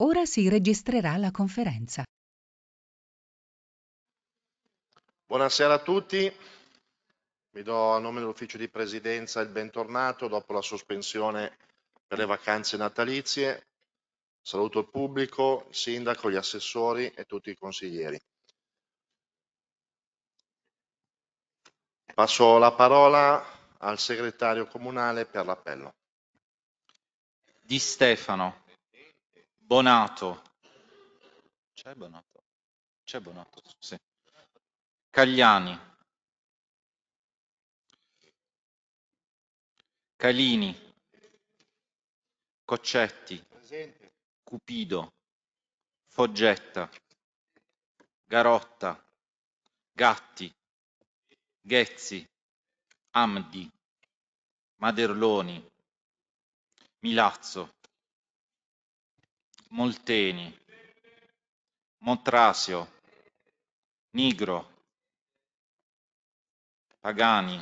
Ora si registrerà la conferenza. Buonasera a tutti. Vi do a nome dell'ufficio di presidenza il bentornato dopo la sospensione per le vacanze natalizie. Saluto il pubblico, il sindaco, gli assessori e tutti i consiglieri. Passo la parola al segretario comunale per l'appello. Di Stefano. Bonato. C'è Bonato? C'è Bonato, sì. Cagliani. Calini. Coccetti. Presente. Cupido. Foggetta. Garotta. Gatti. Ghezzi. Amdi. Maderloni. Milazzo. Molteni, Motrasio, Nigro, Pagani,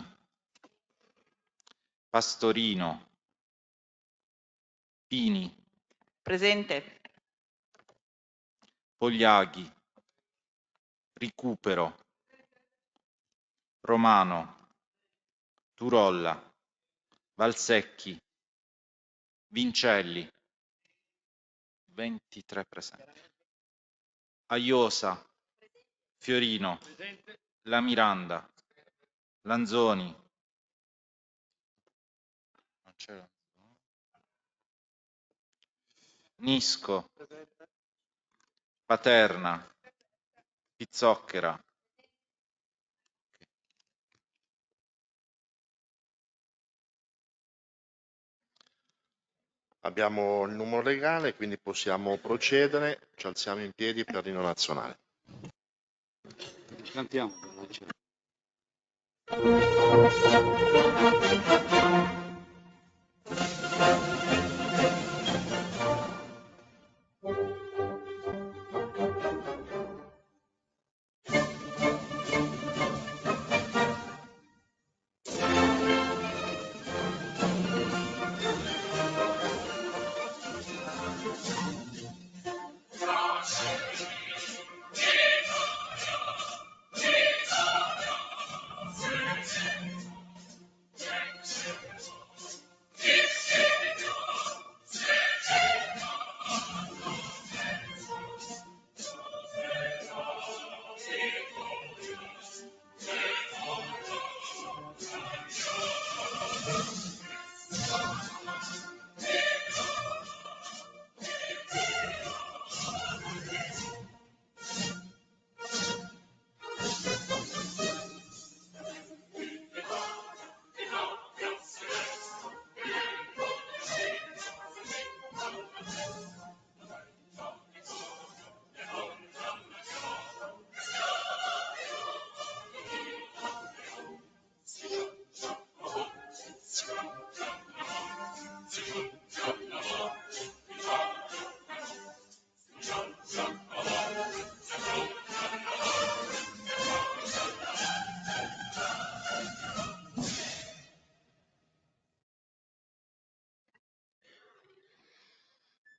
Pastorino, Pini. Presente. Pogliaghi, Ricupero, Romano, Turolla, Valsecchi, Vincelli, 23 presenti. Aiosa, Fiorino, La Miranda, Lanzoni. Nisco, Paterna, Pizzocchera, Abbiamo il numero legale, quindi possiamo procedere, ci alziamo in piedi per l'inno nazionale. Cantiamo.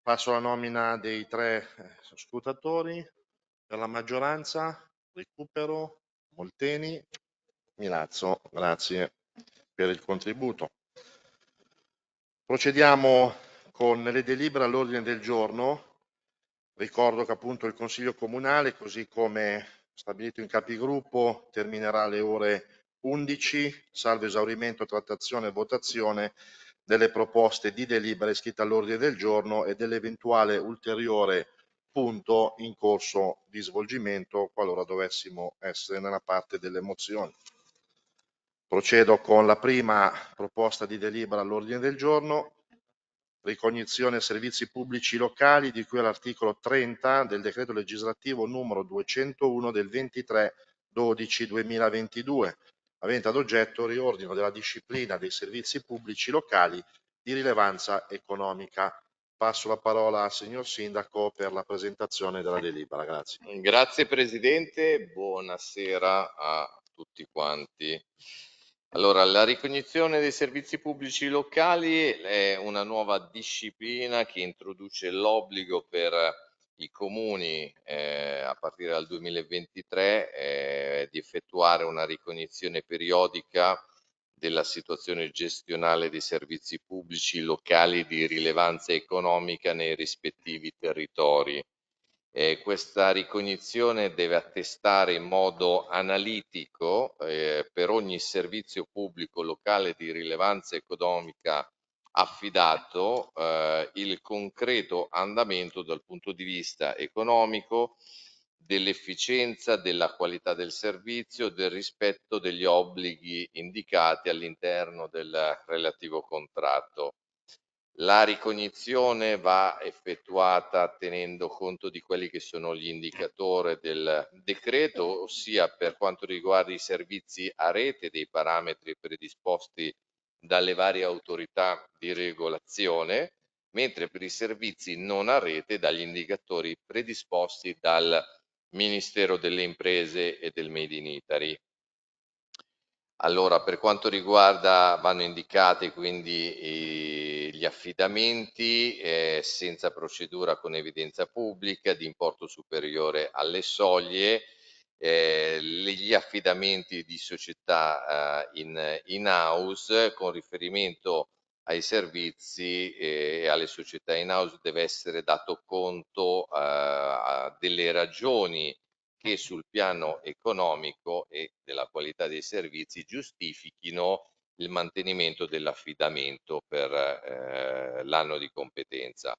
Passo alla nomina dei tre eh, scrutatori per la maggioranza, recupero, Molteni, Milazzo, grazie per il contributo. Procediamo con le delibere all'ordine del giorno. Ricordo che appunto il Consiglio Comunale, così come stabilito in capigruppo, terminerà alle ore 11, salvo esaurimento, trattazione e votazione delle proposte di delibera iscritte all'ordine del giorno e dell'eventuale ulteriore punto in corso di svolgimento qualora dovessimo essere nella parte delle mozioni. Procedo con la prima proposta di delibera all'ordine del giorno, ricognizione servizi pubblici locali di cui all'articolo 30 del decreto legislativo numero 201 del 23 12 2022 avente ad oggetto il riordino della disciplina dei servizi pubblici locali di rilevanza economica. Passo la parola al signor Sindaco per la presentazione della delibera. Grazie. Grazie Presidente, buonasera a tutti quanti. Allora, la ricognizione dei servizi pubblici locali è una nuova disciplina che introduce l'obbligo per i comuni eh, a partire dal 2023 eh, di effettuare una ricognizione periodica della situazione gestionale dei servizi pubblici locali di rilevanza economica nei rispettivi territori. Eh, questa ricognizione deve attestare in modo analitico eh, per ogni servizio pubblico locale di rilevanza economica affidato eh, il concreto andamento dal punto di vista economico, dell'efficienza, della qualità del servizio, del rispetto degli obblighi indicati all'interno del relativo contratto. La ricognizione va effettuata tenendo conto di quelli che sono gli indicatori del decreto, ossia per quanto riguarda i servizi a rete dei parametri predisposti dalle varie autorità di regolazione, mentre per i servizi non a rete dagli indicatori predisposti dal Ministero delle Imprese e del Made in Italy. Allora, per quanto riguarda, vanno indicati quindi eh, gli affidamenti eh, senza procedura con evidenza pubblica di importo superiore alle soglie, eh, gli affidamenti di società eh, in, in, house con riferimento ai servizi eh, e alle società in house deve essere dato conto eh, delle ragioni che sul piano economico e della qualità dei servizi giustifichino il mantenimento dell'affidamento per eh, l'anno di competenza.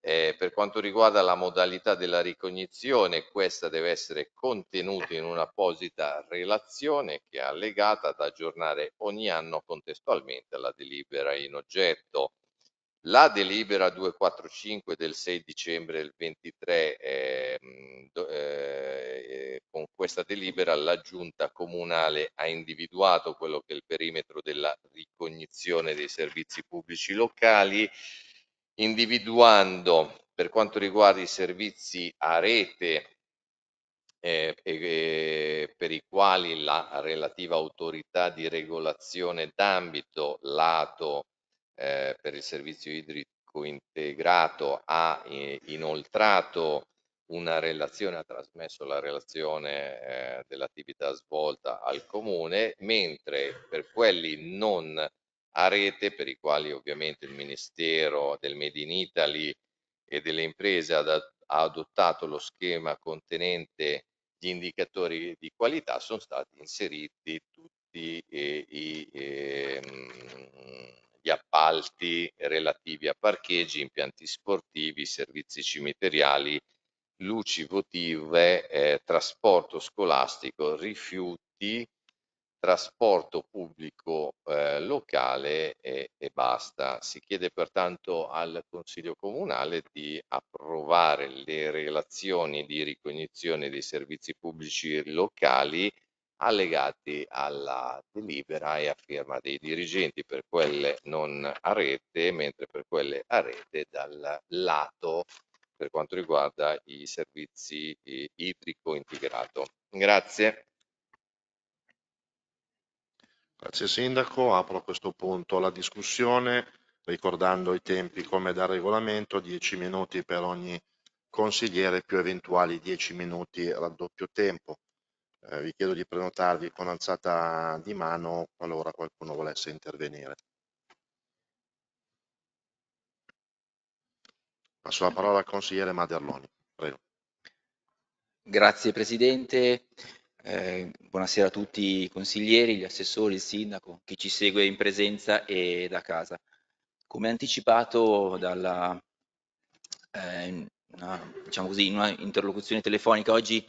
Eh, per quanto riguarda la modalità della ricognizione, questa deve essere contenuta in un'apposita relazione che è allegata da aggiornare ogni anno contestualmente alla delibera in oggetto. La delibera 245 del 6 dicembre del 23, eh, eh, con questa delibera la giunta comunale ha individuato quello che è il perimetro della ricognizione dei servizi pubblici locali individuando per quanto riguarda i servizi a rete eh, eh, per i quali la relativa autorità di regolazione d'ambito lato eh, per il servizio idrico integrato ha eh, inoltrato una relazione, ha trasmesso la relazione eh, dell'attività svolta al comune, mentre per quelli non a rete per i quali ovviamente il Ministero del Made in Italy e delle imprese ha adottato lo schema contenente gli indicatori di qualità, sono stati inseriti tutti eh, i, eh, gli appalti relativi a parcheggi, impianti sportivi, servizi cimiteriali, luci votive, eh, trasporto scolastico, rifiuti, trasporto pubblico eh, locale e, e, basta. Si chiede pertanto al Consiglio Comunale di approvare le relazioni di ricognizione dei servizi pubblici locali allegati alla delibera e a firma dei dirigenti per quelle non a rete, mentre per quelle a rete dal lato per quanto riguarda i servizi eh, idrico integrato. Grazie. Grazie Sindaco. Apro a questo punto la discussione ricordando i tempi come da regolamento, 10 minuti per ogni consigliere più eventuali 10 minuti raddoppio tempo. Eh, vi chiedo di prenotarvi con alzata di mano qualora qualcuno volesse intervenire. Passo la parola al consigliere Maderloni. Prego. Grazie Presidente. Eh, buonasera a tutti i consiglieri, gli assessori, il sindaco, chi ci segue in presenza e da casa. Come anticipato dalla, eh, una, diciamo così, in una interlocuzione telefonica oggi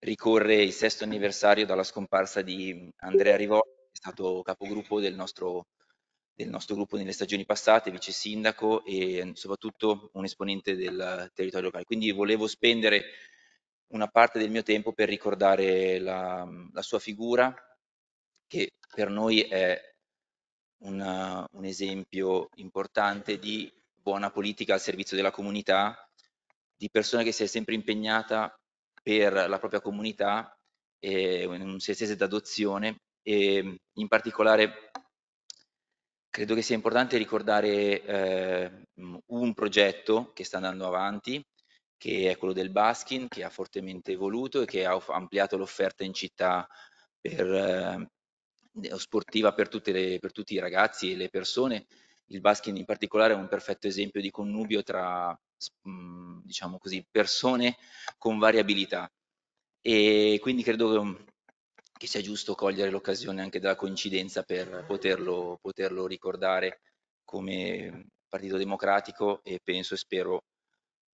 ricorre il sesto anniversario dalla scomparsa di Andrea Rivolta, che è stato capogruppo del nostro, del nostro gruppo nelle stagioni passate, vice sindaco e soprattutto un esponente del territorio locale. Quindi volevo spendere una parte del mio tempo per ricordare la, la sua figura, che per noi è una, un esempio importante di buona politica al servizio della comunità, di persona che si è sempre impegnata per la propria comunità, in un sessese d'adozione e in particolare credo che sia importante ricordare eh, un progetto che sta andando avanti che è quello del Baskin, che ha fortemente evoluto e che ha ampliato l'offerta in città per, eh, sportiva per, le, per, tutti i ragazzi e le persone. Il Baskin in particolare è un perfetto esempio di connubio tra mm, diciamo così, persone con variabilità e quindi credo mm, che sia giusto cogliere l'occasione anche della coincidenza per poterlo, poterlo ricordare come Partito Democratico e penso e spero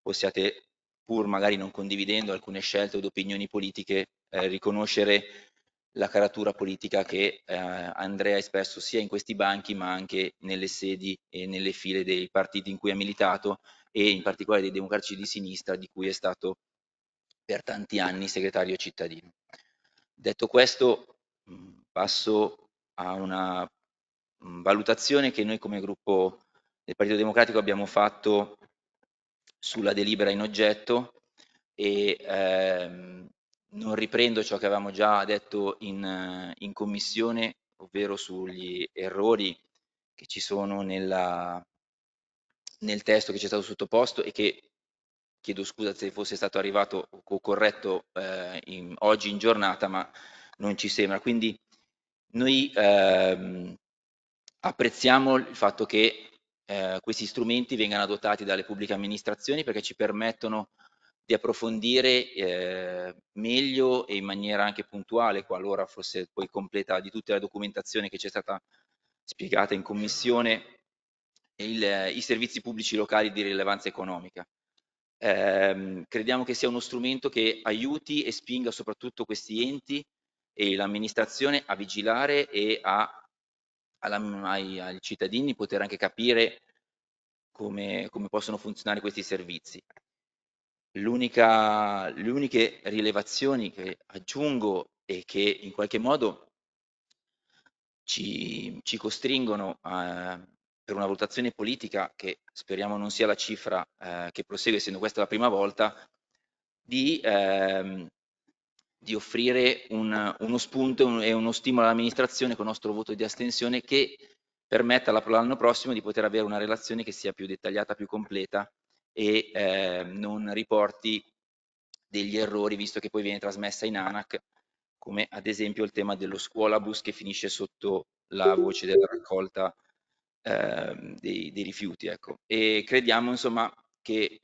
possiate pur magari non condividendo alcune scelte o opinioni politiche, eh, riconoscere la caratura politica che eh, Andrea ha espresso sia in questi banchi ma anche nelle sedi e nelle file dei partiti in cui ha militato e in particolare dei democratici di sinistra di cui è stato per tanti anni segretario cittadino. Detto questo mm, passo a una mm, valutazione che noi come gruppo del Partito Democratico abbiamo fatto sulla delibera in oggetto e ehm, non riprendo ciò che avevamo già detto in, in commissione, ovvero sugli errori che ci sono nella, nel testo che ci è stato sottoposto e che chiedo scusa se fosse stato arrivato o corretto eh, in, oggi in giornata, ma non ci sembra. Quindi noi ehm, apprezziamo il fatto che eh, questi strumenti vengano adottati dalle pubbliche amministrazioni perché ci permettono di approfondire eh, meglio e in maniera anche puntuale, qualora fosse poi completa di tutta la documentazione che ci è stata spiegata in commissione, il, eh, i servizi pubblici locali di rilevanza economica. Eh, crediamo che sia uno strumento che aiuti e spinga soprattutto questi enti e l'amministrazione a vigilare e a alla, ai, ai, cittadini poter anche capire come, come possono funzionare questi servizi. L'unica, le uniche rilevazioni che aggiungo e che in qualche modo ci, ci costringono a, per una valutazione politica che speriamo non sia la cifra eh, che prosegue, essendo questa la prima volta, di ehm, di offrire un, uno spunto e uno stimolo all'amministrazione con il nostro voto di astensione che permetta l'anno prossimo di poter avere una relazione che sia più dettagliata, più completa e eh, non riporti degli errori, visto che poi viene trasmessa in ANAC, come ad esempio il tema dello scuolabus che finisce sotto la voce della raccolta eh, dei, dei, rifiuti. Ecco. E crediamo insomma che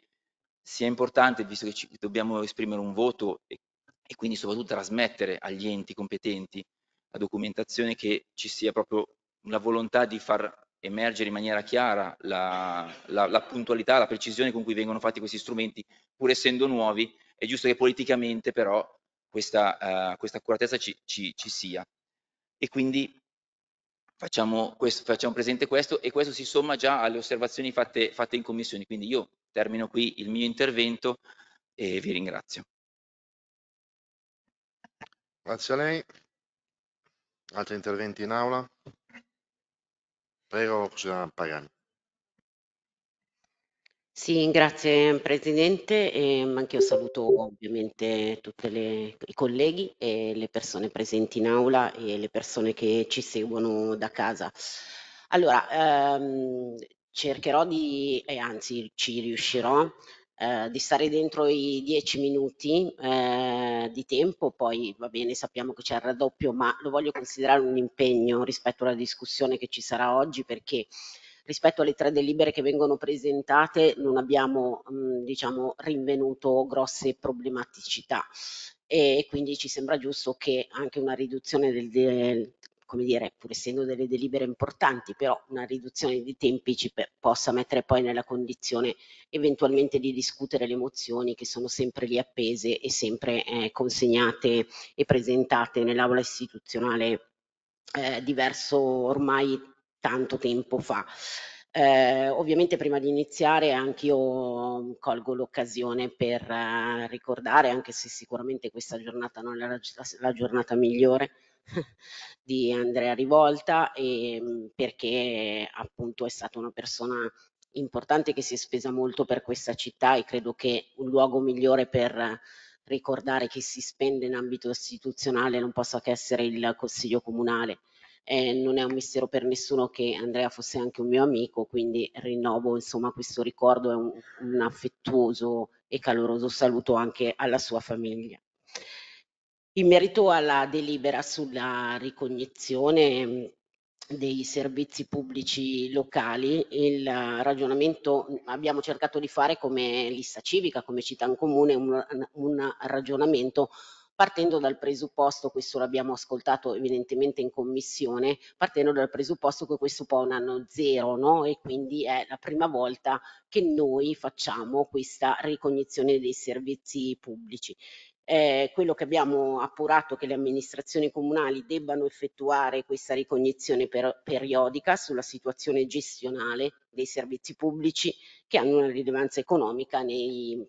sia importante, visto che ci, dobbiamo esprimere un voto e e quindi soprattutto trasmettere agli enti competenti la documentazione che ci sia proprio la volontà di far emergere in maniera chiara la, la, la, puntualità, la precisione con cui vengono fatti questi strumenti, pur essendo nuovi, è giusto che politicamente però questa, uh, questa accuratezza ci, ci, ci, sia. E quindi facciamo, questo, facciamo, presente questo e questo si somma già alle osservazioni fatte, fatte in commissione. Quindi io termino qui il mio intervento e vi ringrazio. Grazie a lei. Altri interventi in aula? Prego, consigliera Pagani. Sì, grazie Presidente, e ehm, anche io saluto ovviamente tutti i colleghi e le persone presenti in aula e le persone che ci seguono da casa. Allora, ehm, cercherò di, e eh, anzi ci riuscirò, eh, di stare dentro i 10 minuti eh, di tempo, poi va bene, sappiamo che c'è il raddoppio, ma lo voglio considerare un impegno rispetto alla discussione che ci sarà oggi perché rispetto alle tre delibere che vengono presentate non abbiamo mh, mm, diciamo, rinvenuto grosse problematicità e quindi ci sembra giusto che anche una riduzione del, del come dire, pur essendo delle delibere importanti, però una riduzione di tempi ci possa mettere poi nella condizione eventualmente di discutere le mozioni che sono sempre lì appese e sempre eh, consegnate e presentate nell'aula istituzionale eh, diverso ormai tanto tempo fa. Eh, ovviamente prima di iniziare anche io colgo l'occasione per eh, ricordare, anche se sicuramente questa giornata non è la, la giornata migliore, di Andrea Rivolta e, ehm, perché appunto è stata una persona importante che si è spesa molto per questa città e credo che un luogo migliore per ricordare che si spende in ambito istituzionale non possa che essere il Consiglio Comunale. Eh, non è un mistero per nessuno che Andrea fosse anche un mio amico, quindi rinnovo insomma questo ricordo e un, un affettuoso e caloroso saluto anche alla sua famiglia. In merito alla delibera sulla ricognizione dei servizi pubblici locali, il ragionamento abbiamo cercato di fare come lista civica, come città in comune, un, un ragionamento partendo dal presupposto, questo l'abbiamo ascoltato evidentemente in commissione, partendo dal presupposto che questo può un anno zero no? e quindi è la prima volta che noi facciamo questa ricognizione dei servizi pubblici eh, quello che abbiamo appurato che le amministrazioni comunali debbano effettuare questa ricognizione per, periodica sulla situazione gestionale dei servizi pubblici che hanno una rilevanza economica nei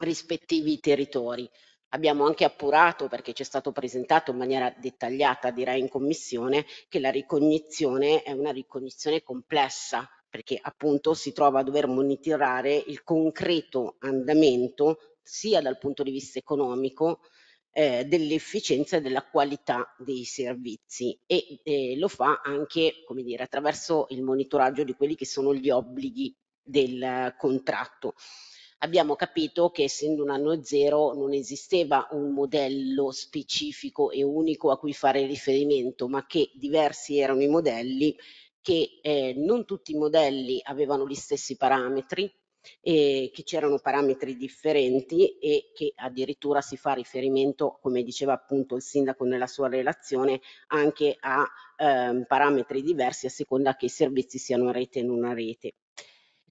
rispettivi territori. Abbiamo anche appurato, perché ci è stato presentato in maniera dettagliata, direi in commissione, che la ricognizione è una ricognizione complessa, perché appunto si trova a dover monitorare il concreto andamento sia dal punto di vista economico eh, dell'efficienza e della qualità dei servizi e eh, lo fa anche come dire, attraverso il monitoraggio di quelli che sono gli obblighi del contratto. Abbiamo capito che essendo un anno zero non esisteva un modello specifico e unico a cui fare riferimento, ma che diversi erano i modelli, che eh, non tutti i modelli avevano gli stessi parametri, e che c'erano parametri differenti e che addirittura si fa riferimento, come diceva appunto il sindaco nella sua relazione, anche a ehm, parametri diversi a seconda che i servizi siano a rete o non a rete.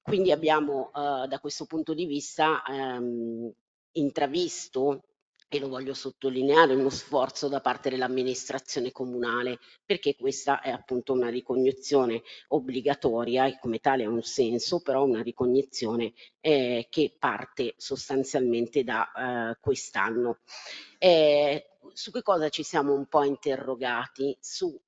Quindi abbiamo eh, da questo punto di vista ehm, intravisto e lo voglio sottolineare, uno sforzo da parte dell'amministrazione comunale, perché questa è appunto una ricognizione obbligatoria e come tale ha un senso, però una ricognizione eh, che parte sostanzialmente da eh, quest'anno. Eh, su che cosa ci siamo un po' interrogati? Su eh,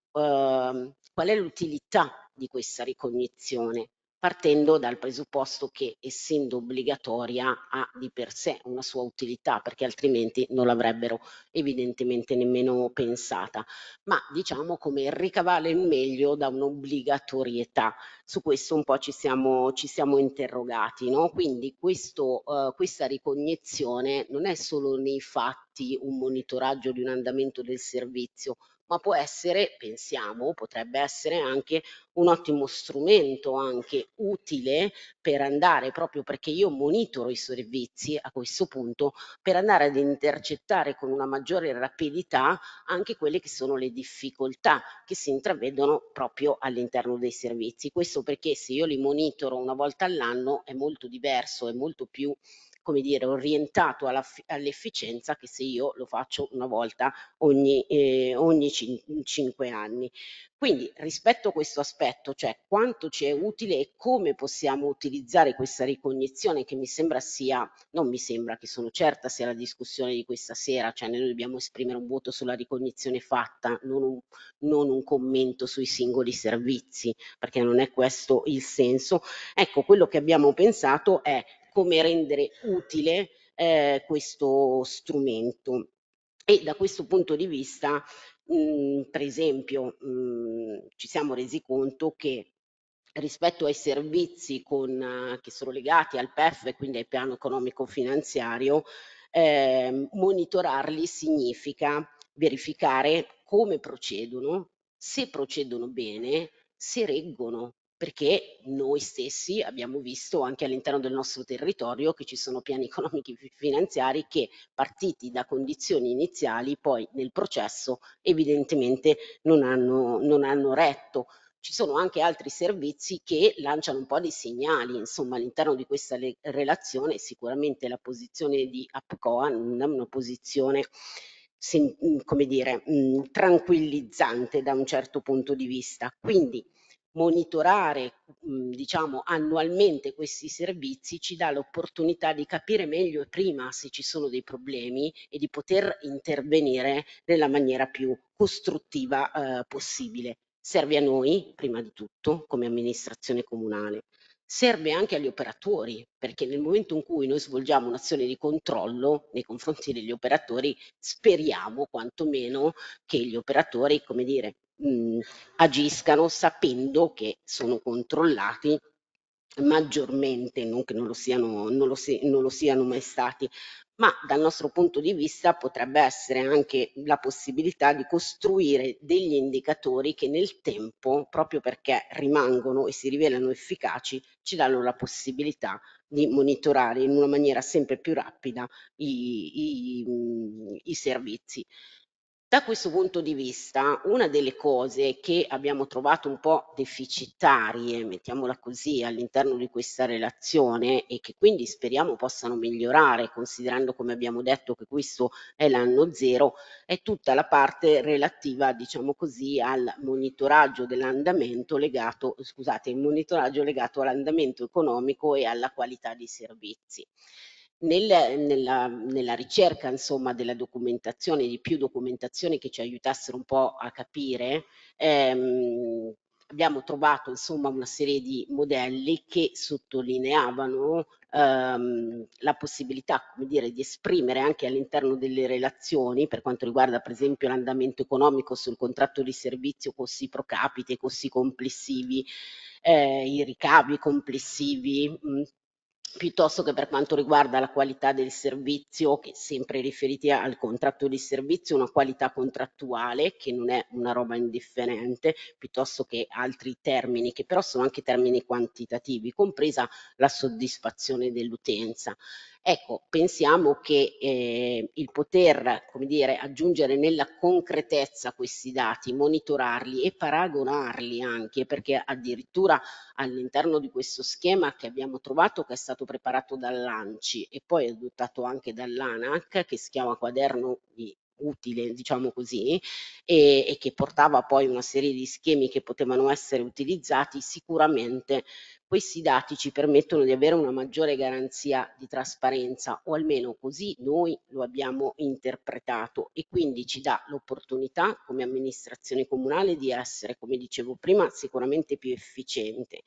qual è l'utilità di questa ricognizione? partendo dal presupposto che essendo obbligatoria ha di per sé una sua utilità perché altrimenti non l'avrebbero evidentemente nemmeno pensata, ma diciamo come ricavare il meglio da un'obbligatorietà. Su questo un po' ci siamo, ci siamo interrogati, no? quindi questo, eh, questa ricognizione non è solo nei fatti un monitoraggio di un andamento del servizio, ma può essere, pensiamo, potrebbe essere anche un ottimo strumento anche utile per andare, proprio perché io monitoro i servizi a questo punto, per andare ad intercettare con una maggiore rapidità anche quelle che sono le difficoltà che si intravedono proprio all'interno dei servizi. Questo perché se io li monitoro una volta all'anno è molto diverso, è molto più come dire, orientato all'efficienza che se io lo faccio una volta ogni, eh, ogni cin cinque anni. Quindi rispetto a questo aspetto, cioè quanto ci è utile e come possiamo utilizzare questa ricognizione che mi sembra sia, non mi sembra che sono certa sia la discussione di questa sera, cioè noi dobbiamo esprimere un voto sulla ricognizione fatta, non un, non un commento sui singoli servizi, perché non è questo il senso. Ecco, quello che abbiamo pensato è come rendere utile eh, questo strumento. E da questo punto di vista, mh, mm, per esempio, mh, mm, ci siamo resi conto che rispetto ai servizi con, eh, che sono legati al PEF e quindi al piano economico finanziario, eh, monitorarli significa verificare come procedono, se procedono bene, se reggono perché noi stessi abbiamo visto anche all'interno del nostro territorio che ci sono piani economici e finanziari che partiti da condizioni iniziali poi nel processo evidentemente non hanno, non hanno retto. Ci sono anche altri servizi che lanciano un po' dei segnali, insomma all'interno di questa relazione sicuramente la posizione di APCOA non è una posizione come dire, mm, tranquillizzante da un certo punto di vista. Quindi monitorare mhmm, diciamo annualmente questi servizi ci dà l'opportunità di capire meglio e prima se ci sono dei problemi e di poter intervenire nella maniera più costruttiva eh, possibile. Serve a noi, prima di tutto, come amministrazione comunale, serve anche agli operatori, perché nel momento in cui noi svolgiamo un'azione di controllo nei confronti degli operatori, speriamo quantomeno che gli operatori, come dire, mh, mm, agiscano sapendo che sono controllati maggiormente, non che non lo, siano, non, lo si, non lo, siano, mai stati, ma dal nostro punto di vista potrebbe essere anche la possibilità di costruire degli indicatori che nel tempo, proprio perché rimangono e si rivelano efficaci, ci danno la possibilità di monitorare in una maniera sempre più rapida i, i, i mm, servizi. Da questo punto di vista, una delle cose che abbiamo trovato un po' deficitarie, mettiamola così, all'interno di questa relazione e che quindi speriamo possano migliorare, considerando come abbiamo detto che questo è l'anno zero, è tutta la parte relativa, diciamo così, al monitoraggio dell'andamento legato, scusate, il monitoraggio legato all'andamento economico e alla qualità dei servizi nel, nella, nella, ricerca insomma, della documentazione, di più documentazioni che ci aiutassero un po' a capire, ehm, abbiamo trovato insomma, una serie di modelli che sottolineavano ehm, la possibilità come dire, di esprimere anche all'interno delle relazioni, per quanto riguarda per esempio l'andamento economico sul contratto di servizio, costi pro capite, costi complessivi, eh, i ricavi complessivi. Mh, mm, piuttosto che per quanto riguarda la qualità del servizio, che sempre riferiti al contratto di servizio, una qualità contrattuale che non è una roba indifferente, piuttosto che altri termini che però sono anche termini quantitativi, compresa la soddisfazione dell'utenza. Ecco, pensiamo che eh, il poter come dire, aggiungere nella concretezza questi dati, monitorarli e paragonarli anche, perché addirittura all'interno di questo schema che abbiamo trovato, che è stato preparato dall'ANCI e poi adottato anche dall'ANAC, che si chiama Quaderno di utile, diciamo così, e, e che portava poi una serie di schemi che potevano essere utilizzati, sicuramente questi dati ci permettono di avere una maggiore garanzia di trasparenza o almeno così noi lo abbiamo interpretato e quindi ci dà l'opportunità come amministrazione comunale di essere, come dicevo prima, sicuramente più efficiente,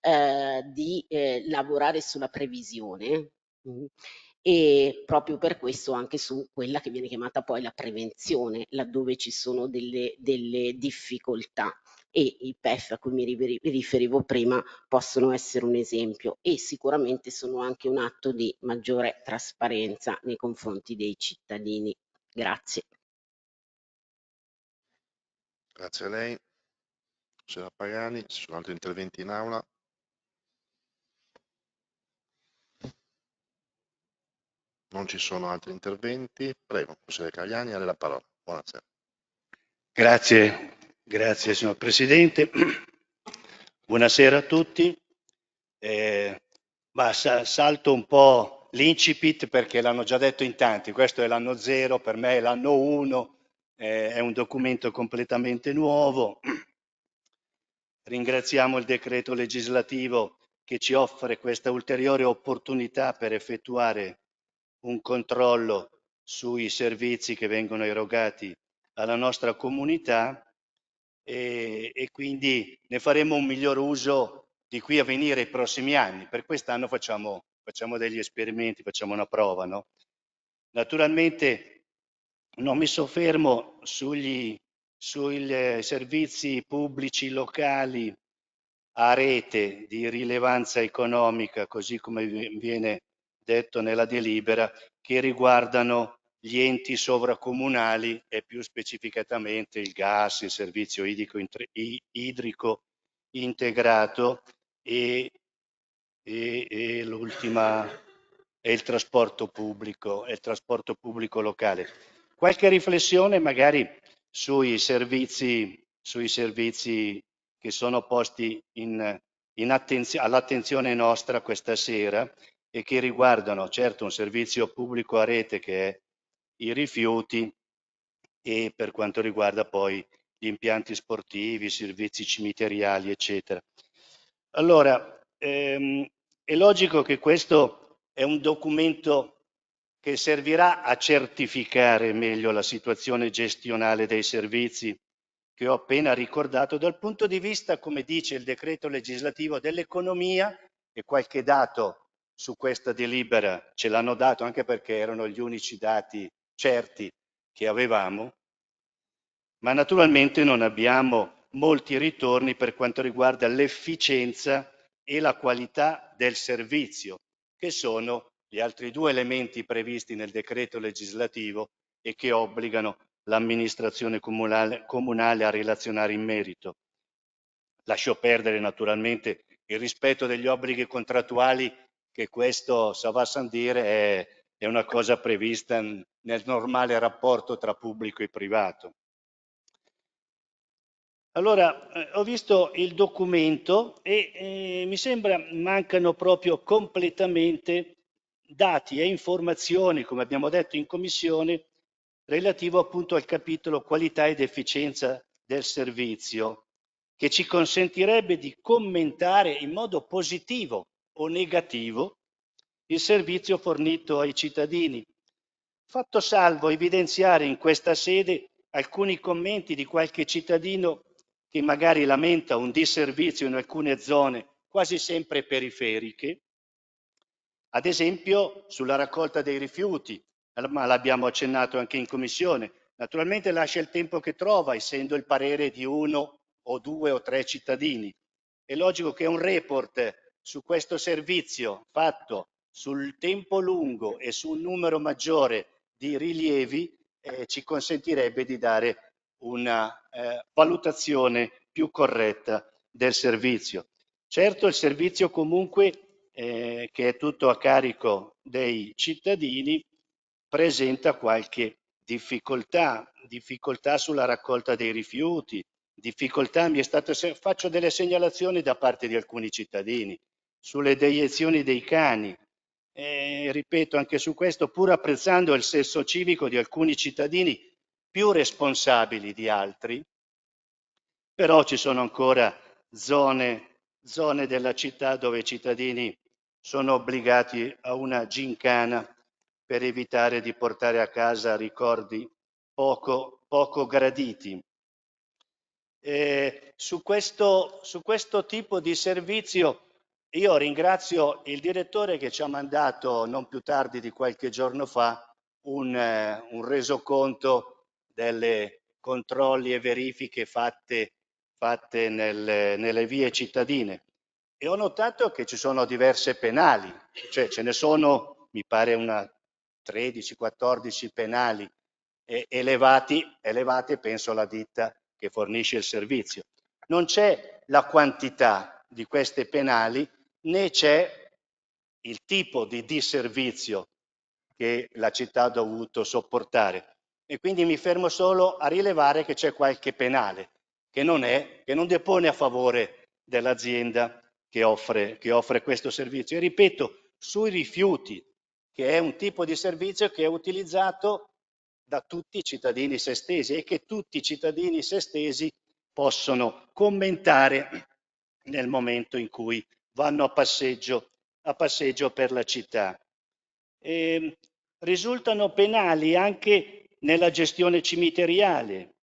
eh, di eh, lavorare sulla previsione mm e proprio per questo anche su quella che viene chiamata poi la prevenzione, laddove ci sono delle, delle difficoltà e i PEF a cui mi riferivo prima possono essere un esempio e sicuramente sono anche un atto di maggiore trasparenza nei confronti dei cittadini. Grazie. Grazie a lei. Signora Pagani, ci sono altri interventi in aula? Non ci sono altri interventi. Prego, consigliere Cagliani, ha la parola. Buonasera. Grazie, grazie signor Presidente. Buonasera a tutti. Eh, ma salto un po' l'incipit perché l'hanno già detto in tanti. Questo è l'anno zero, per me è l'anno uno, eh, è un documento completamente nuovo. Ringraziamo il decreto legislativo che ci offre questa ulteriore opportunità per effettuare un controllo sui servizi che vengono erogati alla nostra comunità e, e, quindi ne faremo un miglior uso di qui a venire i prossimi anni. Per quest'anno facciamo, facciamo degli esperimenti, facciamo una prova. No? Naturalmente non mi soffermo sugli, sui servizi pubblici locali a rete di rilevanza economica, così come viene detto nella delibera, che riguardano gli enti sovracomunali e più specificatamente il gas, il servizio idrico integrato e, e, e l'ultima è il trasporto pubblico, è il trasporto pubblico locale. Qualche riflessione magari sui servizi, sui servizi che sono posti all'attenzione nostra questa sera e che riguardano certo un servizio pubblico a rete che è i rifiuti e per quanto riguarda poi gli impianti sportivi, i servizi cimiteriali, eccetera. Allora, ehm, è logico che questo è un documento che servirà a certificare meglio la situazione gestionale dei servizi che ho appena ricordato dal punto di vista, come dice il decreto legislativo, dell'economia e qualche dato su questa delibera, ce l'hanno dato anche perché erano gli unici dati certi che avevamo, ma naturalmente non abbiamo molti ritorni per quanto riguarda l'efficienza e la qualità del servizio, che sono gli altri due elementi previsti nel decreto legislativo e che obbligano l'amministrazione comunale, comunale a relazionare in merito. Lascio perdere naturalmente il rispetto degli obblighi contrattuali che questo, Sava San dire, è, è una cosa prevista nel normale rapporto tra pubblico e privato. Allora, eh, ho visto il documento e eh, mi sembra mancano proprio completamente dati e informazioni, come abbiamo detto in commissione, relativo appunto al capitolo qualità ed efficienza del servizio, che ci consentirebbe di commentare in modo positivo o negativo il servizio fornito ai cittadini, fatto salvo evidenziare in questa sede alcuni commenti di qualche cittadino che magari lamenta un disservizio in alcune zone quasi sempre periferiche, ad esempio sulla raccolta dei rifiuti, ma l'abbiamo accennato anche in commissione. Naturalmente lascia il tempo che trova, essendo il parere di uno o due o tre cittadini. È logico che un report su questo servizio fatto sul tempo lungo e su un numero maggiore di rilievi eh, ci consentirebbe di dare una eh, valutazione più corretta del servizio. Certo il servizio comunque eh, che è tutto a carico dei cittadini presenta qualche difficoltà, difficoltà sulla raccolta dei rifiuti, difficoltà, mi è stato, faccio delle segnalazioni da parte di alcuni cittadini sulle deiezioni dei cani. E, ripeto anche su questo, pur apprezzando il senso civico di alcuni cittadini più responsabili di altri, però ci sono ancora zone, zone della città dove i cittadini sono obbligati a una gincana per evitare di portare a casa ricordi poco, poco graditi. Su questo, su questo tipo di servizio io ringrazio il direttore che ci ha mandato non più tardi di qualche giorno fa un, eh, un resoconto delle controlli e verifiche fatte, fatte nel, nelle vie cittadine e ho notato che ci sono diverse penali, cioè ce ne sono, mi pare, una 13-14 penali elevati, elevate, penso alla ditta che fornisce il servizio. Non c'è la quantità di queste penali né c'è il tipo di disservizio che la città ha dovuto sopportare. E quindi mi fermo solo a rilevare che c'è qualche penale che non, è, che non depone a favore dell'azienda che offre, che offre questo servizio. E ripeto, sui rifiuti, che è un tipo di servizio che è utilizzato da tutti i cittadini se sestesi e che tutti i cittadini se sestesi possono commentare nel momento in cui vanno a passeggio, a passeggio per la città. E ehm, risultano penali anche nella gestione cimiteriale,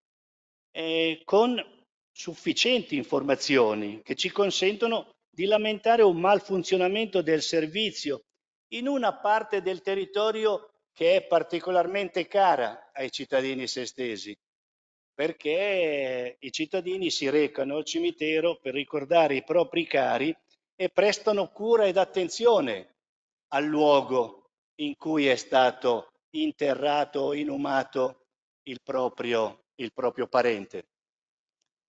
eh, con sufficienti informazioni che ci consentono di lamentare un malfunzionamento del servizio in una parte del territorio che è particolarmente cara ai cittadini sestesi, perché i cittadini si recano al cimitero per ricordare i propri cari e prestano cura ed attenzione al luogo in cui è stato interrato o inumato il proprio, il proprio parente.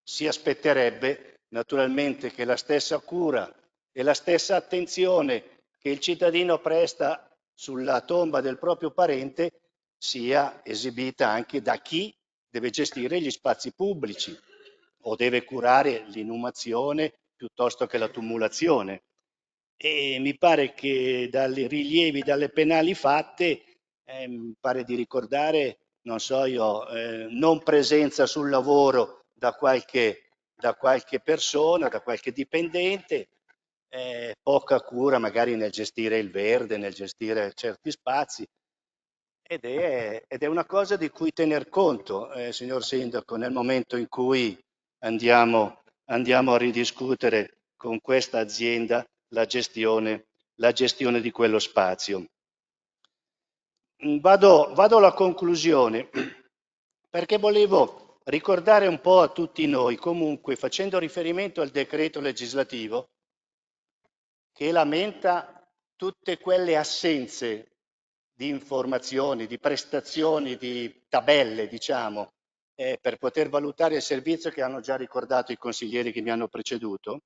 Si aspetterebbe naturalmente che la stessa cura e la stessa attenzione che il cittadino presta sulla tomba del proprio parente sia esibita anche da chi deve gestire gli spazi pubblici o deve curare l'inumazione piuttosto che la tumulazione. E mi pare che dai rilievi, dalle penali fatte, eh, pare di ricordare, non so io, eh, non presenza sul lavoro da qualche, da qualche persona, da qualche dipendente, eh, poca cura magari nel gestire il verde, nel gestire certi spazi. Ed è, ed è una cosa di cui tener conto, eh, signor Sindaco, nel momento in cui andiamo andiamo a ridiscutere con questa azienda la gestione, la gestione di quello spazio. Vado, vado alla conclusione perché volevo ricordare un po' a tutti noi, comunque facendo riferimento al decreto legislativo, che lamenta tutte quelle assenze di informazioni, di prestazioni, di tabelle, diciamo, eh, per poter valutare il servizio che hanno già ricordato i consiglieri che mi hanno preceduto,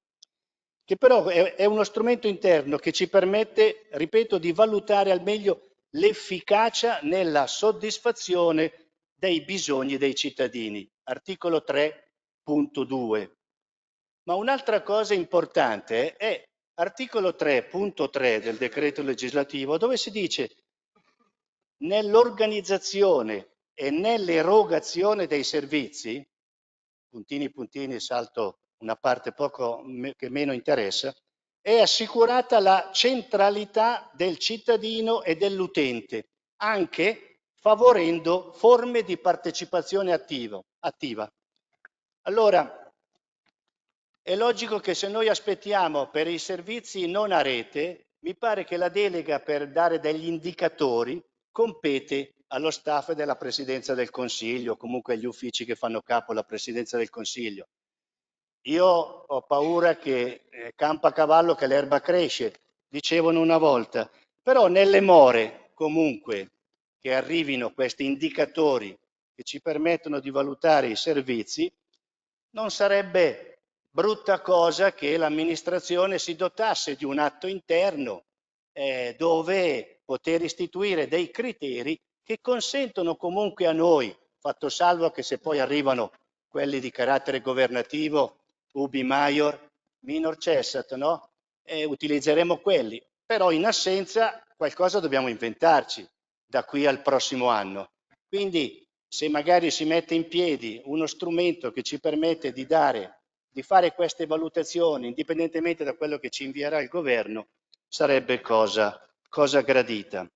che però è, è uno strumento interno che ci permette, ripeto, di valutare al meglio l'efficacia nella soddisfazione dei bisogni dei cittadini. Articolo 3.2. Ma un'altra cosa importante è articolo 3.3 del decreto legislativo dove si dice nell'organizzazione e nell'erogazione dei servizi, puntini puntini salto una parte poco che meno interessa, è assicurata la centralità del cittadino e dell'utente, anche favorendo forme di partecipazione attivo, attiva. Allora, è logico che se noi aspettiamo per i servizi non a rete, mi pare che la delega per dare degli indicatori compete allo staff della Presidenza del Consiglio, comunque agli uffici che fanno capo alla Presidenza del Consiglio. Io ho paura che eh, campa a cavallo che l'erba cresce, dicevano una volta, però nelle more comunque che arrivino questi indicatori che ci permettono di valutare i servizi, non sarebbe brutta cosa che l'amministrazione si dotasse di un atto interno eh, dove poter istituire dei criteri che consentono comunque a noi, fatto salvo che se poi arrivano quelli di carattere governativo, ubi maior, minor cessat, no? E utilizzeremo quelli, però in assenza qualcosa dobbiamo inventarci da qui al prossimo anno. Quindi se magari si mette in piedi uno strumento che ci permette di, dare, di fare queste valutazioni indipendentemente da quello che ci invierà il governo, sarebbe cosa cosa gradita.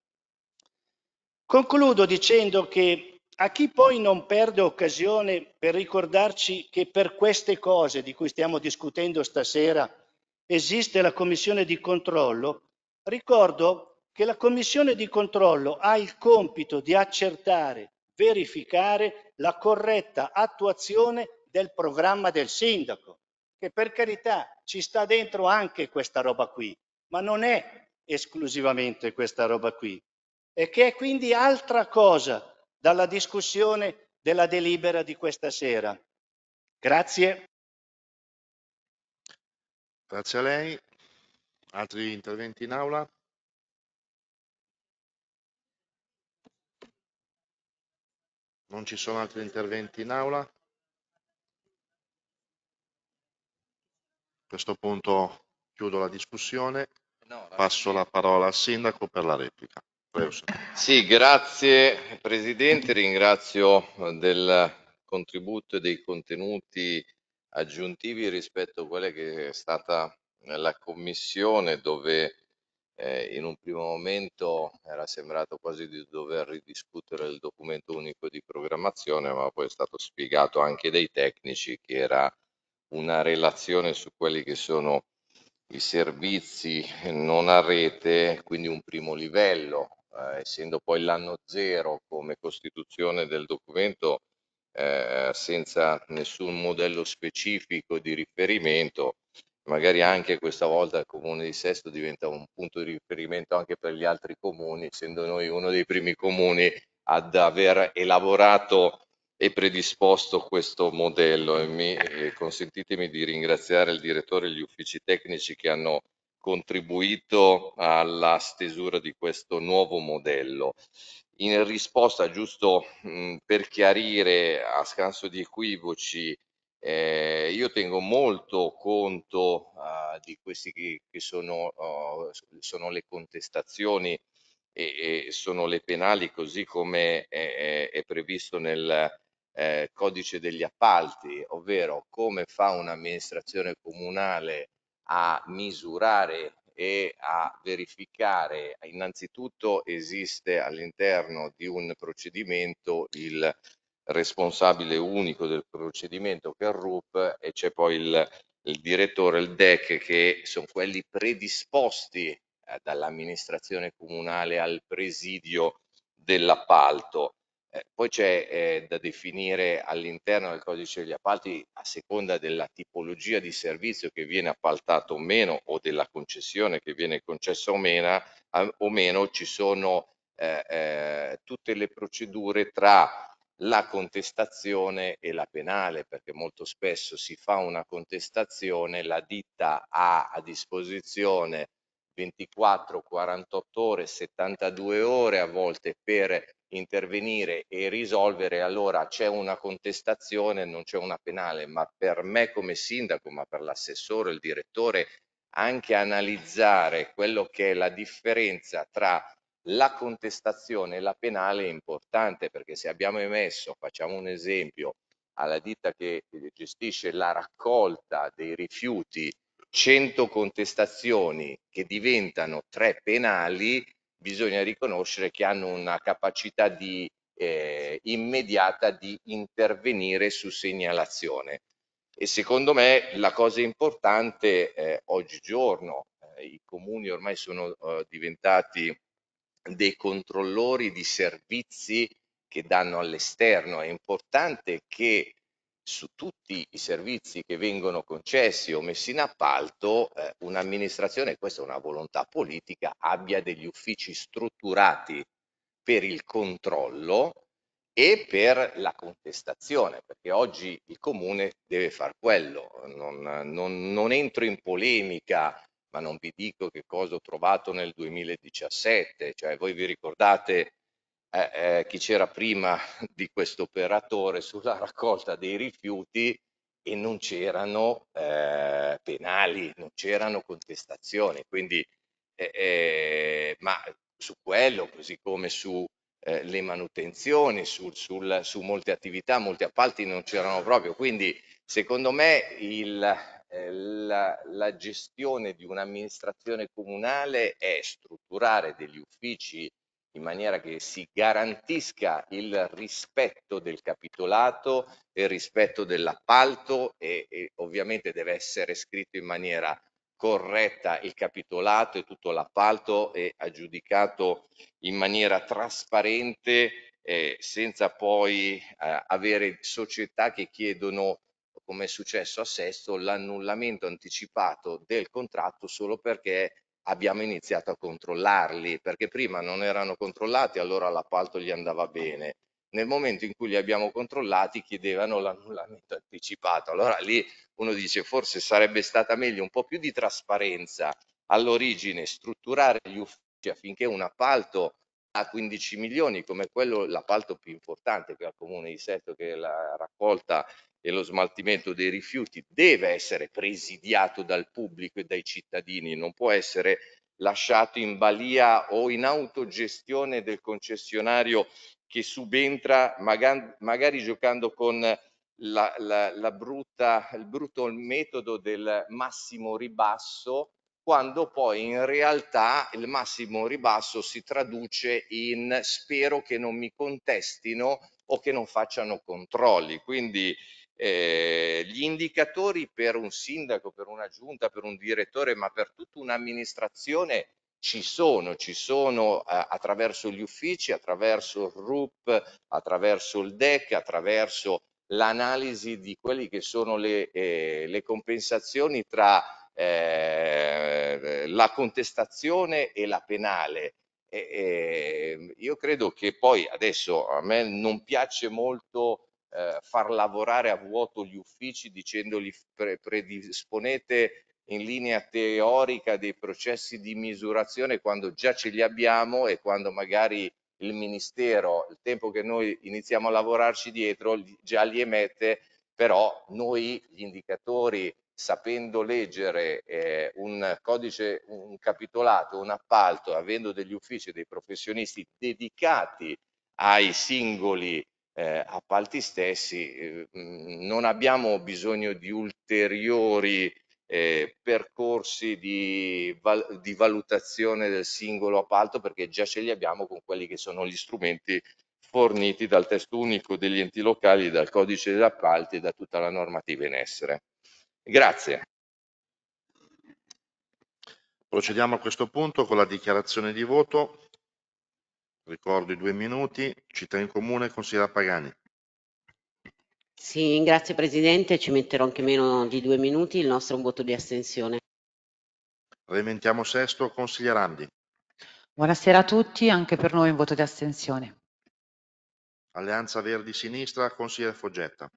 Concludo dicendo che a chi poi non perde occasione per ricordarci che per queste cose di cui stiamo discutendo stasera esiste la commissione di controllo, ricordo che la commissione di controllo ha il compito di accertare, verificare la corretta attuazione del programma del sindaco, che per carità ci sta dentro anche questa roba qui, ma non è esclusivamente questa roba qui e che è quindi altra cosa dalla discussione della delibera di questa sera. Grazie. Grazie a lei. Altri interventi in aula? Non ci sono altri interventi in aula? A questo punto chiudo la discussione. Passo la parola al Sindaco per la replica. Sì, grazie Presidente, ringrazio eh, del contributo e dei contenuti aggiuntivi rispetto a quella che è stata eh, la Commissione dove eh, in un primo momento era sembrato quasi di dover ridiscutere il documento unico di programmazione, ma poi è stato spiegato anche dai tecnici che era una relazione su quelli che sono i servizi non a rete, quindi un primo livello, eh, essendo poi l'anno zero come costituzione del documento eh, senza nessun modello specifico di riferimento, magari anche questa volta il comune di Sesto diventa un punto di riferimento anche per gli altri comuni, essendo noi uno dei primi comuni ad aver elaborato e predisposto questo modello e mi, eh, consentitemi di ringraziare il direttore e gli uffici tecnici che hanno contribuito alla stesura di questo nuovo modello. In risposta, giusto mh, mm, per chiarire a scanso di equivoci, eh, io tengo molto conto uh, di queste che, che sono, uh, sono, le contestazioni e, e, sono le penali, così come è, è previsto nel eh, codice degli appalti, ovvero come fa un'amministrazione comunale a misurare e a verificare innanzitutto esiste all'interno di un procedimento il responsabile unico del procedimento che è il RUP e c'è poi il, il direttore, il DEC che sono quelli predisposti eh, dall'amministrazione comunale al presidio dell'appalto eh, poi c'è eh, da definire all'interno del codice degli appalti a seconda della tipologia di servizio che viene appaltato o meno o della concessione che viene concessa o meno, o meno ci sono eh, eh, tutte le procedure tra la contestazione e la penale, perché molto spesso si fa una contestazione, la ditta ha a disposizione 24, 48 ore, 72 ore a volte per intervenire e risolvere, allora c'è una contestazione, non c'è una penale, ma per me come sindaco, ma per l'assessore, il direttore, anche analizzare quello che è la differenza tra la contestazione e la penale è importante perché se abbiamo emesso, facciamo un esempio, alla ditta che gestisce la raccolta dei rifiuti 100 contestazioni che diventano tre penali, bisogna riconoscere che hanno una capacità di, eh, immediata di intervenire su segnalazione. E secondo me la cosa importante eh, oggigiorno, eh, i comuni ormai sono eh, diventati dei controllori di servizi che danno all'esterno, è importante che su tutti i servizi che vengono concessi o messi in appalto eh, un'amministrazione, questa è una volontà politica, abbia degli uffici strutturati per il controllo e per la contestazione, perché oggi il comune deve far quello. Non, non, non entro in polemica, ma non vi dico che cosa ho trovato nel 2017, cioè voi vi ricordate eh, eh, chi c'era prima di questo operatore sulla raccolta dei rifiuti e non c'erano eh, penali, non c'erano contestazioni, quindi, eh, eh ma su quello, così come su eh, le manutenzioni, su, sul, su molte attività, molti appalti non c'erano proprio, quindi secondo me il, la, la gestione di un'amministrazione comunale è strutturare degli uffici in maniera che si garantisca il rispetto del capitolato e il rispetto dell'appalto e, e, ovviamente deve essere scritto in maniera corretta il capitolato e tutto l'appalto e aggiudicato in maniera trasparente eh, senza poi eh, avere società che chiedono come è successo a Sesto l'annullamento anticipato del contratto solo perché abbiamo iniziato a controllarli perché prima non erano controllati, allora l'appalto gli andava bene. Nel momento in cui li abbiamo controllati chiedevano l'annullamento anticipato. Allora lì uno dice forse sarebbe stata meglio un po' più di trasparenza all'origine, strutturare gli uffici affinché un appalto a 15 milioni come quello l'appalto più importante che per il comune di Seto che è la raccolta e lo smaltimento dei rifiuti deve essere presidiato dal pubblico e dai cittadini, non può essere lasciato in balia o in autogestione del concessionario che subentra magari, magari giocando con la, la, la brutta, il brutto metodo del massimo ribasso quando poi in realtà il massimo ribasso si traduce in spero che non mi contestino o che non facciano controlli. Quindi eh, gli indicatori per un sindaco, per una giunta, per un direttore, ma per tutta un'amministrazione ci sono, ci sono eh, attraverso gli uffici, attraverso il RUP, attraverso il DEC, attraverso l'analisi di quelle che sono le, eh, le compensazioni tra eh, la contestazione e la penale. E, ehm, io credo che poi adesso a me non piace molto eh, far lavorare a vuoto gli uffici dicendogli pre predisponete in linea teorica dei processi di misurazione quando già ce li abbiamo e quando magari il ministero, il tempo che noi iniziamo a lavorarci dietro, già li emette, però noi gli indicatori, sapendo leggere eh, un codice, un capitolato, un appalto, avendo degli uffici, dei professionisti dedicati ai singoli eh, appalti stessi eh, mm, non abbiamo bisogno di ulteriori eh, percorsi di, val di, valutazione del singolo appalto perché già ce li abbiamo con quelli che sono gli strumenti forniti dal testo unico degli enti locali, dal codice degli appalti e da tutta la normativa in essere. Grazie. Procediamo a questo punto con la dichiarazione di voto Ricordo i due minuti. Città in comune, consigliera Pagani. Sì, grazie Presidente, ci metterò anche meno di due minuti il nostro voto di astensione. Rementiamo sesto, consigliere Andi. Buonasera a tutti, anche per noi un voto di astensione. Alleanza Verdi Sinistra, consigliere Foggetta.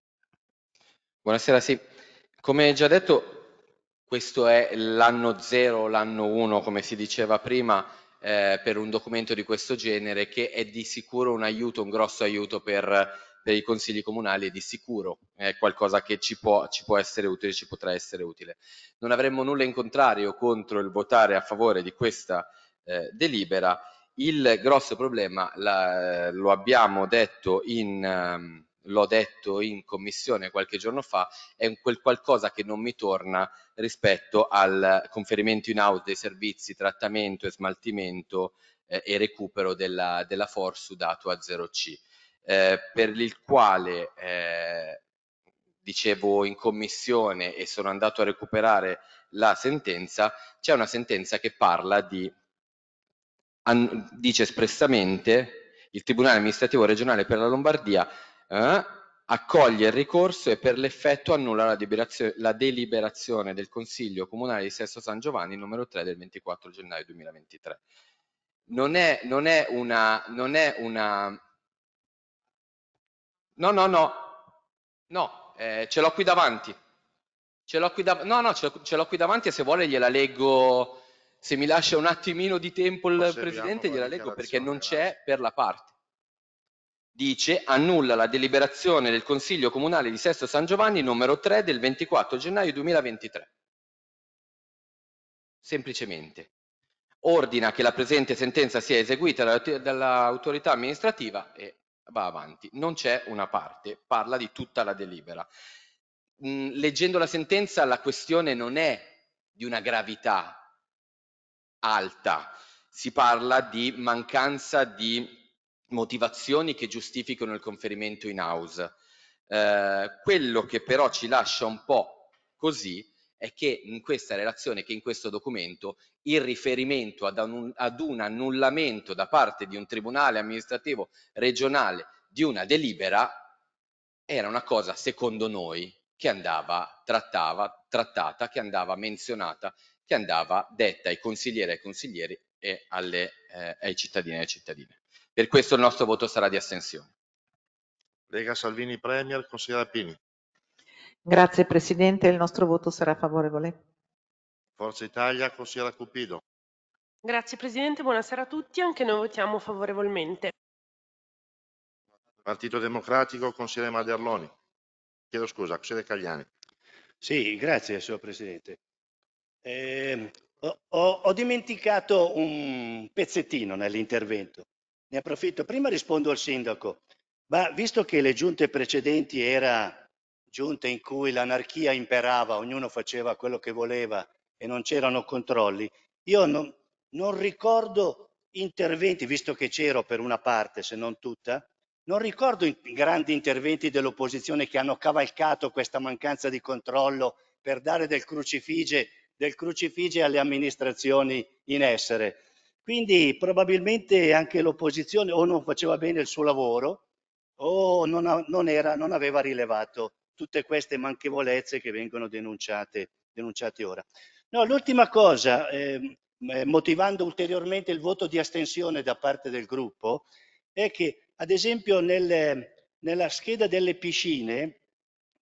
Buonasera, sì. Come già detto, questo è l'anno zero, l'anno uno, come si diceva prima, eh, per un documento di questo genere che è di sicuro un aiuto, un grosso aiuto per, per i consigli comunali e di sicuro è qualcosa che ci può, ci può essere utile, ci potrà essere utile. Non avremmo nulla in contrario contro il votare a favore di questa eh, delibera. Il grosso problema la, eh, lo abbiamo detto in... Um, l'ho detto in commissione qualche giorno fa, è quel qualcosa che non mi torna rispetto al conferimento in house dei servizi, trattamento e smaltimento eh, e recupero della, della FOR sudato a 0C, eh, per il quale eh, dicevo in commissione e sono andato a recuperare la sentenza, c'è una sentenza che parla di, dice espressamente il Tribunale amministrativo regionale per la Lombardia eh, accoglie il ricorso e per l'effetto annulla la, la, deliberazione del Consiglio Comunale di Sesto San Giovanni numero 3 del 24 gennaio 2023. Non è, non è una... Non è una... No, no, no, no, eh, ce l'ho qui davanti. Ce l'ho qui, da... no, no, ce l'ho qui davanti e se vuole gliela leggo, se mi lascia un attimino di tempo il Presidente gliela leggo perché non c'è per la parte dice annulla la deliberazione del Consiglio Comunale di Sesto San Giovanni numero 3 del 24 gennaio 2023. Semplicemente ordina che la presente sentenza sia eseguita dall'autorità amministrativa e va avanti. Non c'è una parte, parla di tutta la delibera. Mm, leggendo la sentenza la questione non è di una gravità alta, si parla di mancanza di motivazioni che giustificano il conferimento in house. Eh, quello che però ci lascia un po' così è che in questa relazione, che in questo documento, il riferimento ad un, ad un annullamento da parte di un tribunale amministrativo regionale di una delibera era una cosa, secondo noi, che andava trattava, trattata, che andava menzionata, che andava detta ai consiglieri e ai consiglieri e alle, eh, ai cittadini e alle cittadine. Per questo il nostro voto sarà di astensione. Lega Salvini Premier, consigliere Pini. Grazie Presidente, il nostro voto sarà favorevole. Forza Italia, consigliere Cupido. Grazie Presidente, buonasera a tutti, anche noi votiamo favorevolmente. Partito Democratico, consigliere Maderloni. Chiedo scusa, consigliere Cagliani. Sì, grazie signor Presidente. Eh, ho, ho, dimenticato un pezzettino nell'intervento, ne approfitto. Prima rispondo al sindaco, ma visto che le giunte precedenti era giunte in cui l'anarchia imperava, ognuno faceva quello che voleva e non c'erano controlli, io non, non ricordo interventi, visto che c'ero per una parte, se non tutta, non ricordo in grandi interventi dell'opposizione che hanno cavalcato questa mancanza di controllo per dare del crucifige del crucifige alle amministrazioni in essere. Quindi probabilmente anche l'opposizione o non faceva bene il suo lavoro o non, non, era, non aveva rilevato tutte queste manchevolezze che vengono denunciate, denunciate ora. No, l'ultima cosa, ehm, eh, motivando ulteriormente il voto di astensione da parte del gruppo, è che ad esempio nel, nella scheda delle piscine,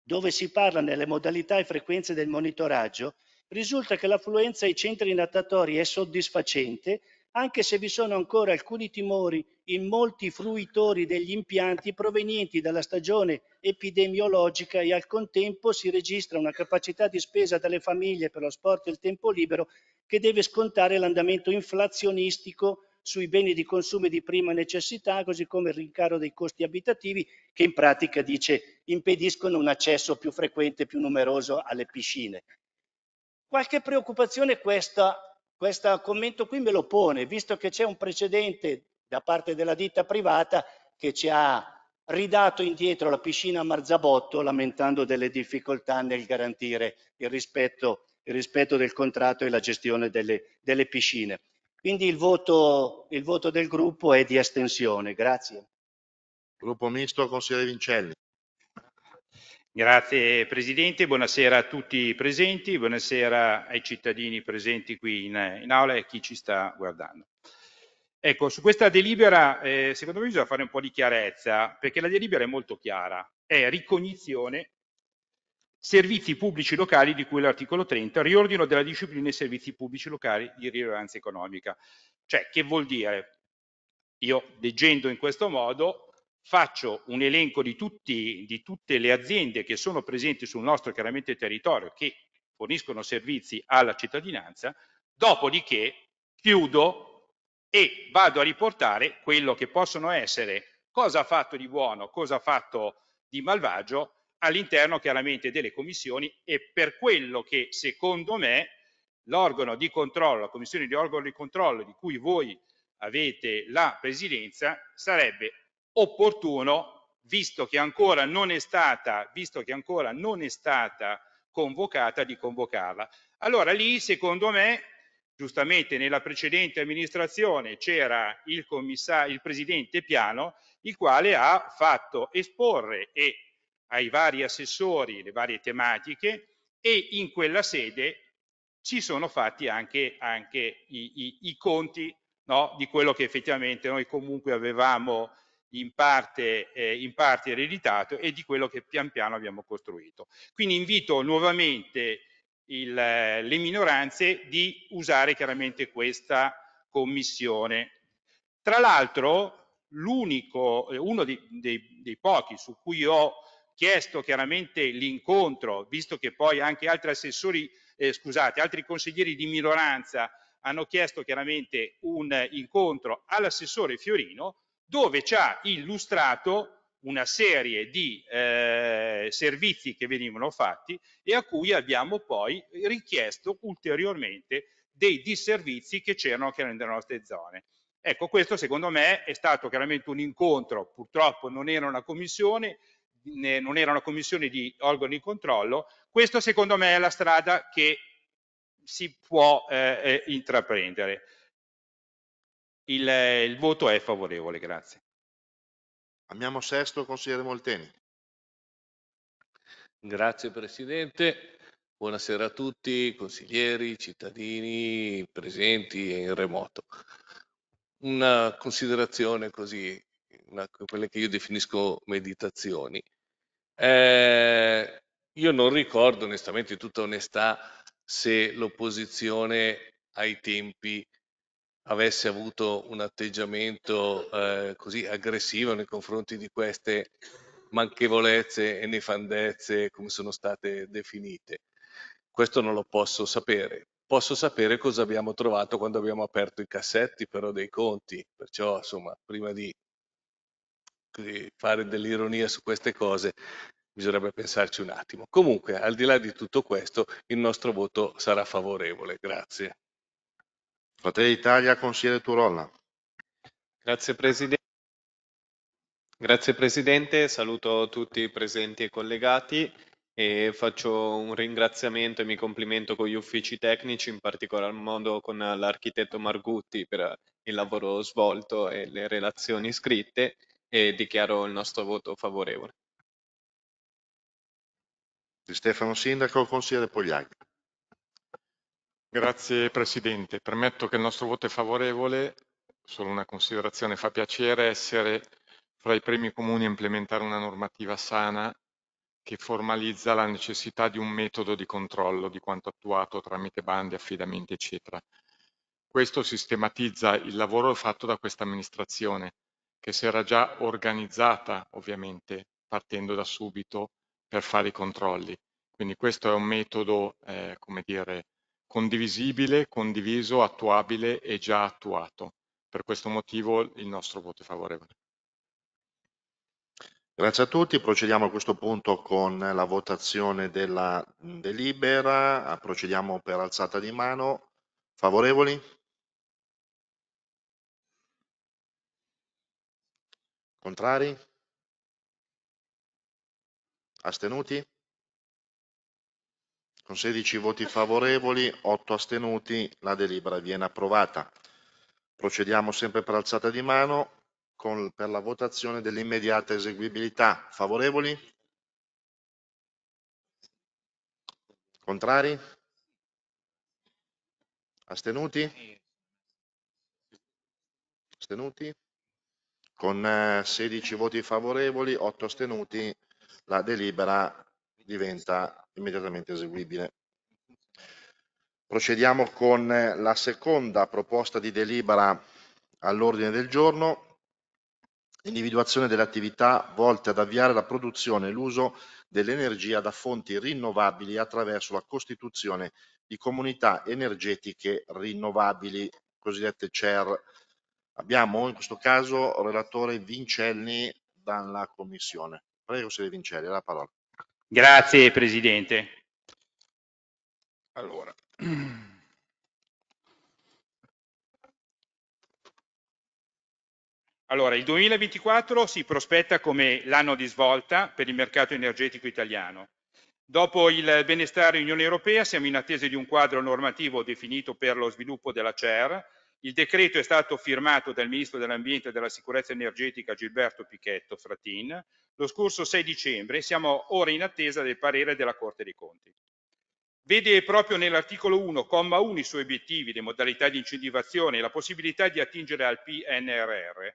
dove si parla delle modalità e frequenze del monitoraggio, risulta che l'affluenza ai centri natatori è soddisfacente, anche se vi sono ancora alcuni timori in molti fruitori degli impianti provenienti dalla stagione epidemiologica e al contempo si registra una capacità di spesa dalle famiglie per lo sport e il tempo libero che deve scontare l'andamento inflazionistico sui beni di consumo di prima necessità, così come il rincaro dei costi abitativi che in pratica dice impediscono un accesso più frequente e più numeroso alle piscine. Qualche preoccupazione questo commento qui me lo pone, visto che c'è un precedente da parte della ditta privata che ci ha ridato indietro la piscina Marzabotto lamentando delle difficoltà nel garantire il rispetto, il rispetto del contratto e la gestione delle, delle piscine. Quindi il voto, il voto del gruppo è di astensione. Grazie. Gruppo Misto, consigliere Vincelli. Grazie Presidente, buonasera a tutti i presenti, buonasera ai cittadini presenti qui in, in aula e a chi ci sta guardando. Ecco, su questa delibera eh, secondo me bisogna fare un po' di chiarezza, perché la delibera è molto chiara, è ricognizione servizi pubblici locali di cui l'articolo 30, riordino della disciplina e servizi pubblici locali di rilevanza economica. Cioè, che vuol dire? Io, leggendo in questo modo, faccio un elenco di, tutti, di tutte le aziende che sono presenti sul nostro chiaramente territorio che forniscono servizi alla cittadinanza, dopodiché chiudo e vado a riportare quello che possono essere cosa ha fatto di buono, cosa ha fatto di malvagio all'interno chiaramente delle commissioni e per quello che secondo me l'organo di controllo, la commissione di organo di controllo di cui voi avete la presidenza sarebbe opportuno, visto che ancora non è stata, visto che ancora non è stata convocata, di convocarla. Allora lì, secondo me, giustamente nella precedente amministrazione c'era il, il presidente Piano, il quale ha fatto esporre e ai vari assessori le varie tematiche e in quella sede ci sono fatti anche, anche i, i, i, conti no, di quello che effettivamente noi comunque avevamo in parte, eh, in parte ereditato e di quello che pian piano abbiamo costruito. Quindi invito nuovamente il, le minoranze di usare chiaramente questa commissione. Tra l'altro l'unico, uno dei, dei, dei pochi su cui ho chiesto chiaramente l'incontro, visto che poi anche altri assessori, eh, scusate, altri consiglieri di minoranza hanno chiesto chiaramente un incontro all'assessore Fiorino, dove ci ha illustrato una serie di eh, servizi che venivano fatti e a cui abbiamo poi richiesto ulteriormente dei disservizi che c'erano anche nelle nostre zone. Ecco, questo secondo me è stato chiaramente un incontro, purtroppo non era una commissione, non era una commissione di organi di controllo, questo secondo me è la strada che si può eh, eh intraprendere il, il voto è favorevole, grazie. Abbiamo sesto, consigliere Molteni. Grazie Presidente, buonasera a tutti, consiglieri, cittadini presenti e in remoto. Una considerazione così, una, quelle che io definisco meditazioni. Eh, io non ricordo onestamente, in tutta onestà, se l'opposizione ai tempi avesse avuto un atteggiamento eh, così aggressivo nei confronti di queste manchevolezze e nefandezze come sono state definite. Questo non lo posso sapere. Posso sapere cosa abbiamo trovato quando abbiamo aperto i cassetti però dei conti, perciò insomma prima di, di fare dell'ironia su queste cose bisognerebbe pensarci un attimo. Comunque al di là di tutto questo il nostro voto sarà favorevole. Grazie. Fratelli d'Italia, consigliere Turolla. Grazie Presidente. Grazie Presidente, saluto tutti i presenti e collegati e faccio un ringraziamento e mi complimento con gli uffici tecnici, in particolar modo con l'architetto Margutti per il lavoro svolto e le relazioni scritte e dichiaro il nostro voto favorevole. Di Stefano Sindaco, consigliere Pogliacchi. Grazie Presidente, permetto che il nostro voto è favorevole, solo una considerazione, fa piacere essere fra i primi comuni a implementare una normativa sana che formalizza la necessità di un metodo di controllo di quanto attuato tramite bandi, affidamenti, eccetera. Questo sistematizza il lavoro fatto da questa amministrazione, che si era già organizzata, ovviamente, partendo da subito per fare i controlli. Quindi questo è un metodo, eh, come dire, condivisibile, condiviso, attuabile e già attuato. Per questo motivo il nostro voto è favorevole. Grazie a tutti, procediamo a questo punto con la votazione della delibera, procediamo per alzata di mano, favorevoli? Contrari? Astenuti? Con 16 voti favorevoli, 8 astenuti, la delibera viene approvata. Procediamo sempre per alzata di mano con, per la votazione dell'immediata eseguibilità. Favorevoli? Contrari? Astenuti? Astenuti? Con 16 eh, voti favorevoli, 8 astenuti, la delibera diventa immediatamente eseguibile. Procediamo con la seconda proposta di delibera all'ordine del giorno, individuazione delle attività volte ad avviare la produzione e l'uso dell'energia da fonti rinnovabili attraverso la costituzione di comunità energetiche rinnovabili, cosiddette CER. Abbiamo in questo caso il relatore Vincelli dalla Commissione. Prego, Sire Vincelli, la parola. Grazie Presidente. Allora. Allora, il 2024 si prospetta come l'anno di svolta per il mercato energetico italiano. Dopo il benestare Unione Europea siamo in attesa di un quadro normativo definito per lo sviluppo della CER, il decreto è stato firmato dal Ministro dell'Ambiente e della Sicurezza Energetica Gilberto Pichetto Fratin lo scorso 6 dicembre e siamo ora in attesa del parere della Corte dei Conti. Vede proprio nell'articolo 1,1 i suoi obiettivi, le modalità di incentivazione e la possibilità di attingere al PNRR.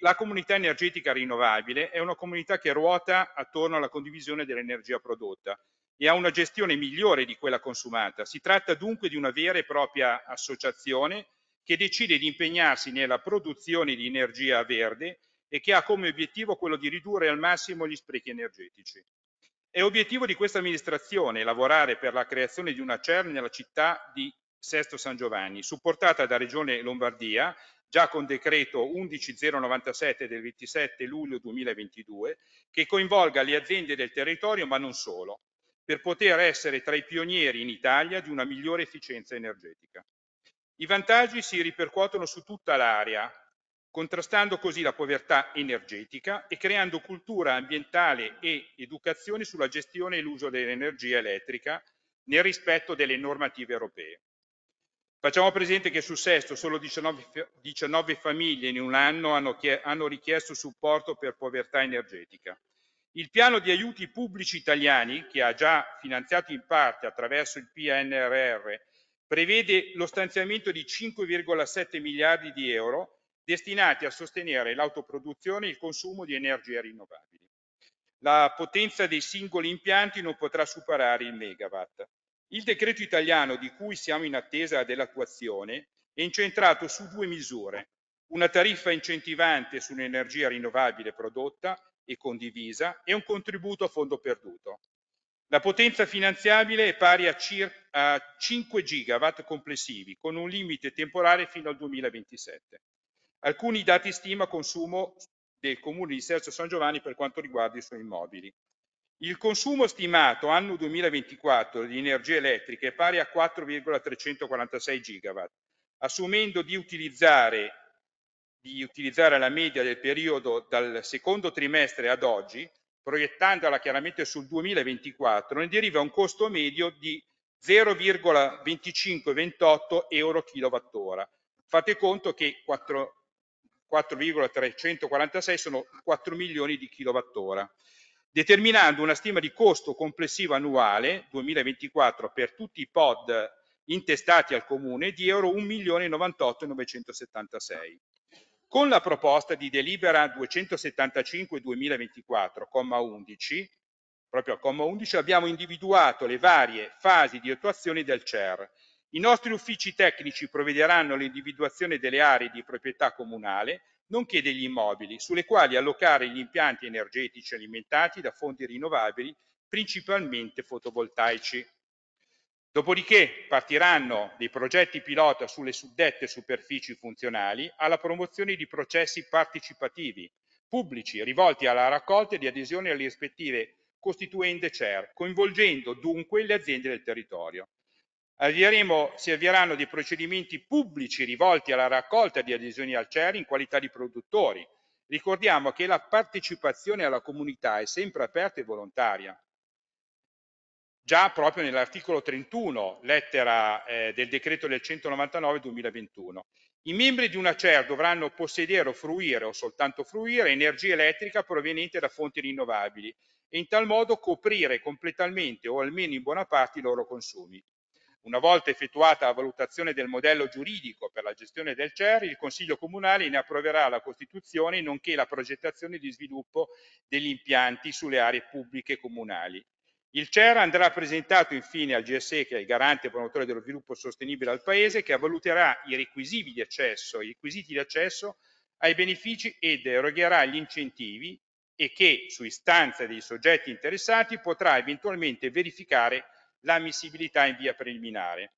La comunità energetica rinnovabile è una comunità che ruota attorno alla condivisione dell'energia prodotta, e ha una gestione migliore di quella consumata. Si tratta dunque di una vera e propria associazione che decide di impegnarsi nella produzione di energia verde e che ha come obiettivo quello di ridurre al massimo gli sprechi energetici. È obiettivo di questa amministrazione lavorare per la creazione di una CERN nella città di Sesto San Giovanni, supportata da Regione Lombardia, già con decreto 11097 del 27 luglio 2022, che coinvolga le aziende del territorio, ma non solo, per poter essere tra i pionieri in Italia di una migliore efficienza energetica. I vantaggi si ripercuotono su tutta l'area, contrastando così la povertà energetica e creando cultura ambientale e educazione sulla gestione e l'uso dell'energia elettrica nel rispetto delle normative europee. Facciamo presente che su Sesto solo 19, 19 famiglie in un anno hanno, hanno richiesto supporto per povertà energetica. Il piano di aiuti pubblici italiani, che ha già finanziato in parte attraverso il PNRR prevede lo stanziamento di 5,7 miliardi di euro destinati a sostenere l'autoproduzione e il consumo di energie rinnovabili. La potenza dei singoli impianti non potrà superare il megawatt. Il decreto italiano di cui siamo in attesa dell'attuazione è incentrato su due misure, una tariffa incentivante sull'energia rinnovabile prodotta e condivisa e un contributo a fondo perduto. La potenza finanziabile è pari a, circa, a 5 gigawatt complessivi, con un limite temporale fino al 2027. Alcuni dati stima consumo del Comune di Sergio San Giovanni per quanto riguarda i suoi immobili. Il consumo stimato anno 2024 di energia elettrica è pari a 4,346 gigawatt, assumendo di utilizzare, di utilizzare la media del periodo dal secondo trimestre ad oggi, proiettandola chiaramente sul 2024, ne deriva un costo medio di 0,2528 euro kWh. Fate conto che 4,346 sono 4 milioni di kWh, determinando una stima di costo complessivo annuale 2024 per tutti i pod intestati al comune di euro 1.098.976. Con la proposta di delibera 275 202411 proprio al comma 11, abbiamo individuato le varie fasi di attuazione del CER. I nostri uffici tecnici provvederanno all'individuazione delle aree di proprietà comunale, nonché degli immobili, sulle quali allocare gli impianti energetici alimentati da fonti rinnovabili, principalmente fotovoltaici. Dopodiché partiranno dei progetti pilota sulle suddette superfici funzionali alla promozione di processi partecipativi pubblici rivolti alla raccolta di adesioni alle rispettive costituende CER, coinvolgendo dunque le aziende del territorio. Avvieremo, si avvieranno dei procedimenti pubblici rivolti alla raccolta di adesioni al CER in qualità di produttori. Ricordiamo che la partecipazione alla comunità è sempre aperta e volontaria già proprio nell'articolo 31, lettera eh, del decreto del 199-2021. I membri di una CER dovranno possedere o fruire o soltanto fruire energia elettrica proveniente da fonti rinnovabili e in tal modo coprire completamente o almeno in buona parte i loro consumi. Una volta effettuata la valutazione del modello giuridico per la gestione del CER, il Consiglio Comunale ne approverà la costituzione nonché la progettazione di sviluppo degli impianti sulle aree pubbliche comunali. Il CER andrà presentato infine al GSE, che è il garante promotore dello sviluppo sostenibile al Paese, che valuterà i requisiti di accesso, i requisiti di accesso ai benefici ed erogherà gli incentivi e che, su istanza dei soggetti interessati, potrà eventualmente verificare l'ammissibilità in via preliminare.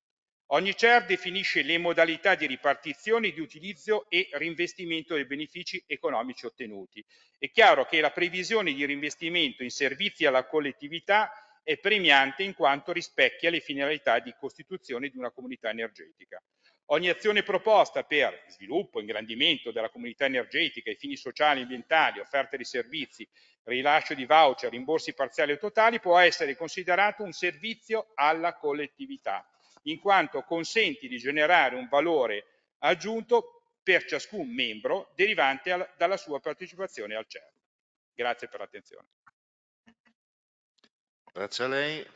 Ogni CER definisce le modalità di ripartizione, di utilizzo e reinvestimento dei benefici economici ottenuti. È chiaro che la previsione di reinvestimento in servizi alla collettività è premiante in quanto rispecchia le finalità di costituzione di una comunità energetica. Ogni azione proposta per sviluppo, ingrandimento della comunità energetica, i fini sociali, ambientali, offerte di servizi, rilascio di voucher, rimborsi parziali o totali può essere considerato un servizio alla collettività, in quanto consente di generare un valore aggiunto per ciascun membro derivante dalla sua partecipazione al CERN. Grazie per l'attenzione. Grazie a lei.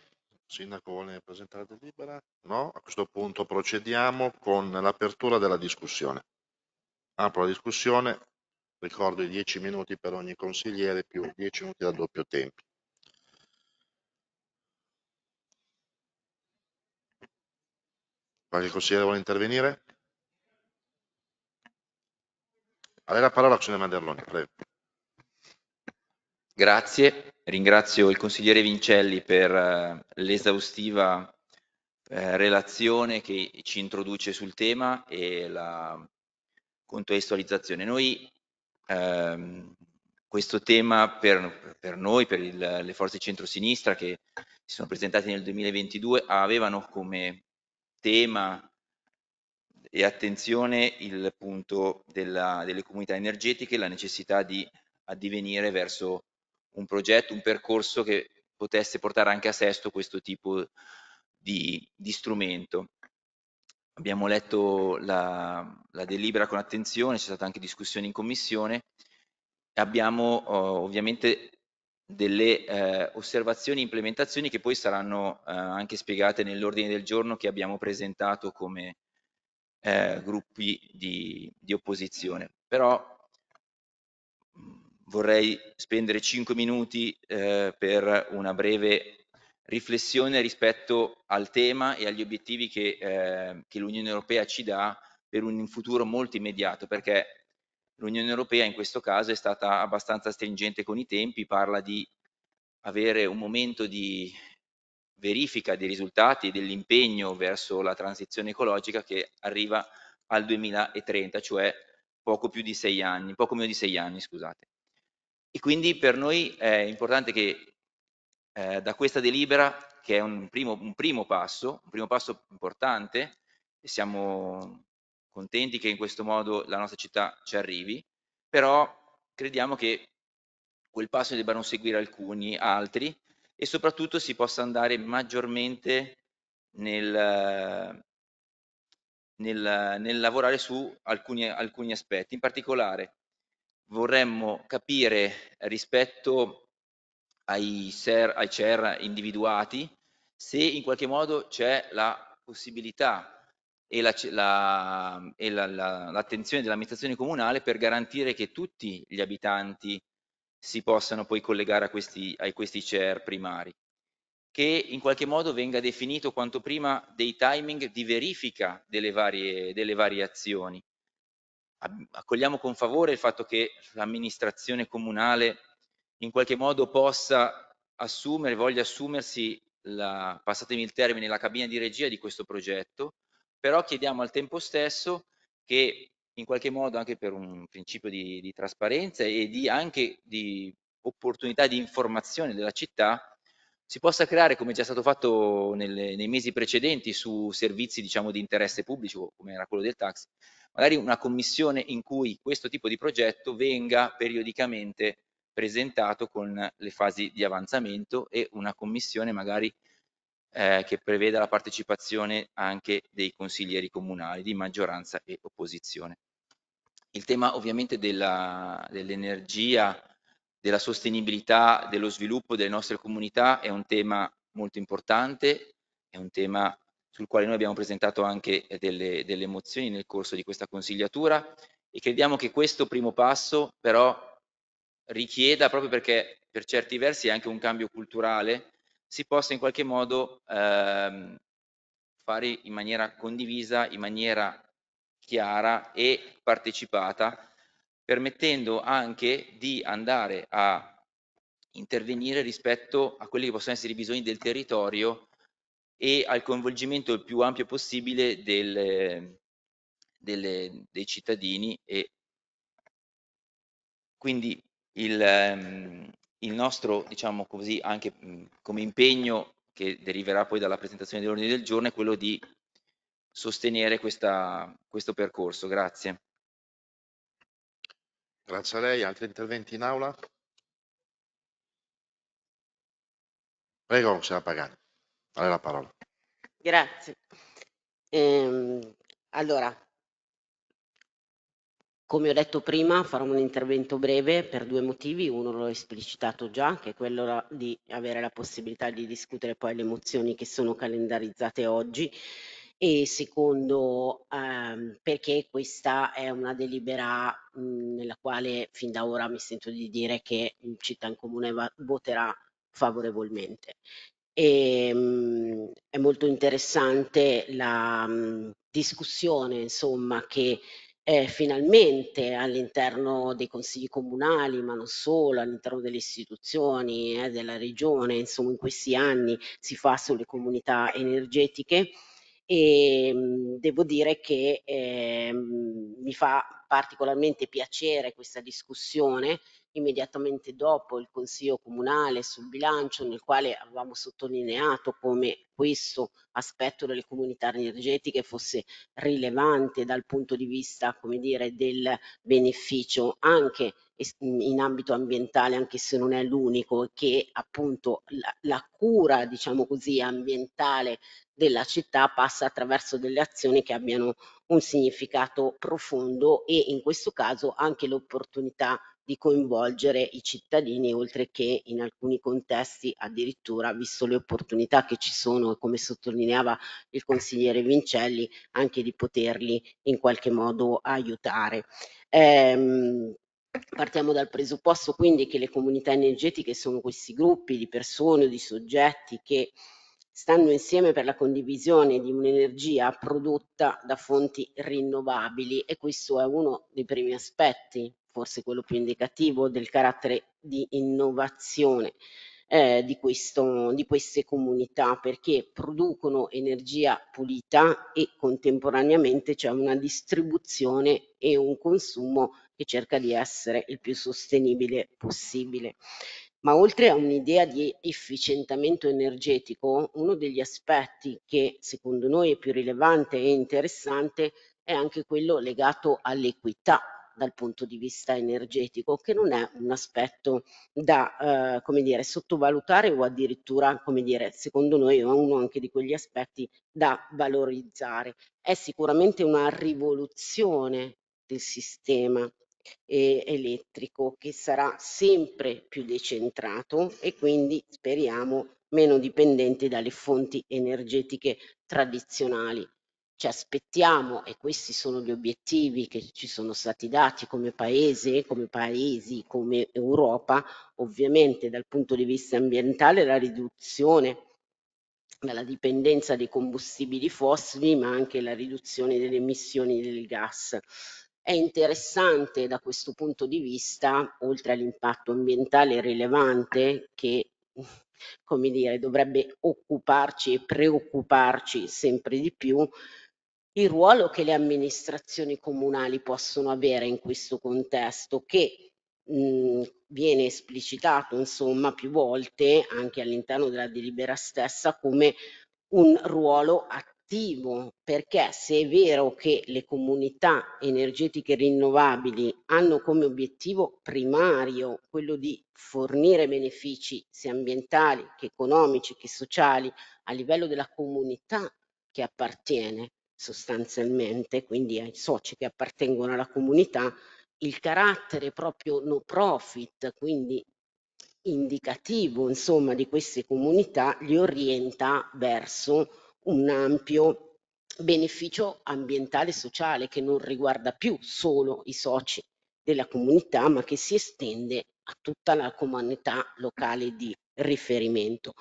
Sindaco vuole presentare la delibera? No? A questo punto procediamo con l'apertura della discussione. Apro la discussione, ricordo i 10 minuti per ogni consigliere più 10 minuti da doppio tempo. Qualche consigliere vuole intervenire? A lei la parola, consigliere Manderloni, prego. Grazie, ringrazio il consigliere Vincelli per eh, l'esaustiva eh, relazione che ci introduce sul tema e la contestualizzazione. Noi ehm, questo tema per, per noi, per il, le forze centrosinistra che si sono presentate nel 2022, avevano come tema e attenzione il punto della, delle comunità energetiche, la necessità di addivenire verso un progetto, un percorso che potesse portare anche a sesto questo tipo di, di strumento. Abbiamo letto la, la delibera con attenzione, c'è stata anche discussione in commissione abbiamo oh, ovviamente delle eh, osservazioni e implementazioni che poi saranno eh, anche spiegate nell'ordine del giorno che abbiamo presentato come eh, gruppi di, di, opposizione. Però vorrei spendere 5 minuti eh, per una breve riflessione rispetto al tema e agli obiettivi che, eh, che l'Unione Europea ci dà per un futuro molto immediato, perché l'Unione Europea in questo caso è stata abbastanza stringente con i tempi, parla di avere un momento di verifica dei risultati e dell'impegno verso la transizione ecologica che arriva al 2030, cioè poco più di sei anni, poco meno di sei anni, scusate. E quindi per noi è importante che eh, da questa delibera, che è un primo, un primo passo, un primo passo importante, e siamo contenti che in questo modo la nostra città ci arrivi, però crediamo che quel passo debbano seguire alcuni altri e soprattutto si possa andare maggiormente nel, nel, nel lavorare su alcuni, alcuni aspetti. In particolare vorremmo capire rispetto ai, ser, ai CER individuati se in qualche modo c'è la possibilità e, la, la, la, l'attenzione dell'amministrazione comunale per garantire che tutti gli abitanti si possano poi collegare a questi, a questi CER primari, che in qualche modo venga definito quanto prima dei timing di verifica delle varie, delle varie azioni accogliamo con favore il fatto che l'amministrazione comunale in qualche modo possa assumere, voglia assumersi, la, passatemi il termine, la cabina di regia di questo progetto, però chiediamo al tempo stesso che in qualche modo anche per un principio di, di trasparenza e di anche di opportunità di informazione della città si possa creare, come già stato fatto nelle, nei mesi precedenti su servizi diciamo, di interesse pubblico, come era quello del taxi, magari una commissione in cui questo tipo di progetto venga periodicamente presentato con le fasi di avanzamento e una commissione magari eh, che preveda la partecipazione anche dei consiglieri comunali di maggioranza e opposizione. Il tema ovviamente dell'energia, dell della sostenibilità, dello sviluppo delle nostre comunità è un tema molto importante, è un tema sul quale noi abbiamo presentato anche eh, delle, delle mozioni nel corso di questa consigliatura e crediamo che questo primo passo però richieda, proprio perché per certi versi è anche un cambio culturale, si possa in qualche modo ehm, fare in maniera condivisa, in maniera chiara e partecipata, permettendo anche di andare a intervenire rispetto a quelli che possono essere i bisogni del territorio e al coinvolgimento il più ampio possibile del, delle, dei cittadini e quindi il, ehm, il nostro, diciamo così, anche come impegno che deriverà poi dalla presentazione dell'ordine del giorno è quello di sostenere questa, questo percorso. Grazie. Grazie a lei. Altri interventi in aula? Prego, signora Pagani. A lei la parola. Grazie. Ehm, allora, come ho detto prima, farò un intervento breve per due motivi. Uno l'ho esplicitato già, che è quello di avere la possibilità di discutere poi le mozioni che sono calendarizzate oggi. E secondo, ehm, perché questa è una delibera mh, nella quale fin da ora mi sento di dire che il Città in Comune va- voterà favorevolmente. Ehm, è molto interessante la, mhmm, discussione insomma che, ehm, finalmente all'interno dei consigli comunali, ma non solo, all'interno delle istituzioni, eh, della regione, insomma in questi anni si fa sulle comunità energetiche. Ehm, devo dire che, ehm, mi fa particolarmente piacere questa discussione immediatamente dopo il Consiglio Comunale sul bilancio nel quale avevamo sottolineato come questo aspetto delle comunità energetiche fosse rilevante dal punto di vista come dire, del beneficio anche in ambito ambientale, anche se non è l'unico, che appunto la, la cura diciamo così, ambientale della città passa attraverso delle azioni che abbiano un significato profondo e in questo caso anche l'opportunità di coinvolgere i cittadini, oltre che in alcuni contesti addirittura, visto le opportunità che ci sono come sottolineava il consigliere Vincelli, anche di poterli in qualche modo aiutare. Ehm, Partiamo dal presupposto quindi che le comunità energetiche sono questi gruppi di persone o di soggetti che stanno insieme per la condivisione di un'energia prodotta da fonti rinnovabili e questo è uno dei primi aspetti, forse quello più indicativo del carattere di innovazione eh, di, questo, di queste comunità perché producono energia pulita e contemporaneamente c'è una distribuzione e un consumo che cerca di essere il più sostenibile possibile. Ma oltre a un'idea di efficientamento energetico, uno degli aspetti che secondo noi è più rilevante e interessante è anche quello legato all'equità dal punto di vista energetico, che non è un aspetto da eh, come dire, sottovalutare o addirittura, come dire, secondo noi è uno anche di quegli aspetti da valorizzare. È sicuramente una rivoluzione del sistema eh, elettrico che sarà sempre più decentrato e quindi speriamo meno dipendente dalle fonti energetiche tradizionali. Ci aspettiamo, e questi sono gli obiettivi che ci sono stati dati come paese, come paesi, come Europa, ovviamente dal punto di vista ambientale la riduzione dalla dipendenza dai combustibili fossili, ma anche la riduzione delle emissioni del gas è interessante da questo punto di vista, oltre all'impatto ambientale rilevante che come dire, dovrebbe occuparci e preoccuparci sempre di più, il ruolo che le amministrazioni comunali possono avere in questo contesto che viene esplicitato insomma più volte anche all'interno della delibera stessa come un ruolo attivo attivo perché se è vero che le comunità energetiche rinnovabili hanno come obiettivo primario quello di fornire benefici sia ambientali che economici che sociali a livello della comunità che appartiene sostanzialmente, quindi ai soci che appartengono alla comunità, il carattere proprio no profit, quindi indicativo insomma di queste comunità, li orienta verso un ampio beneficio ambientale e sociale che non riguarda più solo i soci della comunità, ma che si estende a tutta la comunità locale di riferimento.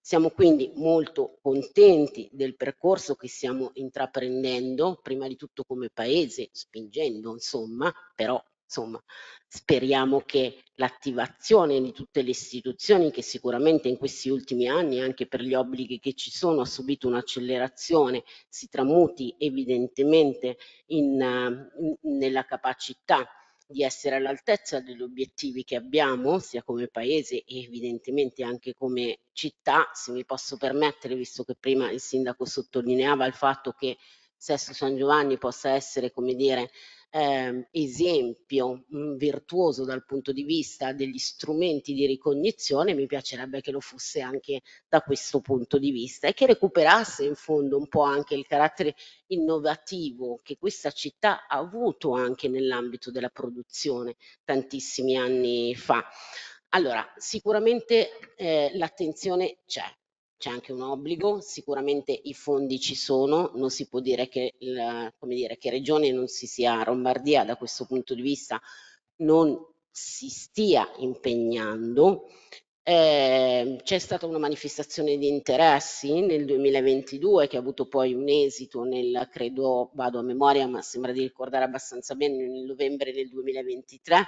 Siamo quindi molto contenti del percorso che stiamo intraprendendo, prima di tutto come paese, spingendo insomma, però Insomma, speriamo che l'attivazione di tutte le istituzioni, che sicuramente in questi ultimi anni, anche per gli obblighi che ci sono, ha subito un'accelerazione, si tramuti evidentemente in, nella capacità di essere all'altezza degli obiettivi che abbiamo, sia come paese e evidentemente anche come città, se mi posso permettere, visto che prima il sindaco sottolineava il fatto che Sesto San Giovanni possa essere, come dire, eh, esempio mh, mm, virtuoso dal punto di vista degli strumenti di ricognizione, mi piacerebbe che lo fosse anche da questo punto di vista e che recuperasse in fondo un po' anche il carattere innovativo che questa città ha avuto anche nell'ambito della produzione tantissimi anni fa. Allora, sicuramente eh, l'attenzione c'è, c'è anche un obbligo, sicuramente i fondi ci sono, non si può dire che, il, come dire, che Regione non si sia Lombardia da questo punto di vista, non si stia impegnando. Eh, c'è stata una manifestazione di interessi nel 2022 che ha avuto poi un esito nel, credo, vado a memoria, ma sembra di ricordare abbastanza bene, nel novembre del 2023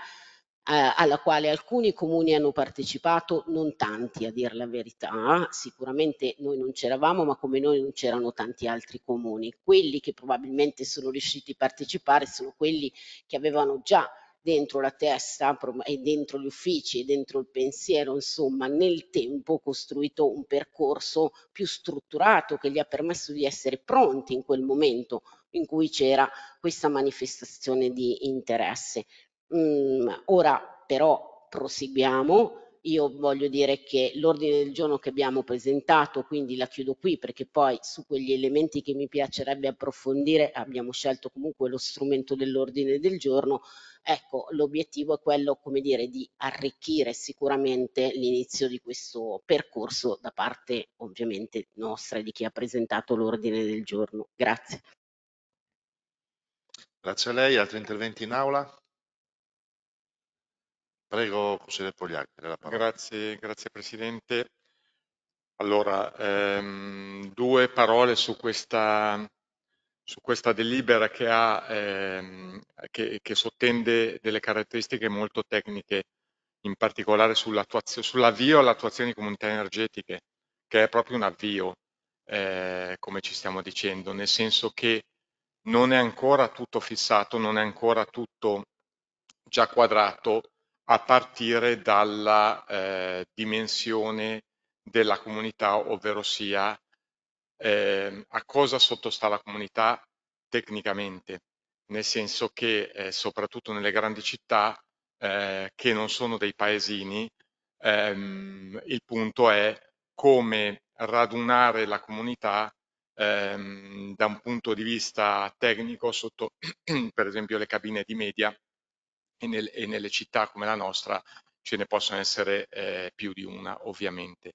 eh, alla quale alcuni comuni hanno partecipato, non tanti a dire la verità, sicuramente noi non c'eravamo, ma come noi non c'erano tanti altri comuni. Quelli che probabilmente sono riusciti a partecipare sono quelli che avevano già dentro la testa e dentro gli uffici e dentro il pensiero, insomma, nel tempo costruito un percorso più strutturato che gli ha permesso di essere pronti in quel momento in cui c'era questa manifestazione di interesse. Mhmm, ora però proseguiamo. Io voglio dire che l'ordine del giorno che abbiamo presentato, quindi la chiudo qui perché poi su quegli elementi che mi piacerebbe approfondire abbiamo scelto comunque lo strumento dell'ordine del giorno. Ecco, l'obiettivo è quello, come dire, di arricchire sicuramente l'inizio di questo percorso da parte ovviamente nostra e di chi ha presentato l'ordine del giorno. Grazie. Grazie a lei. Altri interventi in aula? Prego, consigliere Pogliacchi, la parola. Grazie, grazie Presidente. Allora, ehm, due parole su questa, su questa delibera che, ha, ehm, che, che, sottende delle caratteristiche molto tecniche, in particolare sull'avvio all'attuazione di comunità energetiche, che è proprio un avvio, eh, come ci stiamo dicendo, nel senso che non è ancora tutto fissato, non è ancora tutto già quadrato, a partire dalla eh, dimensione della comunità, ovvero sia eh, a cosa sottostà la comunità tecnicamente, nel senso che eh, soprattutto nelle grandi città eh, che non sono dei paesini, ehm, il punto è come radunare la comunità ehm, da un punto di vista tecnico sotto per esempio le cabine di media e, nel, e, nelle città come la nostra ce ne possono essere eh, più di una ovviamente.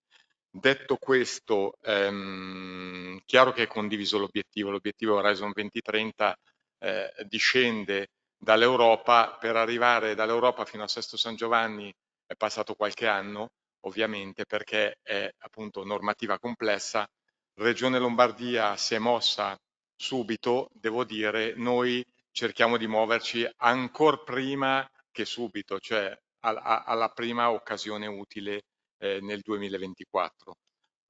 Detto questo, ehm, chiaro che è condiviso l'obiettivo, l'obiettivo Horizon 2030 eh, discende dall'Europa, per arrivare dall'Europa fino a Sesto San Giovanni è passato qualche anno, ovviamente perché è appunto normativa complessa. Regione Lombardia si è mossa subito, devo dire, noi cerchiamo di muoverci ancora prima che subito, cioè alla prima occasione utile eh, nel 2024.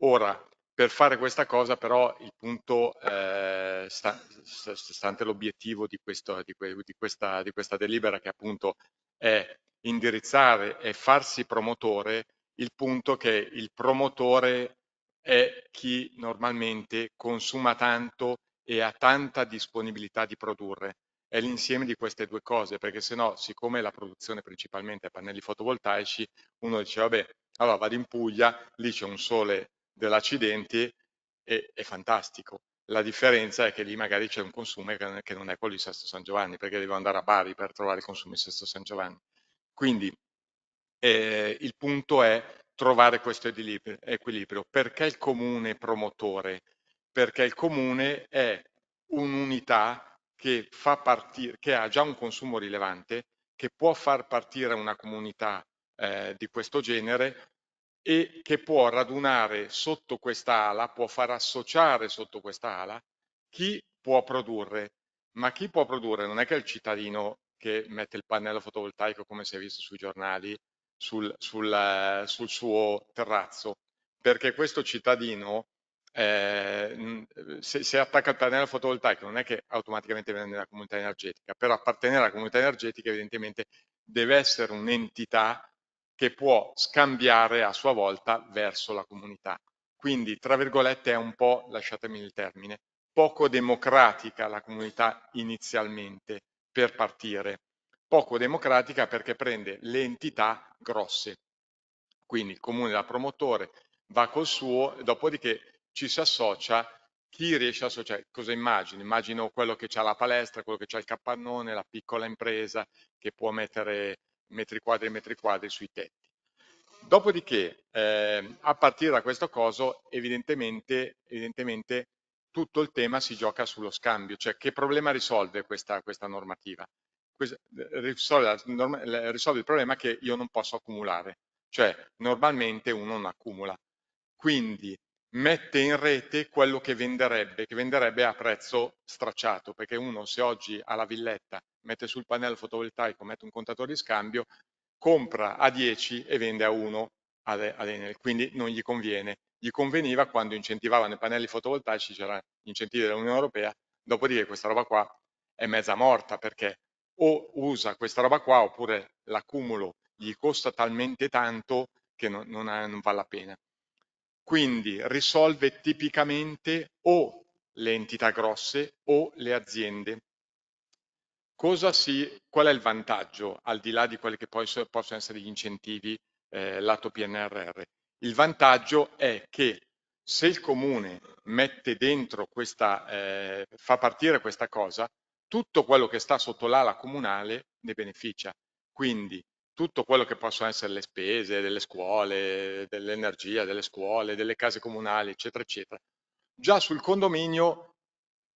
Ora, per fare questa cosa però il punto eh, sta, stante l'obiettivo di, di, di, questa, di questa delibera che appunto è indirizzare e farsi promotore, il punto che il promotore è chi normalmente consuma tanto e ha tanta disponibilità di produrre è l'insieme di queste due cose, perché se no, siccome la produzione principalmente è pannelli fotovoltaici, uno dice, vabbè, allora vado in Puglia, lì c'è un sole dell'accidenti e è fantastico. La differenza è che lì magari c'è un consumo che non è quello di Sesto San Giovanni, perché devo andare a Bari per trovare il consumo di Sesto San Giovanni. Quindi eh, il punto è trovare questo equilibrio. Perché il comune promotore? Perché il comune è un'unità che, partire, che ha già un consumo rilevante, che può far partire una comunità eh, di questo genere e che può radunare sotto questa ala, può far associare sotto questa ala chi può produrre. Ma chi può produrre non è che il cittadino che mette il pannello fotovoltaico come si è visto sui giornali sul, sul, eh, sul suo terrazzo, perché questo cittadino eh, eh, se, se, attacca il pannello fotovoltaico non è che automaticamente viene nella comunità energetica, però appartenere alla comunità energetica evidentemente deve essere un'entità che può scambiare a sua volta verso la comunità. Quindi, tra virgolette, è un po', lasciatemi il termine, poco democratica la comunità inizialmente per partire. Poco democratica perché prende le entità grosse. Quindi il comune da promotore va col suo, dopodiché ci si associa chi riesce a associare, cosa immagino? Immagino quello che ha la palestra, quello che ha il capannone, la piccola impresa che può mettere metri quadri e metri quadri sui tetti. Dopodiché, eh, a partire da questo coso, evidentemente, evidentemente, tutto il tema si gioca sullo scambio, cioè che problema risolve questa, questa normativa? Questa, risolve, risolve il problema che io non posso accumulare, cioè normalmente uno non accumula. Quindi mette in rete quello che venderebbe, che venderebbe a prezzo stracciato, perché uno se oggi ha la villetta, mette sul pannello fotovoltaico, mette un contatore di scambio, compra a 10 e vende a 1 ad Enel, quindi non gli conviene. Gli conveniva quando incentivavano i pannelli fotovoltaici, c'erano incentivi dell'Unione Europea, dopodiché questa roba qua è mezza morta perché o usa questa roba qua oppure l'accumulo gli costa talmente tanto che non, non, ha, non vale la pena quindi risolve tipicamente o le entità grosse o le aziende. Si, qual è il vantaggio, al di là di quelli che poi possono essere gli incentivi eh, lato PNRR? Il vantaggio è che se il comune mette dentro questa, eh, fa partire questa cosa, tutto quello che sta sotto l'ala comunale ne beneficia. Quindi tutto quello che possono essere le spese delle scuole, dell'energia delle scuole, delle case comunali, eccetera, eccetera. Già sul condominio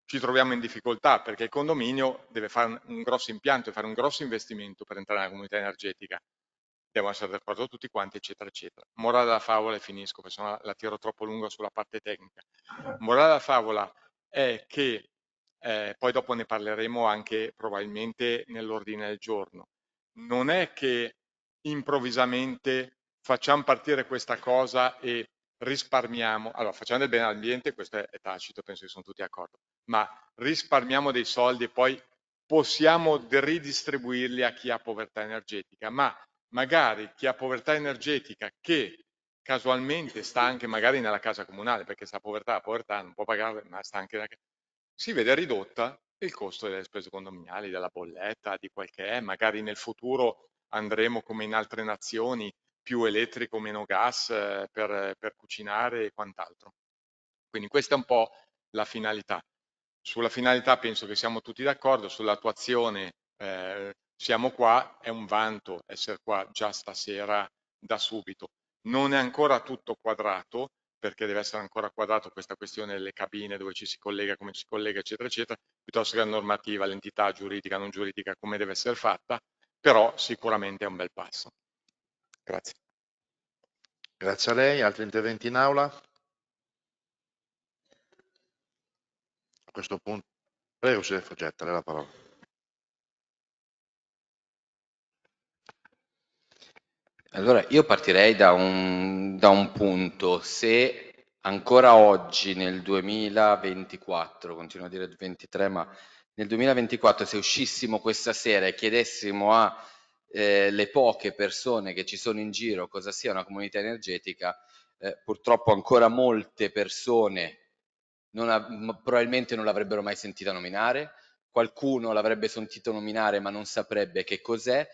ci troviamo in difficoltà perché il condominio deve fare un grosso impianto e fare un grosso investimento per entrare nella comunità energetica. Devono essere d'accordo tutti quanti, eccetera, eccetera. Morale della favola, e finisco perché sennò la tiro troppo lunga sulla parte tecnica. Morale della favola è che eh, poi dopo ne parleremo anche probabilmente nell'ordine del giorno non è che improvvisamente facciamo partire questa cosa e risparmiamo, allora facciamo del bene all'ambiente, questo è, è tacito, penso che sono tutti d'accordo, ma risparmiamo dei soldi e poi possiamo ridistribuirli a chi ha povertà energetica, ma magari chi ha povertà energetica che casualmente sta anche magari nella casa comunale, perché sta povertà, povertà non può pagarla, ma sta anche nella casa, si vede ridotta il costo delle spese condominiali, della bolletta, di quel che è, magari nel futuro andremo come in altre nazioni, più elettrico, meno gas eh, per, per cucinare e quant'altro. Quindi questa è un po' la finalità. Sulla finalità penso che siamo tutti d'accordo, sull'attuazione eh, siamo qua, è un vanto essere qua già stasera da subito. Non è ancora tutto quadrato, perché deve essere ancora quadrato questa questione delle cabine dove ci si collega, come ci si collega, eccetera, eccetera, piuttosto che la normativa, l'entità giuridica, non giuridica, come deve essere fatta, però sicuramente è un bel passo. Grazie. Grazie a lei. Altri interventi in aula? A questo punto, prego, si è lei la parola. Allora, io partirei da un, da un punto. Se ancora oggi, nel 2024, continuo a dire 23, ma nel 2024, se uscissimo questa sera e chiedessimo a eh, le poche persone che ci sono in giro cosa sia una comunità energetica, eh, purtroppo ancora molte persone non ha, probabilmente non l'avrebbero mai sentita nominare, qualcuno l'avrebbe sentito nominare ma non saprebbe che cos'è,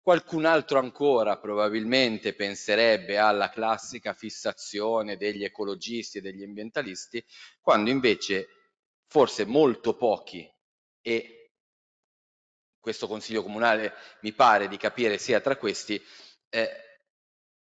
Qualcun altro ancora probabilmente penserebbe alla classica fissazione degli ecologisti e degli ambientalisti, quando invece forse molto pochi e questo consiglio comunale mi pare di capire sia tra questi, eh,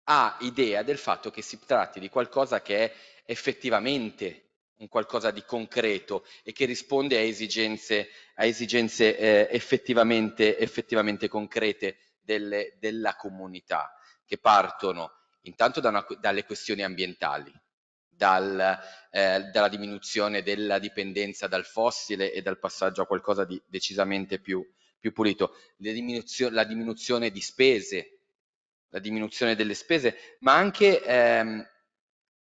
ha idea del fatto che si tratti di qualcosa che è effettivamente un qualcosa di concreto e che risponde a esigenze, a esigenze eh, effettivamente, effettivamente, concrete delle, della comunità che partono intanto da una, dalle questioni ambientali, dal, eh, dalla diminuzione della dipendenza dal fossile e dal passaggio a qualcosa di decisamente più, più pulito, diminuzio, la diminuzione di spese, la diminuzione delle spese, ma anche, ehm,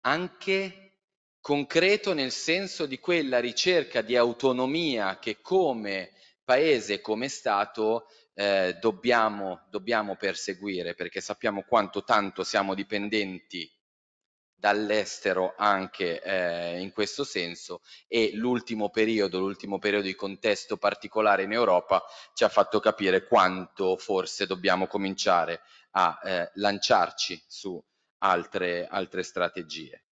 anche concreto nel senso di quella ricerca di autonomia che come paese, come Stato eh, dobbiamo, dobbiamo perseguire perché sappiamo quanto tanto siamo dipendenti dall'estero anche eh, in questo senso e l'ultimo periodo, l'ultimo periodo di contesto particolare in Europa ci ha fatto capire quanto forse dobbiamo cominciare a eh, lanciarci su altre, altre strategie.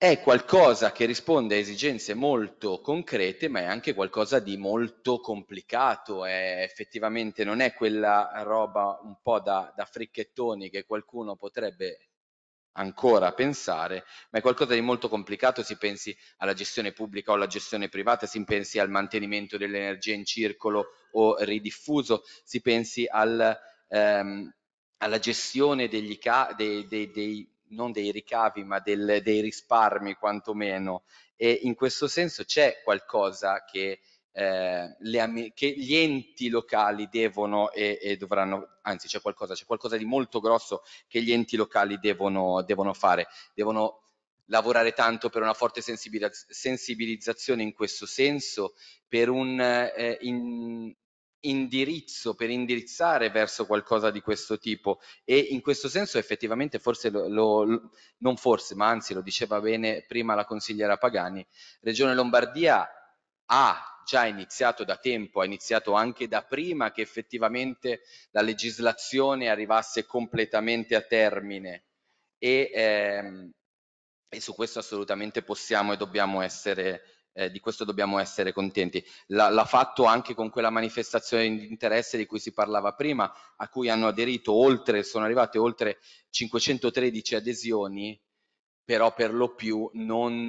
È qualcosa che risponde a esigenze molto concrete, ma è anche qualcosa di molto complicato, è effettivamente non è quella roba un po' da, da fricchettoni che qualcuno potrebbe ancora pensare, ma è qualcosa di molto complicato, si pensi alla gestione pubblica o alla gestione privata, si pensi al mantenimento dell'energia in circolo o ridiffuso, si pensi al, ehm, alla gestione dei, dei, dei non dei ricavi, ma del, dei risparmi quantomeno. E in questo senso c'è qualcosa che, eh, le, che gli enti locali devono e, e dovranno, anzi c'è qualcosa, c'è qualcosa di molto grosso che gli enti locali devono, devono fare, devono lavorare tanto per una forte sensibilizzazione in questo senso, per un eh, in, indirizzo per indirizzare verso qualcosa di questo tipo e in questo senso effettivamente forse lo, lo, non forse ma anzi lo diceva bene prima la consigliera Pagani Regione Lombardia ha già iniziato da tempo, ha iniziato anche da prima che effettivamente la legislazione arrivasse completamente a termine e, ehm, e su questo assolutamente possiamo e dobbiamo essere eh, di questo dobbiamo essere contenti. l'ha fatto anche con quella manifestazione di interesse di cui si parlava prima, a cui hanno aderito oltre, sono arrivate oltre 513 adesioni, però per lo più non,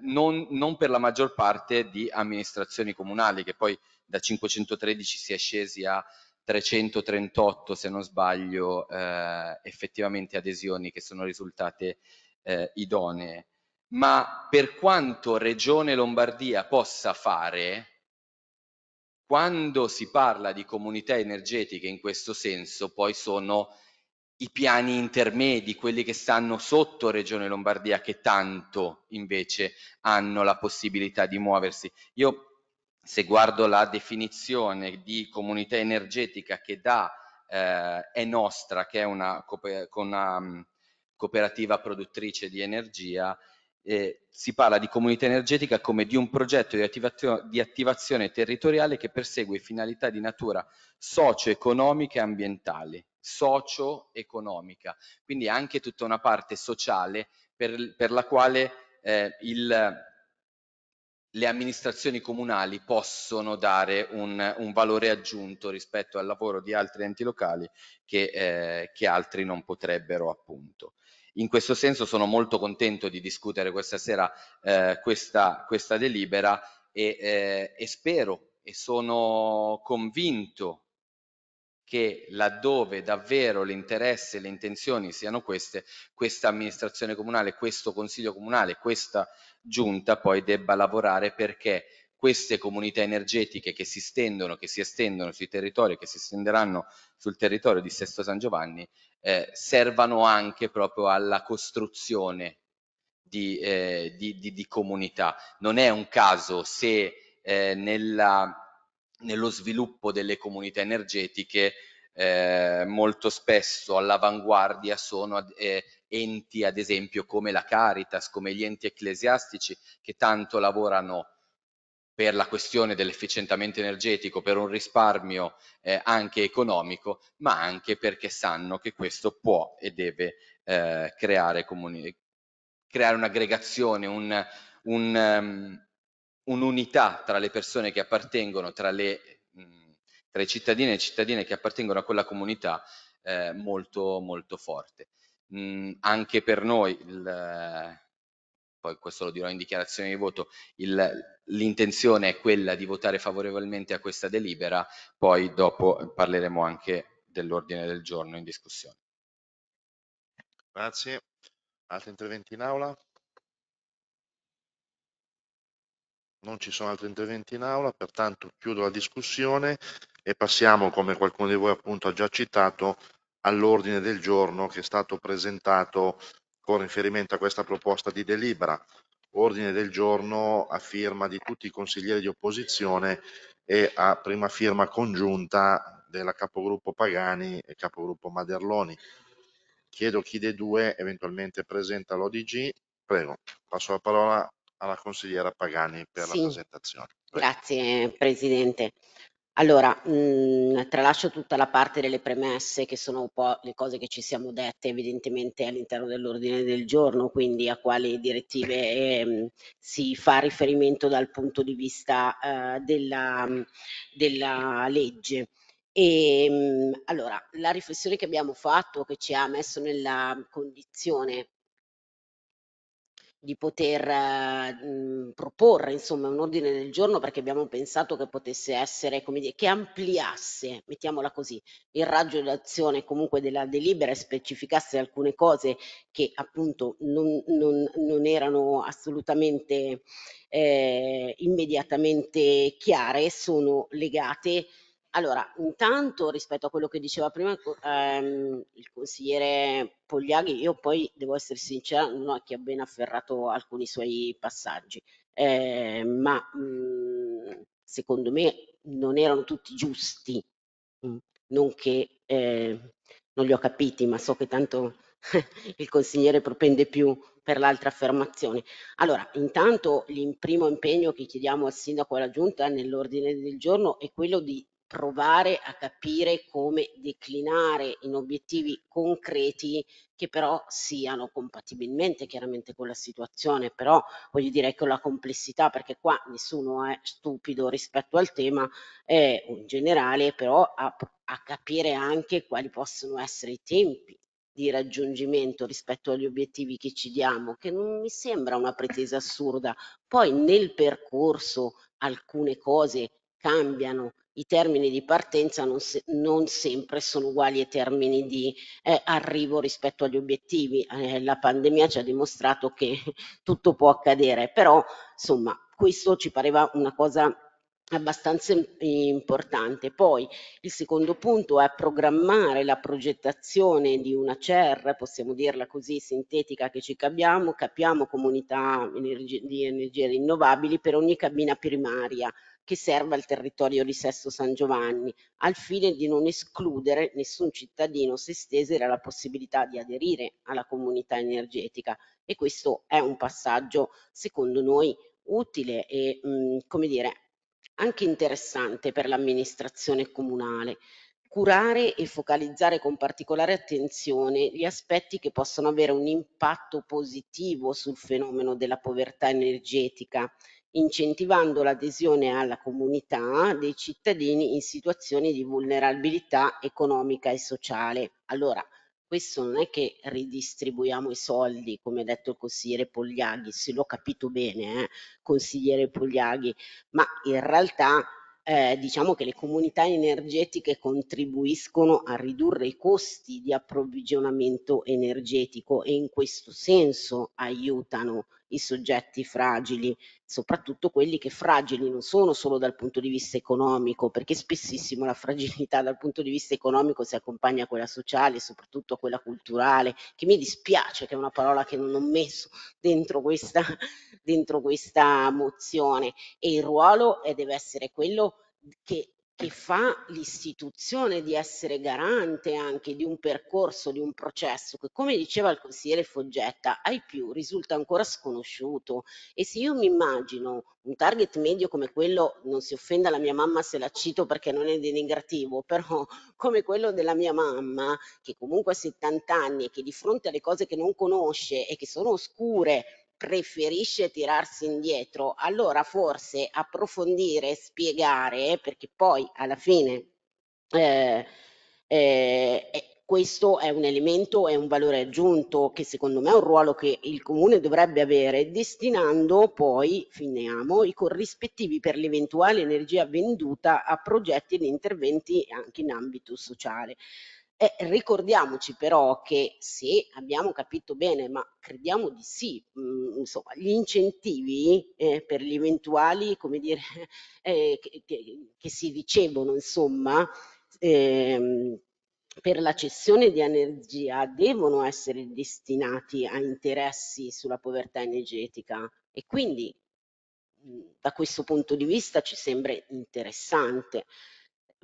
non, non per la maggior parte di amministrazioni comunali, che poi da 513 si è scesi a 338, se non sbaglio, eh, effettivamente adesioni che sono risultate eh, idonee ma per quanto Regione Lombardia possa fare, quando si parla di comunità energetiche in questo senso, poi sono i piani intermedi, quelli che stanno sotto Regione Lombardia, che tanto invece hanno la possibilità di muoversi. Io se guardo la definizione di comunità energetica che dà eh, è nostra, che è una, una cooperativa produttrice di energia, eh, si parla di comunità energetica come di un progetto di, attivazio di attivazione territoriale che persegue finalità di natura socio-economica e ambientale, socio-economica, quindi anche tutta una parte sociale per, per la quale eh, il, le amministrazioni comunali possono dare un, un, valore aggiunto rispetto al lavoro di altri enti locali che, eh, che altri non potrebbero appunto. In questo senso sono molto contento di discutere questa sera eh, questa, questa, delibera e, eh, e spero e sono convinto che laddove davvero l'interesse e le intenzioni siano queste, questa amministrazione comunale, questo consiglio comunale, questa giunta poi debba lavorare perché queste comunità energetiche che si stendono, che si estendono sui territori, che si estenderanno sul territorio di Sesto San Giovanni, eh, servano anche proprio alla costruzione di, eh, di, di, di, comunità. Non è un caso se eh, nella, nello sviluppo delle comunità energetiche eh, molto spesso all'avanguardia sono eh, enti ad esempio come la Caritas, come gli enti ecclesiastici che tanto lavorano per la questione dell'efficientamento energetico, per un risparmio eh, anche economico, ma anche perché sanno che questo può e deve eh, creare, creare un'aggregazione, un, un, um, un'unità tra le persone che appartengono, tra, le, mh, tra i cittadini e le cittadine che appartengono a quella comunità eh, molto, molto forte. Mh, anche per noi il, poi questo lo dirò in dichiarazione di voto, l'intenzione è quella di votare favorevolmente a questa delibera, poi dopo parleremo anche dell'ordine del giorno in discussione. Grazie. Altri interventi in aula? Non ci sono altri interventi in aula, pertanto chiudo la discussione e passiamo, come qualcuno di voi appunto ha già citato, all'ordine del giorno che è stato presentato con riferimento a questa proposta di delibera, ordine del giorno a firma di tutti i consiglieri di opposizione e a prima firma congiunta della capogruppo Pagani e capogruppo Maderloni. Chiedo chi dei due eventualmente presenta l'ODG. Prego, passo la parola alla consigliera Pagani per sì. la presentazione. Prego. Grazie Presidente. Allora, mhmm, tralascio tutta la parte delle premesse che sono un po' le cose che ci siamo dette evidentemente all'interno dell'ordine del giorno, quindi a quali direttive, ehm, si fa riferimento dal punto di vista, uhm, della mm, della legge. Ehm, allora, la riflessione che abbiamo fatto, che ci ha messo nella condizione di poter eh, proporre insomma un ordine del giorno perché abbiamo pensato che potesse essere come dire che ampliasse mettiamola così il raggio d'azione comunque della delibera e specificasse alcune cose che appunto non, non, non erano assolutamente eh, immediatamente chiare sono legate allora, intanto rispetto a quello che diceva prima ehm, il consigliere Pogliaghi, io poi devo essere sincera, non ho chi ha ben afferrato alcuni suoi passaggi, eh, ma mh, mhmm, secondo me non erano tutti giusti, mh, mhmm, non che eh, non li ho capiti, ma so che tanto il consigliere propende più per l'altra affermazione. Allora, intanto il primo impegno che chiediamo al sindaco e alla giunta nell'ordine del giorno è quello di provare a capire come declinare in obiettivi concreti che però siano compatibilmente chiaramente con la situazione, però voglio dire con ecco, la complessità, perché qua nessuno è stupido rispetto al tema, è un generale, però a, a capire anche quali possono essere i tempi di raggiungimento rispetto agli obiettivi che ci diamo, che non mi sembra una pretesa assurda. Poi nel percorso alcune cose cambiano, i termini di partenza non, se, non sempre sono uguali ai termini di eh, arrivo rispetto agli obiettivi. Eh, la pandemia ci ha dimostrato che tutto può accadere, però insomma questo ci pareva una cosa abbastanza importante. Poi il secondo punto è programmare la progettazione di una CER, possiamo dirla così sintetica che ci capiamo, capiamo comunità di energie rinnovabili per ogni cabina primaria che serva il territorio di Sesto San Giovanni, al fine di non escludere nessun cittadino se sestese dalla possibilità di aderire alla comunità energetica e questo è un passaggio secondo noi utile e mh, mm, come dire anche interessante per l'amministrazione comunale curare e focalizzare con particolare attenzione gli aspetti che possono avere un impatto positivo sul fenomeno della povertà energetica incentivando l'adesione alla comunità dei cittadini in situazioni di vulnerabilità economica e sociale. Allora, questo non è che ridistribuiamo i soldi, come ha detto il consigliere Pogliaghi, se l'ho capito bene, eh, consigliere Pogliaghi, ma in realtà eh, diciamo che le comunità energetiche contribuiscono a ridurre i costi di approvvigionamento energetico e in questo senso aiutano i soggetti fragili, soprattutto quelli che fragili non sono solo dal punto di vista economico, perché spessissimo la fragilità dal punto di vista economico si accompagna a quella sociale, soprattutto a quella culturale, che mi dispiace che è una parola che non ho messo dentro questa, dentro questa mozione. E il ruolo eh, deve essere quello che che fa l'istituzione di essere garante anche di un percorso, di un processo che come diceva il consigliere Foggetta ai più risulta ancora sconosciuto e se io mi immagino un target medio come quello, non si offenda la mia mamma se la cito perché non è denigrativo, però come quello della mia mamma che comunque ha 70 anni e che di fronte alle cose che non conosce e che sono oscure preferisce tirarsi indietro, allora forse approfondire e spiegare, perché poi alla fine eh, eh, eh, questo è un elemento, è un valore aggiunto che secondo me è un ruolo che il comune dovrebbe avere, destinando poi, finiamo, i corrispettivi per l'eventuale energia venduta a progetti ed interventi anche in ambito sociale. E eh, ricordiamoci però che se abbiamo capito bene, ma crediamo di sì, mh, mm, insomma, gli incentivi eh, per gli eventuali, come dire, eh, che, che, che, si ricevono, insomma, ehm, per la cessione di energia devono essere destinati a interessi sulla povertà energetica e quindi mm, da questo punto di vista ci sembra interessante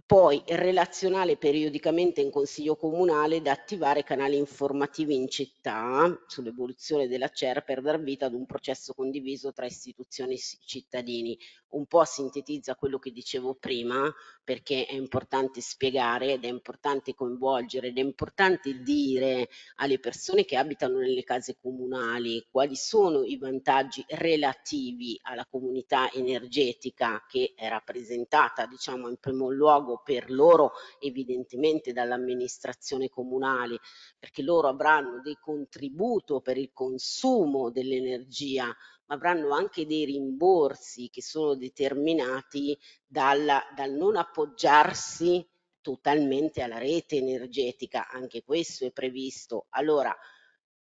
poi relazionale periodicamente in consiglio comunale da attivare canali informativi in città sull'evoluzione della CER per dar vita ad un processo condiviso tra istituzioni e cittadini un po' sintetizza quello che dicevo prima, perché è importante spiegare ed è importante coinvolgere ed è importante dire alle persone che abitano nelle case comunali quali sono i vantaggi relativi alla comunità energetica che è rappresentata, diciamo, in primo luogo per loro evidentemente dall'amministrazione comunale, perché loro avranno dei contributo per il consumo dell'energia ma avranno anche dei rimborsi che sono determinati dalla, dal non appoggiarsi totalmente alla rete energetica, anche questo è previsto. Allora,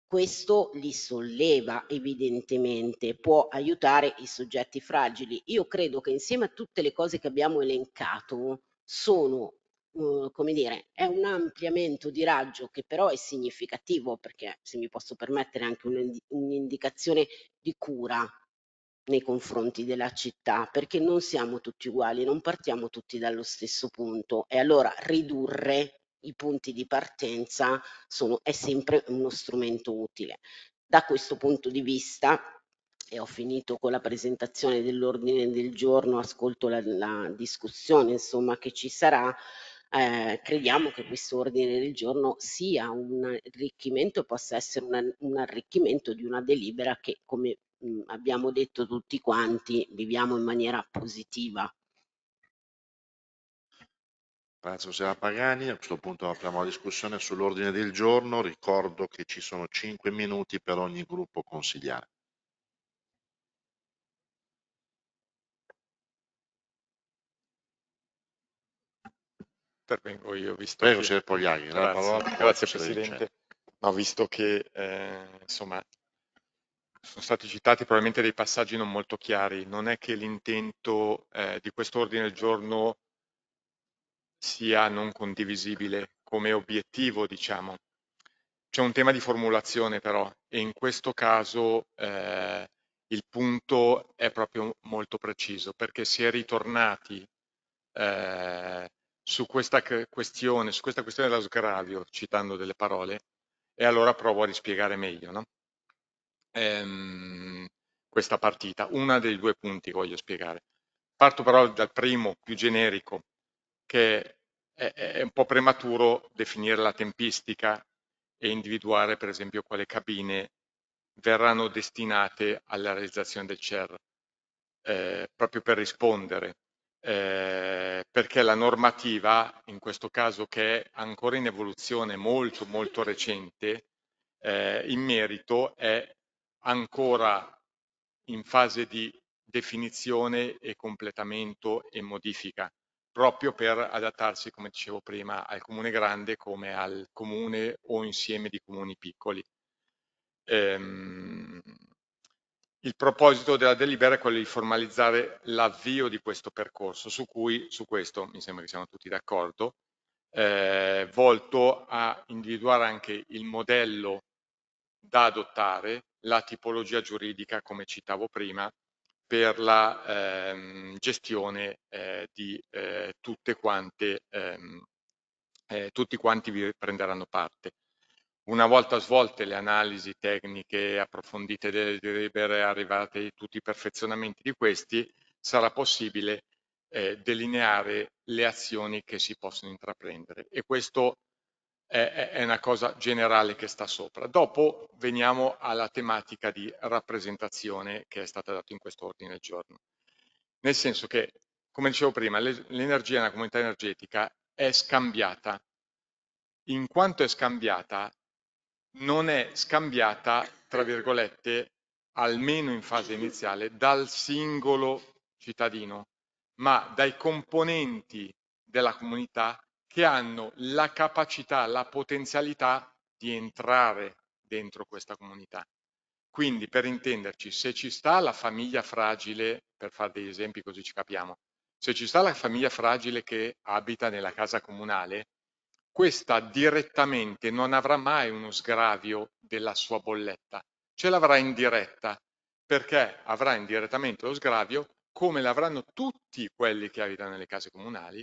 questo li solleva evidentemente, può aiutare i soggetti fragili. Io credo che insieme a tutte le cose che abbiamo elencato sono uh, come dire, è un ampliamento di raggio che però è significativo perché se mi posso permettere anche un'indicazione di cura nei confronti della città perché non siamo tutti uguali, non partiamo tutti dallo stesso punto e allora ridurre i punti di partenza sono, è sempre uno strumento utile. Da questo punto di vista, e ho finito con la presentazione dell'ordine del giorno, ascolto la, la discussione insomma, che ci sarà, eh, crediamo che questo ordine del giorno sia un arricchimento, possa essere una, un arricchimento di una delibera che, come mh, mm, abbiamo detto tutti quanti, viviamo in maniera positiva. Grazie Sera Pagani, a questo punto apriamo la discussione sull'ordine del giorno, ricordo che ci sono 5 minuti per ogni gruppo consigliare. intervengo io, visto Prego, che... Pogliari, grazie, parola, grazie Presidente. Ho visto che eh, insomma, sono stati citati probabilmente dei passaggi non molto chiari. Non è che l'intento eh, di quest'ordine del giorno sia non condivisibile come obiettivo, diciamo. C'è un tema di formulazione però e in questo caso eh, il punto è proprio molto preciso perché si è ritornati eh, su questa questione, su questa questione dello sgravio, citando delle parole, e allora provo a rispiegare meglio no? ehm, questa partita, una dei due punti che voglio spiegare. Parto però dal primo, più generico, che è, è un po' prematuro definire la tempistica e individuare per esempio quale cabine verranno destinate alla realizzazione del CER, eh, proprio per rispondere eh, perché la normativa, in questo caso che è ancora in evoluzione molto molto recente, eh, in merito è ancora in fase di definizione e completamento e modifica, proprio per adattarsi, come dicevo prima, al comune grande come al comune o insieme di comuni piccoli. Ehm, il proposito della delibera è quello di formalizzare l'avvio di questo percorso, su cui, su questo mi sembra che siamo tutti d'accordo, eh, volto a individuare anche il modello da adottare, la tipologia giuridica, come citavo prima, per la ehm, gestione eh, di eh, tutte quante, ehm, eh, tutti quanti vi prenderanno parte una volta svolte le analisi tecniche approfondite delle delibere arrivate tutti i perfezionamenti di questi, sarà possibile eh, delineare le azioni che si possono intraprendere e questo è, è una cosa generale che sta sopra. Dopo veniamo alla tematica di rappresentazione che è stata data in questo ordine del giorno. Nel senso che, come dicevo prima, l'energia nella comunità energetica è scambiata in quanto è scambiata, non è scambiata, tra virgolette, almeno in fase iniziale, dal singolo cittadino, ma dai componenti della comunità che hanno la capacità, la potenzialità di entrare dentro questa comunità. Quindi, per intenderci, se ci sta la famiglia fragile, per fare degli esempi così ci capiamo, se ci sta la famiglia fragile che abita nella casa comunale, questa direttamente non avrà mai uno sgravio della sua bolletta, ce l'avrà indiretta, perché avrà indirettamente lo sgravio come l'avranno tutti quelli che abitano nelle case comunali,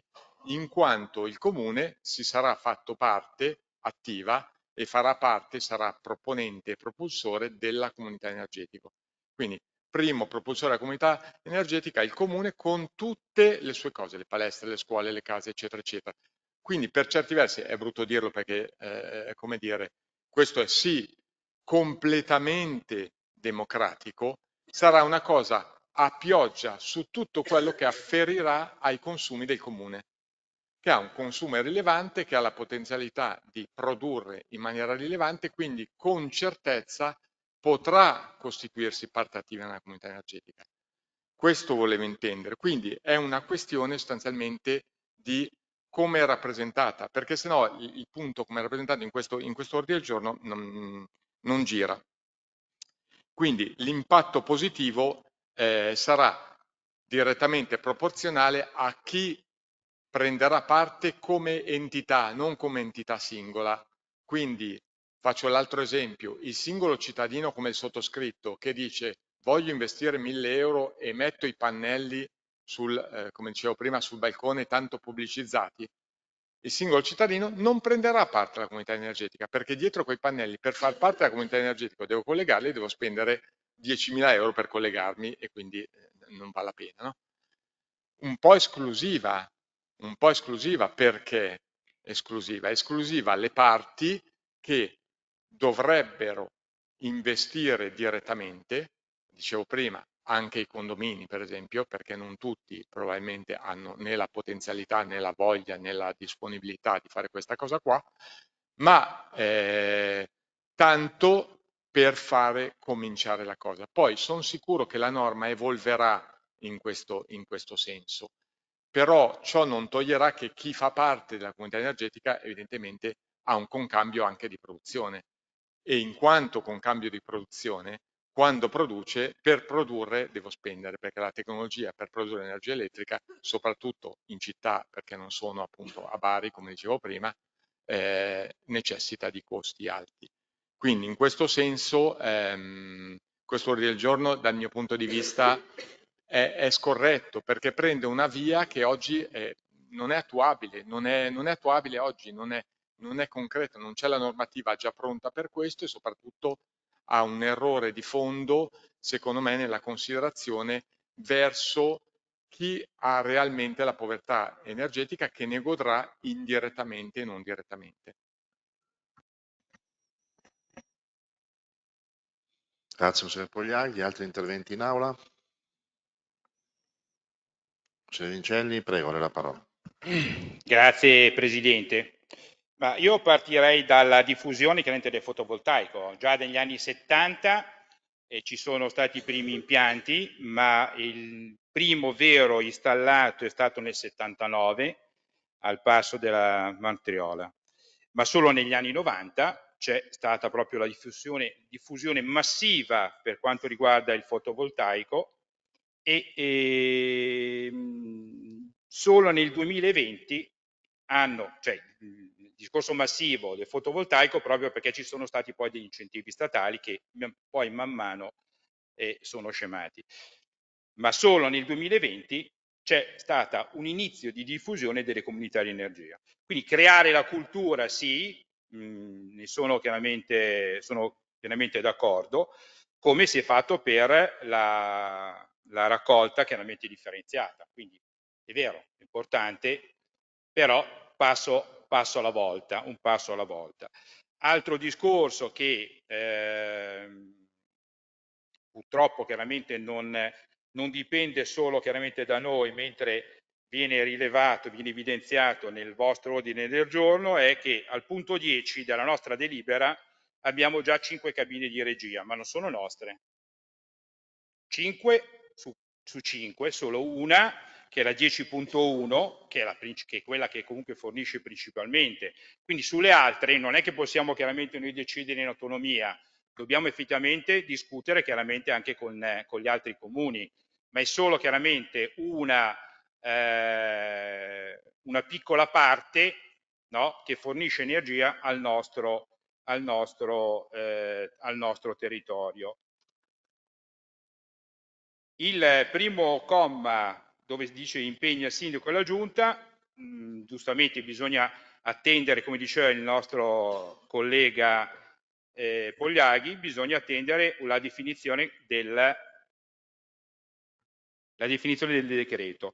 in quanto il comune si sarà fatto parte attiva e farà parte, sarà proponente e propulsore della comunità energetica. Quindi primo propulsore della comunità energetica è il comune con tutte le sue cose, le palestre, le scuole, le case, eccetera, eccetera. Quindi per certi versi è brutto dirlo perché, eh, come dire, questo è sì completamente democratico, sarà una cosa a pioggia su tutto quello che afferirà ai consumi del comune, che ha un consumo rilevante, che ha la potenzialità di produrre in maniera rilevante, quindi con certezza potrà costituirsi parte attiva nella comunità energetica. Questo volevo intendere, quindi è una questione sostanzialmente di come è rappresentata, perché sennò il, il punto come è rappresentato in questo, in questo ordine del giorno non, non gira. Quindi l'impatto positivo eh, sarà direttamente proporzionale a chi prenderà parte come entità, non come entità singola. Quindi faccio l'altro esempio, il singolo cittadino come il sottoscritto che dice voglio investire 1000 euro e metto i pannelli sul, eh, come dicevo prima, sul balcone tanto pubblicizzati, il singolo cittadino non prenderà parte alla comunità energetica perché dietro quei pannelli per far parte della comunità energetica devo collegarli devo spendere 10.000 euro per collegarmi e quindi eh, non vale la pena. No? Un, po esclusiva, un po' esclusiva, perché esclusiva? Esclusiva alle parti che dovrebbero investire direttamente, dicevo prima, anche i condomini per esempio perché non tutti probabilmente hanno né la potenzialità né la voglia né la disponibilità di fare questa cosa qua ma eh, tanto per fare cominciare la cosa poi sono sicuro che la norma evolverà in questo, in questo senso però ciò non toglierà che chi fa parte della comunità energetica evidentemente ha un concambio anche di produzione e in quanto concambio di produzione quando produce, per produrre devo spendere, perché la tecnologia per produrre energia elettrica, soprattutto in città, perché non sono appunto a Bari, come dicevo prima, eh, necessita di costi alti. Quindi in questo senso, ehm, questo ordine del giorno, dal mio punto di vista, è, è scorretto, perché prende una via che oggi è, non è attuabile, non è, non è attuabile oggi, non è, non è concreto, non c'è la normativa già pronta per questo e soprattutto ha un errore di fondo, secondo me, nella considerazione verso chi ha realmente la povertà energetica che ne godrà indirettamente e non direttamente. Grazie consigliere Pogliagli, altri interventi in aula? Consigliere Vincelli, prego, le la parola. Grazie Presidente. Ma io partirei dalla diffusione chiaramente del fotovoltaico. Già negli anni 70 eh, ci sono stati i primi impianti, ma il primo vero installato è stato nel 79 al passo della Mantriola. Ma solo negli anni 90 c'è stata proprio la diffusione, diffusione, massiva per quanto riguarda il fotovoltaico e, e ehm, solo nel 2020 hanno, cioè, discorso massivo del fotovoltaico proprio perché ci sono stati poi degli incentivi statali che poi man mano eh, sono scemati. Ma solo nel 2020 c'è stato un inizio di diffusione delle comunità di energia. Quindi creare la cultura sì, mh, mm, ne sono chiaramente, sono pienamente d'accordo, come si è fatto per la, la raccolta chiaramente differenziata. Quindi è vero, è importante, però passo passo alla volta, un passo alla volta. Altro discorso che eh, purtroppo chiaramente non, non dipende solo chiaramente da noi, mentre viene rilevato, viene evidenziato nel vostro ordine del giorno, è che al punto 10 della nostra delibera abbiamo già 5 cabine di regia, ma non sono nostre. 5 su, su 5, solo una che è la 10.1, che, che, è quella che comunque fornisce principalmente. Quindi sulle altre non è che possiamo chiaramente noi decidere in autonomia, dobbiamo effettivamente discutere chiaramente anche con, eh, con gli altri comuni, ma è solo chiaramente una, eh, una piccola parte no, che fornisce energia al nostro, al nostro, eh, al nostro territorio. Il primo comma dove si dice impegna il sindaco e la giunta, mh, mm, giustamente bisogna attendere, come diceva il nostro collega eh, Pogliaghi, bisogna attendere la definizione del la definizione del decreto.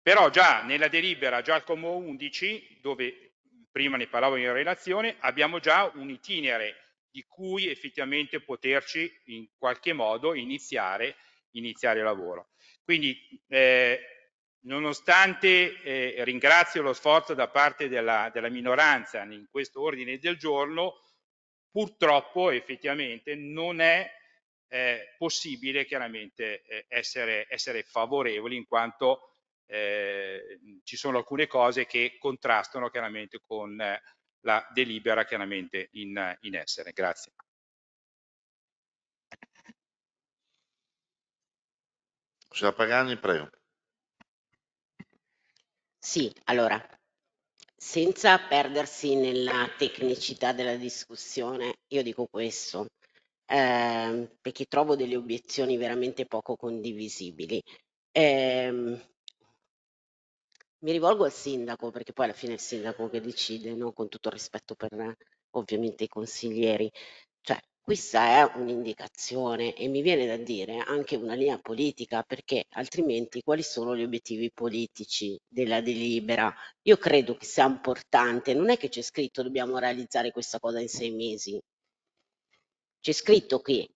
Però già nella delibera, già al comma 11, dove prima ne parlavo in relazione, abbiamo già un itinere di cui effettivamente poterci in qualche modo iniziare, iniziare il lavoro. Quindi, eh, nonostante eh, ringrazio lo sforzo da parte della, della minoranza in questo ordine del giorno, purtroppo effettivamente non è eh, possibile chiaramente eh, essere, essere, favorevoli in quanto eh, ci sono alcune cose che contrastano chiaramente con la delibera chiaramente in, in essere. Grazie. Signora Pagani, prego. Sì, allora, senza perdersi nella tecnicità della discussione, io dico questo, eh, perché trovo delle obiezioni veramente poco condivisibili. Eh, mi rivolgo al sindaco, perché poi alla fine è il sindaco che decide, no? con tutto il rispetto per ovviamente i consiglieri. Cioè, questa è un'indicazione e mi viene da dire anche una linea politica, perché altrimenti quali sono gli obiettivi politici della delibera? Io credo che sia importante, non è che c'è scritto dobbiamo realizzare questa cosa in sei mesi, c'è scritto che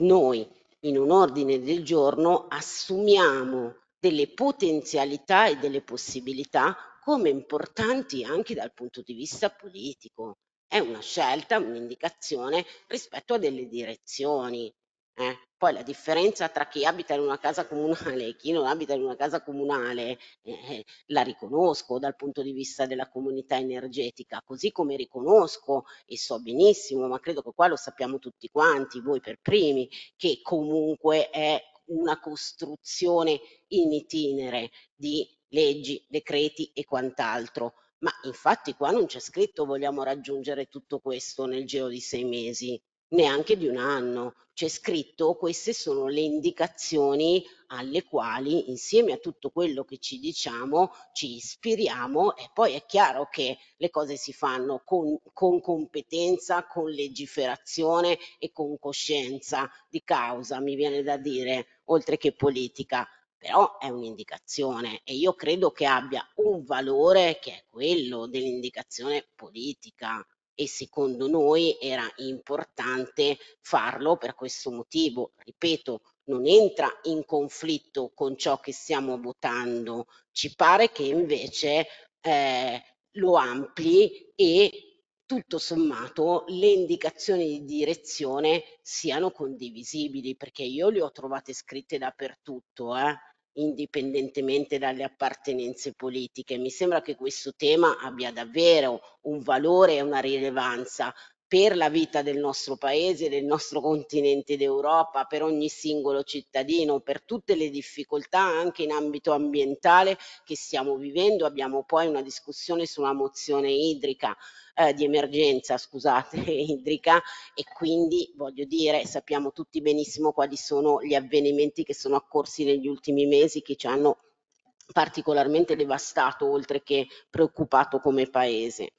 noi in un ordine del giorno assumiamo delle potenzialità e delle possibilità come importanti anche dal punto di vista politico è una scelta, un'indicazione rispetto a delle direzioni. Eh. Poi la differenza tra chi abita in una casa comunale e chi non abita in una casa comunale eh, eh, la riconosco dal punto di vista della comunità energetica, così come riconosco e so benissimo, ma credo che qua lo sappiamo tutti quanti, voi per primi, che comunque è una costruzione in itinere di leggi, decreti e quant'altro ma infatti qua non c'è scritto vogliamo raggiungere tutto questo nel giro di sei mesi, neanche di un anno. C'è scritto queste sono le indicazioni alle quali insieme a tutto quello che ci diciamo ci ispiriamo e poi è chiaro che le cose si fanno con, con competenza, con legiferazione e con coscienza di causa, mi viene da dire, oltre che politica però è un'indicazione e io credo che abbia un valore che è quello dell'indicazione politica e secondo noi era importante farlo per questo motivo, ripeto, non entra in conflitto con ciò che stiamo votando, ci pare che invece eh, lo ampli e tutto sommato le indicazioni di direzione siano condivisibili, perché io le ho trovate scritte dappertutto, eh, indipendentemente dalle appartenenze politiche. Mi sembra che questo tema abbia davvero un valore e una rilevanza per la vita del nostro paese, del nostro continente d'Europa, per ogni singolo cittadino, per tutte le difficoltà anche in ambito ambientale che stiamo vivendo. Abbiamo poi una discussione sulla mozione idrica eh, di emergenza, scusate, idrica e quindi voglio dire, sappiamo tutti benissimo quali sono gli avvenimenti che sono accorsi negli ultimi mesi che ci hanno particolarmente devastato oltre che preoccupato come paese.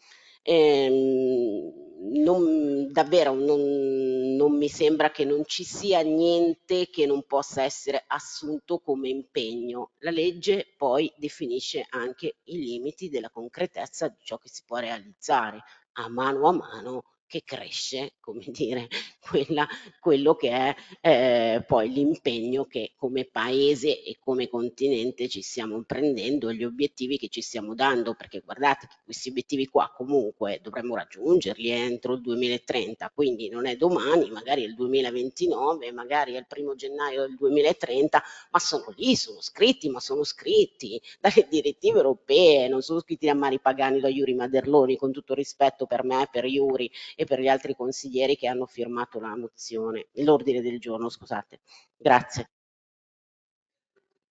Ehm, non, davvero non, non, mi sembra che non ci sia niente che non possa essere assunto come impegno. La legge poi definisce anche i limiti della concretezza di ciò che si può realizzare a mano a mano che cresce, come dire, quella, quello che è eh, poi l'impegno che come paese e come continente ci stiamo prendendo e gli obiettivi che ci stiamo dando, perché guardate che questi obiettivi qua comunque dovremmo raggiungerli entro il 2030, quindi non è domani, magari è il 2029, magari è il primo gennaio del 2030, ma sono lì, sono scritti, ma sono scritti dalle direttive europee, non sono scritti da Mari Pagani, da Iuri Maderloni, con tutto rispetto per me, per Iuri e per gli altri consiglieri che hanno firmato approvato la mozione, l'ordine del giorno, scusate. Grazie.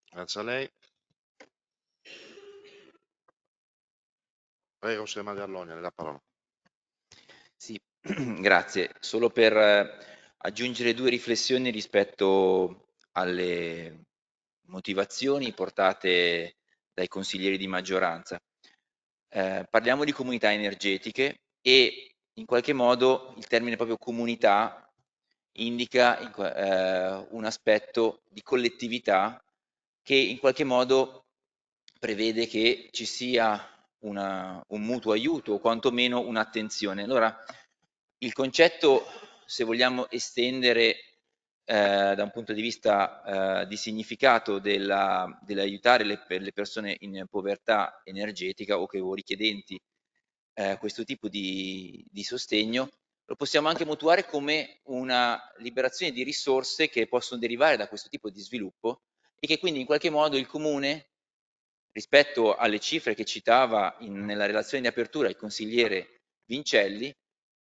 Grazie a lei. Prego, Sema Dallogna, la parola. Sì, grazie. Solo per eh, aggiungere due riflessioni rispetto alle motivazioni portate dai consiglieri di maggioranza. Eh, parliamo di comunità energetiche e in qualche modo il termine proprio comunità indica eh, un aspetto di collettività che in qualche modo prevede che ci sia una, un mutuo aiuto o quantomeno un'attenzione. Allora, il concetto, se vogliamo estendere eh, da un punto di vista eh, di significato dell'aiutare dell le, le persone in povertà energetica o che o richiedenti eh, questo tipo di, di sostegno, lo possiamo anche mutuare come una liberazione di risorse che possono derivare da questo tipo di sviluppo e che quindi in qualche modo il comune, rispetto alle cifre che citava in, nella relazione di apertura il consigliere Vincelli,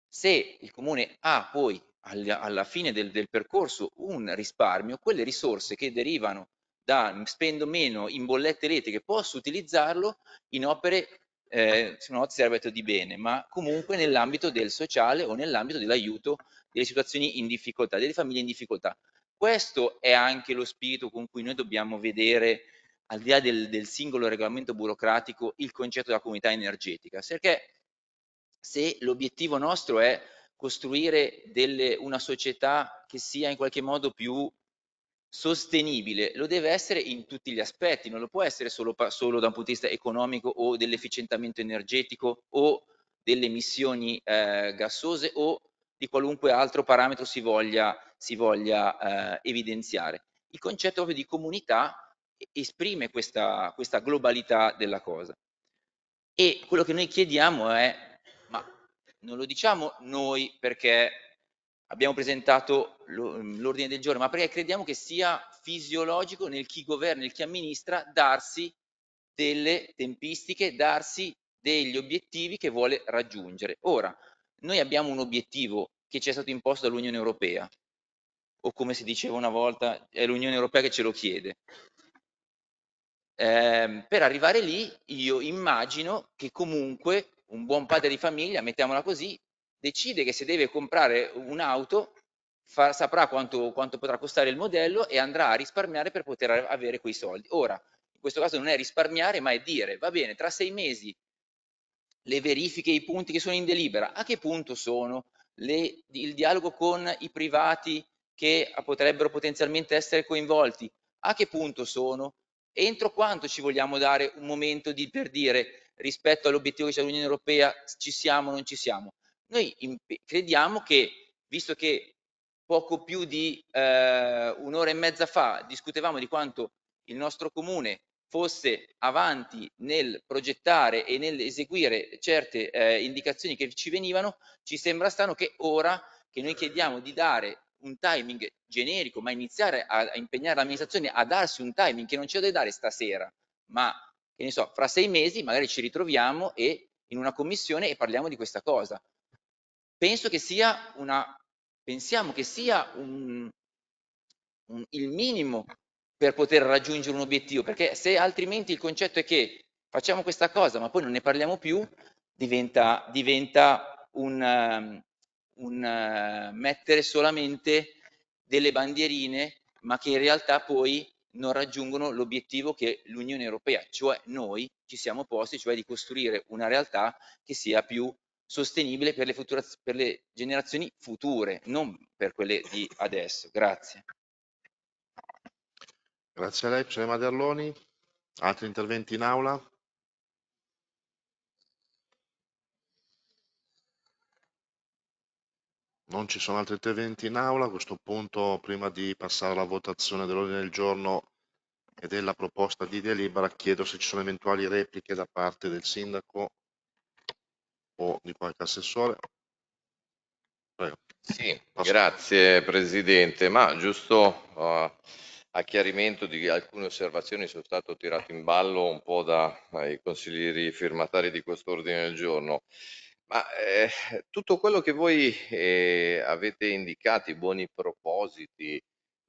se il comune ha poi alla fine del, del, percorso un risparmio, quelle risorse che derivano da spendo meno in bollette rete che posso utilizzarlo in opere eh, se no sarebbe detto di bene, ma comunque nell'ambito del sociale o nell'ambito dell'aiuto delle situazioni in difficoltà, delle famiglie in difficoltà. Questo è anche lo spirito con cui noi dobbiamo vedere, al di là del, del singolo regolamento burocratico, il concetto della comunità energetica, perché se l'obiettivo nostro è costruire delle, una società che sia in qualche modo più sostenibile lo deve essere in tutti gli aspetti, non lo può essere solo, solo da un punto di vista economico o dell'efficientamento energetico o delle emissioni eh, gassose o di qualunque altro parametro si voglia, si voglia eh, evidenziare. Il concetto proprio di comunità esprime questa, questa globalità della cosa. E quello che noi chiediamo è, ma non lo diciamo noi perché abbiamo presentato mm, l'ordine del giorno, ma perché crediamo che sia fisiologico nel chi governa, nel chi amministra, darsi delle tempistiche, darsi degli obiettivi che vuole raggiungere. Ora, noi abbiamo un obiettivo che ci è stato imposto dall'Unione Europea, o come si diceva una volta, è l'Unione Europea che ce lo chiede. Eh, per arrivare lì, io immagino che comunque un buon padre di famiglia, mettiamola così, decide che se deve comprare un'auto saprà quanto, quanto potrà costare il modello e andrà a risparmiare per poter avere quei soldi. Ora, in questo caso non è risparmiare, ma è dire, va bene, tra sei mesi le verifiche, i punti che sono in delibera, a che punto sono? Le, il dialogo con i privati che potrebbero potenzialmente essere coinvolti, a che punto sono? Entro quanto ci vogliamo dare un momento di, per dire rispetto all'obiettivo che c'è l'Unione Europea, ci siamo o non ci siamo? Noi crediamo che, visto che poco più di eh, un'ora e mezza fa discutevamo di quanto il nostro comune fosse avanti nel progettare e nell'eseguire certe eh, indicazioni che ci venivano, ci sembra strano che ora che noi chiediamo di dare un timing generico, ma iniziare a, a impegnare l'amministrazione a darsi un timing che non ce lo deve dare stasera, ma che ne so, fra sei mesi magari ci ritroviamo e in una commissione e parliamo di questa cosa penso che sia una, pensiamo che sia un, un, il minimo per poter raggiungere un obiettivo, perché se altrimenti il concetto è che facciamo questa cosa ma poi non ne parliamo più, diventa, diventa un, un uh, mettere solamente delle bandierine, ma che in realtà poi non raggiungono l'obiettivo che l'Unione Europea, cioè noi, ci siamo posti, cioè di costruire una realtà che sia più sostenibile per le, futura, per le generazioni future, non per quelle di adesso. Grazie. Grazie a lei, professore Maderloni. Altri interventi in aula? Non ci sono altri interventi in aula. A questo punto, prima di passare alla votazione dell'ordine del giorno e della proposta di delibera, chiedo se ci sono eventuali repliche da parte del sindaco o di qualche assessore. Prego. Sì, Posso... grazie Presidente, ma giusto uh, a chiarimento di alcune osservazioni sono stato tirato in ballo un po' dai consiglieri firmatari di questo ordine del giorno. Ma eh, tutto quello che voi eh, avete indicato, i buoni propositi,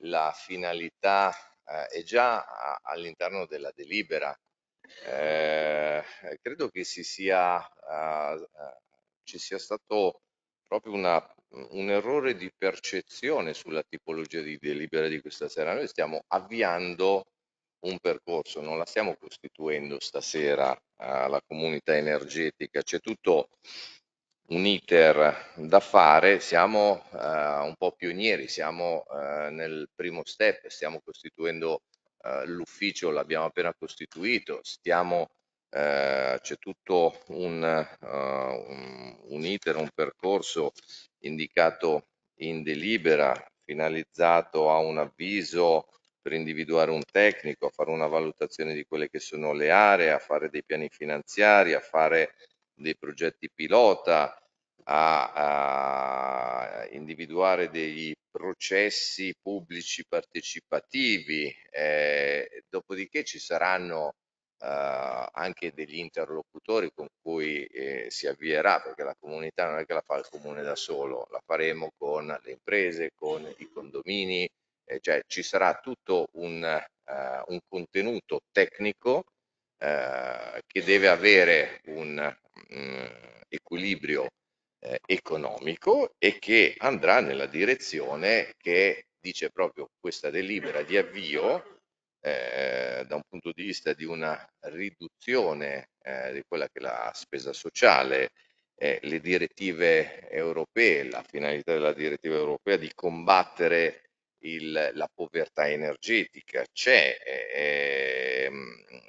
la finalità eh, è già all'interno della delibera eh, eh, credo che si sia, eh, ci sia stato proprio una, un errore di percezione sulla tipologia di delibera di questa sera. Noi stiamo avviando un percorso, non la stiamo costituendo stasera eh, la comunità energetica, c'è tutto un iter da fare, siamo eh, un po' pionieri, siamo eh, nel primo step, stiamo costituendo eh, l'ufficio l'abbiamo appena costituito, stiamo eh, c'è tutto un, uh, un, un, iter, un percorso indicato in delibera, finalizzato a un avviso per individuare un tecnico, a fare una valutazione di quelle che sono le aree, a fare dei piani finanziari, a fare dei progetti pilota, a, a individuare dei processi pubblici partecipativi, eh, dopodiché ci saranno eh, anche degli interlocutori con cui eh, si avvierà, perché la comunità non è che la fa il comune da solo, la faremo con le imprese, con i condomini, eh, cioè ci sarà tutto un, eh, un contenuto tecnico eh, che deve avere un um, equilibrio eh, economico e che andrà nella direzione che dice proprio questa delibera di avvio eh, da un punto di vista di una riduzione eh, di quella che è la spesa sociale, eh, le direttive europee, la finalità della direttiva europea di combattere il, la povertà energetica, c'è eh,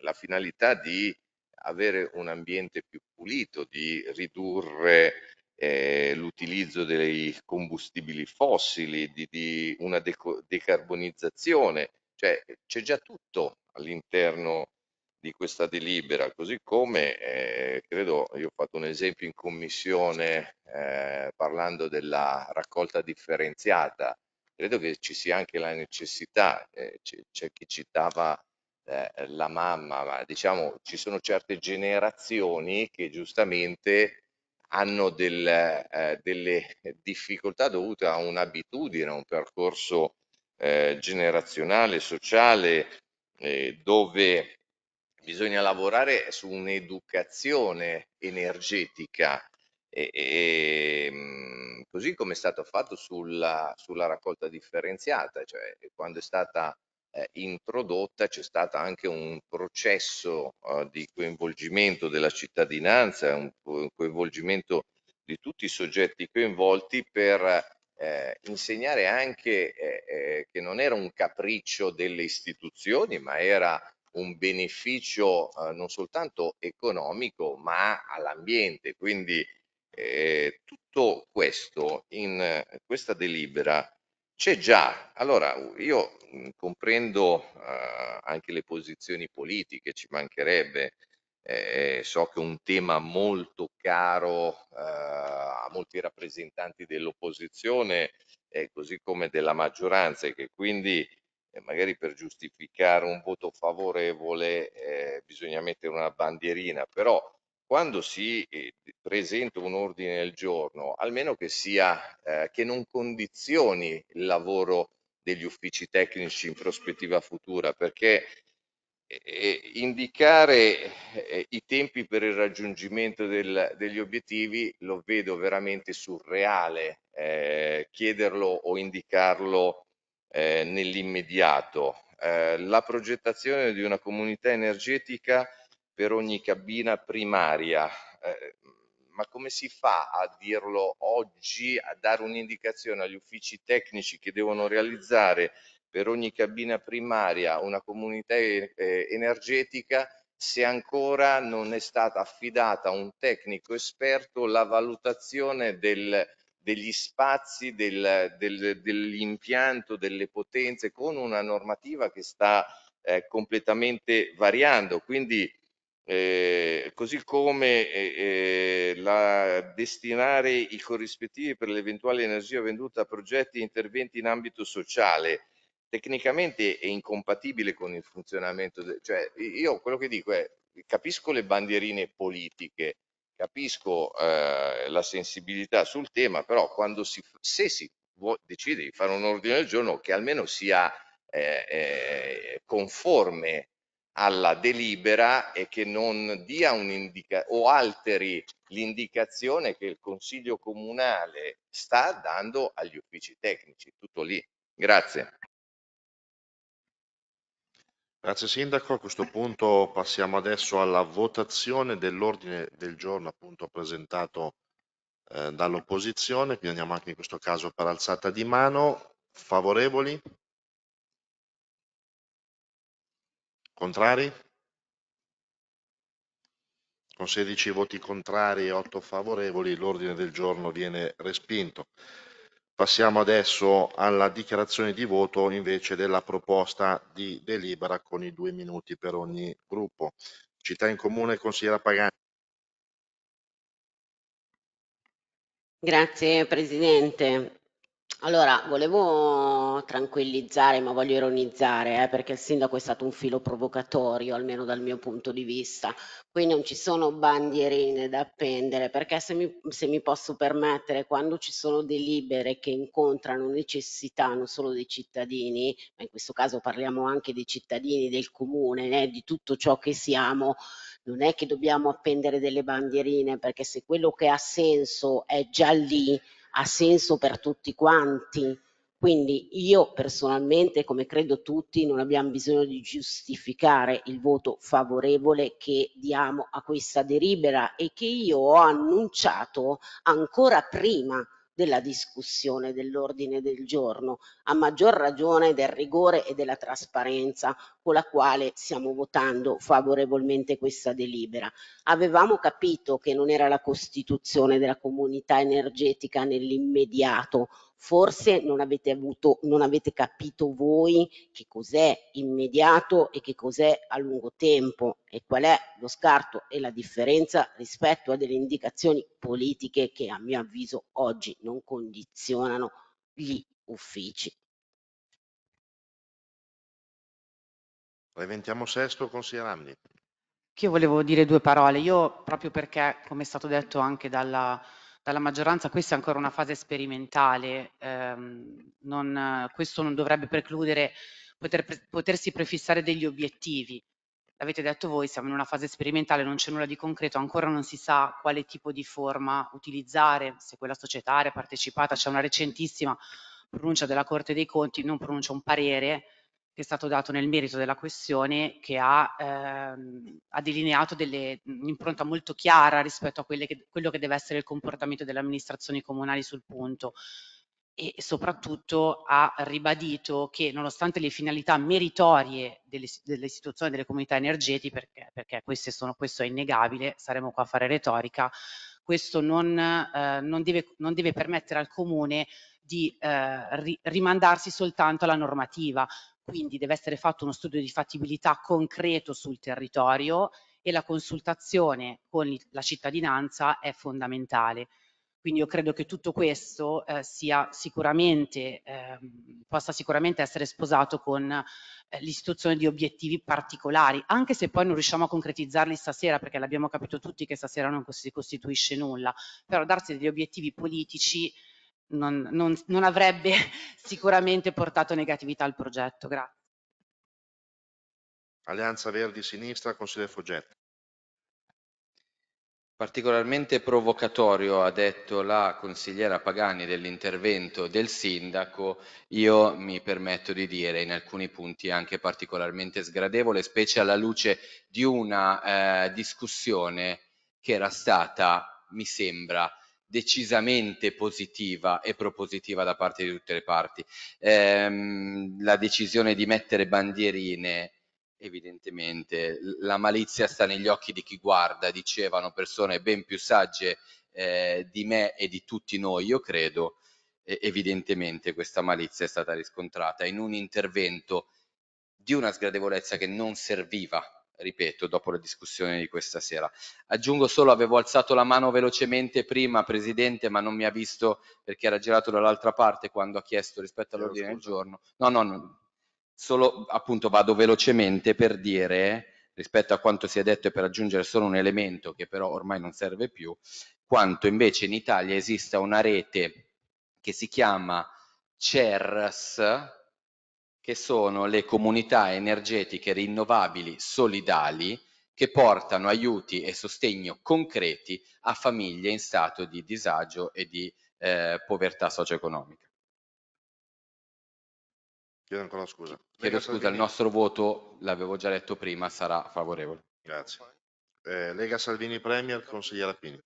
la finalità di avere un ambiente più pulito, di ridurre eh, l'utilizzo dei combustibili fossili, di, di una deco- decarbonizzazione, cioè c'è già tutto all'interno di questa delibera, così come eh, credo, io ho fatto un esempio in commissione eh, parlando della raccolta differenziata, credo che ci sia anche la necessità, eh, c- c'è chi citava eh, la mamma, ma diciamo ci sono certe generazioni che giustamente hanno del, eh, delle difficoltà dovute a un'abitudine, a un percorso eh, generazionale, sociale, eh, dove bisogna lavorare su un'educazione energetica, e, e, ehm, così come è stato fatto sulla, sulla raccolta differenziata, cioè quando è stata eh, introdotta c'è stato anche un processo eh, di coinvolgimento della cittadinanza, un, coinvolgimento di tutti i soggetti coinvolti per eh, insegnare anche eh, eh, che non era un capriccio delle istituzioni, ma era un beneficio eh, non soltanto economico, ma all'ambiente. Quindi eh, tutto questo in eh, questa delibera c'è già, allora io mm, comprendo eh, anche le posizioni politiche, ci mancherebbe, eh, so che è un tema molto caro eh, a molti rappresentanti dell'opposizione, eh, così come della maggioranza, e che quindi eh, magari per giustificare un voto favorevole eh, bisogna mettere una bandierina, però quando si eh, presenta un ordine del giorno, almeno che, sia, eh, che non condizioni il lavoro degli uffici tecnici in prospettiva futura, perché eh, eh indicare eh, i tempi per il raggiungimento del, degli obiettivi lo vedo veramente surreale, eh, chiederlo o indicarlo nell'immediato. la progettazione di una comunità energetica per ogni cabina primaria. Eh, ma come si fa a dirlo oggi, a dare un'indicazione agli uffici tecnici che devono realizzare per ogni cabina primaria una comunità eh, energetica se ancora non è stata affidata a un tecnico esperto la valutazione del, degli spazi, del, del, dell'impianto, delle potenze con una normativa che sta eh, completamente variando. Quindi eh, così come eh, eh, la, destinare i corrispettivi per l'eventuale energia venduta a progetti e interventi in ambito sociale tecnicamente è incompatibile con il funzionamento de, cioè io quello che dico è capisco le bandierine politiche capisco eh, la sensibilità sul tema però quando si se si decide di fare un ordine del giorno che almeno sia eh, eh, conforme alla delibera e che non dia un'indicazione o alteri l'indicazione che il Consiglio Comunale sta dando agli uffici tecnici. Tutto lì. Grazie. Grazie Sindaco, a questo punto passiamo adesso alla votazione dell'ordine del giorno appunto presentato eh, dall'opposizione, quindi andiamo anche in questo caso per alzata di mano, favorevoli? Contrari? Con 16 voti contrari e 8 favorevoli l'ordine del giorno viene respinto. Passiamo adesso alla dichiarazione di voto invece della proposta di delibera con i due minuti per ogni gruppo. Città in comune, consigliera Pagani. Grazie Presidente. Allora, volevo tranquillizzare, ma voglio ironizzare, eh, perché il sindaco è stato un filo provocatorio, almeno dal mio punto di vista. Qui non ci sono bandierine da appendere, perché se mi, se mi posso permettere, quando ci sono delibere che incontrano necessità non solo dei cittadini, ma in questo caso parliamo anche dei cittadini del comune, eh, di tutto ciò che siamo, non è che dobbiamo appendere delle bandierine, perché se quello che ha senso è già lì, ha senso per tutti quanti. Quindi io personalmente, come credo tutti, non abbiamo bisogno di giustificare il voto favorevole che diamo a questa delibera e che io ho annunciato ancora prima della discussione dell'ordine del giorno, a maggior ragione del rigore e della trasparenza con la quale stiamo votando favorevolmente questa delibera. Avevamo capito che non era la costituzione della comunità energetica nell'immediato Forse non avete, avuto, non avete capito voi che cos'è immediato e che cos'è a lungo tempo e qual è lo scarto e la differenza rispetto a delle indicazioni politiche che a mio avviso oggi non condizionano gli uffici. Preventiamo sesto, consigliere Amni. io volevo dire due parole. Io, proprio perché, come è stato detto anche dalla dalla maggioranza questa è ancora una fase sperimentale, ehm, non, questo non dovrebbe precludere poter, potersi prefissare degli obiettivi. L'avete detto voi, siamo in una fase sperimentale, non c'è nulla di concreto, ancora non si sa quale tipo di forma utilizzare, se quella societaria, partecipata, c'è una recentissima pronuncia della Corte dei Conti, non pronuncia un parere, che è stato dato nel merito della questione che ha, ehm, ha delineato delle, mhmm, un'impronta molto chiara rispetto a che, quello che deve essere il comportamento delle amministrazioni comunali sul punto e soprattutto ha ribadito che nonostante le finalità meritorie dell'istituzione delle comunità energetiche, perché, perché sono, questo è innegabile, saremo qua a fare retorica, questo non, eh, non, deve, non deve permettere al comune di eh, ri, rimandarsi soltanto alla normativa, quindi deve essere fatto uno studio di fattibilità concreto sul territorio e la consultazione con la cittadinanza è fondamentale. Quindi io credo che tutto questo eh, sia sicuramente, eh, possa sicuramente essere sposato con eh, l'istituzione di obiettivi particolari, anche se poi non riusciamo a concretizzarli stasera, perché l'abbiamo capito tutti che stasera non si costituisce nulla, però darsi degli obiettivi politici non, non, non avrebbe sicuramente portato negatività al progetto. Grazie. Alleanza Verdi Sinistra, consigliere Foggetti. Particolarmente provocatorio ha detto la consigliera Pagani dell'intervento del sindaco, io mi permetto di dire in alcuni punti anche particolarmente sgradevole, specie alla luce di una eh, discussione che era stata, mi sembra, decisamente positiva e propositiva da parte di tutte le parti. Ehm, la decisione di mettere bandierine, evidentemente, la malizia sta negli occhi di chi guarda, dicevano persone ben più sagge eh, di me e di tutti noi, io credo, e evidentemente questa malizia è stata riscontrata in un intervento di una sgradevolezza che non serviva ripeto, dopo la discussione di questa sera. Aggiungo solo, avevo alzato la mano velocemente prima, Presidente, ma non mi ha visto perché era girato dall'altra parte quando ha chiesto rispetto all'ordine del giorno. No, no, no, solo appunto vado velocemente per dire rispetto a quanto si è detto e per aggiungere solo un elemento che però ormai non serve più, quanto invece in Italia esista una rete che si chiama CERS, che sono le comunità energetiche rinnovabili solidali che portano aiuti e sostegno concreti a famiglie in stato di disagio e di eh, povertà socio-economica. Chiedo ancora scusa. Chiedo scusa, il nostro voto, l'avevo già detto prima, sarà favorevole. Grazie. Eh, Lega Salvini Premier, consigliera Pini.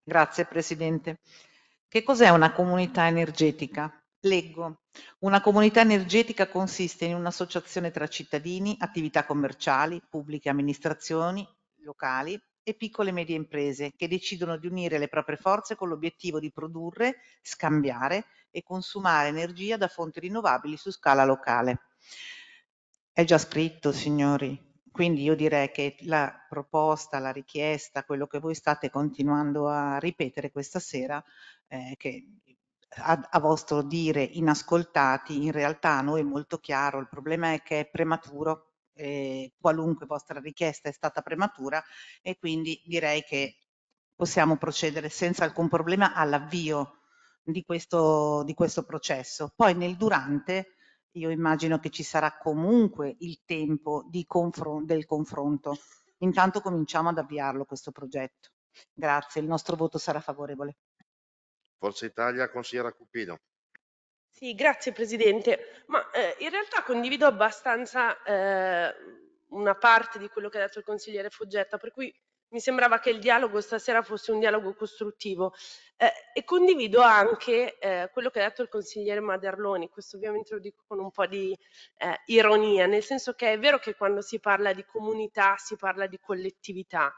Grazie Presidente. Che cos'è una comunità energetica? Leggo. Una comunità energetica consiste in un'associazione tra cittadini, attività commerciali, pubbliche amministrazioni, locali e piccole e medie imprese che decidono di unire le proprie forze con l'obiettivo di produrre, scambiare e consumare energia da fonti rinnovabili su scala locale. È già scritto, signori. Quindi io direi che la proposta, la richiesta, quello che voi state continuando a ripetere questa sera, eh, che a, a, vostro dire inascoltati, in realtà a noi è molto chiaro, il problema è che è prematuro, eh, qualunque vostra richiesta è stata prematura e quindi direi che possiamo procedere senza alcun problema all'avvio di questo, di questo processo. Poi nel durante io immagino che ci sarà comunque il tempo confron del confronto. Intanto cominciamo ad avviarlo questo progetto. Grazie, il nostro voto sarà favorevole. Forza Italia, consigliera Cupino. Sì, grazie Presidente. Ma eh, in realtà condivido abbastanza eh, una parte di quello che ha detto il consigliere Foggetta, per cui mi sembrava che il dialogo stasera fosse un dialogo costruttivo eh, e condivido anche eh, quello che ha detto il consigliere Maderloni, questo ovviamente lo dico con un po' di eh, ironia, nel senso che è vero che quando si parla di comunità si parla di collettività,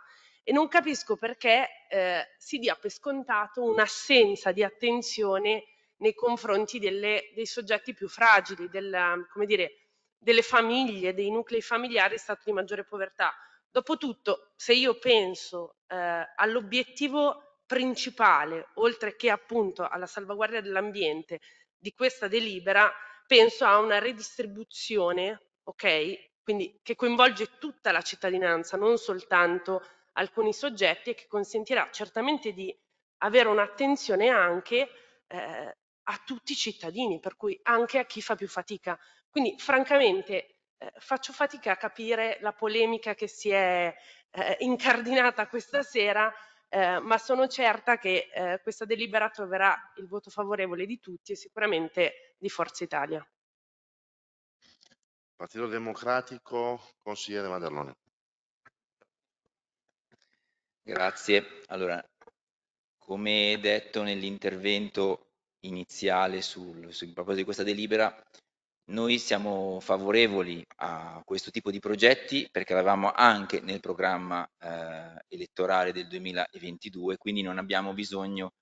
e non capisco perché eh, si dia per scontato un'assenza di attenzione nei confronti delle, dei soggetti più fragili, del, dire, delle famiglie, dei nuclei familiari in stato di maggiore povertà. Dopotutto, se io penso eh, all'obiettivo principale, oltre che appunto alla salvaguardia dell'ambiente di questa delibera, penso a una redistribuzione, ok? Quindi che coinvolge tutta la cittadinanza, non soltanto alcuni soggetti e che consentirà certamente di avere un'attenzione anche eh, a tutti i cittadini, per cui anche a chi fa più fatica. Quindi francamente eh, faccio fatica a capire la polemica che si è eh, incardinata questa sera, eh, ma sono certa che eh, questa delibera troverà il voto favorevole di tutti e sicuramente di Forza Italia. Partito Democratico, consigliere Maderlone. Grazie. Allora, come detto nell'intervento iniziale sul, sul proposito di questa delibera, noi siamo favorevoli a questo tipo di progetti perché l'avevamo anche nel programma eh, elettorale del 2022, quindi non abbiamo bisogno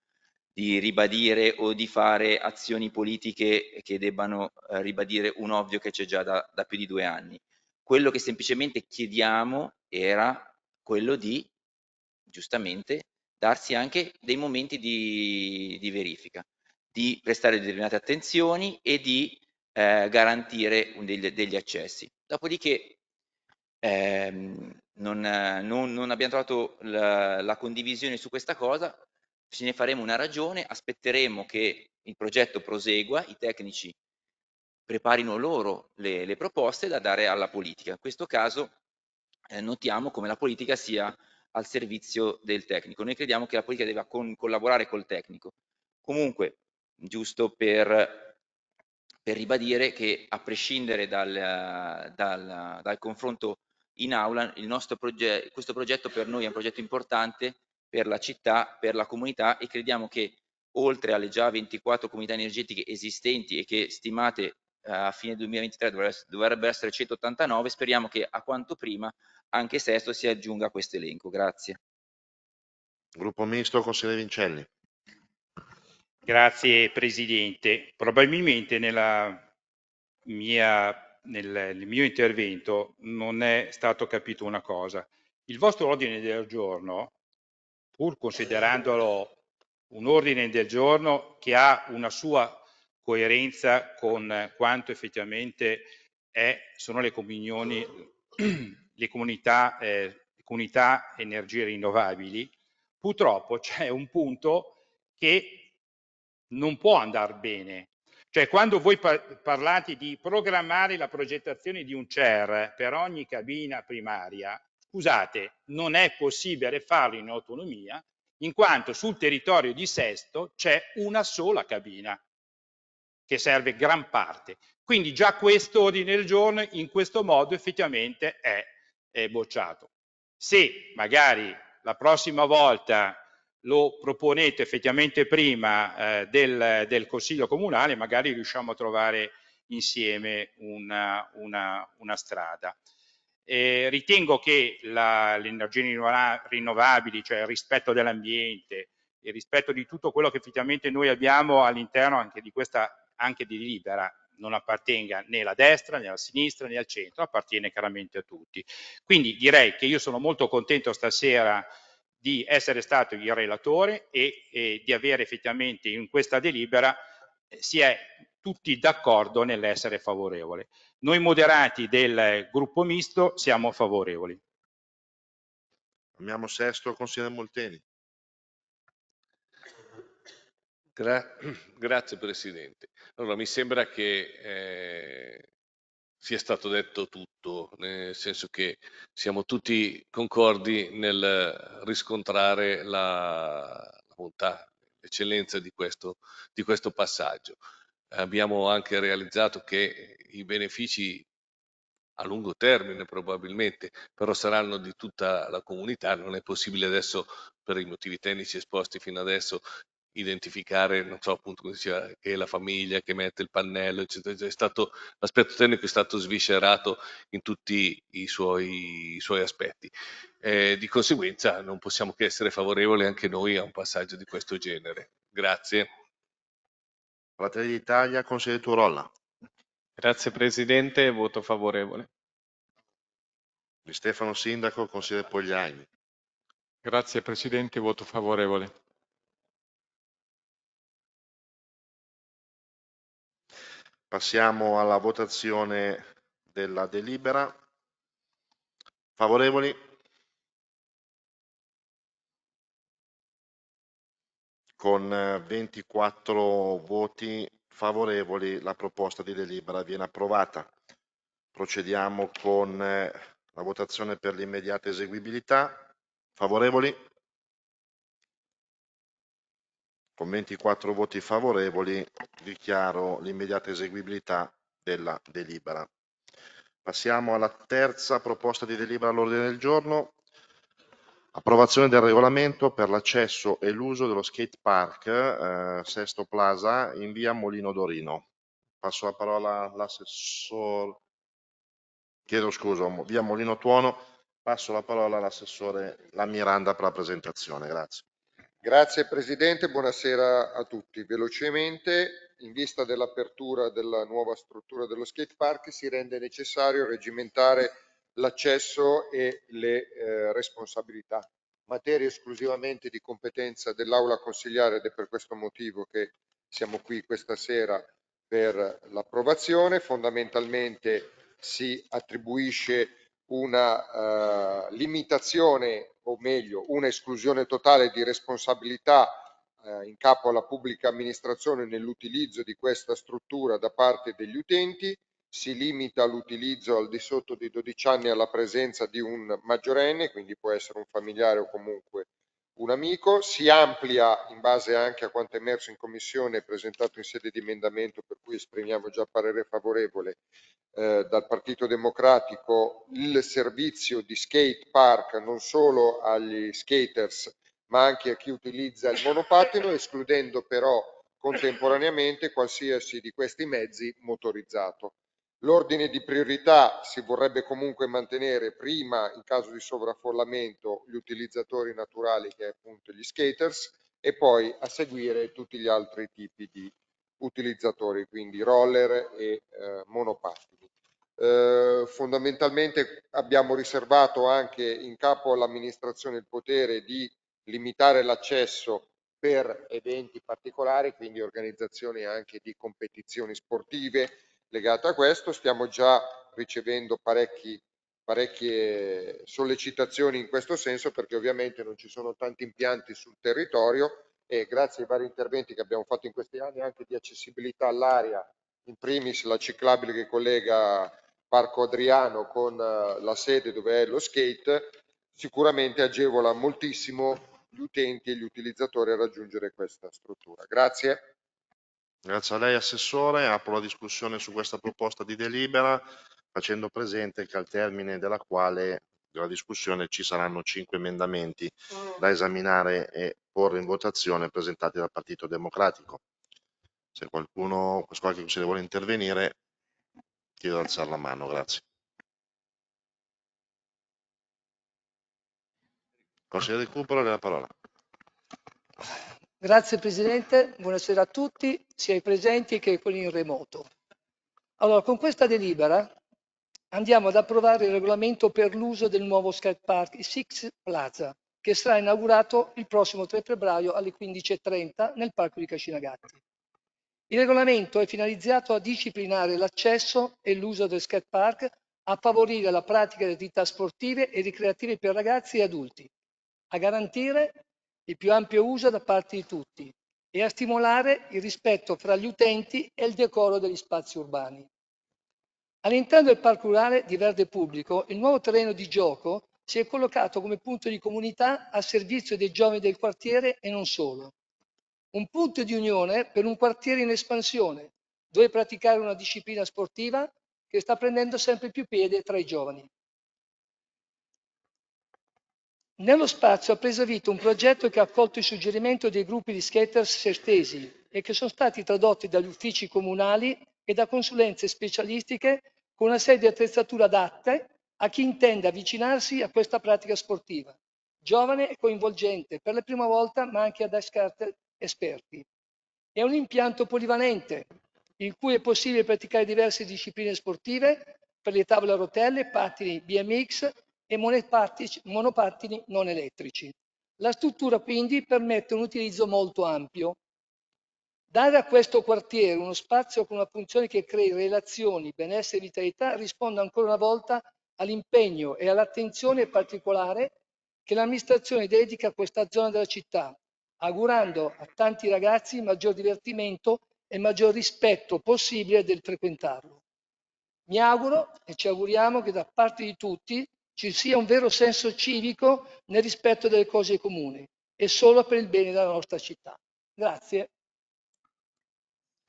di ribadire o di fare azioni politiche che debbano eh, ribadire un ovvio che c'è già da, da più di due anni. Quello che semplicemente chiediamo era quello di giustamente darsi anche dei momenti di, di verifica, di prestare determinate attenzioni e di eh, garantire degli, degli, accessi. Dopodiché ehm, non, non, non, abbiamo trovato la, la condivisione su questa cosa, ce ne faremo una ragione, aspetteremo che il progetto prosegua, i tecnici preparino loro le, le proposte da dare alla politica. In questo caso eh, notiamo come la politica sia al servizio del tecnico. Noi crediamo che la politica debba con, collaborare col tecnico. Comunque, giusto per, per ribadire che a prescindere dal, dal, dal confronto in aula, progetto, questo progetto per noi è un progetto importante per la città, per la comunità e crediamo che oltre alle già 24 comunità energetiche esistenti e che stimate eh, a fine 2023 dovrebbero essere 189, speriamo che a quanto prima anche Sesto si aggiunga a questo elenco. Grazie. Gruppo Ministro, consigliere Vincelli. Grazie Presidente. Probabilmente mia, nel, nel mio intervento non è stato capito una cosa. Il vostro ordine del giorno, pur considerandolo un ordine del giorno che ha una sua coerenza con quanto effettivamente è, sono le comunioni le comunità, eh, comunità energie rinnovabili, purtroppo c'è un punto che non può andare bene. Cioè quando voi par parlate di programmare la progettazione di un CER per ogni cabina primaria, scusate, non è possibile farlo in autonomia, in quanto sul territorio di Sesto c'è una sola cabina che serve gran parte. Quindi già questo ordine del giorno in questo modo effettivamente è eh, bocciato. Se magari la prossima volta lo proponete effettivamente prima eh, del, del, Consiglio Comunale, magari riusciamo a trovare insieme una, una, una strada. Eh, ritengo che la, le energie rinnovabili, cioè il rispetto dell'ambiente, il rispetto di tutto quello che effettivamente noi abbiamo all'interno anche di questa, anche di Libera, non appartenga né alla destra né alla sinistra né al centro, appartiene chiaramente a tutti. Quindi direi che io sono molto contento stasera di essere stato il relatore e, e di avere effettivamente in questa delibera eh, si è tutti d'accordo nell'essere favorevole. Noi moderati del gruppo misto siamo favorevoli. Amiamo sesto consigliere Molteni. Gra- Grazie Presidente. Allora, mi sembra che eh, sia stato detto tutto, nel senso che siamo tutti concordi nel riscontrare la, la bontà, l'eccellenza di questo, di questo passaggio. Abbiamo anche realizzato che i benefici a lungo termine probabilmente, però saranno di tutta la comunità, non è possibile adesso per i motivi tecnici esposti fino adesso identificare, non so appunto come diceva, che è la famiglia che mette il pannello, eccetera, eccetera. È stato, l'aspetto tecnico è stato sviscerato in tutti i suoi, i suoi aspetti. Eh, di conseguenza non possiamo che essere favorevoli anche noi a un passaggio di questo genere. Grazie. Fratelli d'Italia, consigliere Turolla. Grazie Presidente, voto favorevole. Di Stefano Sindaco, consigliere Pogliani. Grazie Presidente, voto favorevole. Passiamo alla votazione della delibera. Favorevoli? Con 24 eh, voti favorevoli la proposta di delibera viene approvata. Procediamo con eh, la votazione per l'immediata eseguibilità. Favorevoli? Con 24 voti favorevoli dichiaro l'immediata eseguibilità della delibera. Passiamo alla terza proposta di delibera all'ordine del giorno. Approvazione del regolamento per l'accesso e l'uso dello skate park eh, Sesto Plaza in via Molino Dorino. Passo la parola all'assessore, chiedo scusa, via Molino Tuono, passo la parola all'assessore La Miranda per la presentazione. Grazie. Grazie Presidente, buonasera a tutti. Velocemente, in vista dell'apertura della nuova struttura dello skate park, si rende necessario reggimentare l'accesso e le eh, responsabilità. Materia esclusivamente di competenza dell'Aula consigliare ed è per questo motivo che siamo qui questa sera per l'approvazione. Fondamentalmente si attribuisce una eh, limitazione o meglio una esclusione totale di responsabilità eh, in capo alla pubblica amministrazione nell'utilizzo di questa struttura da parte degli utenti, si limita l'utilizzo al di sotto di 12 anni alla presenza di un maggiorenne, quindi può essere un familiare o comunque un amico, si amplia in base anche a quanto emerso in commissione presentato in sede di emendamento per cui esprimiamo già parere favorevole eh, dal Partito Democratico il servizio di skate park non solo agli skaters ma anche a chi utilizza il monopattino escludendo però contemporaneamente qualsiasi di questi mezzi motorizzato. L'ordine di priorità si vorrebbe comunque mantenere prima, in caso di sovraffollamento, gli utilizzatori naturali, che è appunto gli skaters, e poi a seguire tutti gli altri tipi di utilizzatori, quindi roller e eh, monopattini. Eh, fondamentalmente abbiamo riservato anche in capo all'amministrazione il potere di limitare l'accesso per eventi particolari, quindi organizzazioni anche di competizioni sportive, legata a questo. Stiamo già ricevendo parecchi, parecchie sollecitazioni in questo senso perché ovviamente non ci sono tanti impianti sul territorio e grazie ai vari interventi che abbiamo fatto in questi anni anche di accessibilità all'aria, in primis la ciclabile che collega Parco Adriano con eh, la sede dove è lo skate, sicuramente agevola moltissimo gli utenti e gli utilizzatori a raggiungere questa struttura. Grazie. Grazie a lei Assessore, apro la discussione su questa proposta di delibera facendo presente che al termine della quale della discussione ci saranno cinque emendamenti da esaminare e porre in votazione presentati dal Partito Democratico. Se qualcuno, qualche consigliere vuole intervenire, chiedo di alzare la mano, grazie. Consigliere Cupola, lei la parola. Grazie Presidente, buonasera a tutti, sia i presenti che quelli in remoto. Allora, con questa delibera andiamo ad approvare il regolamento per l'uso del nuovo skate park Six Plaza, che sarà inaugurato il prossimo 3 febbraio alle 15.30 nel parco di Cascinagatti. Il regolamento è finalizzato a disciplinare l'accesso e l'uso del skate park, a favorire la pratica di attività sportive e ricreative per ragazzi e adulti, a garantire il più ampio uso da parte di tutti e a stimolare il rispetto fra gli utenti e il decoro degli spazi urbani. All'interno del parco rurale di verde pubblico, il nuovo terreno di gioco si è collocato come punto di comunità a servizio dei giovani del quartiere e non solo. Un punto di unione per un quartiere in espansione, dove praticare una disciplina sportiva che sta prendendo sempre più piede tra i giovani. Nello spazio ha preso vita un progetto che ha accolto il suggerimento dei gruppi di skaters certesi e che sono stati tradotti dagli uffici comunali e da consulenze specialistiche con una serie di attrezzature adatte a chi intende avvicinarsi a questa pratica sportiva, giovane e coinvolgente per la prima volta, ma anche ad escarte esperti. È un impianto polivalente in cui è possibile praticare diverse discipline sportive per le tavole a rotelle, pattini, BMX, e monopattini non elettrici. La struttura quindi permette un utilizzo molto ampio. Dare a questo quartiere uno spazio con una funzione che crei relazioni, benessere e vitalità risponde ancora una volta all'impegno e all'attenzione particolare che l'amministrazione dedica a questa zona della città, augurando a tanti ragazzi maggior divertimento e maggior rispetto possibile del frequentarlo. Mi auguro e ci auguriamo che da parte di tutti ci sia un vero senso civico nel rispetto delle cose comuni e solo per il bene della nostra città. Grazie.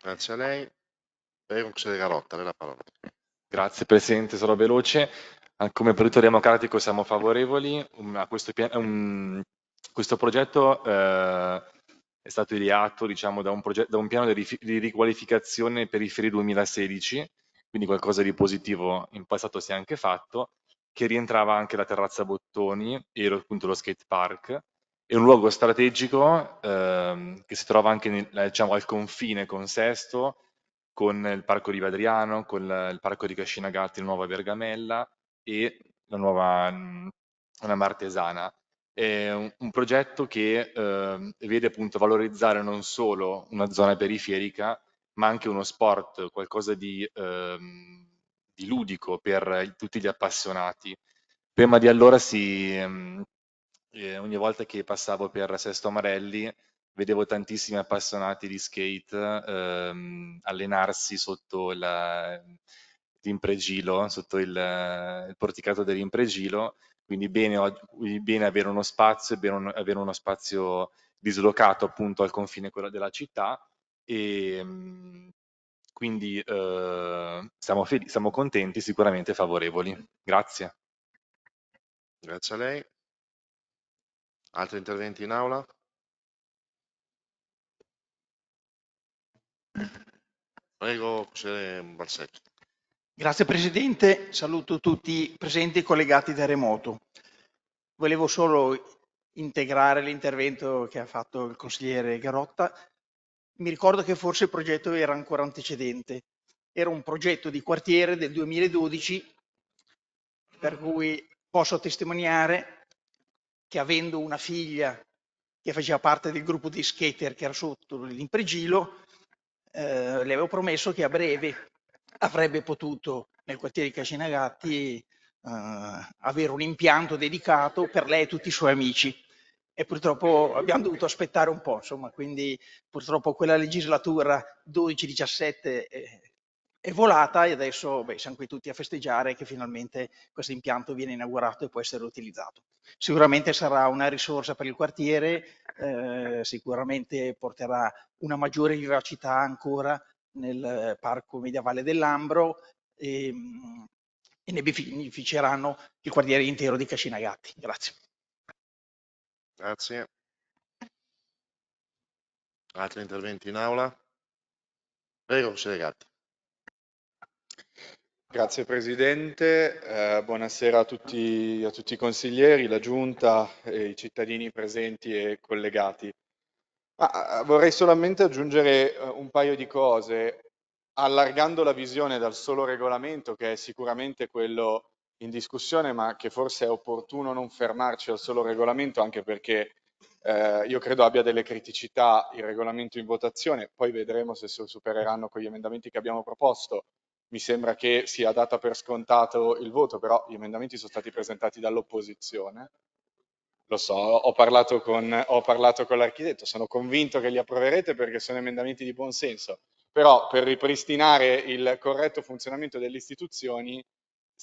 Grazie a lei. Prego, consigliere Garotta, lei la parola. Grazie Presidente, sarò veloce. Ah, come Partito Democratico siamo favorevoli a questo, um, questo progetto. Eh, è stato ideato diciamo, da, un da, un piano di, di riqualificazione periferie 2016, quindi qualcosa di positivo in passato si è anche fatto che rientrava anche la terrazza Bottoni e lo, appunto lo skate park. È un luogo strategico ehm, che si trova anche nel, eh, diciamo, al confine con Sesto, con il parco di Vadriano, con la, il parco di Cascinagatti, la nuova Bergamella e la nuova una mm, martesana. È un, un progetto che eh, vede appunto valorizzare non solo una zona periferica, ma anche uno sport, qualcosa di ehm, di ludico per eh, tutti gli appassionati. Prima di allora si, ehm, eh, ogni volta che passavo per Sesto Amarelli vedevo tantissimi appassionati di skate ehm, allenarsi sotto la, l'impregilo, sotto il, eh, il, porticato dell'impregilo, quindi bene, bene avere uno spazio, bene un, avere uno spazio dislocato appunto al confine della città e ehm, quindi eh, siamo, fel- siamo contenti, sicuramente favorevoli. Grazie. Grazie a lei. Altri interventi in aula? Prego, consigliere Balsetti. Grazie Presidente, saluto tutti i presenti e collegati da remoto. Volevo solo integrare l'intervento che ha fatto il consigliere Garotta mi ricordo che forse il progetto era ancora antecedente, era un progetto di quartiere del 2012, per cui posso testimoniare che avendo una figlia che faceva parte del gruppo di skater che era sotto l'impregilo, eh, le avevo promesso che a breve avrebbe potuto nel quartiere di Casinagatti eh, avere un impianto dedicato per lei e tutti i suoi amici e purtroppo abbiamo dovuto aspettare un po', insomma, quindi purtroppo quella legislatura 12-17 è, è, volata e adesso beh, siamo qui tutti a festeggiare che finalmente questo impianto viene inaugurato e può essere utilizzato. Sicuramente sarà una risorsa per il quartiere, eh, sicuramente porterà una maggiore vivacità ancora nel parco medievale dell'Ambro e, ehm, e ne beneficeranno il quartiere intero di Cascinagatti. Grazie. Grazie. Altri interventi in aula? Prego, consigliere Gatti. Grazie Presidente, eh, buonasera a tutti, a tutti, i consiglieri, la Giunta, e i cittadini presenti e collegati. Ma eh, vorrei solamente aggiungere eh, un paio di cose, allargando la visione dal solo regolamento, che è sicuramente quello in discussione, ma che forse è opportuno non fermarci al solo regolamento, anche perché eh, io credo abbia delle criticità il regolamento in votazione, poi vedremo se si supereranno con gli emendamenti che abbiamo proposto. Mi sembra che sia data per scontato il voto, però gli emendamenti sono stati presentati dall'opposizione. Lo so, ho parlato con, ho parlato con l'architetto, sono convinto che li approverete perché sono emendamenti di buon senso. però per ripristinare il corretto funzionamento delle istituzioni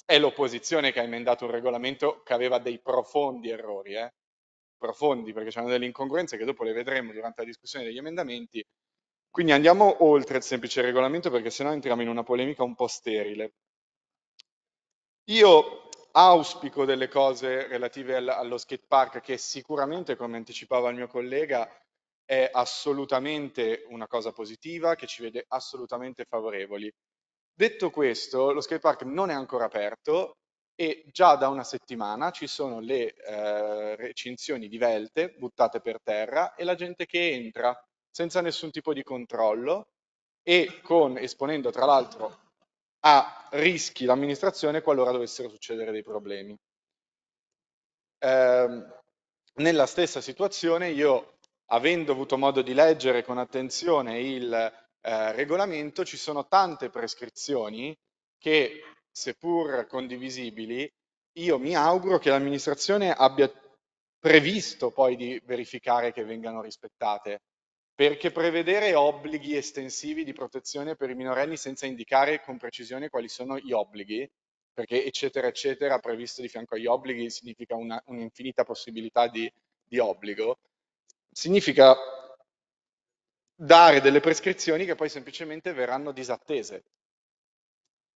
è l'opposizione che ha emendato un regolamento che aveva dei profondi errori, eh? profondi perché c'erano delle incongruenze che dopo le vedremo durante la discussione degli emendamenti. Quindi andiamo oltre il semplice regolamento perché sennò entriamo in una polemica un po' sterile. Io auspico delle cose relative allo skate park che sicuramente, come anticipava il mio collega, è assolutamente una cosa positiva che ci vede assolutamente favorevoli. Detto questo, lo skatepark non è ancora aperto e già da una settimana ci sono le eh, recinzioni divelte, buttate per terra, e la gente che entra senza nessun tipo di controllo e con, esponendo tra l'altro a rischi l'amministrazione qualora dovessero succedere dei problemi. Eh, nella stessa situazione io, avendo avuto modo di leggere con attenzione il eh, regolamento ci sono tante prescrizioni che, seppur condivisibili, io mi auguro che l'amministrazione abbia previsto poi di verificare che vengano rispettate, perché prevedere obblighi estensivi di protezione per i minorenni senza indicare con precisione quali sono gli obblighi, perché eccetera eccetera previsto di fianco agli obblighi significa una, un'infinita possibilità di, di obbligo, significa dare delle prescrizioni che poi semplicemente verranno disattese.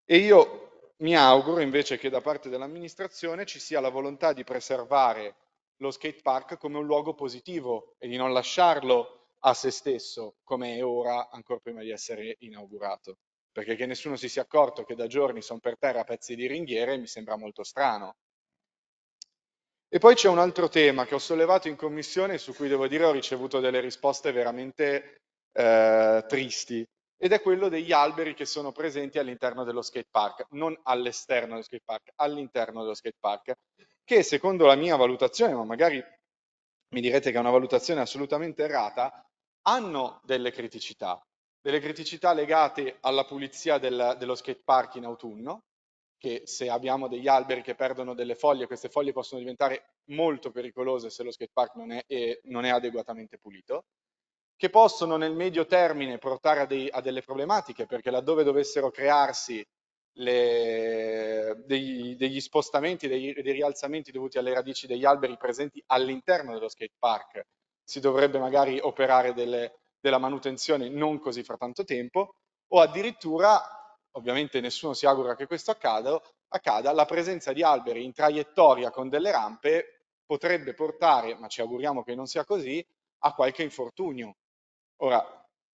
E io mi auguro invece che da parte dell'amministrazione ci sia la volontà di preservare lo skate park come un luogo positivo e di non lasciarlo a se stesso, come è ora, ancora prima di essere inaugurato. Perché che nessuno si sia accorto che da giorni sono per terra pezzi di ringhiere mi sembra molto strano. E poi c'è un altro tema che ho sollevato in commissione e su cui devo dire ho ricevuto delle risposte veramente eh, tristi ed è quello degli alberi che sono presenti all'interno dello skate park, non all'esterno dello skate park, all'interno dello skate park, che secondo la mia valutazione, ma magari mi direte che è una valutazione assolutamente errata, hanno delle criticità, delle criticità legate alla pulizia del, dello skate park in autunno, che se abbiamo degli alberi che perdono delle foglie, queste foglie possono diventare molto pericolose se lo skate park non è, non è adeguatamente pulito che possono nel medio termine portare a, dei, a delle problematiche, perché laddove dovessero crearsi le, degli, degli, spostamenti, dei, dei, rialzamenti dovuti alle radici degli alberi presenti all'interno dello skate park, si dovrebbe magari operare delle, della manutenzione non così fra tanto tempo, o addirittura, ovviamente nessuno si augura che questo accada, accada la presenza di alberi in traiettoria con delle rampe potrebbe portare, ma ci auguriamo che non sia così, a qualche infortunio Ora,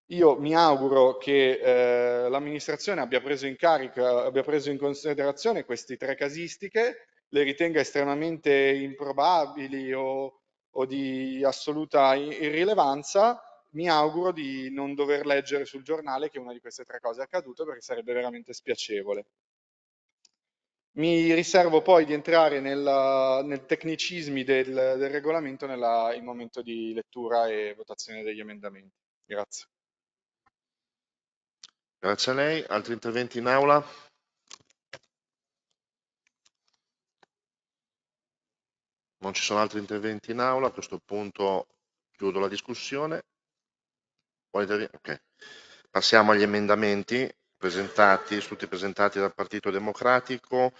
io mi auguro che eh, l'amministrazione abbia preso in carica, abbia preso in considerazione queste tre casistiche, le ritenga estremamente improbabili o, o di assoluta irrilevanza. Mi auguro di non dover leggere sul giornale che una di queste tre cose è accaduta perché sarebbe veramente spiacevole. Mi riservo poi di entrare nella, nel tecnicismi del, del regolamento nella, in momento di lettura e votazione degli emendamenti. Grazie. Grazie a lei. Altri interventi in aula? Non ci sono altri interventi in aula, a questo punto chiudo la discussione. Okay. Passiamo agli emendamenti presentati, tutti presentati dal Partito Democratico.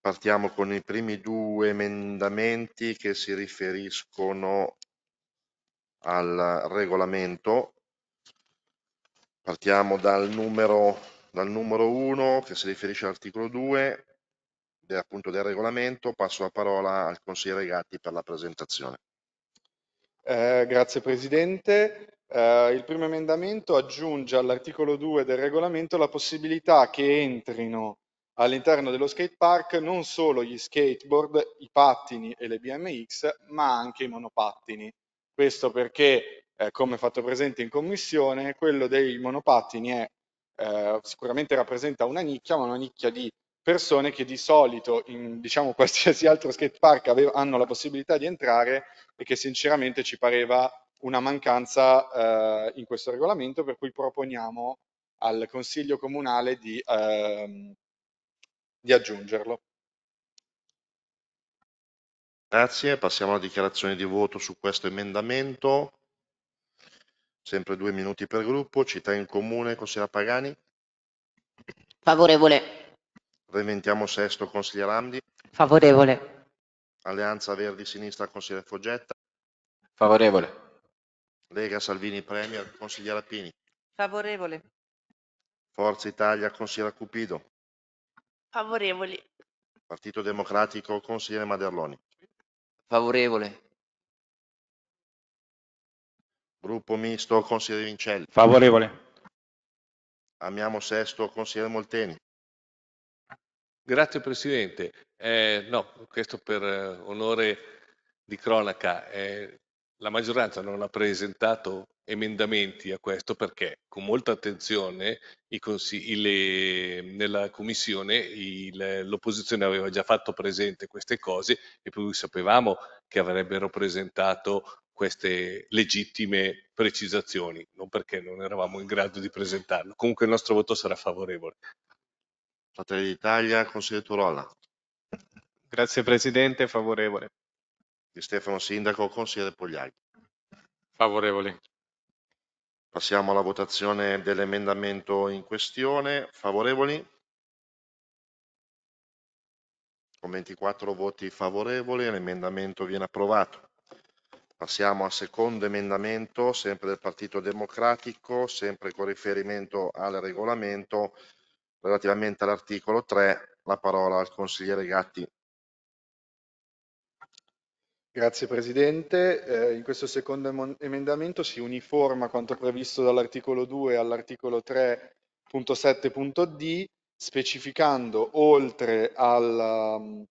Partiamo con i primi due emendamenti che si riferiscono al regolamento Partiamo dal numero, dal numero 1 che si riferisce all'articolo 2 del, appunto del regolamento. Passo la parola al consigliere Gatti per la presentazione. Eh, grazie Presidente. Uh, il primo emendamento aggiunge all'articolo 2 del regolamento la possibilità che entrino all'interno dello skate park non solo gli skateboard, i pattini e le BMX, ma anche i monopattini. Questo perché eh, come fatto presente in commissione, quello dei monopattini è, eh, sicuramente rappresenta una nicchia, ma una nicchia di persone che di solito in diciamo, qualsiasi altro skate park avev- hanno la possibilità di entrare e che sinceramente ci pareva una mancanza eh, in questo regolamento, per cui proponiamo al Consiglio Comunale di, ehm, di aggiungerlo. Grazie, passiamo alla dichiarazione di voto su questo emendamento sempre due minuti per gruppo, città in comune, consigliera Pagani. Favorevole. Reventiamo sesto, consigliere Amdi. Favorevole. Alleanza Verdi Sinistra, consigliere Foggetta. Favorevole. Lega Salvini Premier, consigliera Pini. Favorevole. Forza Italia, consigliera Cupido. Favorevoli. Partito Democratico, consigliere Maderloni. Favorevole. Gruppo misto, consigliere Vincelli. Favorevole. Amiamo Sesto, consigliere Molteni. Grazie Presidente. Eh, no, questo per eh, onore di cronaca. Eh, la maggioranza non ha presentato emendamenti a questo perché con molta attenzione le, nella commissione l'opposizione aveva già fatto presente queste cose e poi sapevamo che avrebbero presentato queste legittime precisazioni, non perché non eravamo in grado di presentarlo. Comunque il nostro voto sarà favorevole. Fratelli d'Italia, consigliere Turolla. Grazie Presidente, favorevole. Di Stefano Sindaco, consigliere Pogliaghi. Favorevole. Passiamo alla votazione dell'emendamento in questione. Favorevoli? Con 24 voti favorevoli l'emendamento viene approvato. Passiamo al secondo emendamento, sempre del Partito Democratico, sempre con riferimento al regolamento, relativamente all'articolo 3, la parola al consigliere Gatti. Grazie Presidente. Eh, in questo secondo emendamento si uniforma quanto previsto dall'articolo 2 all'articolo 3.7.d, specificando oltre al,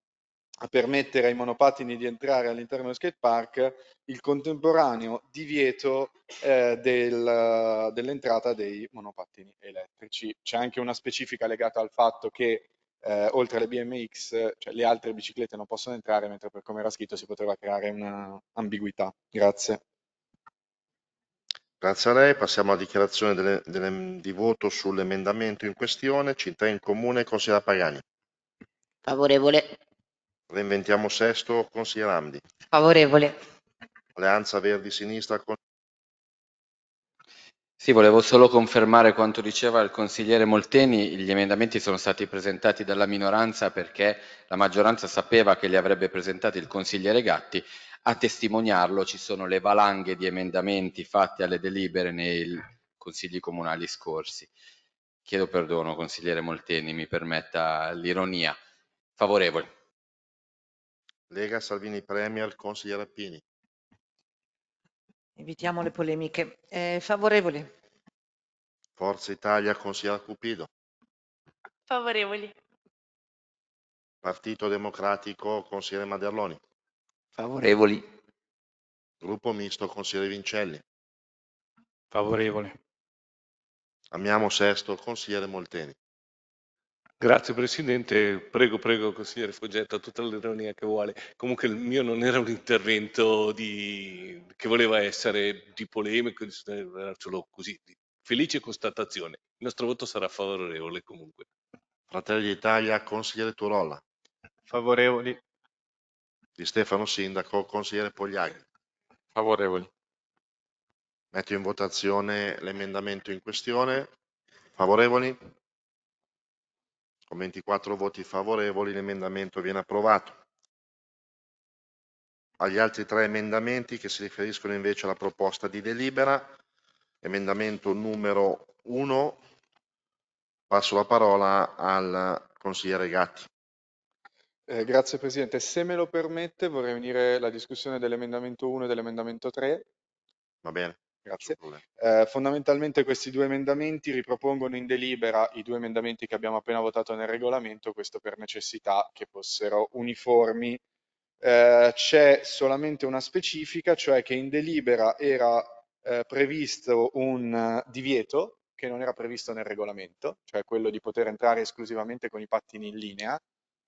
a permettere ai monopattini di entrare all'interno del skate park il contemporaneo divieto eh, del, dell'entrata dei monopattini elettrici. C'è anche una specifica legata al fatto che eh, oltre alle BMX, cioè le altre biciclette non possono entrare, mentre per come era scritto si poteva creare un'ambiguità. Grazie. Grazie a lei. Passiamo alla dichiarazione delle, delle, di voto sull'emendamento in questione. Città in comune, consigliera Pagani. Favorevole. Reinventiamo Sesto, consigliere Amdi. Favorevole. Alleanza Verdi Sinistra, sì, volevo solo confermare quanto diceva il consigliere Molteni, gli emendamenti sono stati presentati dalla minoranza perché la maggioranza sapeva che li avrebbe presentati il consigliere Gatti, a testimoniarlo ci sono le valanghe di emendamenti fatti alle delibere nei consigli comunali scorsi. Chiedo perdono, consigliere Molteni, mi permetta l'ironia. Favorevole. Lega Salvini Premier, consigliere Appini. Evitiamo le polemiche. Eh, favorevoli. Forza Italia, consigliere Cupido. Favorevoli. Partito Democratico, consigliere Maderloni. Favorevoli. Gruppo misto, consigliere Vincelli. Favorevoli. Amiamo Sesto, consigliere Molteni. Grazie Presidente, prego, prego consigliere Foggetto a tutta l'ironia che vuole. Comunque il mio non era un intervento di... che voleva essere di polemico, di sottolinearcelo così, felice constatazione. Il nostro voto sarà favorevole comunque. Fratelli d'Italia, consigliere Turolla. Favorevoli. Di Stefano Sindaco, consigliere Pogliaghi. Favorevoli. Metto in votazione l'emendamento in questione. Favorevoli? Con 24 voti favorevoli l'emendamento viene approvato. Agli altri tre emendamenti che si riferiscono invece alla proposta di delibera, emendamento numero 1, passo la parola al consigliere Gatti. Eh, grazie Presidente. Se me lo permette vorrei unire la discussione dell'emendamento 1 e dell'emendamento 3. Va bene. Grazie. Eh, fondamentalmente questi due emendamenti ripropongono in delibera i due emendamenti che abbiamo appena votato nel regolamento, questo per necessità che fossero uniformi. Eh, c'è solamente una specifica, cioè che in delibera era eh, previsto un eh, divieto che non era previsto nel regolamento, cioè quello di poter entrare esclusivamente con i pattini in linea,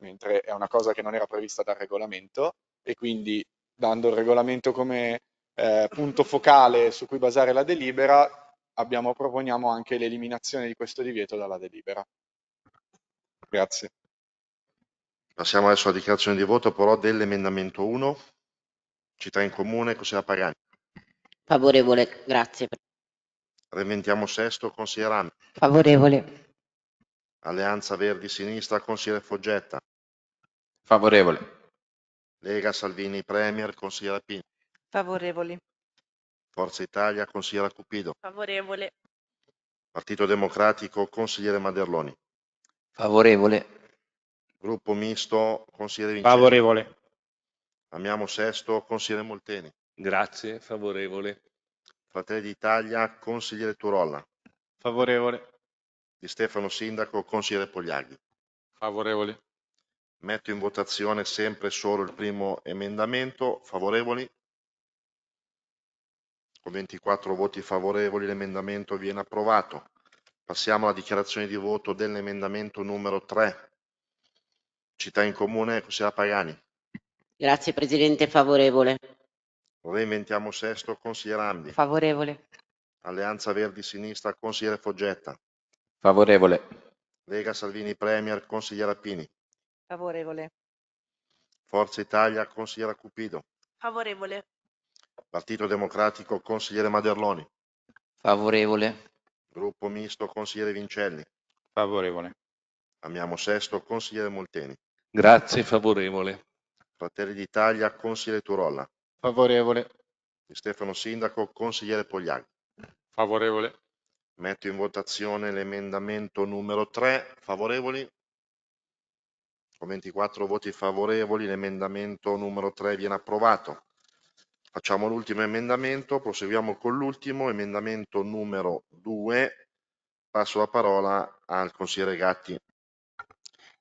mentre è una cosa che non era prevista dal regolamento e quindi dando il regolamento come eh, punto focale su cui basare la delibera, abbiamo, proponiamo anche l'eliminazione di questo divieto dalla delibera. Grazie. Passiamo adesso alla dichiarazione di voto però dell'emendamento 1, città in comune, consigliera Pagani. Favorevole, grazie. Reventiamo sesto, consigliere consiglierami. Favorevole. Alleanza Verdi Sinistra, consigliere Foggetta. Favorevole. Lega Salvini Premier, consigliere Pini. Favorevoli. Forza Italia, consigliera Cupido. Favorevole. Partito Democratico, consigliere Maderloni. Favorevole. Gruppo Misto, consigliere Vincenzo. Favorevole. Amiamo Sesto, consigliere Molteni. Grazie, favorevole. Fratelli d'Italia, consigliere Turolla. Favorevole. Di Stefano Sindaco, consigliere Pogliaghi. Favorevole. Metto in votazione sempre solo il primo emendamento. Favorevoli? Con 24 voti favorevoli l'emendamento viene approvato. Passiamo alla dichiarazione di voto dell'emendamento numero 3. Città in comune, consigliera Pagani. Grazie Presidente, favorevole. Reinventiamo Sesto, consigliere Amdi. Favorevole. Alleanza Verdi Sinistra, consigliere Foggetta. Favorevole. Lega Salvini Premier, consigliera Pini. Favorevole. Forza Italia, consigliera Cupido. Favorevole. Partito Democratico, consigliere Maderloni. Favorevole. Gruppo Misto, consigliere Vincelli. Favorevole. Amiamo Sesto, consigliere Molteni. Grazie, favorevole. Fratelli d'Italia, consigliere Turolla. Favorevole. Di Stefano Sindaco, consigliere Pogliani. Favorevole. Metto in votazione l'emendamento numero 3. Favorevoli? Con 24 voti favorevoli l'emendamento numero 3 viene approvato. Facciamo l'ultimo emendamento, proseguiamo con l'ultimo emendamento numero 2. Passo la parola al consigliere Gatti.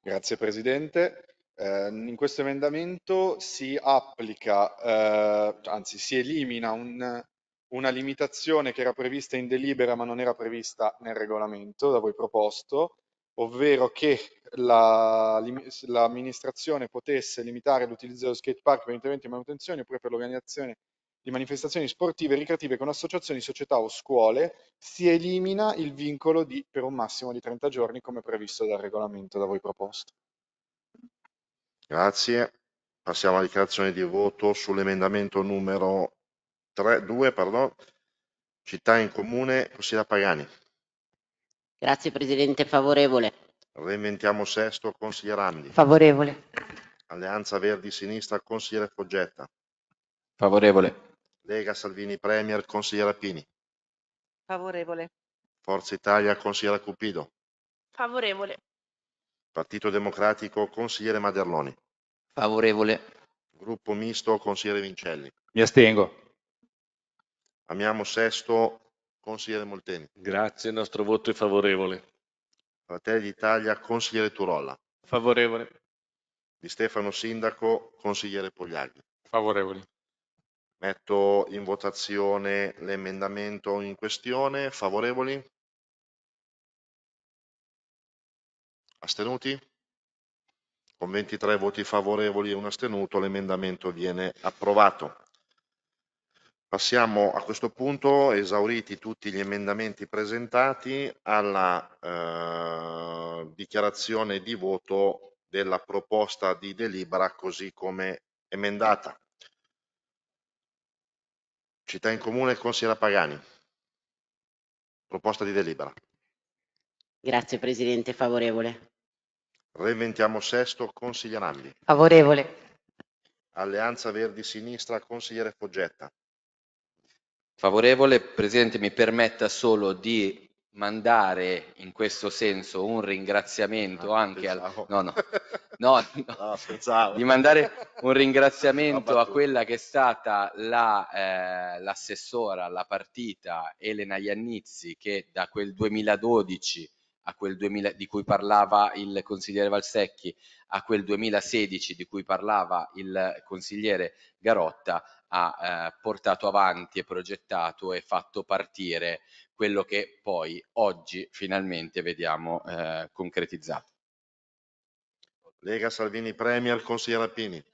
Grazie Presidente. Eh, in questo emendamento si applica, eh, anzi si elimina un, una limitazione che era prevista in delibera ma non era prevista nel regolamento da voi proposto, ovvero che la, l'amministrazione potesse limitare l'utilizzo dello skatepark per interventi di manutenzione oppure per l'organizzazione di manifestazioni sportive e ricreative con associazioni, società o scuole, si elimina il vincolo di, per un massimo di 30 giorni come previsto dal regolamento da voi proposto. Grazie. Passiamo alla dichiarazione di voto sull'emendamento numero 3, 2, pardon, città in comune, consigliera Pagani. Grazie Presidente, favorevole. Reinventiamo Sesto, consigliere Andi. Favorevole. Alleanza Verdi Sinistra, consigliere Foggetta. Favorevole. Lega Salvini Premier, consigliere Pini. Favorevole. Forza Italia, consigliere Cupido. Favorevole. Partito Democratico, consigliere Maderloni. Favorevole. Gruppo Misto, consigliere Vincelli. Mi astengo. Amiamo Sesto, Consigliere Molteni. Grazie, il nostro voto è favorevole. Fratelli d'Italia, consigliere Turolla. Favorevole. Di Stefano Sindaco, consigliere Pogliaghi. Favorevoli. Metto in votazione l'emendamento in questione. Favorevoli? Astenuti? Con 23 voti favorevoli e un astenuto l'emendamento viene approvato. Passiamo a questo punto, esauriti tutti gli emendamenti presentati, alla eh, dichiarazione di voto della proposta di delibera così come emendata. Città in Comune, consigliera Pagani. Proposta di delibera. Grazie Presidente, favorevole. Reventiamo sesto, consigliere Ambi. Favorevole. Alleanza Verdi Sinistra, consigliere Foggetta favorevole. Presidente, mi permetta solo di mandare in questo senso un ringraziamento ah, anche al, no, no, no, no di mandare un ringraziamento a quella che è stata l'assessora la, eh, alla partita Elena Iannizzi che da quel 2012 a quel 2000, di cui parlava il consigliere Valsecchi a quel 2016 di cui parlava il consigliere Garotta ha eh, portato avanti e progettato e fatto partire quello che poi oggi finalmente vediamo eh, concretizzato. Lega Salvini Premier, consigliere Appini.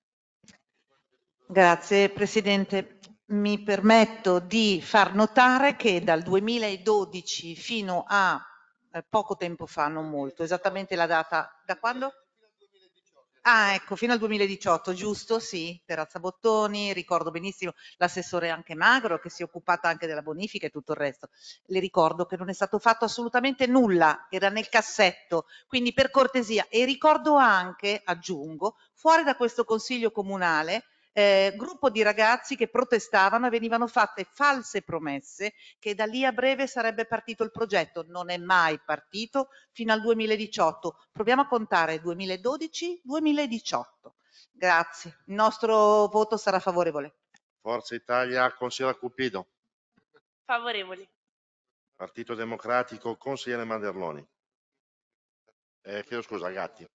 Grazie Presidente. Mi permetto di far notare che dal 2012 fino a eh, poco tempo fa, non molto, esattamente la data da quando? Ah, ecco, fino al 2018, giusto? Sì, Perazza Bottoni, ricordo benissimo l'assessore anche Magro che si è occupata anche della bonifica e tutto il resto. Le ricordo che non è stato fatto assolutamente nulla, era nel cassetto, quindi per cortesia. E ricordo anche, aggiungo, fuori da questo Consiglio Comunale eh, gruppo di ragazzi che protestavano e venivano fatte false promesse che da lì a breve sarebbe partito il progetto. Non è mai partito fino al 2018. Proviamo a contare 2012-2018. Grazie. Il nostro voto sarà favorevole. Forza Italia, consigliere Cupido. Favorevoli. Partito Democratico, consigliere Manderloni. Eh, chiedo scusa, Gatti.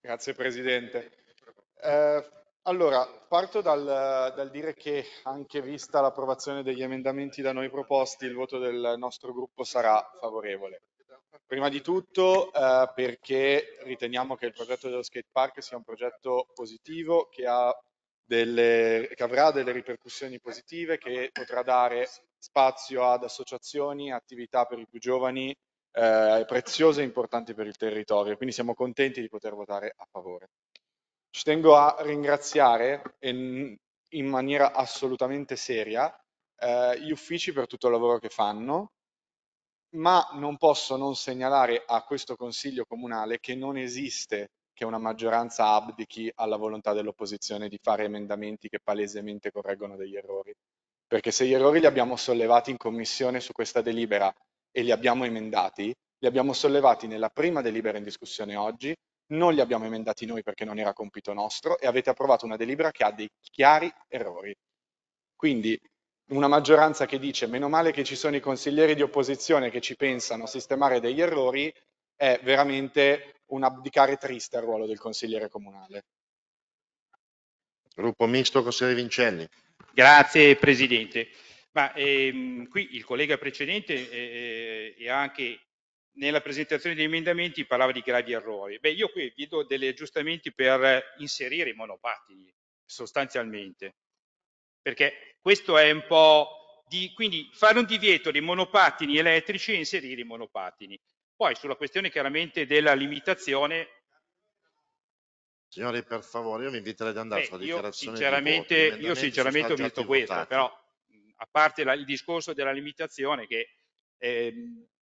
Grazie Presidente. Eh, allora, parto dal, dal, dire che anche vista l'approvazione degli emendamenti da noi proposti, il voto del nostro gruppo sarà favorevole. Prima di tutto eh, perché riteniamo che il progetto dello skate park sia un progetto positivo che, delle, che avrà delle ripercussioni positive, che potrà dare spazio ad associazioni, attività per i più giovani eh, preziose e importanti per il territorio. Quindi siamo contenti di poter votare a favore. Ci tengo a ringraziare e in maniera assolutamente seria eh, gli uffici per tutto il lavoro che fanno, ma non posso non segnalare a questo Consiglio Comunale che non esiste che una maggioranza abdichi alla volontà dell'opposizione di fare emendamenti che palesemente correggono degli errori. Perché se gli errori li abbiamo sollevati in commissione su questa delibera e li abbiamo emendati, li abbiamo sollevati nella prima delibera in discussione oggi, non li abbiamo emendati noi perché non era compito nostro e avete approvato una delibera che ha dei chiari errori. Quindi una maggioranza che dice meno male che ci sono i consiglieri di opposizione che ci pensano a sistemare degli errori è veramente un abdicare triste al ruolo del consigliere comunale. Gruppo misto, consigliere Vincenni. Grazie Presidente. Ma ehm, qui il collega precedente eh, eh e anche nella presentazione degli emendamenti parlava di gravi errori. Beh, io qui vi do degli aggiustamenti per inserire i monopattini, sostanzialmente, perché questo è un po' di... quindi fare un divieto dei monopattini elettrici e inserire i monopattini. Poi sulla questione chiaramente della limitazione... Signori, per favore, io mi inviterei ad andare beh, sulla dichiarazione sinceramente, di Io sinceramente ho visto questo, votati. però a parte la, il discorso della limitazione che... Eh,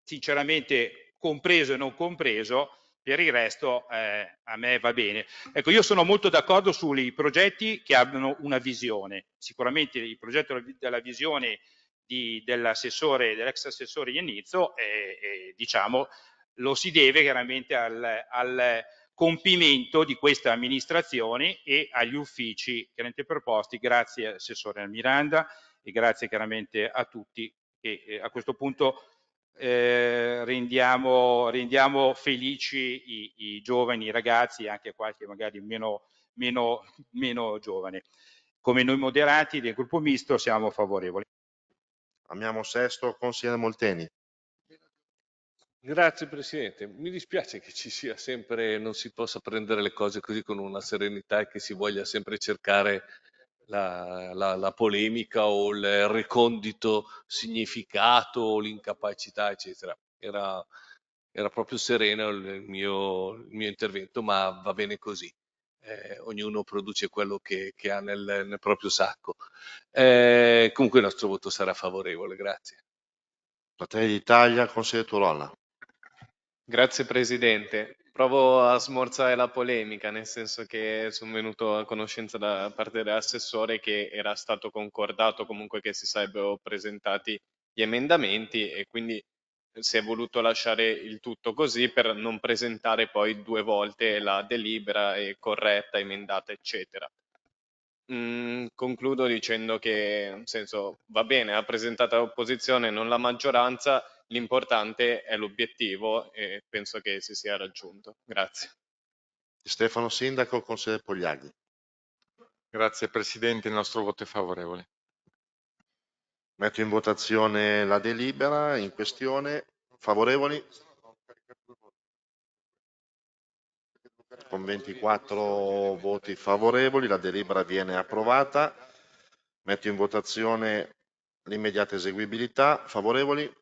sinceramente compreso e non compreso, per il resto eh, a me va bene. Ecco, io sono molto d'accordo sui progetti che abbiano una visione. Sicuramente il progetto della visione dell'assessore, dell'ex assessore Iannizzo, eh, eh, diciamo, lo si deve chiaramente al, al, compimento di questa amministrazione e agli uffici chiaramente proposti. Grazie Assessore Miranda e grazie chiaramente a tutti che eh, a questo punto eh, rendiamo, rendiamo, felici i, i, giovani, i ragazzi, anche qualche magari meno, meno, meno giovane. Come noi moderati del gruppo misto siamo favorevoli. Amiamo sesto, consigliere Molteni. Grazie Presidente, mi dispiace che ci sia sempre, non si possa prendere le cose così con una serenità e che si voglia sempre cercare la, la, la polemica o il recondito significato o l'incapacità, eccetera. Era, era proprio sereno il mio, il mio, intervento, ma va bene così. Eh, ognuno produce quello che, che ha nel, nel, proprio sacco. Eh, comunque il nostro voto sarà favorevole, grazie. Fratelli d'Italia, consigliere Turolla. Grazie Presidente. Provo a smorzare la polemica, nel senso che sono venuto a conoscenza da parte dell'assessore che era stato concordato comunque che si sarebbero presentati gli emendamenti e quindi si è voluto lasciare il tutto così per non presentare poi due volte la delibera e corretta, emendata, eccetera. Mm, concludo dicendo che, nel senso, va bene, ha presentato l'opposizione, non la maggioranza, l'importante è l'obiettivo e penso che si sia raggiunto. Grazie. Stefano Sindaco, consigliere Pogliaghi. Grazie Presidente, il nostro voto è favorevole. Metto in votazione la delibera in questione. Favorevoli? Con 24 voti favorevoli la delibera viene approvata. Metto in votazione l'immediata eseguibilità. Favorevoli?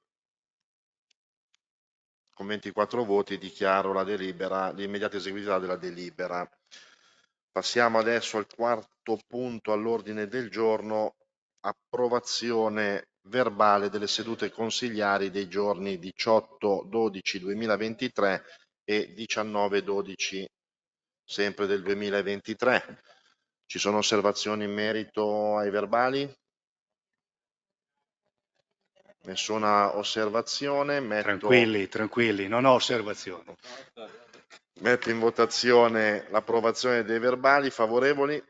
con 24 voti dichiaro la delibera, l'immediata eseguibilità della delibera. Passiamo adesso al quarto punto all'ordine del giorno, approvazione verbale delle sedute consigliari dei giorni 18-12-2023 e 19-12 sempre del 2023. Ci sono osservazioni in merito ai verbali? Nessuna osservazione? Metto... Tranquilli, tranquilli, non ho osservazioni. Metto in votazione l'approvazione dei verbali favorevoli.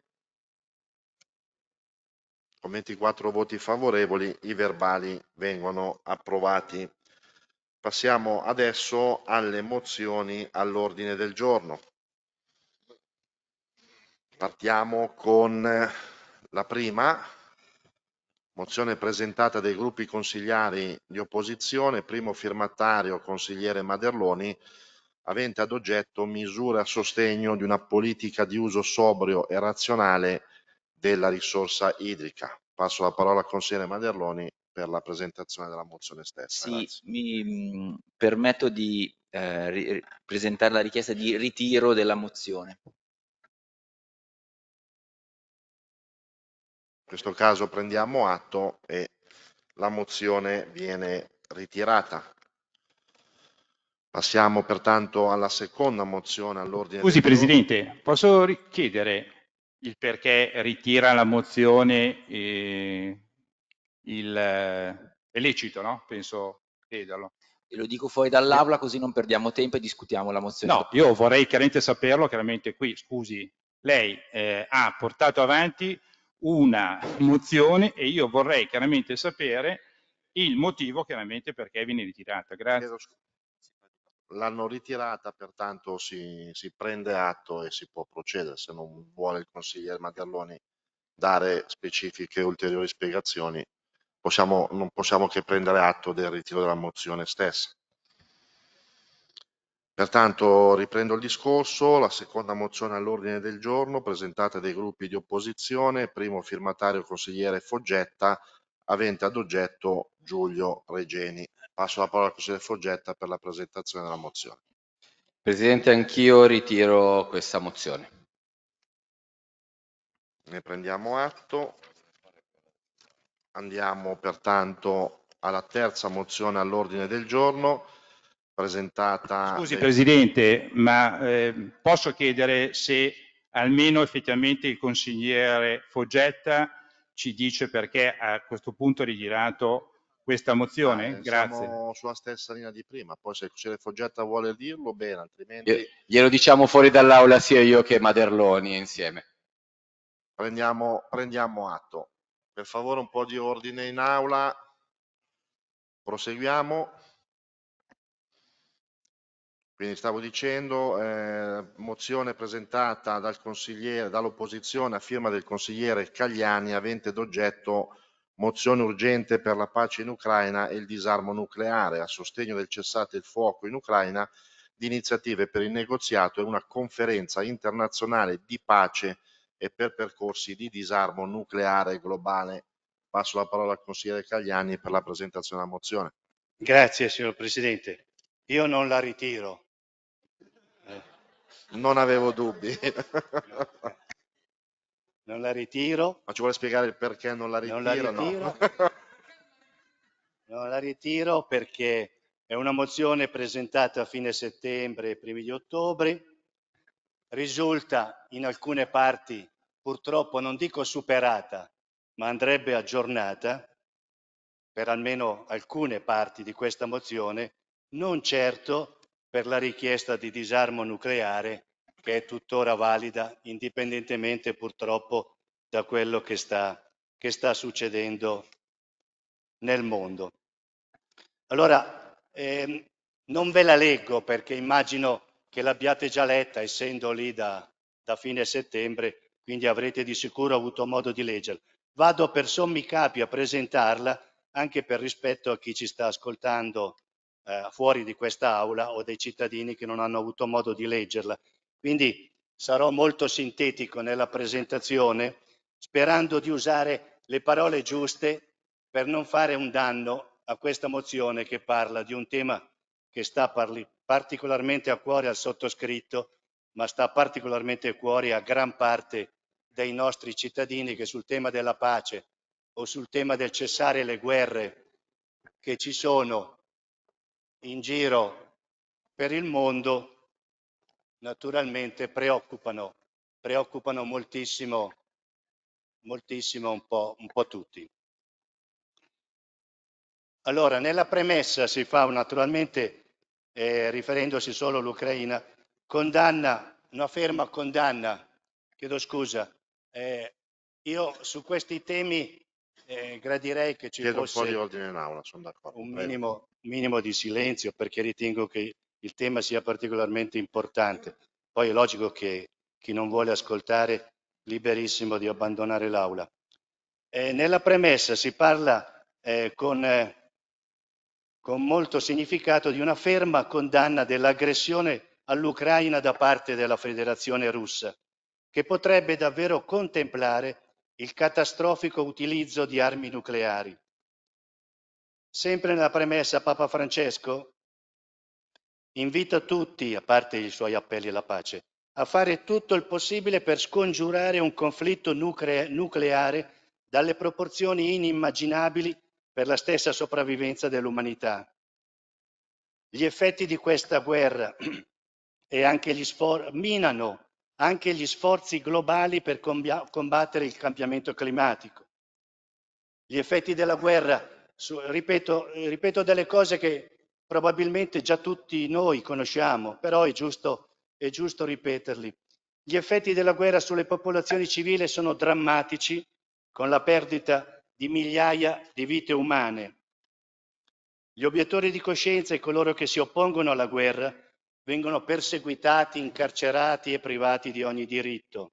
Con 24 voti favorevoli i verbali vengono approvati. Passiamo adesso alle mozioni all'ordine del giorno. Partiamo con la prima, Mozione presentata dai gruppi consigliari di opposizione, primo firmatario consigliere Maderloni, avente ad oggetto misure a sostegno di una politica di uso sobrio e razionale della risorsa idrica. Passo la parola al consigliere Maderloni per la presentazione della mozione stessa. Sì, Grazie. mi mm, permetto di eh, presentare la richiesta di ritiro della mozione. questo caso prendiamo atto e la mozione viene ritirata. Passiamo pertanto alla seconda mozione all'ordine. Scusi Presidente, posso chiedere il perché ritira la mozione eh, il, è lecito, no? Penso chiederlo. E lo dico fuori dall'aula così non perdiamo tempo e discutiamo la mozione. No, io vorrei chiaramente saperlo, chiaramente qui, scusi, lei eh, ha portato avanti una mozione e io vorrei chiaramente sapere il motivo chiaramente perché viene ritirata. Grazie. L'hanno ritirata, pertanto si, si, prende atto e si può procedere se non vuole il consigliere Magalloni dare specifiche ulteriori spiegazioni. Possiamo, non possiamo che prendere atto del ritiro della mozione stessa. Pertanto riprendo il discorso, la seconda mozione all'ordine del giorno presentata dai gruppi di opposizione, primo firmatario consigliere Foggetta, avente ad oggetto Giulio Regeni. Passo la parola al consigliere Foggetta per la presentazione della mozione. Presidente, anch'io ritiro questa mozione. Ne prendiamo atto. Andiamo pertanto alla terza mozione all'ordine del giorno presentata... Scusi eh, Presidente, ma eh, posso chiedere se almeno effettivamente il consigliere Foggetta ci dice perché a questo punto ha ritirato questa mozione? Ah, eh, Grazie. Siamo sulla stessa linea di prima, poi se il consigliere Foggetta vuole dirlo, bene, altrimenti... Io, glielo diciamo fuori dall'aula sia io che Maderloni insieme. Prendiamo, prendiamo atto. Per favore un po' di ordine in aula. Proseguiamo. Quindi stavo dicendo, eh, mozione presentata dal consigliere, dall'opposizione a firma del consigliere Cagliani avente d'oggetto mozione urgente per la pace in Ucraina e il disarmo nucleare a sostegno del cessate il fuoco in Ucraina, di iniziative per il negoziato e una conferenza internazionale di pace e per percorsi di disarmo nucleare globale. Passo la parola al consigliere Cagliani per la presentazione della mozione. Grazie signor Presidente. Io non la ritiro non avevo dubbi. Non la ritiro. Ma ci vuole spiegare il perché non la ritiro? Non la ritiro, no. non la ritiro perché è una mozione presentata a fine settembre e primi di ottobre. Risulta in alcune parti, purtroppo non dico superata, ma andrebbe aggiornata per almeno alcune parti di questa mozione, non certo per la richiesta di disarmo nucleare che è tuttora valida indipendentemente purtroppo da quello che sta, che sta succedendo nel mondo. Allora, ehm, non ve la leggo perché immagino che l'abbiate già letta essendo lì da, da fine settembre, quindi avrete di sicuro avuto modo di leggerla. Vado per sommi capi a presentarla anche per rispetto a chi ci sta ascoltando eh, fuori di questa aula o dei cittadini che non hanno avuto modo di leggerla. Quindi sarò molto sintetico nella presentazione, sperando di usare le parole giuste per non fare un danno a questa mozione che parla di un tema che sta particolarmente a cuore al sottoscritto, ma sta particolarmente a cuore a gran parte dei nostri cittadini che sul tema della pace o sul tema del cessare le guerre che ci sono in giro per il mondo naturalmente preoccupano, preoccupano moltissimo, moltissimo un po', un po' tutti. Allora, nella premessa si fa naturalmente, eh, riferendosi solo all'Ucraina, condanna, una ferma condanna, chiedo scusa, eh, io su questi temi eh, gradirei che ci chiedo fosse un, po di ordine in aula, sono d'accordo, un minimo, minimo di silenzio perché ritengo che il tema sia particolarmente importante. Poi è logico che chi non vuole ascoltare liberissimo di abbandonare l'aula. Eh, nella premessa si parla eh, con, eh, con molto significato di una ferma condanna dell'aggressione all'Ucraina da parte della Federazione russa, che potrebbe davvero contemplare il catastrofico utilizzo di armi nucleari Sempre nella premessa, Papa Francesco invita tutti, a parte i suoi appelli alla pace, a fare tutto il possibile per scongiurare un conflitto nuclea- nucleare dalle proporzioni inimmaginabili per la stessa sopravvivenza dell'umanità. Gli effetti di questa guerra e anche gli sfor- minano anche gli sforzi globali per comb- combattere il cambiamento climatico. Gli effetti della guerra su, ripeto, ripeto delle cose che probabilmente già tutti noi conosciamo, però è giusto, è giusto ripeterli. Gli effetti della guerra sulle popolazioni civili sono drammatici, con la perdita di migliaia di vite umane. Gli obiettori di coscienza e coloro che si oppongono alla guerra vengono perseguitati, incarcerati e privati di ogni diritto.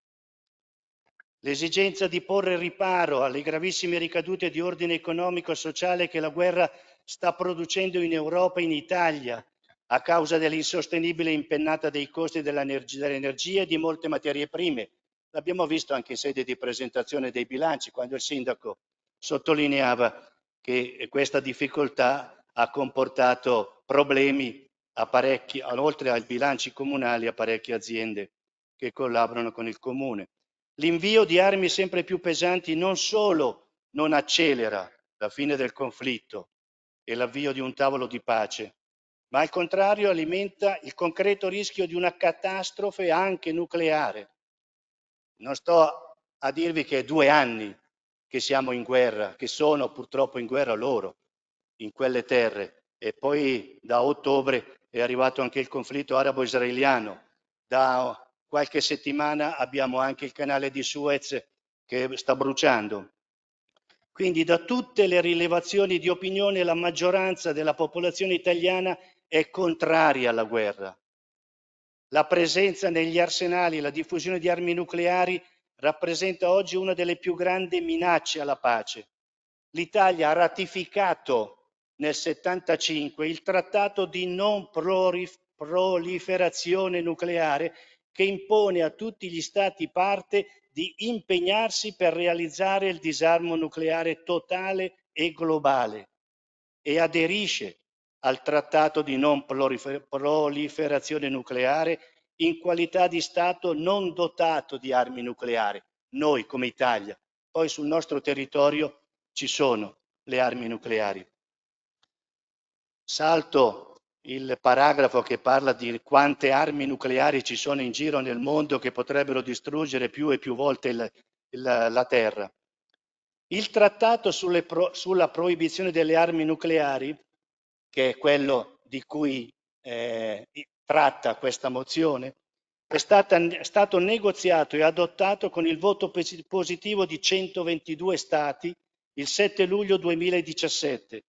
L'esigenza di porre riparo alle gravissime ricadute di ordine economico e sociale che la guerra sta producendo in Europa e in Italia a causa dell'insostenibile impennata dei costi dell'energia e di molte materie prime. L'abbiamo visto anche in sede di presentazione dei bilanci, quando il sindaco sottolineava che questa difficoltà ha comportato problemi a parecchi, oltre ai bilanci comunali, a parecchie aziende che collaborano con il comune. L'invio di armi sempre più pesanti non solo non accelera la fine del conflitto e l'avvio di un tavolo di pace, ma al contrario alimenta il concreto rischio di una catastrofe anche nucleare. Non sto a dirvi che è due anni che siamo in guerra, che sono purtroppo in guerra loro, in quelle terre, e poi da ottobre è arrivato anche il conflitto arabo-israeliano, da qualche settimana abbiamo anche il canale di Suez che sta bruciando. Quindi da tutte le rilevazioni di opinione la maggioranza della popolazione italiana è contraria alla guerra. La presenza negli arsenali, e la diffusione di armi nucleari rappresenta oggi una delle più grandi minacce alla pace. L'Italia ha ratificato nel 1975 il trattato di non proliferazione nucleare che impone a tutti gli Stati parte di impegnarsi per realizzare il disarmo nucleare totale e globale e aderisce al Trattato di non proliferazione nucleare in qualità di Stato non dotato di armi nucleari, noi come Italia. Poi sul nostro territorio ci sono le armi nucleari. Salto il paragrafo che parla di quante armi nucleari ci sono in giro nel mondo che potrebbero distruggere più e più volte il, il, la Terra. Il trattato pro, sulla proibizione delle armi nucleari, che è quello di cui eh, tratta questa mozione, è, stata, è stato negoziato e adottato con il voto positivo di 122 Stati il 7 luglio 2017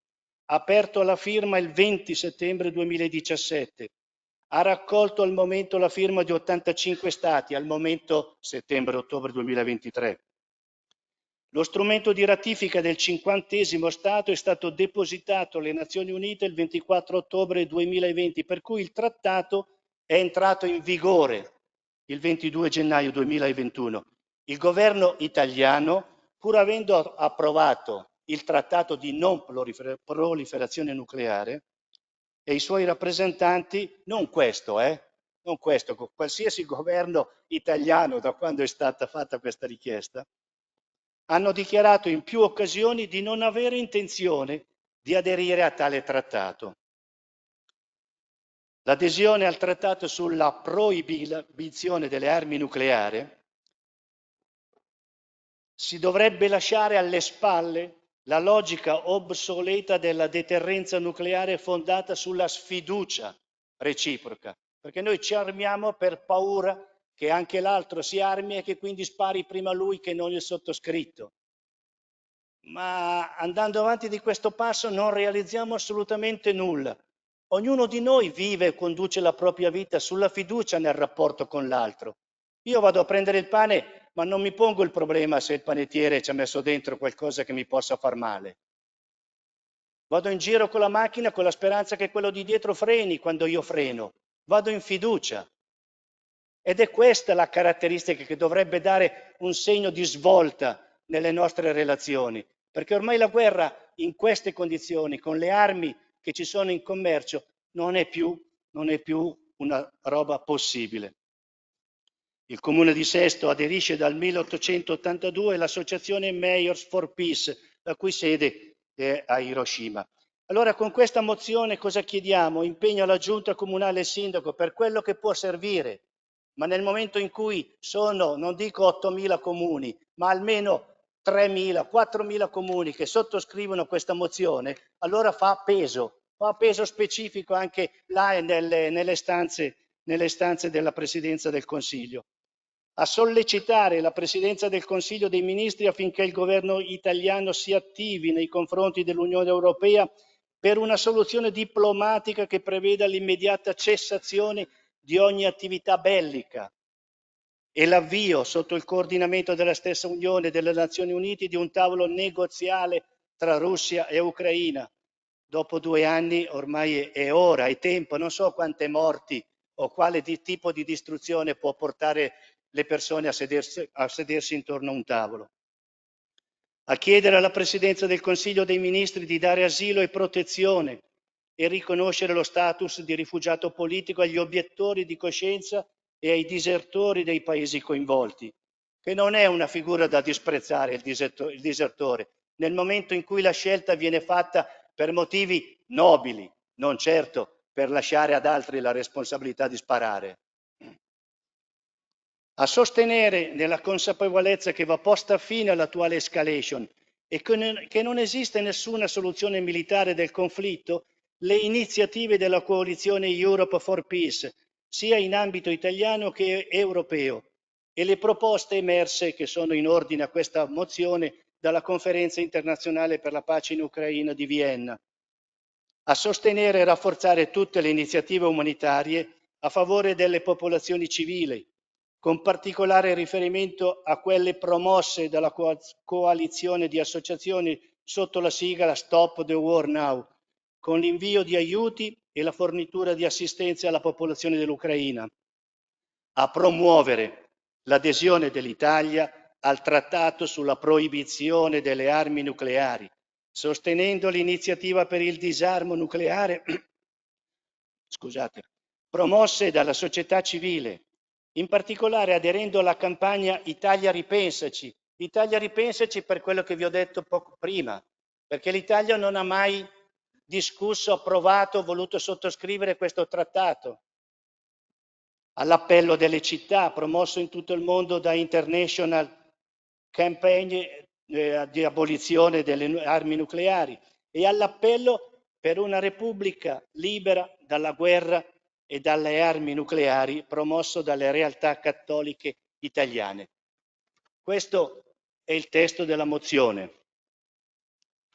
aperto alla firma il 20 settembre 2017. Ha raccolto al momento la firma di 85 Stati, al momento settembre-ottobre 2023. Lo strumento di ratifica del cinquantesimo Stato è stato depositato alle Nazioni Unite il 24 ottobre 2020, per cui il trattato è entrato in vigore il 22 gennaio 2021. Il governo italiano, pur avendo approvato il trattato di non proliferazione nucleare e i suoi rappresentanti, non questo, eh, non questo, qualsiasi governo italiano da quando è stata fatta questa richiesta, hanno dichiarato in più occasioni di non avere intenzione di aderire a tale trattato. L'adesione al trattato sulla proibizione delle armi nucleari si dovrebbe lasciare alle spalle la logica obsoleta della deterrenza nucleare fondata sulla sfiducia reciproca, perché noi ci armiamo per paura che anche l'altro si armi e che quindi spari prima lui che non il sottoscritto. Ma andando avanti di questo passo non realizziamo assolutamente nulla. Ognuno di noi vive e conduce la propria vita sulla fiducia nel rapporto con l'altro. Io vado a prendere il pane ma non mi pongo il problema se il panettiere ci ha messo dentro qualcosa che mi possa far male. Vado in giro con la macchina con la speranza che quello di dietro freni quando io freno, vado in fiducia. Ed è questa la caratteristica che dovrebbe dare un segno di svolta nelle nostre relazioni, perché ormai la guerra in queste condizioni, con le armi che ci sono in commercio, non è più, non è più una roba possibile. Il comune di Sesto aderisce dal 1882 all'associazione Mayors for Peace, la cui sede è a Hiroshima. Allora con questa mozione cosa chiediamo? Impegno alla giunta comunale e sindaco per quello che può servire, ma nel momento in cui sono, non dico 8.000 comuni, ma almeno 3.000, 4.000 comuni che sottoscrivono questa mozione, allora fa peso, fa peso specifico anche là e nelle, nelle, stanze, nelle stanze della Presidenza del Consiglio a sollecitare la Presidenza del Consiglio dei Ministri affinché il governo italiano si attivi nei confronti dell'Unione Europea per una soluzione diplomatica che preveda l'immediata cessazione di ogni attività bellica e l'avvio, sotto il coordinamento della stessa Unione e delle Nazioni Unite, di un tavolo negoziale tra Russia e Ucraina. Dopo due anni ormai è ora, è tempo, non so quante morti o quale di tipo di distruzione può portare le persone a sedersi, a sedersi intorno a un tavolo, a chiedere alla Presidenza del Consiglio dei Ministri di dare asilo e protezione e riconoscere lo status di rifugiato politico agli obiettori di coscienza e ai disertori dei paesi coinvolti, che non è una figura da disprezzare il, diserto, il disertore, nel momento in cui la scelta viene fatta per motivi nobili, non certo per lasciare ad altri la responsabilità di sparare a sostenere nella consapevolezza che va posta fine all'attuale escalation e che non esiste nessuna soluzione militare del conflitto, le iniziative della coalizione Europe for Peace, sia in ambito italiano che europeo, e le proposte emerse che sono in ordine a questa mozione dalla Conferenza internazionale per la pace in Ucraina di Vienna, a sostenere e rafforzare tutte le iniziative umanitarie a favore delle popolazioni civili, con particolare riferimento a quelle promosse dalla coalizione di associazioni sotto la sigla Stop the War Now, con l'invio di aiuti e la fornitura di assistenza alla popolazione dell'Ucraina, a promuovere l'adesione dell'Italia al trattato sulla proibizione delle armi nucleari, sostenendo l'iniziativa per il disarmo nucleare, scusate, promosse dalla società civile, in particolare aderendo alla campagna Italia ripensaci. Italia ripensaci per quello che vi ho detto poco prima, perché l'Italia non ha mai discusso, approvato, voluto sottoscrivere questo trattato. All'appello delle città, promosso in tutto il mondo da International Campaign eh, di abolizione delle armi nucleari, e all'appello per una repubblica libera dalla guerra e dalle armi nucleari promosso dalle realtà cattoliche italiane. Questo è il testo della mozione.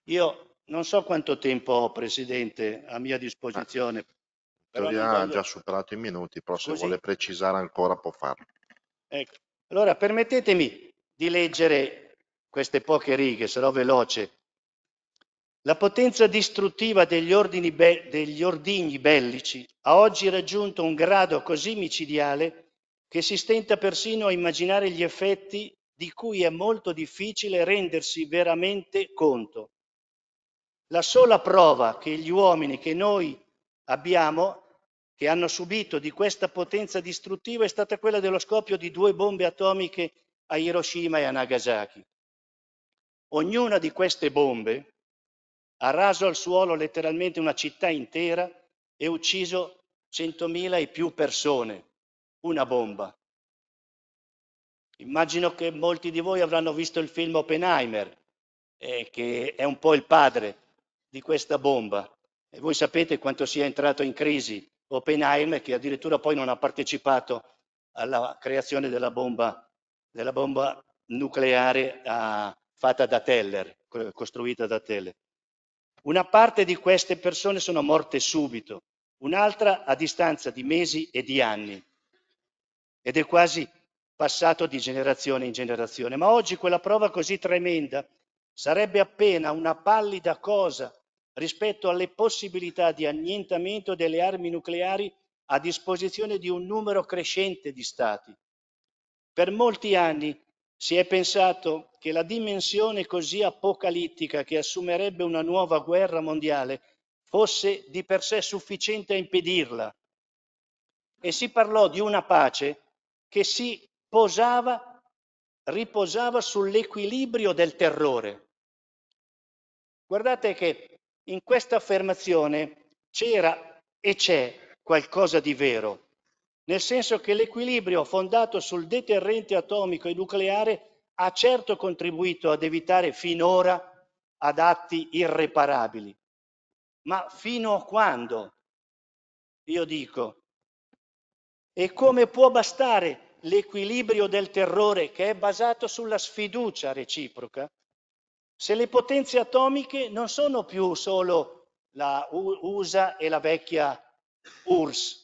Io non so quanto tempo ho, Presidente, a mia disposizione. Eh, però ha voglio... già superato i minuti, però Scusi? se vuole precisare ancora può farlo. Ecco. Allora, permettetemi di leggere queste poche righe, sarò veloce, la potenza distruttiva degli, be- degli, ordigni bellici ha oggi raggiunto un grado così micidiale che si stenta persino a immaginare gli effetti di cui è molto difficile rendersi veramente conto. La sola prova che gli uomini che noi abbiamo, che hanno subito di questa potenza distruttiva, è stata quella dello scoppio di due bombe atomiche a Hiroshima e a Nagasaki. Ognuna di queste bombe ha raso al suolo letteralmente una città intera e ucciso centomila e più persone. Una bomba. Immagino che molti di voi avranno visto il film Oppenheimer, eh, che è un po' il padre di questa bomba. E voi sapete quanto sia entrato in crisi Oppenheimer, che addirittura poi non ha partecipato alla creazione della bomba, della bomba nucleare a, ah, fatta da Teller, costruita da Teller. Una parte di queste persone sono morte subito, un'altra a distanza di mesi e di anni ed è quasi passato di generazione in generazione. Ma oggi quella prova così tremenda sarebbe appena una pallida cosa rispetto alle possibilità di annientamento delle armi nucleari a disposizione di un numero crescente di stati. Per molti anni si è pensato che la dimensione così apocalittica che assumerebbe una nuova guerra mondiale fosse di per sé sufficiente a impedirla. E si parlò di una pace che si posava, riposava sull'equilibrio del terrore. Guardate che in questa affermazione c'era e c'è qualcosa di vero nel senso che l'equilibrio fondato sul deterrente atomico e nucleare ha certo contribuito ad evitare finora ad atti irreparabili. Ma fino a quando? Io dico. E come può bastare l'equilibrio del terrore che è basato sulla sfiducia reciproca? Se le potenze atomiche non sono più solo la USA e la vecchia URSS,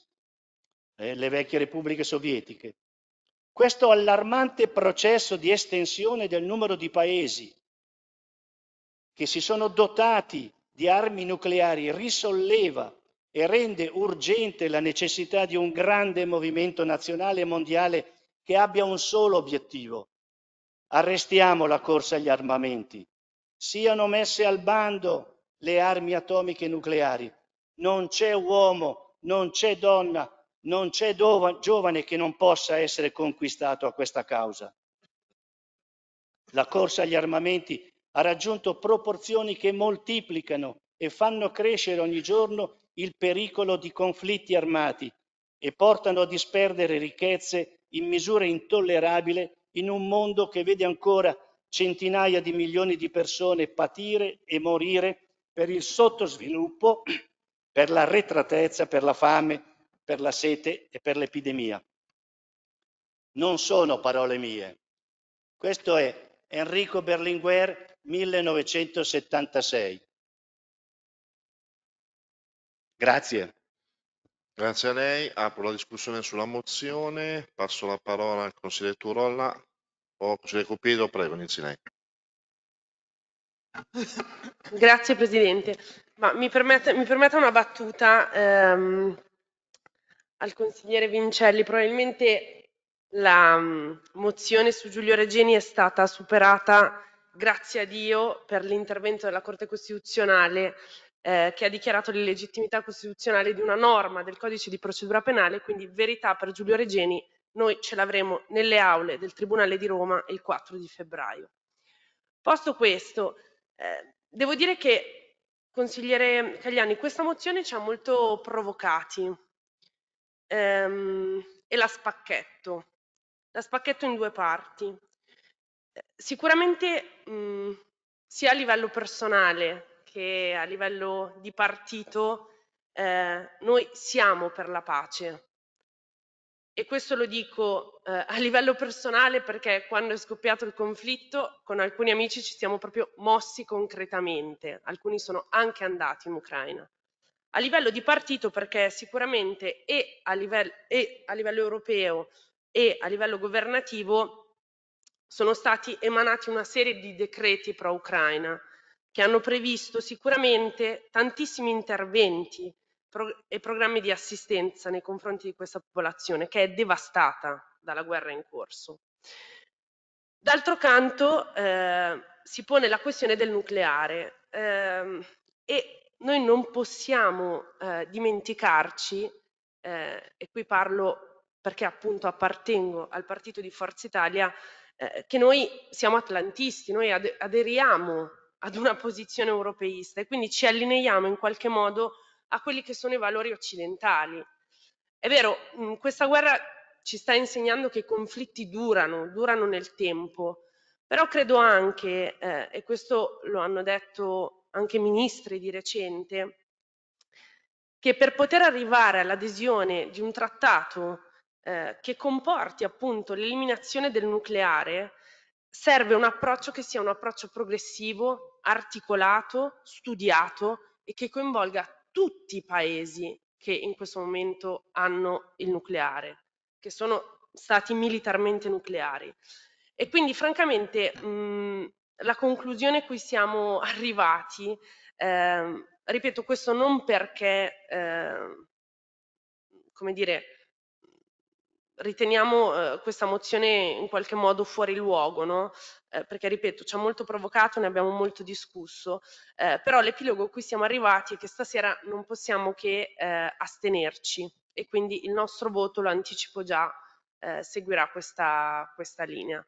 eh, le vecchie repubbliche sovietiche. Questo allarmante processo di estensione del numero di paesi che si sono dotati di armi nucleari risolleva e rende urgente la necessità di un grande movimento nazionale e mondiale che abbia un solo obiettivo. Arrestiamo la corsa agli armamenti. Siano messe al bando le armi atomiche nucleari. Non c'è uomo, non c'è donna, non c'è giovane che non possa essere conquistato a questa causa. La corsa agli armamenti ha raggiunto proporzioni che moltiplicano e fanno crescere ogni giorno il pericolo di conflitti armati e portano a disperdere ricchezze in misura intollerabile in un mondo che vede ancora centinaia di milioni di persone patire e morire per il sottosviluppo, per la retratezza, per la fame, per la sete e per l'epidemia. Non sono parole mie. Questo è Enrico Berlinguer 1976. Grazie. Grazie a lei. Apro la discussione sulla mozione. Passo la parola al consigliere Turolla o consigliere Cupido. Prego, inizi lei. Grazie Presidente. Ma mi, permette, mi permetta una battuta ehm, al consigliere Vincelli, probabilmente la mm, mozione su Giulio Regeni è stata superata, grazie a Dio, per l'intervento della Corte Costituzionale eh, che ha dichiarato l'illegittimità costituzionale di una norma del codice di procedura penale, quindi verità per Giulio Regeni noi ce l'avremo nelle aule del Tribunale di Roma il 4 di febbraio. Posto questo, eh, devo dire che, consigliere Cagliani, questa mozione ci ha molto provocati, ehm, e la spacchetto. La spacchetto in due parti. Eh, sicuramente mh, mhmm, sia a livello personale che a livello di partito eh, noi siamo per la pace. E questo lo dico eh, a livello personale perché quando è scoppiato il conflitto con alcuni amici ci siamo proprio mossi concretamente, alcuni sono anche andati in Ucraina. A livello di partito perché sicuramente e a livello, e a livello europeo e a livello governativo sono stati emanati una serie di decreti pro-Ucraina che hanno previsto sicuramente tantissimi interventi e programmi di assistenza nei confronti di questa popolazione che è devastata dalla guerra in corso. D'altro canto eh, si pone la questione del nucleare eh, e noi non possiamo eh, dimenticarci, eh, e qui parlo perché appunto appartengo al partito di Forza Italia, eh, che noi siamo atlantisti, noi ad aderiamo ad una posizione europeista e quindi ci allineiamo in qualche modo a quelli che sono i valori occidentali. È vero, mh, mm, questa guerra ci sta insegnando che i conflitti durano, durano nel tempo, però credo anche, eh, e questo lo hanno detto anche ministri di recente, che per poter arrivare all'adesione di un trattato eh, che comporti appunto l'eliminazione del nucleare, serve un approccio che sia un approccio progressivo, articolato, studiato e che coinvolga tutti i paesi che in questo momento hanno il nucleare, che sono stati militarmente nucleari. E quindi francamente mh, la conclusione a cui siamo arrivati, eh, ripeto questo non perché, eh, come dire, riteniamo eh, questa mozione in qualche modo fuori luogo, no? eh, perché ripeto ci ha molto provocato, ne abbiamo molto discusso, eh, però l'epilogo a cui siamo arrivati è che stasera non possiamo che eh, astenerci e quindi il nostro voto, lo anticipo già, eh, seguirà questa, questa linea.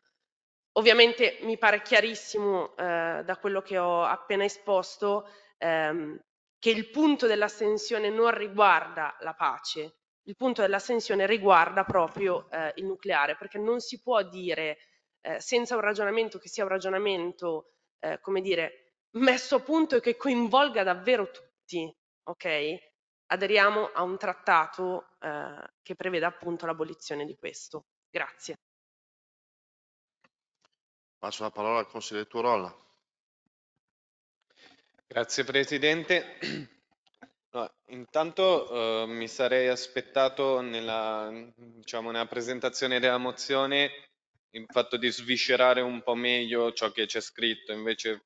Ovviamente mi pare chiarissimo eh, da quello che ho appena esposto ehm, che il punto dell'astensione non riguarda la pace, il punto dell'astensione riguarda proprio eh, il nucleare, perché non si può dire eh, senza un ragionamento che sia un ragionamento, eh, come dire, messo a punto e che coinvolga davvero tutti, ok? Aderiamo a un trattato eh, che preveda appunto l'abolizione di questo. Grazie. Passo la parola al consigliere Turolla. Grazie Presidente. No, intanto eh, mi sarei aspettato nella, diciamo, nella presentazione della mozione il fatto di sviscerare un po' meglio ciò che c'è scritto, invece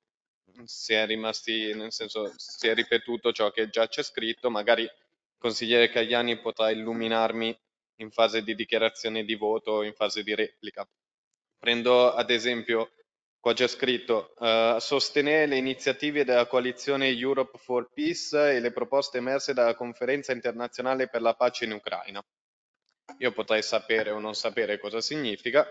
si è rimasti, nel senso si è ripetuto ciò che già c'è scritto, magari il consigliere Cagliani potrà illuminarmi in fase di dichiarazione di voto o in fase di replica. Prendo ad esempio, qua c'è scritto, eh, sostenere le iniziative della coalizione Europe for Peace e le proposte emerse dalla conferenza internazionale per la pace in Ucraina. Io potrei sapere o non sapere cosa significa,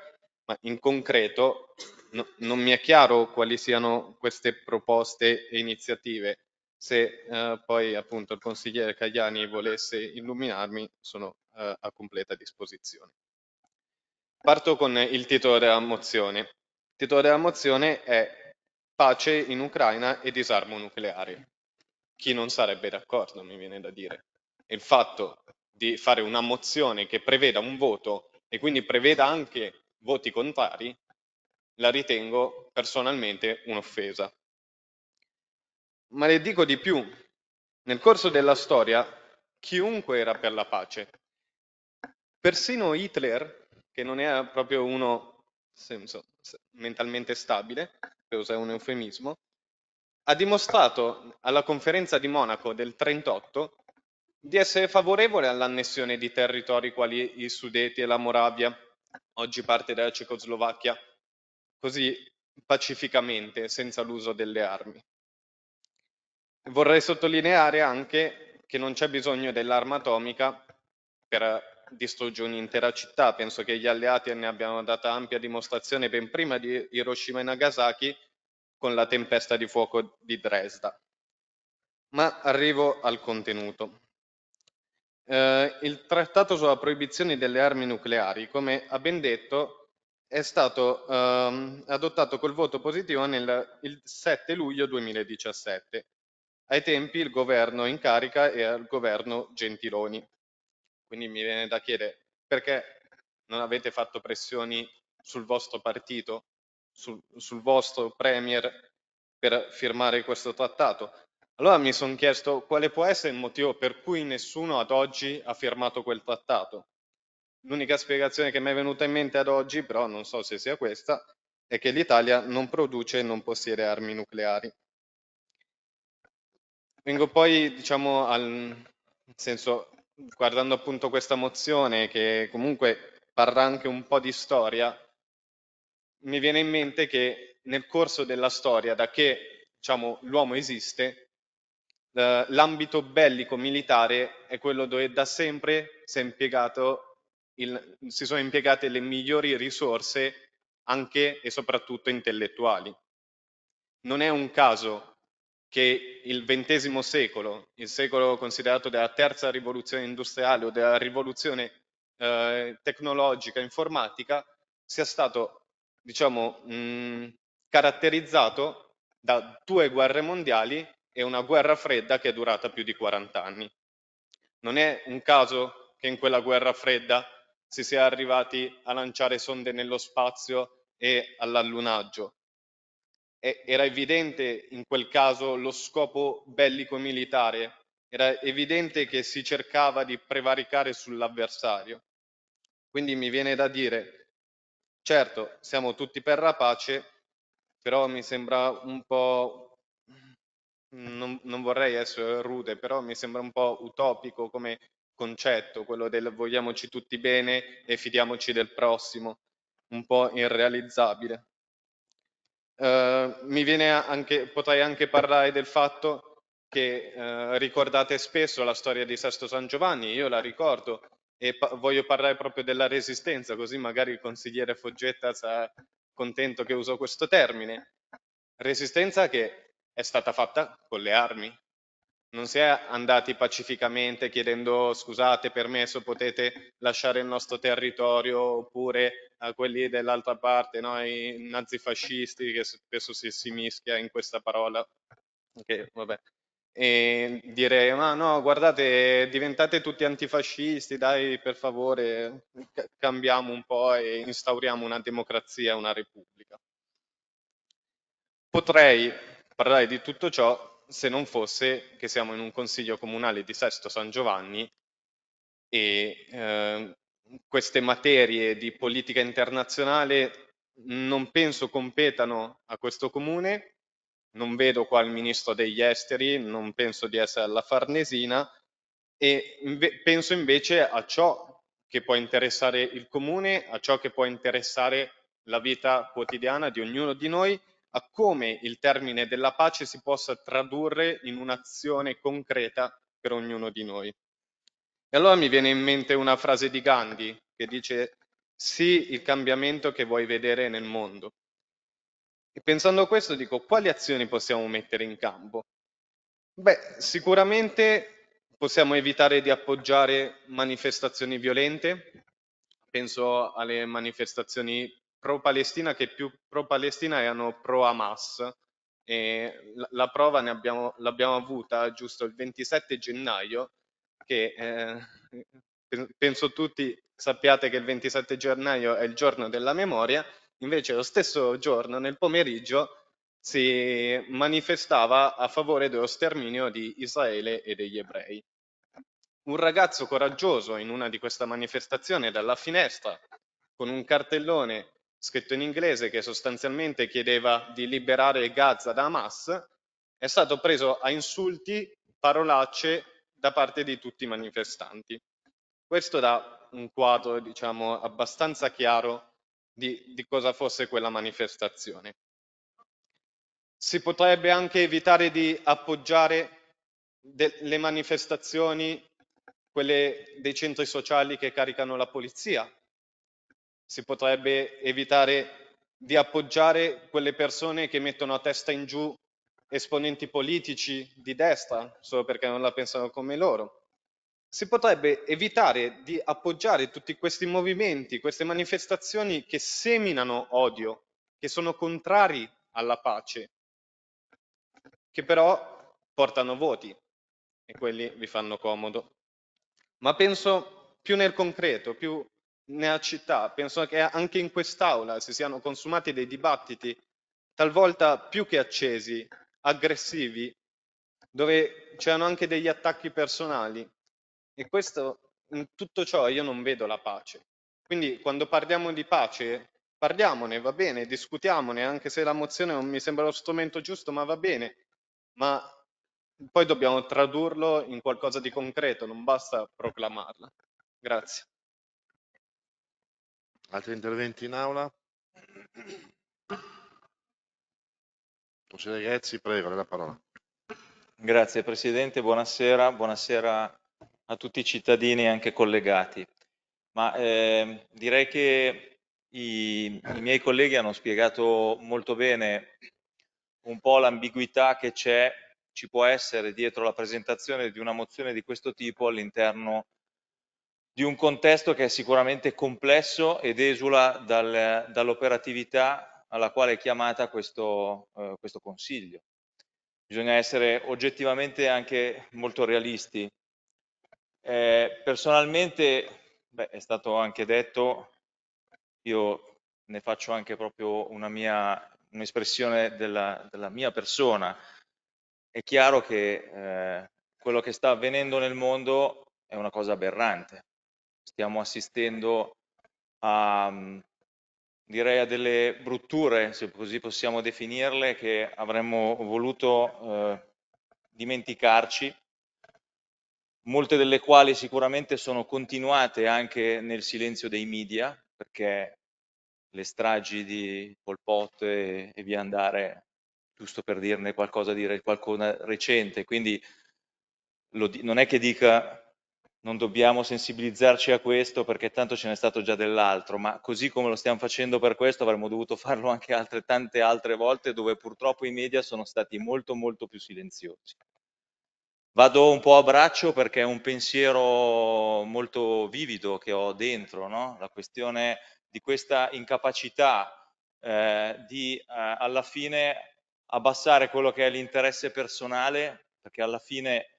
ma in concreto no, non mi è chiaro quali siano queste proposte e iniziative. Se eh, poi appunto il consigliere Cagliani volesse illuminarmi, sono eh, a completa disposizione. Parto con il titolo della mozione. Il titolo della mozione è Pace in Ucraina e disarmo nucleare. Chi non sarebbe d'accordo, mi viene da dire. Il fatto di fare una mozione che preveda un voto e quindi preveda anche voti contrari, la ritengo personalmente un'offesa. Ma le dico di più, nel corso della storia chiunque era per la pace. Persino Hitler che non era eh, proprio uno senso, mentalmente stabile, per usare un eufemismo, ha dimostrato alla conferenza di Monaco del 38 di essere favorevole all'annessione di territori quali i Sudeti e la Moravia, oggi parte della Cecoslovacchia, così pacificamente, senza l'uso delle armi. Vorrei sottolineare anche che non c'è bisogno dell'arma atomica per distrugge un'intera città. Penso che gli alleati ne abbiano data ampia dimostrazione ben prima di Hiroshima e Nagasaki con la tempesta di fuoco di Dresda. Ma arrivo al contenuto. Eh, il trattato sulla proibizione delle armi nucleari, come ha ben detto, è stato ehm, adottato col voto positivo nel, il 7 luglio 2017. Ai tempi il governo in carica era il governo Gentiloni. Quindi mi viene da chiedere perché non avete fatto pressioni sul vostro partito, sul, sul vostro Premier per firmare questo trattato. Allora mi sono chiesto quale può essere il motivo per cui nessuno ad oggi ha firmato quel trattato. L'unica spiegazione che mi è venuta in mente ad oggi, però non so se sia questa, è che l'Italia non produce e non possiede armi nucleari. Vengo poi, diciamo, al senso guardando appunto questa mozione che comunque parla anche un po' di storia, mi viene in mente che nel corso della storia, da che diciamo, l'uomo esiste, eh, l'ambito bellico militare è quello dove da sempre si, il, si sono impiegate le migliori risorse anche e soprattutto intellettuali. Non è un caso che il XX secolo, il secolo considerato della terza rivoluzione industriale o della rivoluzione eh, tecnologica informatica, sia stato diciamo, mh, mm, caratterizzato da due guerre mondiali e una guerra fredda che è durata più di 40 anni. Non è un caso che in quella guerra fredda si sia arrivati a lanciare sonde nello spazio e all'allunaggio era evidente in quel caso lo scopo bellico-militare, era evidente che si cercava di prevaricare sull'avversario. Quindi mi viene da dire, certo, siamo tutti per la pace, però mi sembra un po', non, non vorrei essere rude, però mi sembra un po' utopico come concetto, quello del vogliamoci tutti bene e fidiamoci del prossimo, un po' irrealizzabile. Eh, mi viene anche, potrei anche parlare del fatto che eh, ricordate spesso la storia di Sesto San Giovanni, io la ricordo e pa- voglio parlare proprio della resistenza, così magari il consigliere Foggetta sarà contento che uso questo termine. Resistenza che è stata fatta con le armi, non si è andati pacificamente chiedendo scusate, permesso, potete lasciare il nostro territorio oppure a quelli dell'altra parte, no? i nazifascisti che spesso si, si mischia in questa parola. Okay, vabbè. E dire ma no, guardate, diventate tutti antifascisti, dai per favore, cambiamo un po' e instauriamo una democrazia, una repubblica. Potrei parlare di tutto ciò, se non fosse che siamo in un consiglio comunale di Sesto San Giovanni e eh, queste materie di politica internazionale non penso competano a questo comune, non vedo qua il ministro degli esteri, non penso di essere alla Farnesina e inve penso invece a ciò che può interessare il comune, a ciò che può interessare la vita quotidiana di ognuno di noi a come il termine della pace si possa tradurre in un'azione concreta per ognuno di noi. E allora mi viene in mente una frase di Gandhi che dice sì il cambiamento che vuoi vedere nel mondo. E pensando a questo dico quali azioni possiamo mettere in campo? Beh, sicuramente possiamo evitare di appoggiare manifestazioni violente, penso alle manifestazioni pro-Palestina che più pro-Palestina erano pro-Hamas. E la, la prova abbiamo, l'abbiamo avuta giusto il 27 gennaio, che eh, penso tutti sappiate che il 27 gennaio è il giorno della memoria, invece lo stesso giorno, nel pomeriggio, si manifestava a favore dello sterminio di Israele e degli ebrei. Un ragazzo coraggioso in una di queste manifestazioni dalla finestra con un cartellone scritto in inglese che sostanzialmente chiedeva di liberare Gaza da Hamas, è stato preso a insulti, parolacce da parte di tutti i manifestanti. Questo dà un quadro, diciamo, abbastanza chiaro di, di cosa fosse quella manifestazione. Si potrebbe anche evitare di appoggiare le manifestazioni, quelle dei centri sociali che caricano la polizia, si potrebbe evitare di appoggiare quelle persone che mettono a testa in giù esponenti politici di destra solo perché non la pensano come loro. Si potrebbe evitare di appoggiare tutti questi movimenti, queste manifestazioni che seminano odio, che sono contrari alla pace, che però portano voti e quelli vi fanno comodo. Ma penso più nel concreto, più nella città. Penso che anche in quest'Aula si siano consumati dei dibattiti talvolta più che accesi, aggressivi, dove c'erano anche degli attacchi personali. E questo, in tutto ciò io non vedo la pace. Quindi quando parliamo di pace, parliamone, va bene, discutiamone, anche se la mozione non mi sembra lo strumento giusto, ma va bene. Ma poi dobbiamo tradurlo in qualcosa di concreto, non basta proclamarla. Grazie. Altri interventi in aula? Consigliere Ghezzi, prego, le la parola. Grazie Presidente, buonasera, buonasera a tutti i cittadini e anche collegati. Ma eh, direi che i, i miei colleghi hanno spiegato molto bene un po' l'ambiguità che c'è, ci può essere dietro la presentazione di una mozione di questo tipo all'interno di un contesto che è sicuramente complesso ed esula dal, dall'operatività alla quale è chiamata questo, eh, questo consiglio. Bisogna essere oggettivamente anche molto realisti. Eh, personalmente, beh, è stato anche detto, io ne faccio anche proprio una mia un'espressione della, della, mia persona. È chiaro che eh, quello che sta avvenendo nel mondo è una cosa aberrante stiamo assistendo a, mhmm, direi, a delle brutture, se così possiamo definirle, che avremmo voluto eh, dimenticarci, molte delle quali sicuramente sono continuate anche nel silenzio dei media, perché le stragi di Pol Pot e, e via andare, giusto per dirne qualcosa di re, qualcosa recente, quindi lo, non è che dica non dobbiamo sensibilizzarci a questo perché tanto ce n'è stato già dell'altro, ma così come lo stiamo facendo per questo avremmo dovuto farlo anche altre, tante altre volte dove purtroppo i media sono stati molto molto più silenziosi. Vado un po' a braccio perché è un pensiero molto vivido che ho dentro, no? la questione di questa incapacità eh, di eh, alla fine abbassare quello che è l'interesse personale, perché alla fine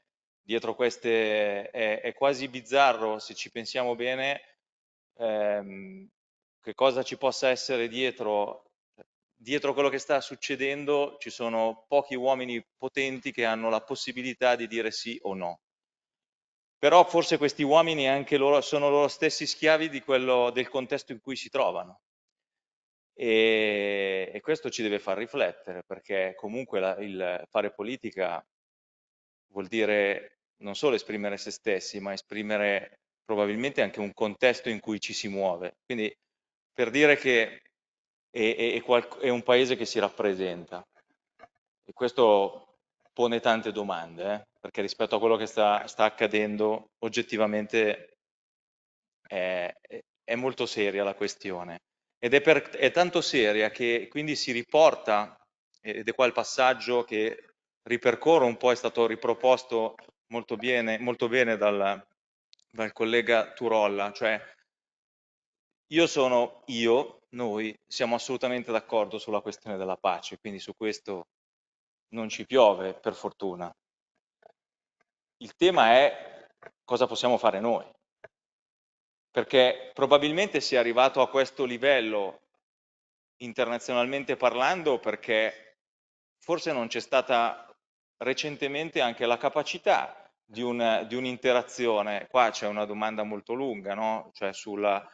dietro queste è, è quasi bizzarro se ci pensiamo bene ehm, che cosa ci possa essere dietro dietro quello che sta succedendo ci sono pochi uomini potenti che hanno la possibilità di dire sì o no però forse questi uomini anche loro sono loro stessi schiavi di quello, del contesto in cui si trovano e, e, questo ci deve far riflettere perché comunque la, il fare politica vuol dire non solo esprimere se stessi, ma esprimere probabilmente anche un contesto in cui ci si muove. Quindi per dire che è, è, è un paese che si rappresenta. E questo pone tante domande, eh? perché rispetto a quello che sta, sta accadendo, oggettivamente è, è, molto seria la questione. Ed è, per, è tanto seria che quindi si riporta, ed è qua il passaggio che ripercorro un po', è stato riproposto molto bene, molto bene dal, dal collega Turolla, cioè io sono io, noi siamo assolutamente d'accordo sulla questione della pace, quindi su questo non ci piove, per fortuna. Il tema è cosa possiamo fare noi, perché probabilmente si è arrivato a questo livello internazionalmente parlando perché forse non c'è stata recentemente anche la capacità di, un, di un'interazione. Qua c'è una domanda molto lunga, no? cioè sulla,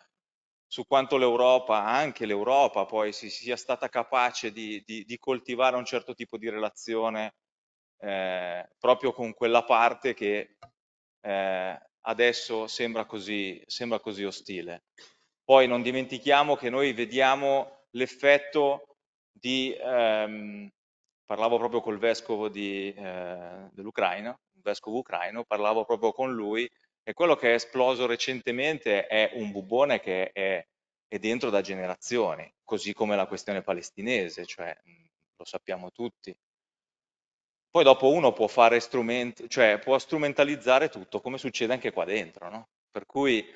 su quanto l'Europa, anche l'Europa poi, si, sia stata capace di, di, di, coltivare un certo tipo di relazione eh, proprio con quella parte che eh, adesso sembra così, sembra così ostile. Poi non dimentichiamo che noi vediamo l'effetto di, ehm, parlavo proprio col vescovo di, eh, dell'Ucraina, un vescovo ucraino, parlavo proprio con lui e quello che è esploso recentemente è un bubone che è, è dentro da generazioni, così come la questione palestinese, cioè mm, lo sappiamo tutti. Poi dopo uno può fare strumenti, cioè può strumentalizzare tutto, come succede anche qua dentro, no? Per cui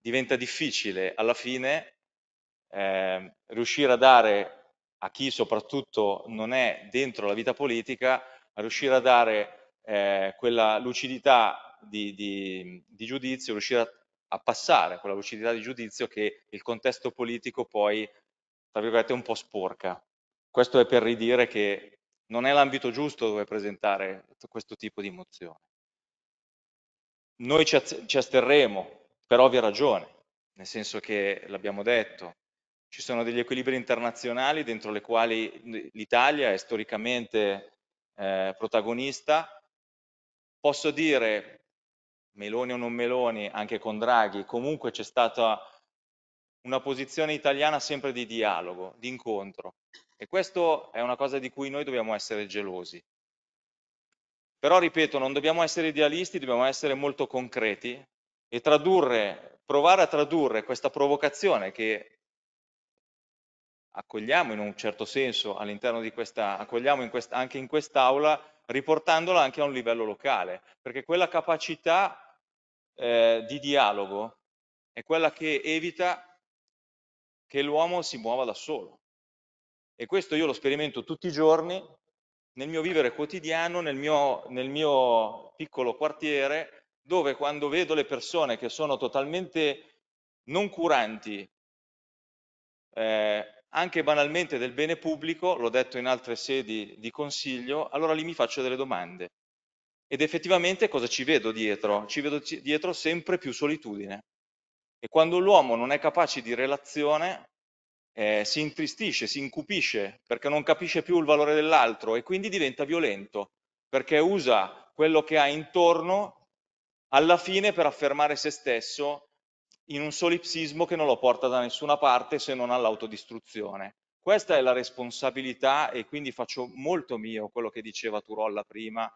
diventa difficile alla fine eh, riuscire a dare a chi soprattutto non è dentro la vita politica, a riuscire a dare eh, quella lucidità di, di, di giudizio, riuscire a, a passare quella lucidità di giudizio che il contesto politico poi, tra virgolette, un po' sporca. Questo è per ridire che non è l'ambito giusto dove presentare questo tipo di mozione. Noi ci, ci asterremo per ovvia ragione, nel senso che l'abbiamo detto, ci sono degli equilibri internazionali dentro le quali l'Italia è storicamente eh, protagonista. Posso dire, Meloni o non Meloni, anche con Draghi, comunque c'è stata una posizione italiana sempre di dialogo, di incontro. E questo è una cosa di cui noi dobbiamo essere gelosi. Però, ripeto, non dobbiamo essere idealisti, dobbiamo essere molto concreti e tradurre, provare a tradurre questa provocazione che accogliamo in un certo senso all'interno di questa, accogliamo in quest, anche in quest'aula, riportandola anche a un livello locale, perché quella capacità eh, di dialogo è quella che evita che l'uomo si muova da solo. E questo io lo sperimento tutti i giorni nel mio vivere quotidiano, nel mio, nel mio piccolo quartiere, dove quando vedo le persone che sono totalmente non curanti eh, anche banalmente del bene pubblico, l'ho detto in altre sedi di consiglio, allora lì mi faccio delle domande. Ed effettivamente cosa ci vedo dietro? Ci vedo dietro sempre più solitudine. E quando l'uomo non è capace di relazione, eh, si intristisce, si incupisce, perché non capisce più il valore dell'altro e quindi diventa violento, perché usa quello che ha intorno alla fine per affermare se stesso in un solipsismo che non lo porta da nessuna parte se non all'autodistruzione. Questa è la responsabilità e quindi faccio molto mio quello che diceva Turolla prima,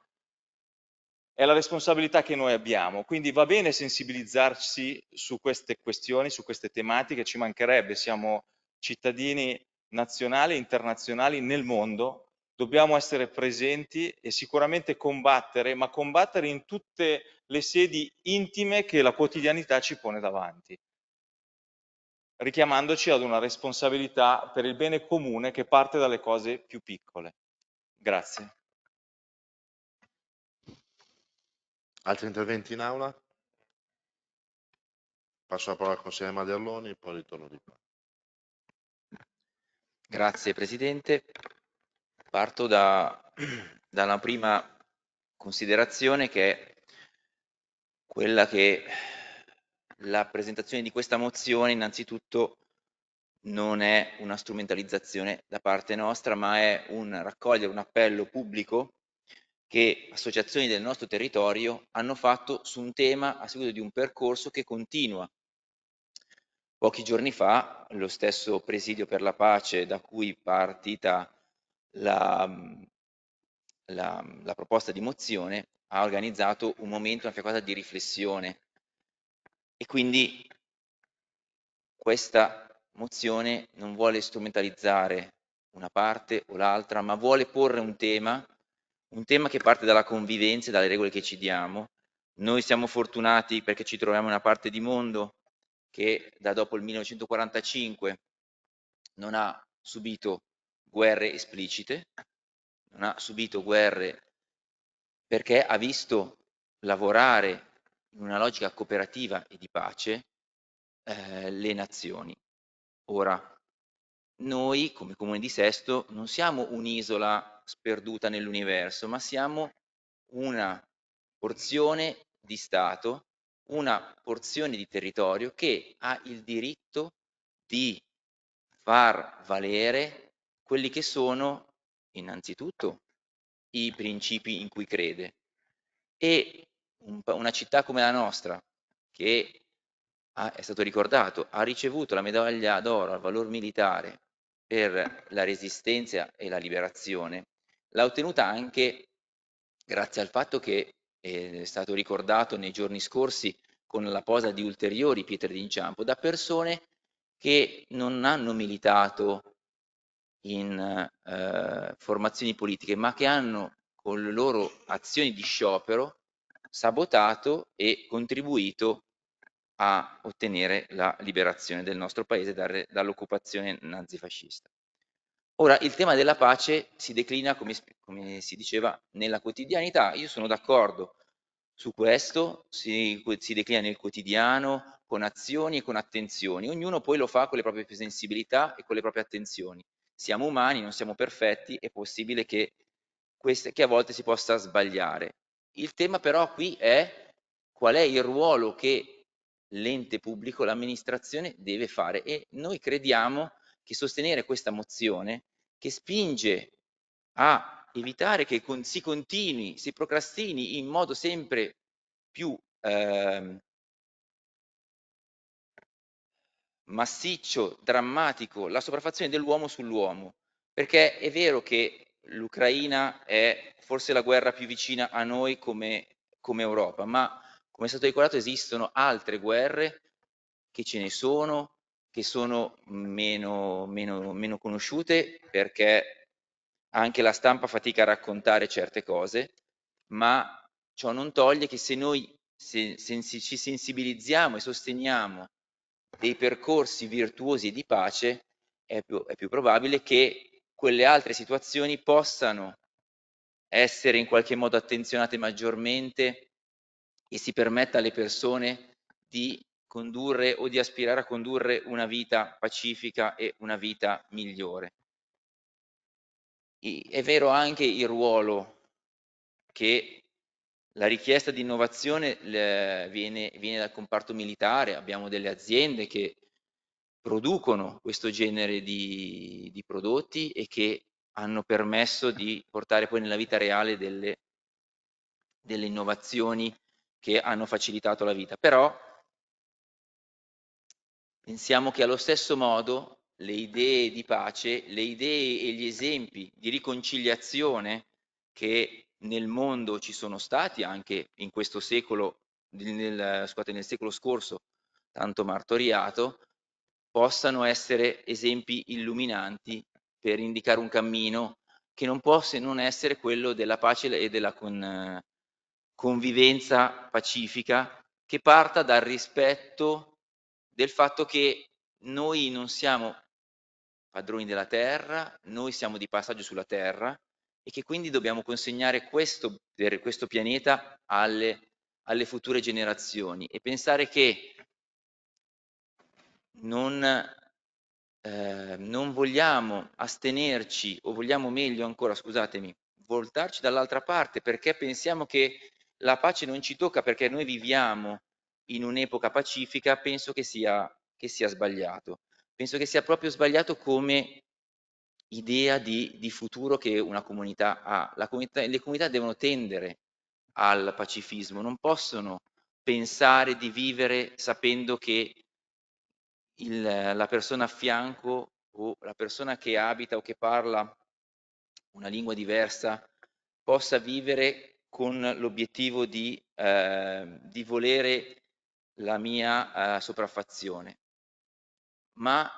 è la responsabilità che noi abbiamo, quindi va bene sensibilizzarsi su queste questioni, su queste tematiche, ci mancherebbe, siamo cittadini nazionali e internazionali nel mondo, dobbiamo essere presenti e sicuramente combattere, ma combattere in tutte le sedi intime che la quotidianità ci pone davanti, richiamandoci ad una responsabilità per il bene comune che parte dalle cose più piccole. Grazie. Altri interventi in aula? Passo la parola al consigliere Maderloni e poi ritorno di qua. Grazie Presidente. Parto da, da una prima considerazione che è quella che eh, la presentazione di questa mozione innanzitutto non è una strumentalizzazione da parte nostra, ma è un raccogliere un appello pubblico che associazioni del nostro territorio hanno fatto su un tema a seguito di un percorso che continua. Pochi giorni fa lo stesso Presidio per la Pace da cui partita la, mm, la, mm, la proposta di mozione ha organizzato un momento, una fiaccata di riflessione e quindi questa mozione non vuole strumentalizzare una parte o l'altra, ma vuole porre un tema, un tema che parte dalla convivenza e dalle regole che ci diamo. Noi siamo fortunati perché ci troviamo in una parte di mondo che da dopo il 1945 non ha subito guerre esplicite, non ha subito guerre perché ha visto lavorare in una logica cooperativa e di pace eh, le nazioni. Ora, noi come Comune di Sesto non siamo un'isola sperduta nell'universo, ma siamo una porzione di Stato, una porzione di territorio che ha il diritto di far valere quelli che sono innanzitutto i principi in cui crede. E una città come la nostra, che ha, è stato ricordato, ha ricevuto la medaglia d'oro al valor militare per la resistenza e la liberazione, l'ha ottenuta anche grazie al fatto che eh, è stato ricordato nei giorni scorsi con la posa di ulteriori pietre d'inciampo da persone che non hanno militato in eh, formazioni politiche, ma che hanno con le loro azioni di sciopero sabotato e contribuito a ottenere la liberazione del nostro paese dall'occupazione nazifascista. Ora, il tema della pace si declina, come, come si diceva, nella quotidianità. Io sono d'accordo su questo, si, si declina nel quotidiano, con azioni e con attenzioni. Ognuno poi lo fa con le proprie sensibilità e con le proprie attenzioni siamo umani, non siamo perfetti, è possibile che, queste, che a volte si possa sbagliare. Il tema però qui è qual è il ruolo che l'ente pubblico, l'amministrazione deve fare e noi crediamo che sostenere questa mozione che spinge a evitare che con, si continui, si procrastini in modo sempre più eh, massiccio, drammatico, la sopraffazione dell'uomo sull'uomo, perché è vero che l'Ucraina è forse la guerra più vicina a noi come, come Europa, ma come è stato ricordato esistono altre guerre che ce ne sono, che sono meno, meno, meno conosciute perché anche la stampa fatica a raccontare certe cose, ma ciò non toglie che se noi se, se ci sensibilizziamo e sosteniamo dei percorsi virtuosi di pace, è più, è più probabile che quelle altre situazioni possano essere in qualche modo attenzionate maggiormente e si permetta alle persone di condurre o di aspirare a condurre una vita pacifica e una vita migliore. E, è vero anche il ruolo che la richiesta di innovazione viene, viene, dal comparto militare, abbiamo delle aziende che producono questo genere di, di prodotti e che hanno permesso di portare poi nella vita reale delle, delle innovazioni che hanno facilitato la vita. Però pensiamo che allo stesso modo le idee di pace, le idee e gli esempi di riconciliazione che nel mondo ci sono stati anche in questo secolo, nel, scusate, nel secolo scorso, tanto martoriato, possano essere esempi illuminanti per indicare un cammino che non può se non essere quello della pace e della con, convivenza pacifica che parta dal rispetto del fatto che noi non siamo padroni della terra, noi siamo di passaggio sulla terra, e che quindi dobbiamo consegnare questo, per questo pianeta alle, alle future generazioni e pensare che non, eh, non vogliamo astenerci o vogliamo meglio ancora, scusatemi, voltarci dall'altra parte perché pensiamo che la pace non ci tocca perché noi viviamo in un'epoca pacifica, penso che sia, che sia sbagliato. Penso che sia proprio sbagliato come idea di, di futuro che una comunità ha. Comunità, le comunità devono tendere al pacifismo, non possono pensare di vivere sapendo che il, la persona a fianco o la persona che abita o che parla una lingua diversa possa vivere con l'obiettivo di, eh, di, volere la mia eh, sopraffazione. Ma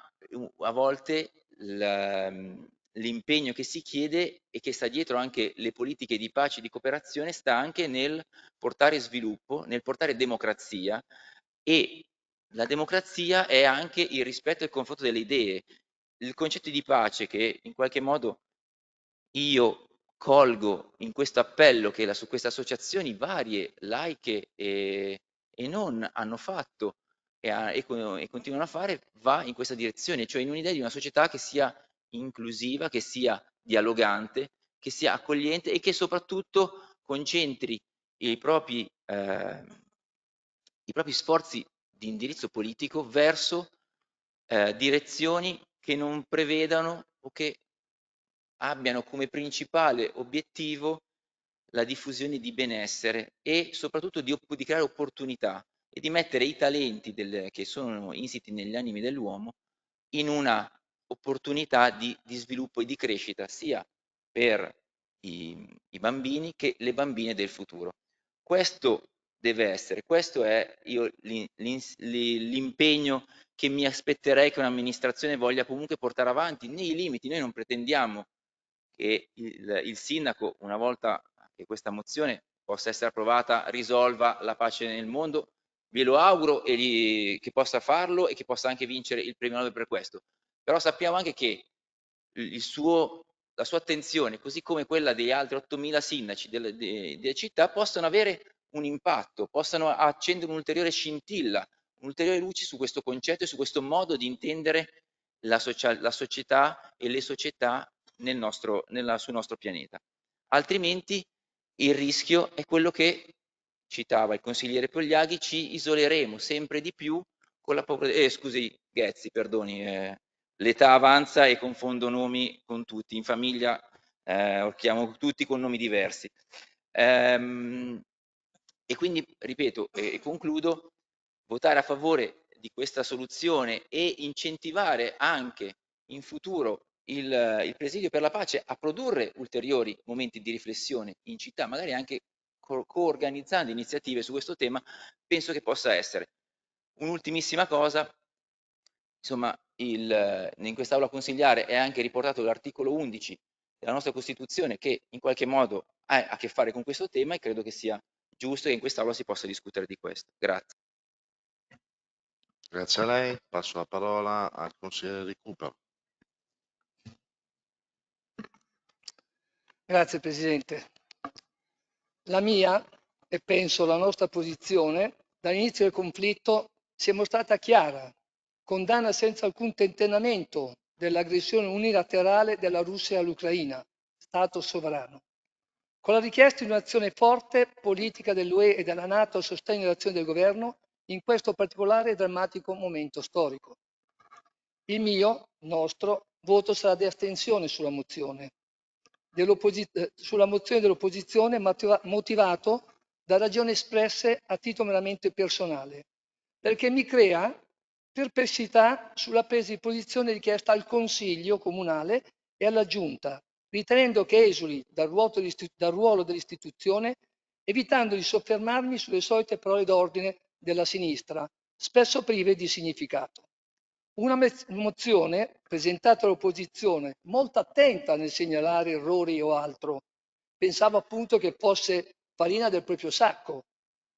a volte Ehm, l'impegno che si chiede e che sta dietro anche le politiche di pace e di cooperazione sta anche nel portare sviluppo, nel portare democrazia e la democrazia è anche il rispetto e il confronto delle idee. Il concetto di pace che in qualche modo io colgo in questo appello che la, su queste associazioni varie, laiche e, e non hanno fatto, e, a, e, e continuano a fare va in questa direzione, cioè in un'idea di una società che sia inclusiva, che sia dialogante, che sia accogliente e che soprattutto concentri i propri, eh, i propri sforzi di indirizzo politico verso eh, direzioni che non prevedano o che abbiano come principale obiettivo la diffusione di benessere e soprattutto di, di creare opportunità, e di mettere i talenti del, che sono insiti negli animi dell'uomo in una opportunità di, di sviluppo e di crescita sia per i, i, bambini che le bambine del futuro. Questo deve essere, questo è io, l'in, l'in, l'impegno che mi aspetterei che un'amministrazione voglia comunque portare avanti nei limiti. Noi non pretendiamo che il, il sindaco, una volta che questa mozione possa essere approvata, risolva la pace nel mondo ve lo auguro li, che possa farlo e che possa anche vincere il premio Nobel per questo, però sappiamo anche che suo, la sua attenzione, così come quella degli altri 8.000 sindaci delle, delle, delle città, possono avere un impatto, possano accendere un'ulteriore scintilla, un'ulteriore luce su questo concetto e su questo modo di intendere la, social, la società e le società nel nostro, nella, sul nostro pianeta. Altrimenti il rischio è quello che citava il consigliere Pogliaghi, ci isoleremo sempre di più con la povertà, eh, scusi Ghezzi, perdoni, eh, l'età avanza e confondo nomi con tutti, in famiglia eh, orchiamo tutti con nomi diversi. Ehm, e quindi, ripeto e, e concludo, votare a favore di questa soluzione e incentivare anche in futuro il, il, presidio per la pace a produrre ulteriori momenti di riflessione in città, magari anche coorganizzando iniziative su questo tema, penso che possa essere. Un'ultimissima cosa, insomma, il, in quest'aula consigliare è anche riportato l'articolo 11 della nostra Costituzione che in qualche modo ha a che fare con questo tema e credo che sia giusto che in quest'aula si possa discutere di questo. Grazie. Grazie a lei. Passo la parola al consigliere Recupero. Grazie Presidente. La mia, e penso la nostra posizione, dall'inizio del conflitto si è mostrata chiara, condanna senza alcun tentenamento dell'aggressione unilaterale della Russia all'Ucraina, Stato sovrano, con la richiesta di un'azione forte politica dell'UE e della Nato a sostegno dell'azione del governo in questo particolare e drammatico momento storico. Il mio, nostro, voto sarà di astensione sulla mozione, eh, sulla mozione dell'opposizione motivato da ragioni espresse a titolo meramente personale, perché mi crea perplessità sulla presa di posizione richiesta al Consiglio comunale e alla Giunta, ritenendo che esuli dal ruolo dell'istituzione, evitando di soffermarmi sulle solite parole d'ordine della sinistra, spesso prive di significato. Una mozione presentata all'opposizione, molto attenta nel segnalare errori o altro. Pensava appunto che fosse farina del proprio sacco.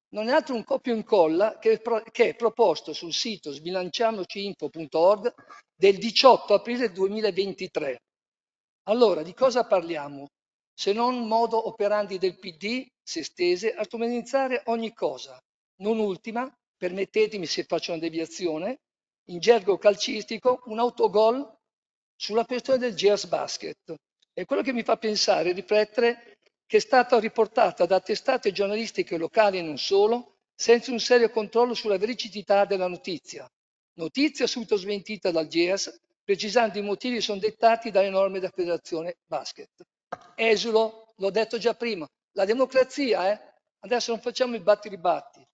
Non è altro un copio e incolla che, che è proposto sul sito sbilanciamocinfo.org del 18 aprile 2023. Allora, di cosa parliamo? Se non modo operandi del PD, se stese, a strumentalizzare ogni cosa. Non ultima, permettetemi se faccio una deviazione, in gergo calcistico, un autogol sulla questione del Gears Basket. E quello che mi fa pensare, riflettere, che è stata riportata da testate giornalistiche locali e non solo, senza un serio controllo sulla veridicità della notizia. Notizia subito smentita dal GEAS, precisando i motivi sono dettati dalle norme della federazione basket. Esulo, l'ho detto già prima, la democrazia, eh? adesso non facciamo i batti ribatti.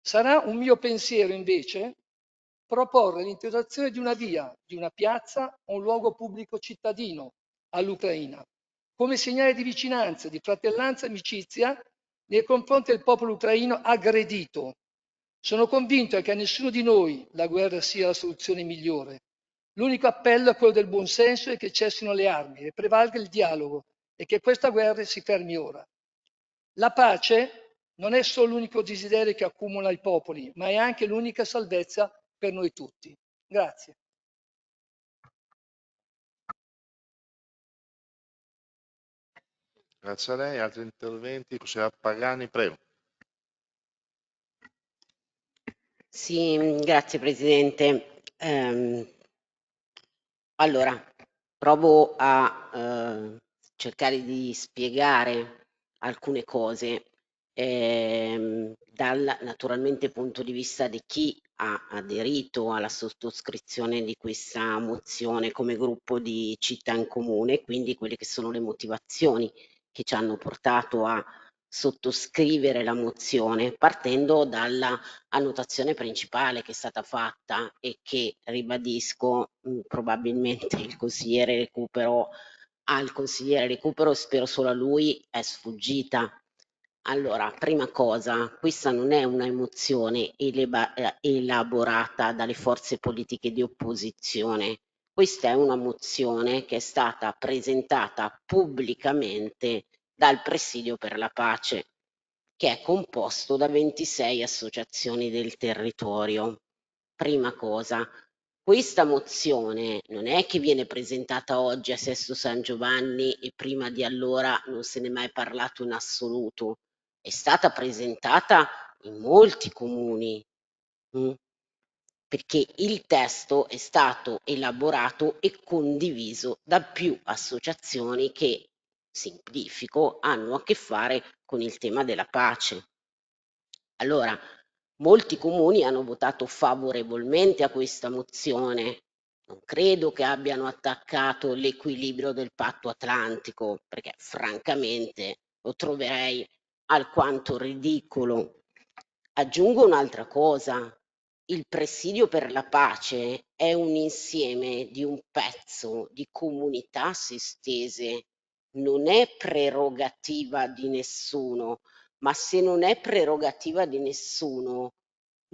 Sarà un mio pensiero invece, proporre l'integrazione di una via, di una piazza o un luogo pubblico cittadino all'Ucraina, come segnale di vicinanza, di fratellanza e amicizia nei confronti del popolo ucraino aggredito. Sono convinto che a nessuno di noi la guerra sia la soluzione migliore. L'unico appello è quello del buonsenso e che cessino le armi e prevalga il dialogo e che questa guerra si fermi ora. La pace non è solo l'unico desiderio che accumula i popoli, ma è anche l'unica salvezza per noi tutti. Grazie. Grazie a lei. Altri interventi? Consigliera Pagani, prego. Sì, grazie Presidente. Eh, allora, provo a eh, cercare di spiegare alcune cose eh, dal naturalmente punto di vista di chi ha aderito alla sottoscrizione di questa mozione come gruppo di città in comune, quindi quelle che sono le motivazioni che ci hanno portato a sottoscrivere la mozione partendo dalla annotazione principale che è stata fatta e che ribadisco mm, probabilmente il consigliere recupero al consigliere recupero spero solo a lui è sfuggita allora, prima cosa, questa non è una emozione eleba- eh, elaborata dalle forze politiche di opposizione. Questa è una mozione che è stata presentata pubblicamente dal Presidio per la Pace, che è composto da 26 associazioni del territorio. Prima cosa, questa mozione non è che viene presentata oggi a Sesto San Giovanni e prima di allora non se n'è mai parlato in assoluto è stata presentata in molti comuni, mh? Mm, perché il testo è stato elaborato e condiviso da più associazioni che, semplifico, hanno a che fare con il tema della pace. Allora, molti comuni hanno votato favorevolmente a questa mozione. Non credo che abbiano attaccato l'equilibrio del patto atlantico, perché francamente lo troverei alquanto ridicolo. Aggiungo un'altra cosa. Il presidio per la pace è un insieme di un pezzo di comunità sistese, non è prerogativa di nessuno, ma se non è prerogativa di nessuno,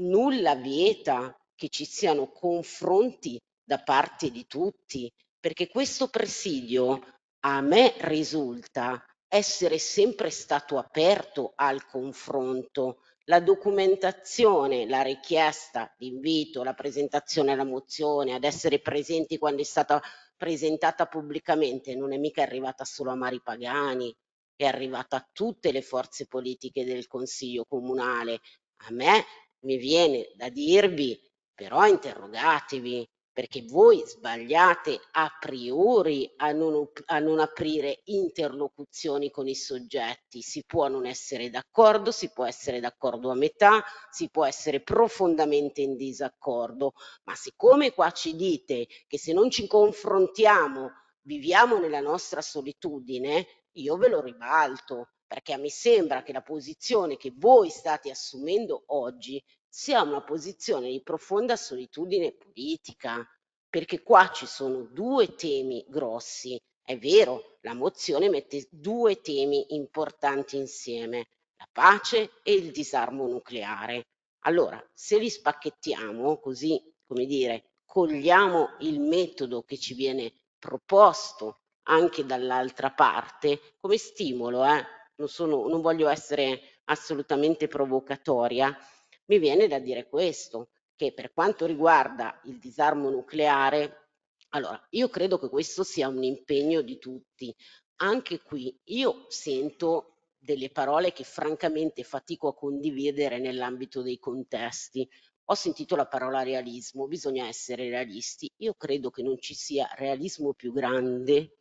nulla vieta che ci siano confronti da parte di tutti, perché questo presidio a me risulta essere sempre stato aperto al confronto. La documentazione, la richiesta, l'invito, la presentazione la mozione, ad essere presenti quando è stata presentata pubblicamente, non è mica arrivata solo a Mari Pagani, è arrivata a tutte le forze politiche del Consiglio Comunale. A me mi viene da dirvi, però interrogatevi, perché voi sbagliate a priori a non, a non, aprire interlocuzioni con i soggetti. Si può non essere d'accordo, si può essere d'accordo a metà, si può essere profondamente in disaccordo, ma siccome qua ci dite che se non ci confrontiamo viviamo nella nostra solitudine, io ve lo ribalto perché mi sembra che la posizione che voi state assumendo oggi si ha una posizione di profonda solitudine politica, perché qua ci sono due temi grossi. È vero, la mozione mette due temi importanti insieme, la pace e il disarmo nucleare. Allora, se li spacchettiamo così, come dire, cogliamo il metodo che ci viene proposto anche dall'altra parte come stimolo, eh? non, sono, non voglio essere assolutamente provocatoria, mi viene da dire questo, che per quanto riguarda il disarmo nucleare, allora io credo che questo sia un impegno di tutti. Anche qui io sento delle parole che francamente fatico a condividere nell'ambito dei contesti. Ho sentito la parola realismo, bisogna essere realisti. Io credo che non ci sia realismo più grande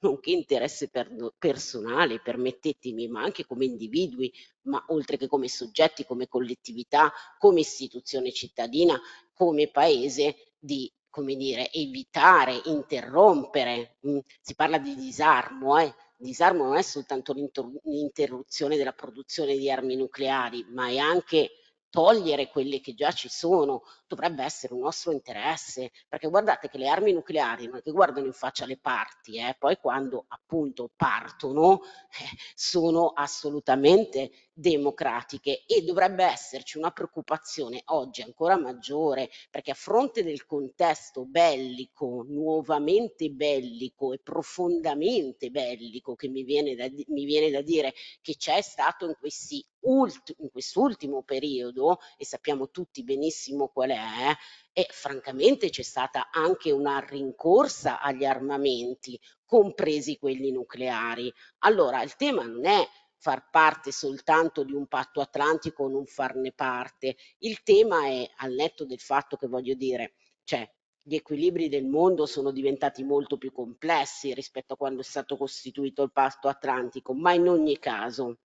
nonché interesse per- personale, permettetemi, ma anche come individui, ma oltre che come soggetti, come collettività, come istituzione cittadina, come paese di come dire, evitare, interrompere, mm. si parla di disarmo, eh, disarmo non è soltanto l'interruzione della produzione di armi nucleari, ma è anche togliere quelle che già ci sono, dovrebbe essere un nostro interesse, perché guardate che le armi nucleari non è che guardano in faccia le parti, eh, poi quando appunto partono eh, sono assolutamente democratiche e dovrebbe esserci una preoccupazione oggi ancora maggiore perché a fronte del contesto bellico, nuovamente bellico e profondamente bellico che mi viene da, mi viene da dire che c'è stato in, questi ulti, in quest'ultimo periodo e sappiamo tutti benissimo qual è, e francamente c'è stata anche una rincorsa agli armamenti, compresi quelli nucleari. Allora il tema non è far parte soltanto di un patto atlantico o non farne parte. Il tema è, al netto del fatto che voglio dire, cioè gli equilibri del mondo sono diventati molto più complessi rispetto a quando è stato costituito il patto atlantico, ma in ogni caso,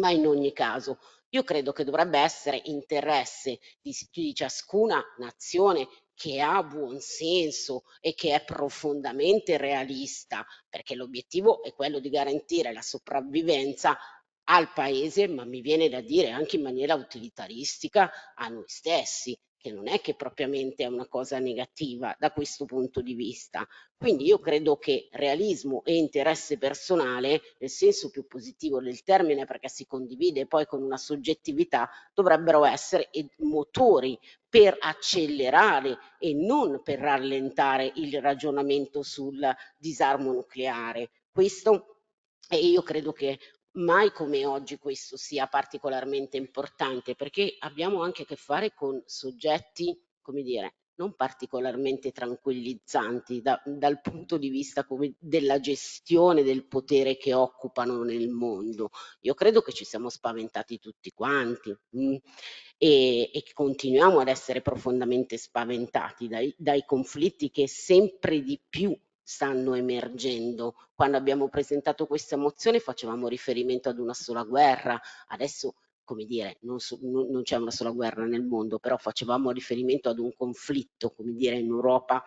ma in ogni caso io credo che dovrebbe essere interesse di, di ciascuna nazione che ha buon senso e che è profondamente realista, perché l'obiettivo è quello di garantire la sopravvivenza al paese, ma mi viene da dire anche in maniera utilitaristica a noi stessi, che non è che propriamente è una cosa negativa da questo punto di vista. Quindi io credo che realismo e interesse personale, nel senso più positivo del termine, perché si condivide poi con una soggettività, dovrebbero essere motori per accelerare e non per rallentare il ragionamento sul disarmo nucleare. Questo e io credo che mai come oggi questo sia particolarmente importante perché abbiamo anche a che fare con soggetti, come dire, non particolarmente tranquillizzanti da, dal punto di vista della gestione del potere che occupano nel mondo. Io credo che ci siamo spaventati tutti quanti mh, mm, e, e, continuiamo ad essere profondamente spaventati dai, dai conflitti che sempre di più stanno emergendo. Quando abbiamo presentato questa mozione facevamo riferimento ad una sola guerra, adesso come dire, non, so, non c'è una sola guerra nel mondo, però facevamo riferimento ad un conflitto, come dire, in Europa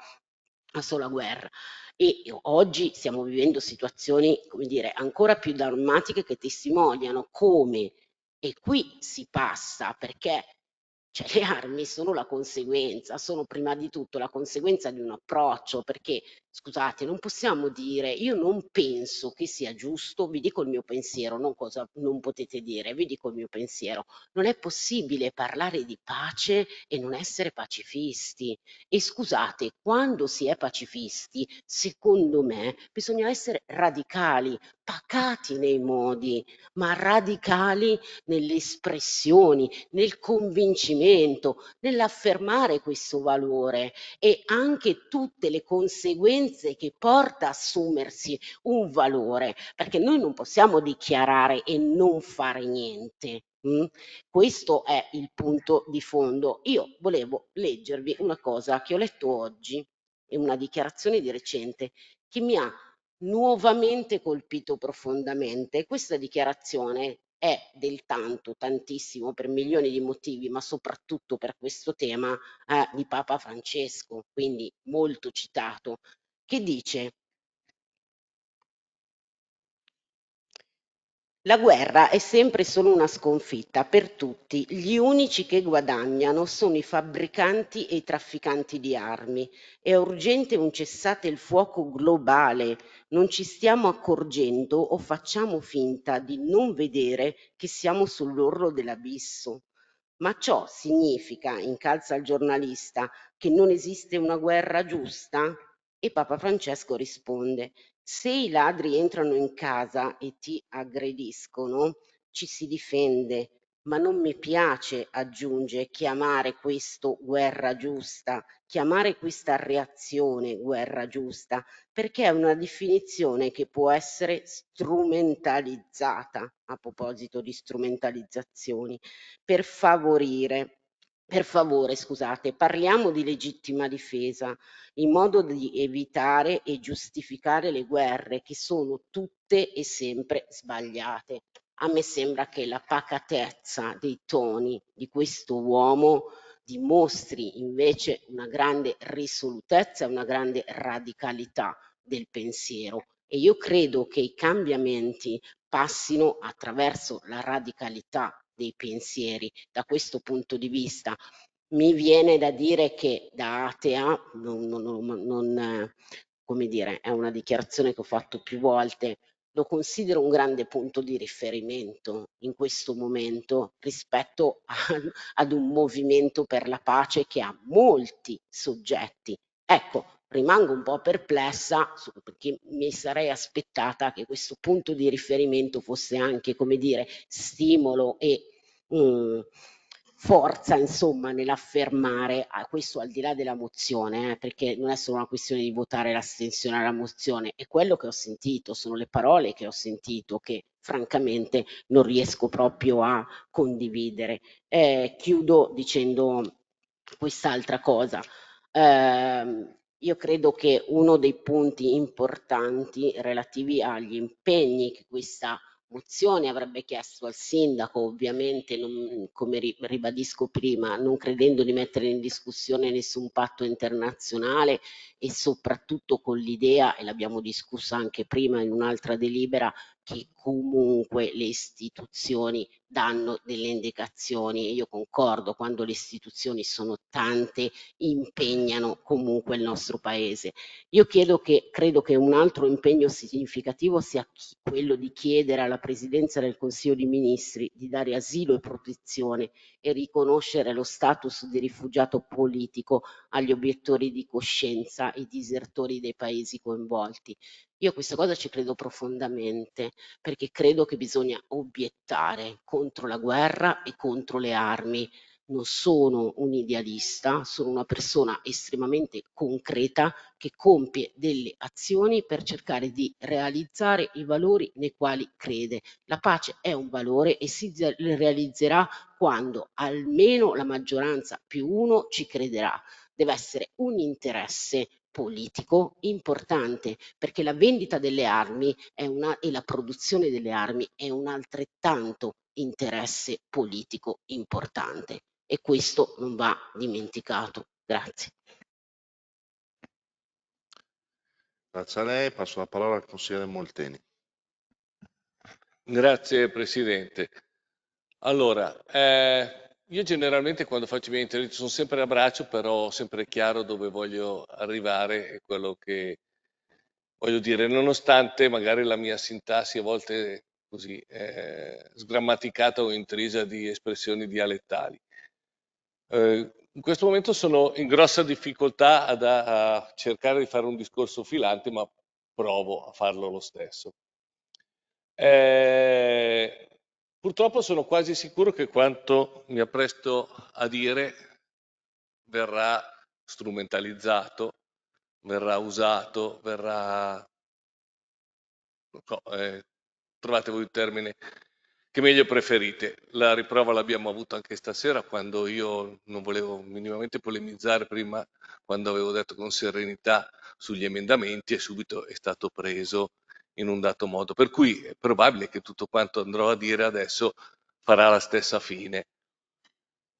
una sola guerra. E oggi stiamo vivendo situazioni, come dire, ancora più drammatiche che testimoniano come, e qui si passa perché cioè le armi sono la conseguenza, sono prima di tutto la conseguenza di un approccio, perché scusate, non possiamo dire io non penso che sia giusto, vi dico il mio pensiero, non cosa non potete dire, vi dico il mio pensiero. Non è possibile parlare di pace e non essere pacifisti. E scusate, quando si è pacifisti, secondo me, bisogna essere radicali, pacati nei modi, ma radicali nelle espressioni, nel convincimento, nell'affermare questo valore e anche tutte le conseguenze che porta a assumersi un valore, perché noi non possiamo dichiarare e non fare niente. Mm? Questo è il punto di fondo. Io volevo leggervi una cosa che ho letto oggi, è una dichiarazione di recente, che mi ha nuovamente colpito profondamente. Questa dichiarazione è del tanto, tantissimo, per milioni di motivi, ma soprattutto per questo tema eh, di Papa Francesco, quindi molto citato, che dice La guerra è sempre solo una sconfitta per tutti, gli unici che guadagnano sono i fabbricanti e i trafficanti di armi. È urgente un cessate il fuoco globale, non ci stiamo accorgendo o facciamo finta di non vedere che siamo sull'orlo dell'abisso. Ma ciò significa, incalza il giornalista, che non esiste una guerra giusta? E Papa Francesco risponde, se i ladri entrano in casa e ti aggrediscono, ci si difende, ma non mi piace, aggiunge, chiamare questo guerra giusta, chiamare questa reazione guerra giusta, perché è una definizione che può essere strumentalizzata, a proposito di strumentalizzazioni, per favorire per favore, scusate, parliamo di legittima difesa in modo di evitare e giustificare le guerre che sono tutte e sempre sbagliate. A me sembra che la pacatezza dei toni di questo uomo dimostri invece una grande risolutezza, una grande radicalità del pensiero e io credo che i cambiamenti passino attraverso la radicalità dei pensieri. Da questo punto di vista mi viene da dire che da atea, non, non, non, come dire, è una dichiarazione che ho fatto più volte, lo considero un grande punto di riferimento in questo momento rispetto a, ad un movimento per la pace che ha molti soggetti. Ecco, rimango un po' perplessa perché mi sarei aspettata che questo punto di riferimento fosse anche, come dire, stimolo e mh, mm, forza, insomma, nell'affermare a questo al di là della mozione, eh, perché non è solo una questione di votare l'astensione alla mozione, è quello che ho sentito, sono le parole che ho sentito che francamente non riesco proprio a condividere. Eh, chiudo dicendo quest'altra cosa. Eh, io credo che uno dei punti importanti relativi agli impegni che questa mozione avrebbe chiesto al sindaco, ovviamente non, come ribadisco prima, non credendo di mettere in discussione nessun patto internazionale e soprattutto con l'idea, e l'abbiamo discussa anche prima in un'altra delibera, che comunque le istituzioni danno delle indicazioni e io concordo quando le istituzioni sono tante impegnano comunque il nostro paese. Io che, credo che un altro impegno significativo sia quello di chiedere alla Presidenza del Consiglio dei Ministri di dare asilo e protezione e riconoscere lo status di rifugiato politico agli obiettori di coscienza e disertori dei paesi coinvolti. Io a questa cosa ci credo profondamente perché credo che bisogna obiettare contro la guerra e contro le armi. Non sono un idealista, sono una persona estremamente concreta che compie delle azioni per cercare di realizzare i valori nei quali crede. La pace è un valore e si realizzerà quando almeno la maggioranza più uno ci crederà deve essere un interesse politico importante perché la vendita delle armi è una, e la produzione delle armi è un altrettanto interesse politico importante e questo non va dimenticato. Grazie. Grazie a lei, passo la parola al consigliere Molteni. Grazie Presidente. Allora, eh, io generalmente quando faccio i miei interventi sono sempre a braccio, però ho sempre chiaro dove voglio arrivare e quello che voglio dire, nonostante magari la mia sintassi a volte così eh, sgrammaticata o intrisa di espressioni dialettali. Eh, in questo momento sono in grossa difficoltà ad, a cercare di fare un discorso filante, ma provo a farlo lo stesso. Eh, Purtroppo sono quasi sicuro che quanto mi appresto a dire verrà strumentalizzato, verrà usato, verrà... So, eh, trovate voi il termine che meglio preferite. La riprova l'abbiamo avuta anche stasera quando io non volevo minimamente polemizzare prima, quando avevo detto con serenità sugli emendamenti e subito è stato preso in un dato modo. Per cui è probabile che tutto quanto andrò a dire adesso farà la stessa fine.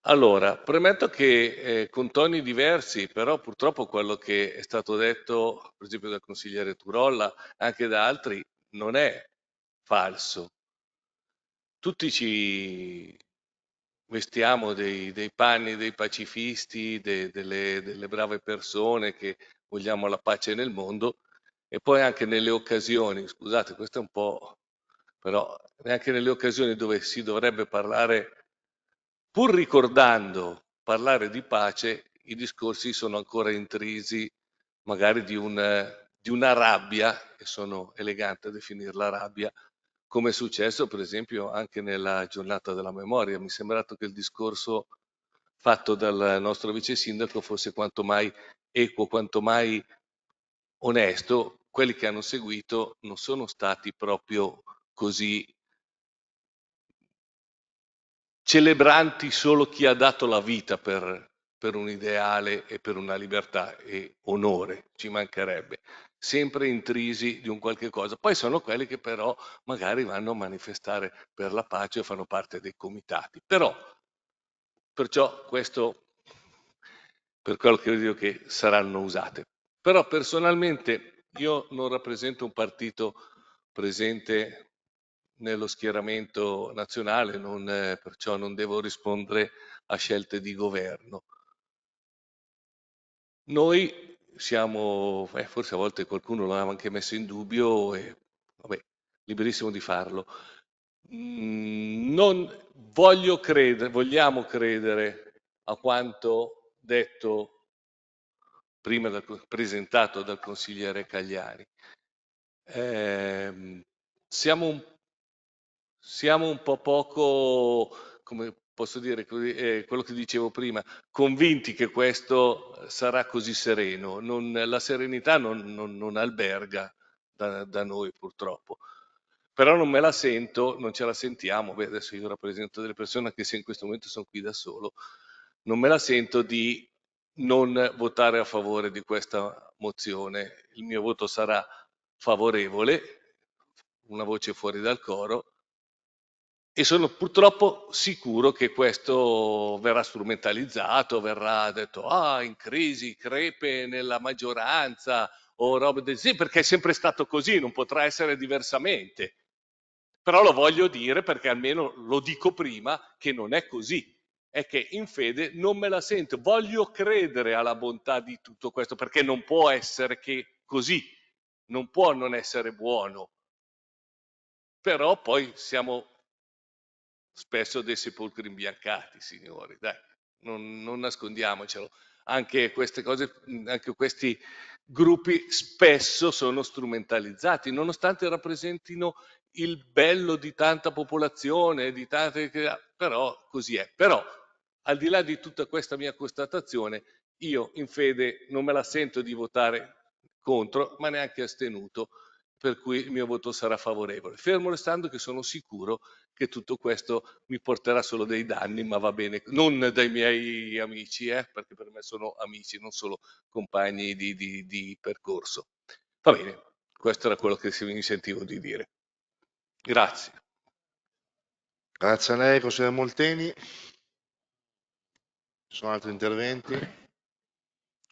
Allora, premetto che eh, con toni diversi, però purtroppo quello che è stato detto, per esempio dal consigliere Turolla, anche da altri, non è falso. Tutti ci vestiamo dei, dei panni dei pacifisti, de, delle, delle brave persone che vogliamo la pace nel mondo e poi anche nelle occasioni, scusate, questo è un po', però neanche nelle occasioni dove si dovrebbe parlare, pur ricordando parlare di pace, i discorsi sono ancora intrisi magari di, un, di una rabbia, e sono elegante a definirla rabbia, come è successo per esempio anche nella giornata della memoria. Mi è sembrato che il discorso fatto dal nostro vice sindaco fosse quanto mai equo, quanto mai onesto, quelli che hanno seguito non sono stati proprio così celebranti solo chi ha dato la vita per, per un ideale e per una libertà e onore, ci mancherebbe, sempre intrisi di un qualche cosa. Poi sono quelli che però magari vanno a manifestare per la pace e fanno parte dei comitati. Però, perciò questo, per quello che credo che saranno usate. Però personalmente io non rappresento un partito presente nello schieramento nazionale, non, eh, perciò non devo rispondere a scelte di governo. Noi siamo, eh, forse a volte qualcuno l'aveva anche messo in dubbio, e, vabbè, liberissimo di farlo. Mm, non voglio credere, vogliamo credere a quanto detto prima da, presentato dal consigliere Cagliari. Eh, siamo, un, siamo, un, po' poco, come posso dire, eh, quello che dicevo prima, convinti che questo sarà così sereno. Non, la serenità non, non, non alberga da, da, noi purtroppo. Però non me la sento, non ce la sentiamo. Beh, adesso io rappresento delle persone anche se in questo momento sono qui da solo, non me la sento di non votare a favore di questa mozione. Il mio voto sarà favorevole, una voce fuori dal coro, e sono purtroppo sicuro che questo verrà strumentalizzato, verrà detto ah in crisi, crepe nella maggioranza o roba del sì, perché è sempre stato così, non potrà essere diversamente. Però lo voglio dire perché almeno lo dico prima che non è così è che in fede non me la sento, voglio credere alla bontà di tutto questo perché non può essere che così, non può non essere buono. Però poi siamo spesso dei sepolcri imbiancati, signori, dai, non, non nascondiamocelo. Anche, queste cose, anche questi gruppi spesso sono strumentalizzati, nonostante rappresentino il bello di tanta popolazione, di tante... però così è. Però, al di là di tutta questa mia constatazione, io in fede non me la sento di votare contro, ma neanche astenuto, per cui il mio voto sarà favorevole. Fermo restando che sono sicuro che tutto questo mi porterà solo dei danni, ma va bene, non dai miei amici, eh, perché per me sono amici, non solo compagni di, di, di percorso. Va bene, questo era quello che mi sentivo di dire. Grazie. Grazie a lei, consigliere Molteni. Ci sono altri interventi?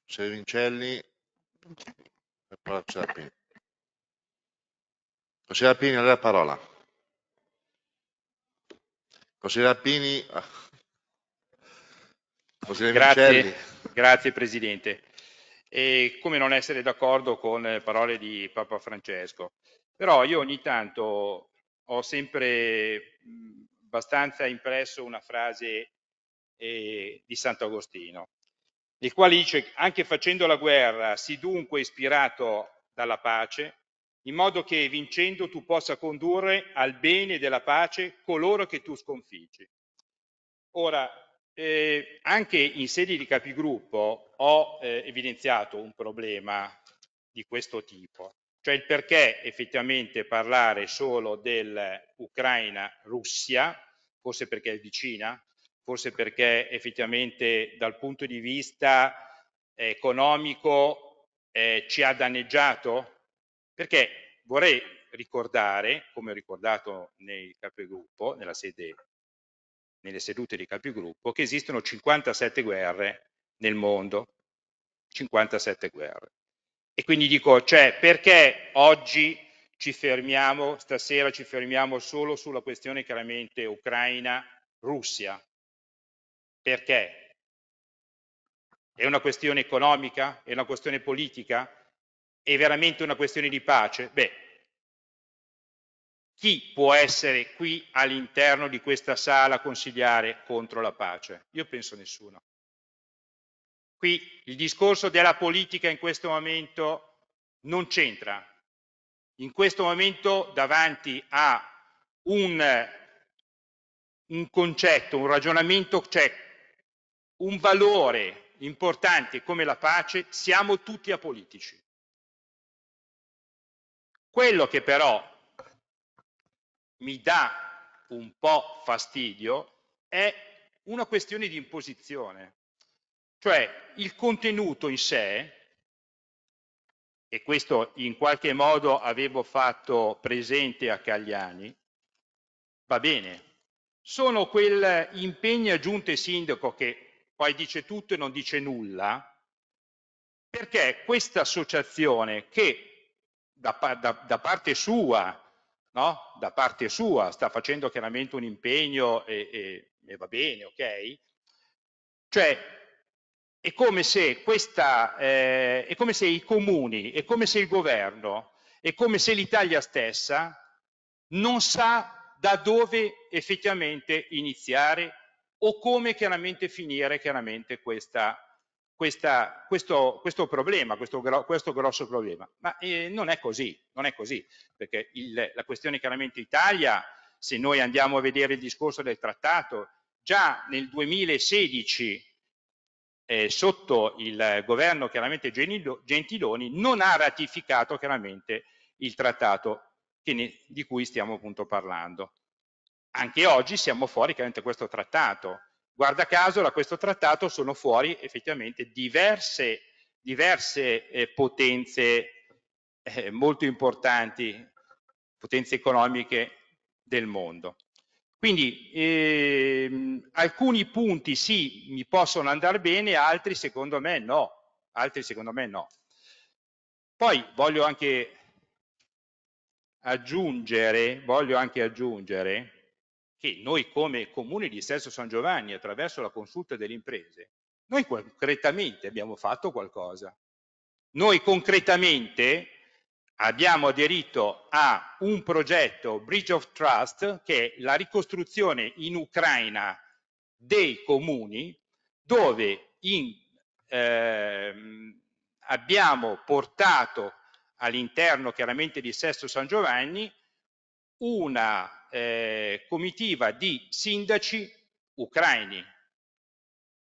Consigliere Vincelli e poi la consigliere Pini. a lei la parola. Consigliere Pini. Consigliere ah. grazie, Vincelli. grazie Presidente. E come non essere d'accordo con parole di Papa Francesco. Però io ogni tanto ho sempre abbastanza impresso una frase eh, di Sant'Agostino, il quale dice anche facendo la guerra si dunque ispirato dalla pace, in modo che vincendo tu possa condurre al bene della pace coloro che tu sconfiggi. Ora, eh, anche in sede di capigruppo ho eh, evidenziato un problema di questo tipo, cioè il perché effettivamente parlare solo dell'Ucraina-Russia, forse perché è vicina, forse perché effettivamente dal punto di vista economico eh, ci ha danneggiato, perché vorrei ricordare, come ho ricordato nei capigruppo, nella sede, nelle sedute di capigruppo, che esistono 57 guerre nel mondo, 57 guerre. E quindi dico, cioè, perché oggi ci fermiamo, stasera ci fermiamo solo sulla questione chiaramente Ucraina-Russia? Perché? È una questione economica? È una questione politica? È veramente una questione di pace? Beh, chi può essere qui all'interno di questa sala consigliare contro la pace? Io penso nessuno. Qui il discorso della politica in questo momento non c'entra. In questo momento davanti a un, un concetto, un ragionamento, c'è cioè un valore importante come la pace, siamo tutti apolitici. Quello che però mi dà un po' fastidio è una questione di imposizione. Cioè il contenuto in sé, e questo in qualche modo avevo fatto presente a Cagliani, va bene, sono quell'impegno a giunta e sindaco che poi dice tutto e non dice nulla, perché questa associazione che da, da, da parte sua No? da parte sua, sta facendo chiaramente un impegno e, e, e, va bene, ok? Cioè, è come, questa, eh, è come se, i comuni, è come se il governo, è come se l'Italia stessa non sa da dove effettivamente iniziare o come chiaramente finire chiaramente questa, questa, questo, questo, problema, questo, questo, grosso problema. Ma eh, non è così, non è così, perché il, la questione chiaramente Italia, se noi andiamo a vedere il discorso del trattato, già nel 2016 eh, sotto il governo chiaramente Gentiloni non ha ratificato chiaramente il trattato ne, di cui stiamo appunto parlando. Anche oggi siamo fuori chiaramente questo trattato. Guarda caso da questo trattato sono fuori effettivamente diverse, diverse eh, potenze eh, molto importanti, potenze economiche del mondo. Quindi ehm, alcuni punti sì, mi possono andare bene, altri secondo me no, altri secondo me no. Poi voglio anche aggiungere, voglio anche aggiungere che noi come Comune di Sesto San Giovanni, attraverso la consulta delle imprese, noi concretamente abbiamo fatto qualcosa. Noi concretamente abbiamo aderito a un progetto Bridge of Trust che è la ricostruzione in Ucraina dei comuni dove in, ehm, abbiamo portato all'interno chiaramente di Sesto San Giovanni una eh, comitiva di sindaci ucraini.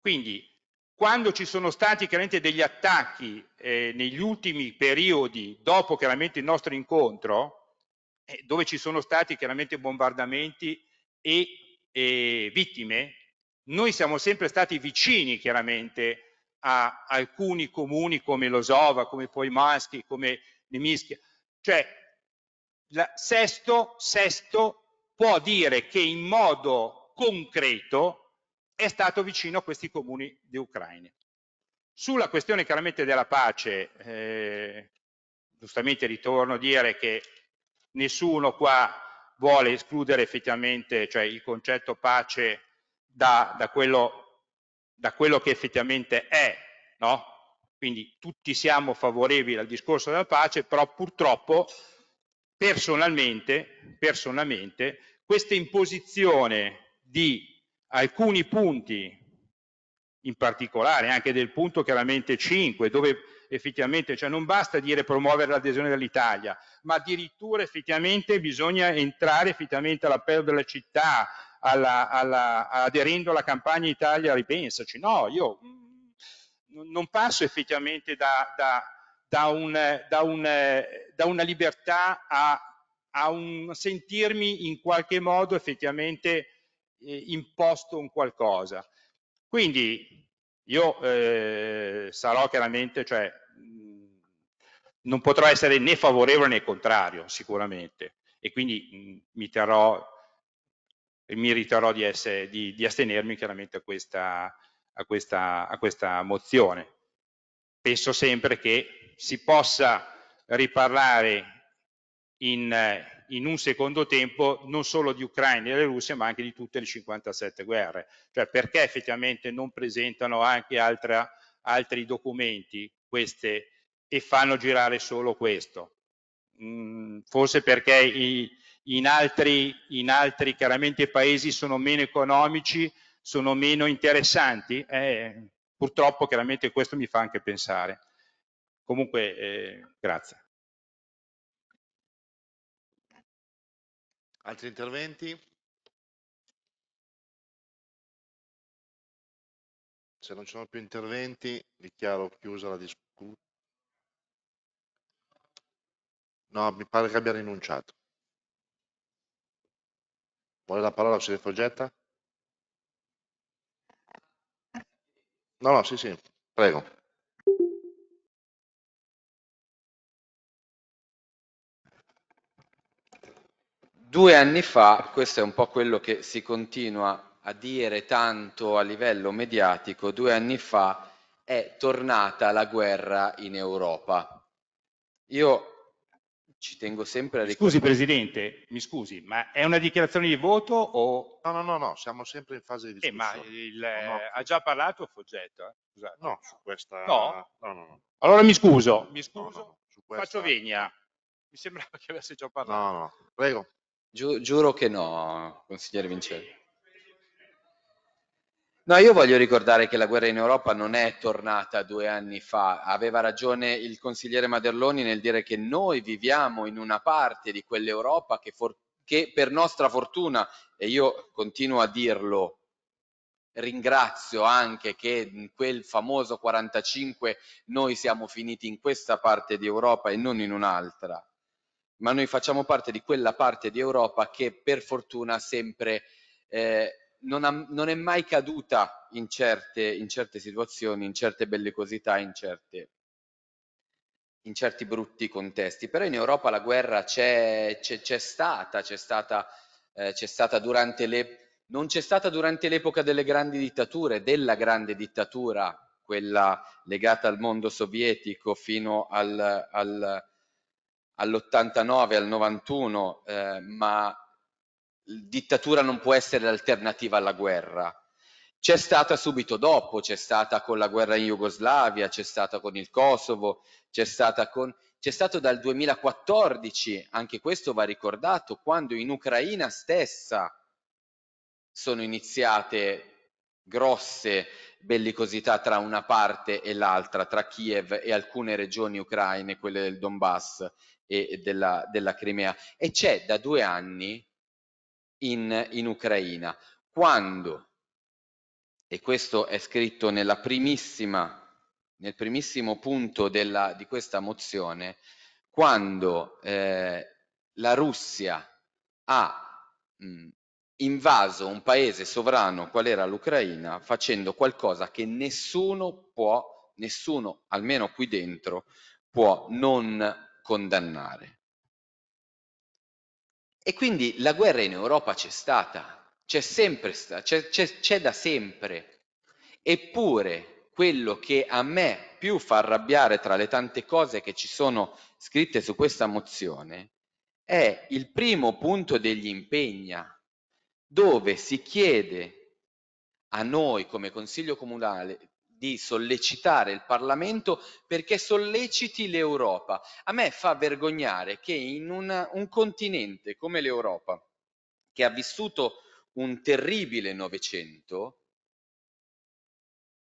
Quindi quando ci sono stati chiaramente degli attacchi eh, negli ultimi periodi, dopo chiaramente il nostro incontro, eh, dove ci sono stati chiaramente bombardamenti e eh, vittime, noi siamo sempre stati vicini chiaramente a alcuni comuni come Losova, come Poimaschi, come Nemischia. Cioè, la, Sesto, Sesto può dire che in modo concreto è stato vicino a questi comuni di Ucraina. Sulla questione chiaramente della pace, eh, giustamente ritorno a dire che nessuno qua vuole escludere effettivamente cioè, il concetto pace da, da, quello, da quello che effettivamente è, no? quindi tutti siamo favorevoli al discorso della pace, però purtroppo personalmente, personalmente questa imposizione di alcuni punti, in particolare anche del punto chiaramente 5, dove effettivamente cioè non basta dire promuovere l'adesione dell'Italia, ma addirittura effettivamente bisogna entrare effettivamente all'appello della città, alla, alla, aderendo alla campagna Italia ripensaci. No, io mm, non passo effettivamente da, da, da, un, da un, una libertà a, a un sentirmi in qualche modo effettivamente eh, imposto un qualcosa. Quindi io eh, sarò chiaramente, cioè, non potrò essere né favorevole né contrario sicuramente e quindi mh, mi, terrò, mi riterrò di, essere, di, di astenermi chiaramente a questa, a, questa, a questa, mozione. Penso sempre che si possa riparlare in, eh, in un secondo tempo non solo di Ucraina e della Russia ma anche di tutte le 57 guerre. Cioè perché effettivamente non presentano anche altra, altri documenti queste, e fanno girare solo questo? Mm, forse perché i, in, altri, in altri chiaramente paesi sono meno economici, sono meno interessanti? Eh, purtroppo chiaramente questo mi fa anche pensare. Comunque eh, grazie. Altri interventi? Se non ci sono più interventi, dichiaro chiusa la discussione. No, mi pare che abbia rinunciato. Vuole la parola se Foggetta? No, no, sì, sì, prego. Due anni fa, questo è un po' quello che si continua a dire tanto a livello mediatico, due anni fa è tornata la guerra in Europa. Io ci tengo sempre a ricordare. Scusi Presidente, mi scusi, ma è una dichiarazione di voto o... No, no, no, no siamo sempre in fase di discussione. Eh, ma il, no, no. ha già parlato Foggetto? Eh? No, su questa... No? No, no, Allora mi scuso, mi scuso, questa... faccio vegna. Mi sembrava che avesse già parlato. No, no, prego. Giu- giuro che no, consigliere Vincenzo. No, io voglio ricordare che la guerra in Europa non è tornata due anni fa. Aveva ragione il consigliere Maderloni nel dire che noi viviamo in una parte di quell'Europa che, for- che per nostra fortuna, e io continuo a dirlo, ringrazio anche che in quel famoso 45 noi siamo finiti in questa parte di Europa e non in un'altra ma noi facciamo parte di quella parte di Europa che per fortuna sempre eh, non, ha, non, è mai caduta in certe, in certe, situazioni, in certe bellicosità, in, certe, in certi brutti contesti. Però in Europa la guerra c'è, stata, c'è stata, eh, stata durante le... Non c'è stata durante l'epoca delle grandi dittature, della grande dittatura, quella legata al mondo sovietico fino al, al all'89, al 91, eh, ma dittatura non può essere l'alternativa alla guerra. C'è stata subito dopo, c'è stata con la guerra in Jugoslavia, c'è stata con il Kosovo, c'è stata con... C'è stato dal 2014, anche questo va ricordato, quando in Ucraina stessa sono iniziate grosse bellicosità tra una parte e l'altra, tra Kiev e alcune regioni ucraine, quelle del Donbass, e della, della Crimea e c'è da due anni in, in Ucraina, quando, e questo è scritto nella primissima nel primissimo punto della, di questa mozione, quando eh, la Russia ha mh, invaso un paese sovrano qual era l'Ucraina facendo qualcosa che nessuno può, nessuno almeno qui dentro può non condannare. E quindi la guerra in Europa c'è stata, c'è sempre stata, c'è, c'è, c'è da sempre. Eppure quello che a me più fa arrabbiare tra le tante cose che ci sono scritte su questa mozione è il primo punto degli impegna, dove si chiede a noi come Consiglio Comunale, di sollecitare il Parlamento perché solleciti l'Europa. A me fa vergognare che in una, un continente come l'Europa, che ha vissuto un terribile Novecento,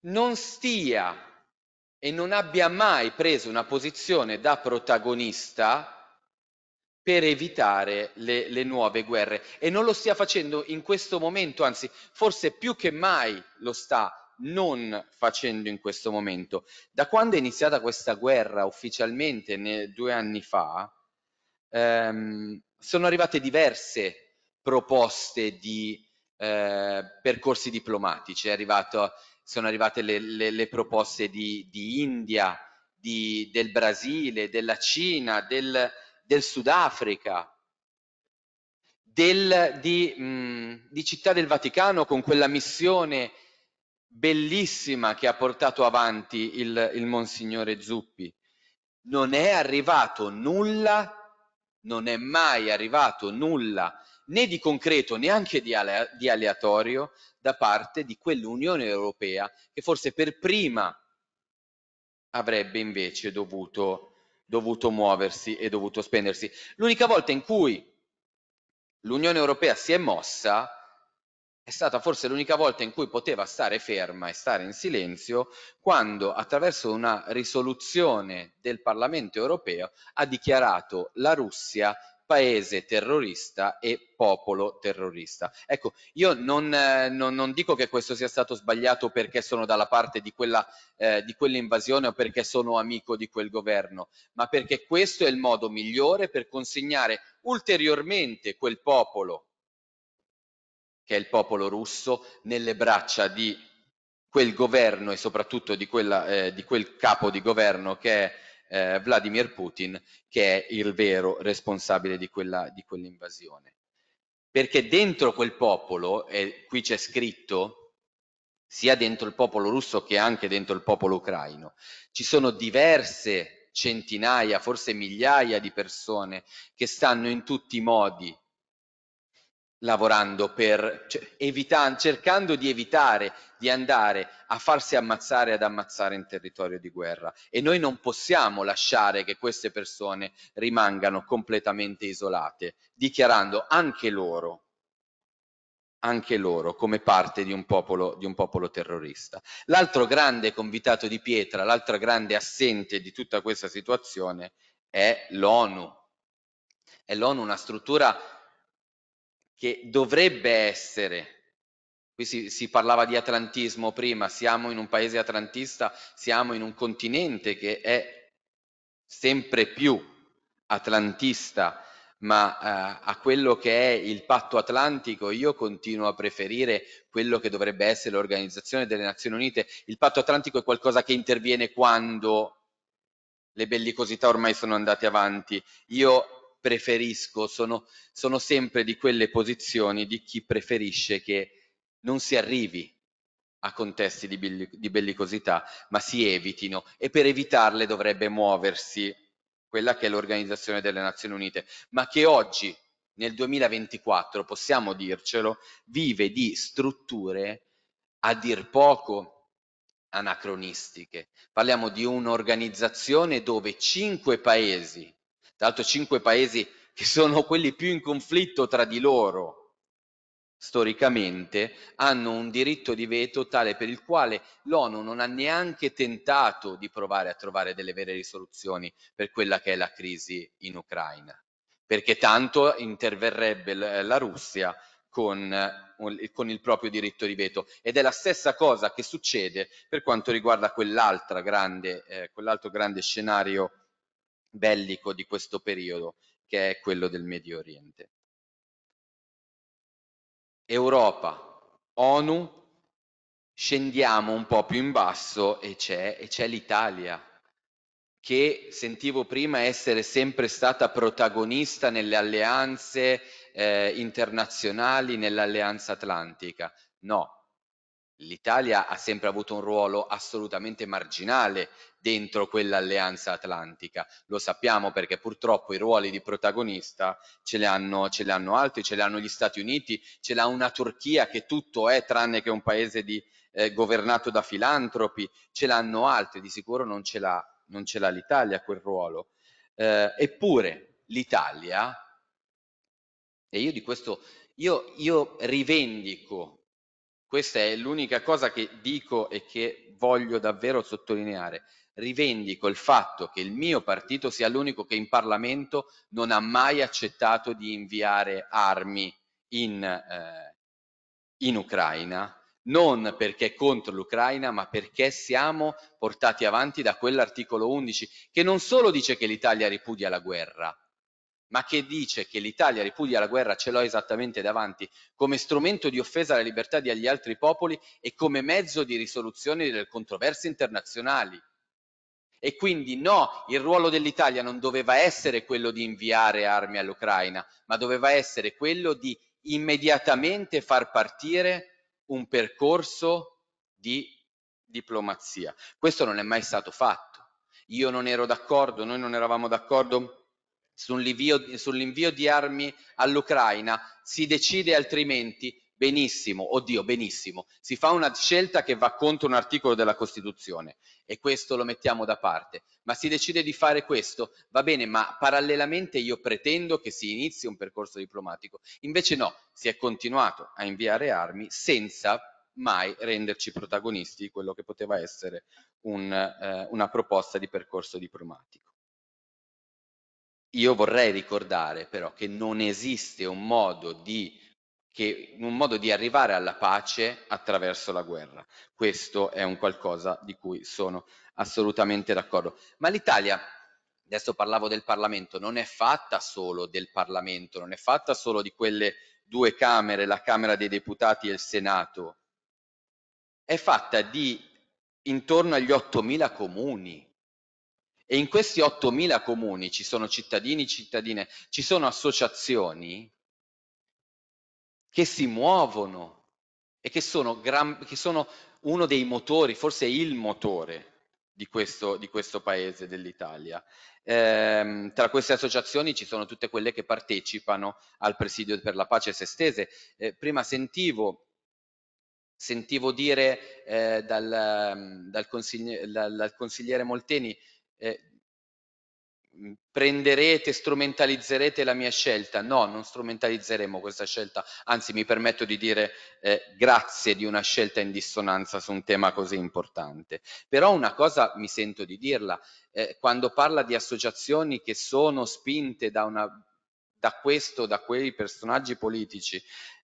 non stia e non abbia mai preso una posizione da protagonista per evitare le, le, nuove guerre e non lo stia facendo in questo momento, anzi forse più che mai lo sta non facendo in questo momento. Da quando è iniziata questa guerra ufficialmente ne, due anni fa, ehm, sono arrivate diverse proposte di eh, percorsi diplomatici, arrivato, sono arrivate le, le, le proposte di, di India, di, del Brasile, della Cina, del, del Sudafrica, del, di, mh, mm, di Città del Vaticano con quella missione bellissima che ha portato avanti il, il Monsignore Zuppi. Non è arrivato nulla, non è mai arrivato nulla né di concreto neanche di, ale di aleatorio da parte di quell'Unione Europea che forse per prima avrebbe invece dovuto, dovuto muoversi e dovuto spendersi. L'unica volta in cui l'Unione Europea si è mossa è stata forse l'unica volta in cui poteva stare ferma e stare in silenzio quando attraverso una risoluzione del Parlamento europeo ha dichiarato la Russia paese terrorista e popolo terrorista. Ecco, io non, eh, non, non, dico che questo sia stato sbagliato perché sono dalla parte di, quella, eh, di quell'invasione o perché sono amico di quel governo, ma perché questo è il modo migliore per consegnare ulteriormente quel popolo che è il popolo russo, nelle braccia di quel governo e soprattutto di, quella, eh, di quel capo di governo che è eh, Vladimir Putin, che è il vero responsabile di, quella, di quell'invasione. Perché dentro quel popolo, e qui c'è scritto, sia dentro il popolo russo che anche dentro il popolo ucraino, ci sono diverse centinaia, forse migliaia di persone che stanno in tutti i modi lavorando per cioè, evitando, cercando di evitare di andare a farsi ammazzare ad ammazzare in territorio di guerra e noi non possiamo lasciare che queste persone rimangano completamente isolate dichiarando anche loro anche loro come parte di un popolo, di un popolo terrorista. L'altro grande convitato di pietra, l'altro grande assente di tutta questa situazione è l'ONU. È l'ONU una struttura che dovrebbe essere, qui si, si, parlava di atlantismo prima, siamo in un paese atlantista, siamo in un continente che è sempre più atlantista, ma eh, a quello che è il patto atlantico io continuo a preferire quello che dovrebbe essere l'Organizzazione delle Nazioni Unite. Il patto atlantico è qualcosa che interviene quando le bellicosità ormai sono andate avanti. Io preferisco, sono, sono sempre di quelle posizioni di chi preferisce che non si arrivi a contesti di, bellic di bellicosità, ma si evitino e per evitarle dovrebbe muoversi quella che è l'Organizzazione delle Nazioni Unite, ma che oggi, nel 2024, possiamo dircelo, vive di strutture a dir poco anacronistiche. Parliamo di un'organizzazione dove cinque paesi tra l'altro cinque paesi che sono quelli più in conflitto tra di loro storicamente, hanno un diritto di veto tale per il quale l'ONU non ha neanche tentato di provare a trovare delle vere risoluzioni per quella che è la crisi in Ucraina, perché tanto interverrebbe la Russia con, con il proprio diritto di veto ed è la stessa cosa che succede per quanto riguarda eh, quell'altro grande, eh, quell grande scenario bellico di questo periodo, che è quello del Medio Oriente. Europa, ONU, scendiamo un po' più in basso e c'è, e c'è l'Italia, che sentivo prima essere sempre stata protagonista nelle alleanze eh, internazionali, nell'alleanza atlantica. No, l'Italia ha sempre avuto un ruolo assolutamente marginale dentro quell'alleanza atlantica. Lo sappiamo perché purtroppo i ruoli di protagonista ce li hanno, ce li hanno altri, ce li hanno gli Stati Uniti, ce l'ha una Turchia che tutto è tranne che un paese di, eh, governato da filantropi, ce l'hanno altri, di sicuro non ce l'ha, non ce l'ha l'Italia quel ruolo. Eh, eppure l'Italia, e io di questo, io, io rivendico questa è l'unica cosa che dico e che voglio davvero sottolineare rivendico il fatto che il mio partito sia l'unico che in Parlamento non ha mai accettato di inviare armi in, eh, in Ucraina, non perché è contro l'Ucraina, ma perché siamo portati avanti da quell'articolo 11 che non solo dice che l'Italia ripudia la guerra, ma che dice che l'Italia ripudia la guerra, ce l'ho esattamente davanti, come strumento di offesa alla libertà degli altri popoli e come mezzo di risoluzione delle controversie internazionali. E quindi no, il ruolo dell'Italia non doveva essere quello di inviare armi all'Ucraina, ma doveva essere quello di immediatamente far partire un percorso di diplomazia. Questo non è mai stato fatto. Io non ero d'accordo, noi non eravamo d'accordo sull'invio, di armi all'Ucraina, si decide altrimenti, benissimo, oddio, benissimo, si fa una scelta che va contro un articolo della Costituzione e questo lo mettiamo da parte, ma si decide di fare questo, va bene, ma parallelamente io pretendo che si inizi un percorso diplomatico. Invece no, si è continuato a inviare armi senza mai renderci protagonisti di quello che poteva essere un, eh, una proposta di percorso diplomatico. Io vorrei ricordare però che non esiste un modo di che un modo di arrivare alla pace attraverso la guerra. Questo è un qualcosa di cui sono assolutamente d'accordo. Ma l'Italia, adesso parlavo del Parlamento, non è fatta solo del Parlamento, non è fatta solo di quelle due Camere, la Camera dei Deputati e il Senato, è fatta di intorno agli 8.000 comuni. E in questi 8.000 comuni ci sono cittadini, cittadine, ci sono associazioni che si muovono e che sono, gran, che sono uno dei motori, forse il motore di questo, di questo paese, dell'Italia. Eh, tra queste associazioni ci sono tutte quelle che partecipano al presidio per la pace sestese. Eh, prima sentivo sentivo dire eh, dal, ehm, dal, consigli dal, dal, consigliere Molteni eh, Mm, prenderete, strumentalizzerete la mia scelta. No, non strumentalizzeremo questa scelta, anzi mi permetto di dire eh, grazie di una scelta in dissonanza su un tema così importante. Però una cosa mi sento di dirla, eh, quando parla di associazioni che sono spinte da, una, da questo, da quei personaggi politici,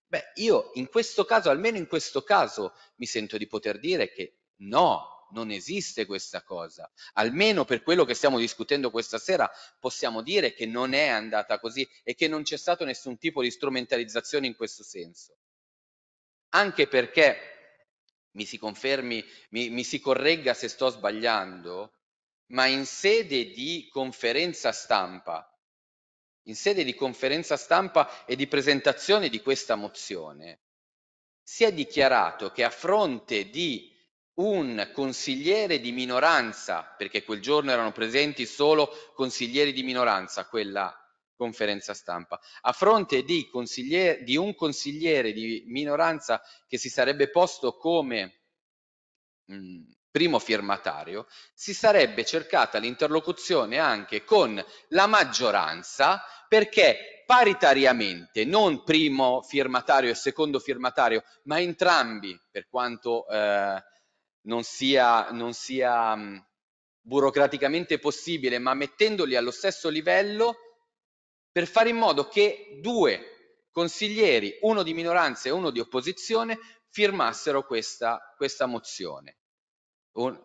beh, io in questo caso, almeno in questo caso, mi sento di poter dire che no, non esiste questa cosa. Almeno per quello che stiamo discutendo questa sera possiamo dire che non è andata così e che non c'è stato nessun tipo di strumentalizzazione in questo senso. Anche perché, mi si confermi, mi, mi si corregga se sto sbagliando, ma in sede di conferenza stampa, in sede di conferenza stampa e di presentazione di questa mozione, si è dichiarato che a fronte di un consigliere di minoranza, perché quel giorno erano presenti solo consiglieri di minoranza quella conferenza stampa, a fronte di, di, un consigliere di minoranza che si sarebbe posto come mh, mm, primo firmatario, si sarebbe cercata l'interlocuzione anche con la maggioranza perché paritariamente, non primo firmatario e secondo firmatario, ma entrambi, per quanto eh, non sia, non sia mm, burocraticamente possibile, ma mettendoli allo stesso livello per fare in modo che due consiglieri, uno di minoranza e uno di opposizione, firmassero questa, questa mozione. Un,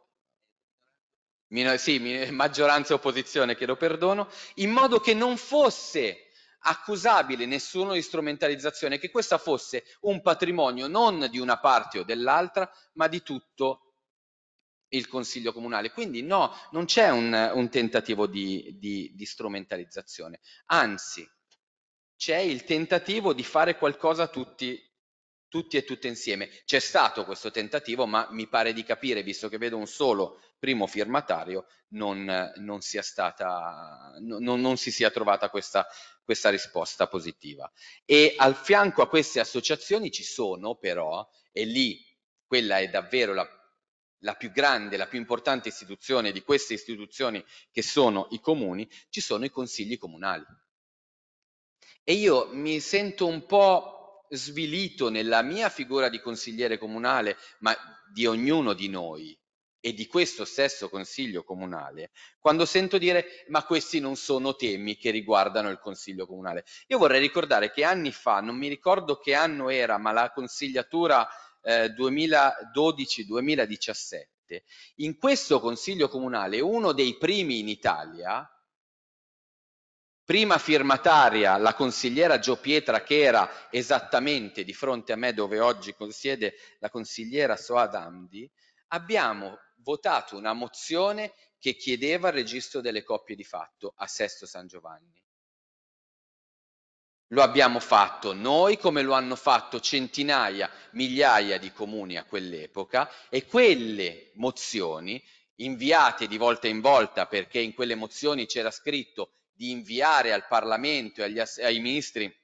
minor, sì, maggioranza e opposizione, chiedo perdono, in modo che non fosse accusabile nessuno di strumentalizzazione, che questa fosse un patrimonio non di una parte o dell'altra, ma di tutto il Consiglio Comunale. Quindi no, non c'è un, un, tentativo di, di, di strumentalizzazione, anzi c'è il tentativo di fare qualcosa tutti tutti e tutte insieme. C'è stato questo tentativo, ma mi pare di capire, visto che vedo un solo primo firmatario, non, non, sia stata, non, non si sia trovata questa, questa, risposta positiva. E al fianco a queste associazioni ci sono però, e lì quella è davvero la la più grande, la più importante istituzione di queste istituzioni che sono i comuni, ci sono i consigli comunali. E io mi sento un po' svilito nella mia figura di consigliere comunale, ma di ognuno di noi e di questo stesso consiglio comunale, quando sento dire ma questi non sono temi che riguardano il consiglio comunale. Io vorrei ricordare che anni fa, non mi ricordo che anno era, ma la consigliatura eh, 2012-2017. In questo Consiglio Comunale, uno dei primi in Italia, prima firmataria la consigliera Gio Pietra che era esattamente di fronte a me dove oggi siede la consigliera Soad Amdi, abbiamo votato una mozione che chiedeva il registro delle coppie di fatto a Sesto San Giovanni. Lo abbiamo fatto noi come lo hanno fatto centinaia, migliaia di comuni a quell'epoca e quelle mozioni inviate di volta in volta perché in quelle mozioni c'era scritto di inviare al Parlamento e agli, ai ministri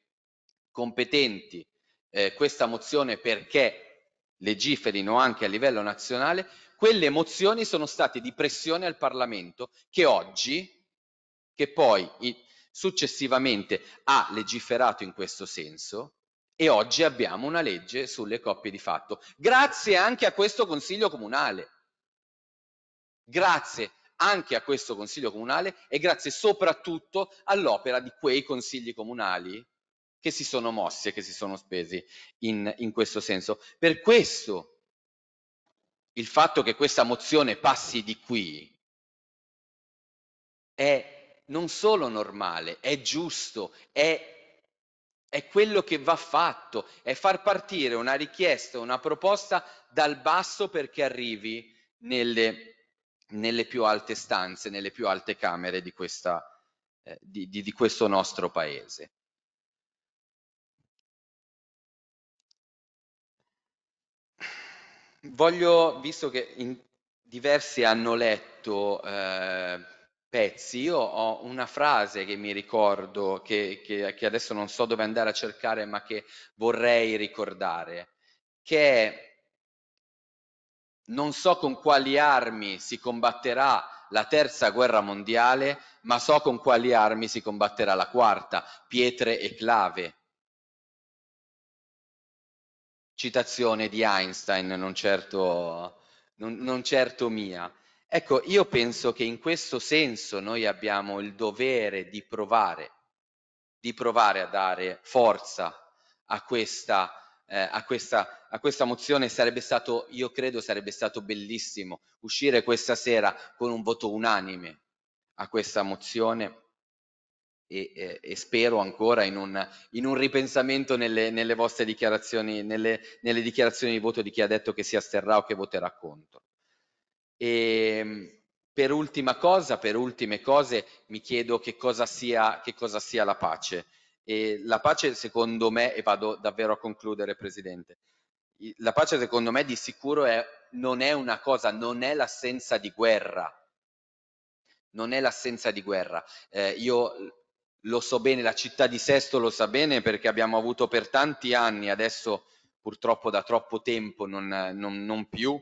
competenti eh, questa mozione perché legiferino anche a livello nazionale, quelle mozioni sono state di pressione al Parlamento che oggi, che poi successivamente ha legiferato in questo senso e oggi abbiamo una legge sulle coppie di fatto, grazie anche a questo Consiglio Comunale. Grazie anche a questo Consiglio Comunale e grazie soprattutto all'opera di quei consigli comunali che si sono mossi e che si sono spesi in, in questo senso. Per questo il fatto che questa mozione passi di qui è non solo normale, è giusto, è è quello che va fatto, è far partire una richiesta, una proposta dal basso perché arrivi nelle, nelle più alte stanze, nelle più alte camere di, questa, eh, di, di, di questo nostro paese. Voglio, visto che diversi hanno letto eh, Beh, io ho una frase che mi ricordo, che che che adesso non so dove andare a cercare, ma che vorrei ricordare, che è non so con quali armi si combatterà la terza guerra mondiale, ma so con quali armi si combatterà la quarta, pietre e clave. Citazione di Einstein, non certo non non certo mia. Ecco, io penso che in questo senso noi abbiamo il dovere di provare, di provare a dare forza a questa, eh, a questa, a questa mozione. Sarebbe stato, io credo, sarebbe stato bellissimo uscire questa sera con un voto unanime a questa mozione. E, e, e, spero ancora in un, in un ripensamento nelle, nelle vostre dichiarazioni, nelle, nelle dichiarazioni di voto di chi ha detto che si asterrà o che voterà contro. E ehm, per ultima cosa, per ultime cose, mi chiedo che cosa sia, che cosa sia la pace. E la pace secondo me, e vado davvero a concludere Presidente, la pace secondo me di sicuro è, non è una cosa, non è l'assenza di guerra, non è l'assenza di guerra. Eh, io lo so bene, la città di Sesto lo sa bene perché abbiamo avuto per tanti anni, adesso purtroppo da troppo tempo non, non, non più,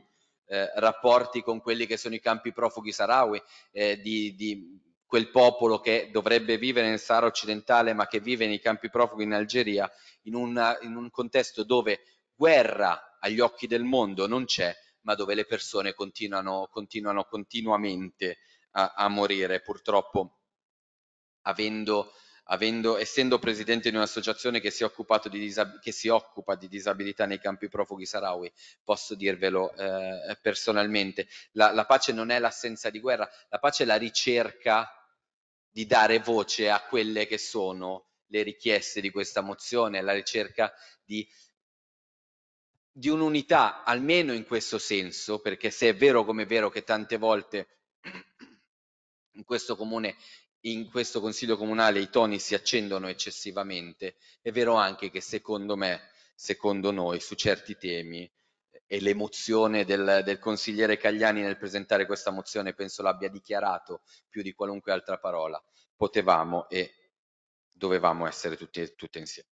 eh, rapporti con quelli che sono i campi profughi sahrawi, eh, di, di, quel popolo che dovrebbe vivere nel Sahara occidentale ma che vive nei campi profughi in Algeria, in, una, in un contesto dove guerra agli occhi del mondo non c'è, ma dove le persone continuano, continuano continuamente a, a morire, purtroppo avendo avendo, essendo presidente di un'associazione che si, di che si, occupa di disabilità nei campi profughi sarawi, posso dirvelo eh, personalmente, la, la pace non è l'assenza di guerra, la pace è la ricerca di dare voce a quelle che sono le richieste di questa mozione, la ricerca di di un'unità, almeno in questo senso, perché se è vero come è vero che tante volte in questo comune in questo Consiglio Comunale i toni si accendono eccessivamente, è vero anche che secondo me, secondo noi, su certi temi e l'emozione del, del consigliere Cagliani nel presentare questa mozione penso l'abbia dichiarato più di qualunque altra parola, potevamo e dovevamo essere tutti, tutte insieme.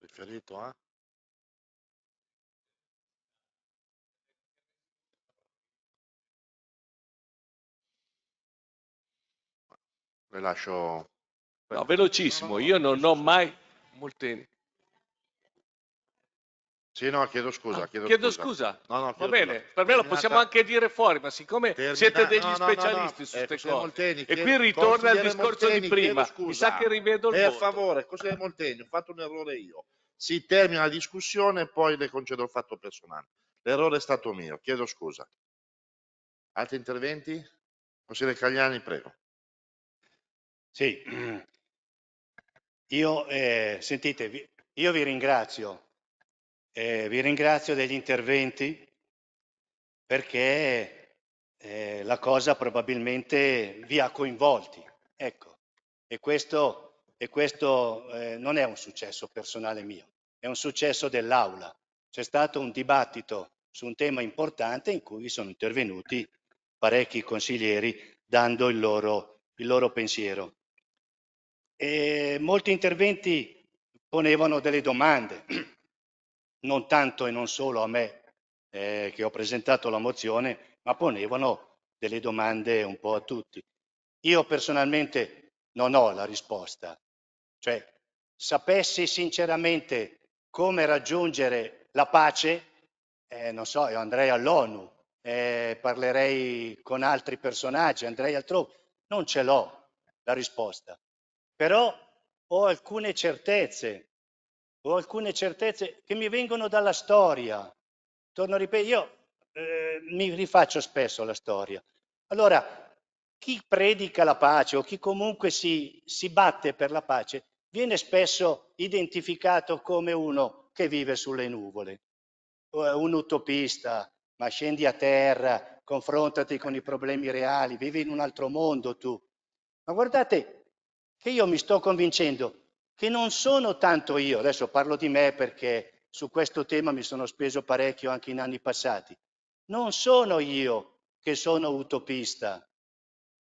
Riferito a? Eh? le lascio no, velocissimo io non ho mai Molteni sì, no, chiedo scusa. Ah, chiedo, chiedo scusa. scusa. No, no, chiedo Va bene, scusa. per me lo possiamo anche dire fuori, ma siccome Terminata. siete degli no, specialisti su queste eh, cose, Molteni, e qui ritorna al discorso Molteni, di prima, mi sa che rivedo il eh, voto. a favore, cos'è Molteni? Ho fatto un errore io. Si termina la discussione e poi le concedo il fatto personale. L'errore è stato mio, chiedo scusa. Altri interventi? Consigliere Cagliani, prego. Sì, io, eh, sentite, io vi ringrazio, eh, vi ringrazio degli interventi perché eh, la cosa probabilmente vi ha coinvolti, ecco, e questo, e questo eh, non è un successo personale mio, è un successo dell'Aula. C'è stato un dibattito su un tema importante in cui sono intervenuti parecchi consiglieri dando il loro, il loro pensiero. E molti interventi ponevano delle domande, non tanto e non solo a me eh, che ho presentato la mozione, ma ponevano delle domande un po' a tutti. Io personalmente non ho la risposta, cioè sapessi sinceramente come raggiungere la pace, eh, non so, io andrei all'ONU, eh, parlerei con altri personaggi, andrei altrove, non ce l'ho la risposta però ho alcune certezze, ho alcune certezze che mi vengono dalla storia. Torno a ripetere, io eh, mi rifaccio spesso alla storia. Allora, chi predica la pace o chi comunque si, si batte per la pace viene spesso identificato come uno che vive sulle nuvole, un utopista, ma scendi a terra, confrontati con i problemi reali, vivi in un altro mondo tu. Ma guardate, che io mi sto convincendo che non sono tanto io, adesso parlo di me perché su questo tema mi sono speso parecchio anche in anni passati, non sono io che sono utopista,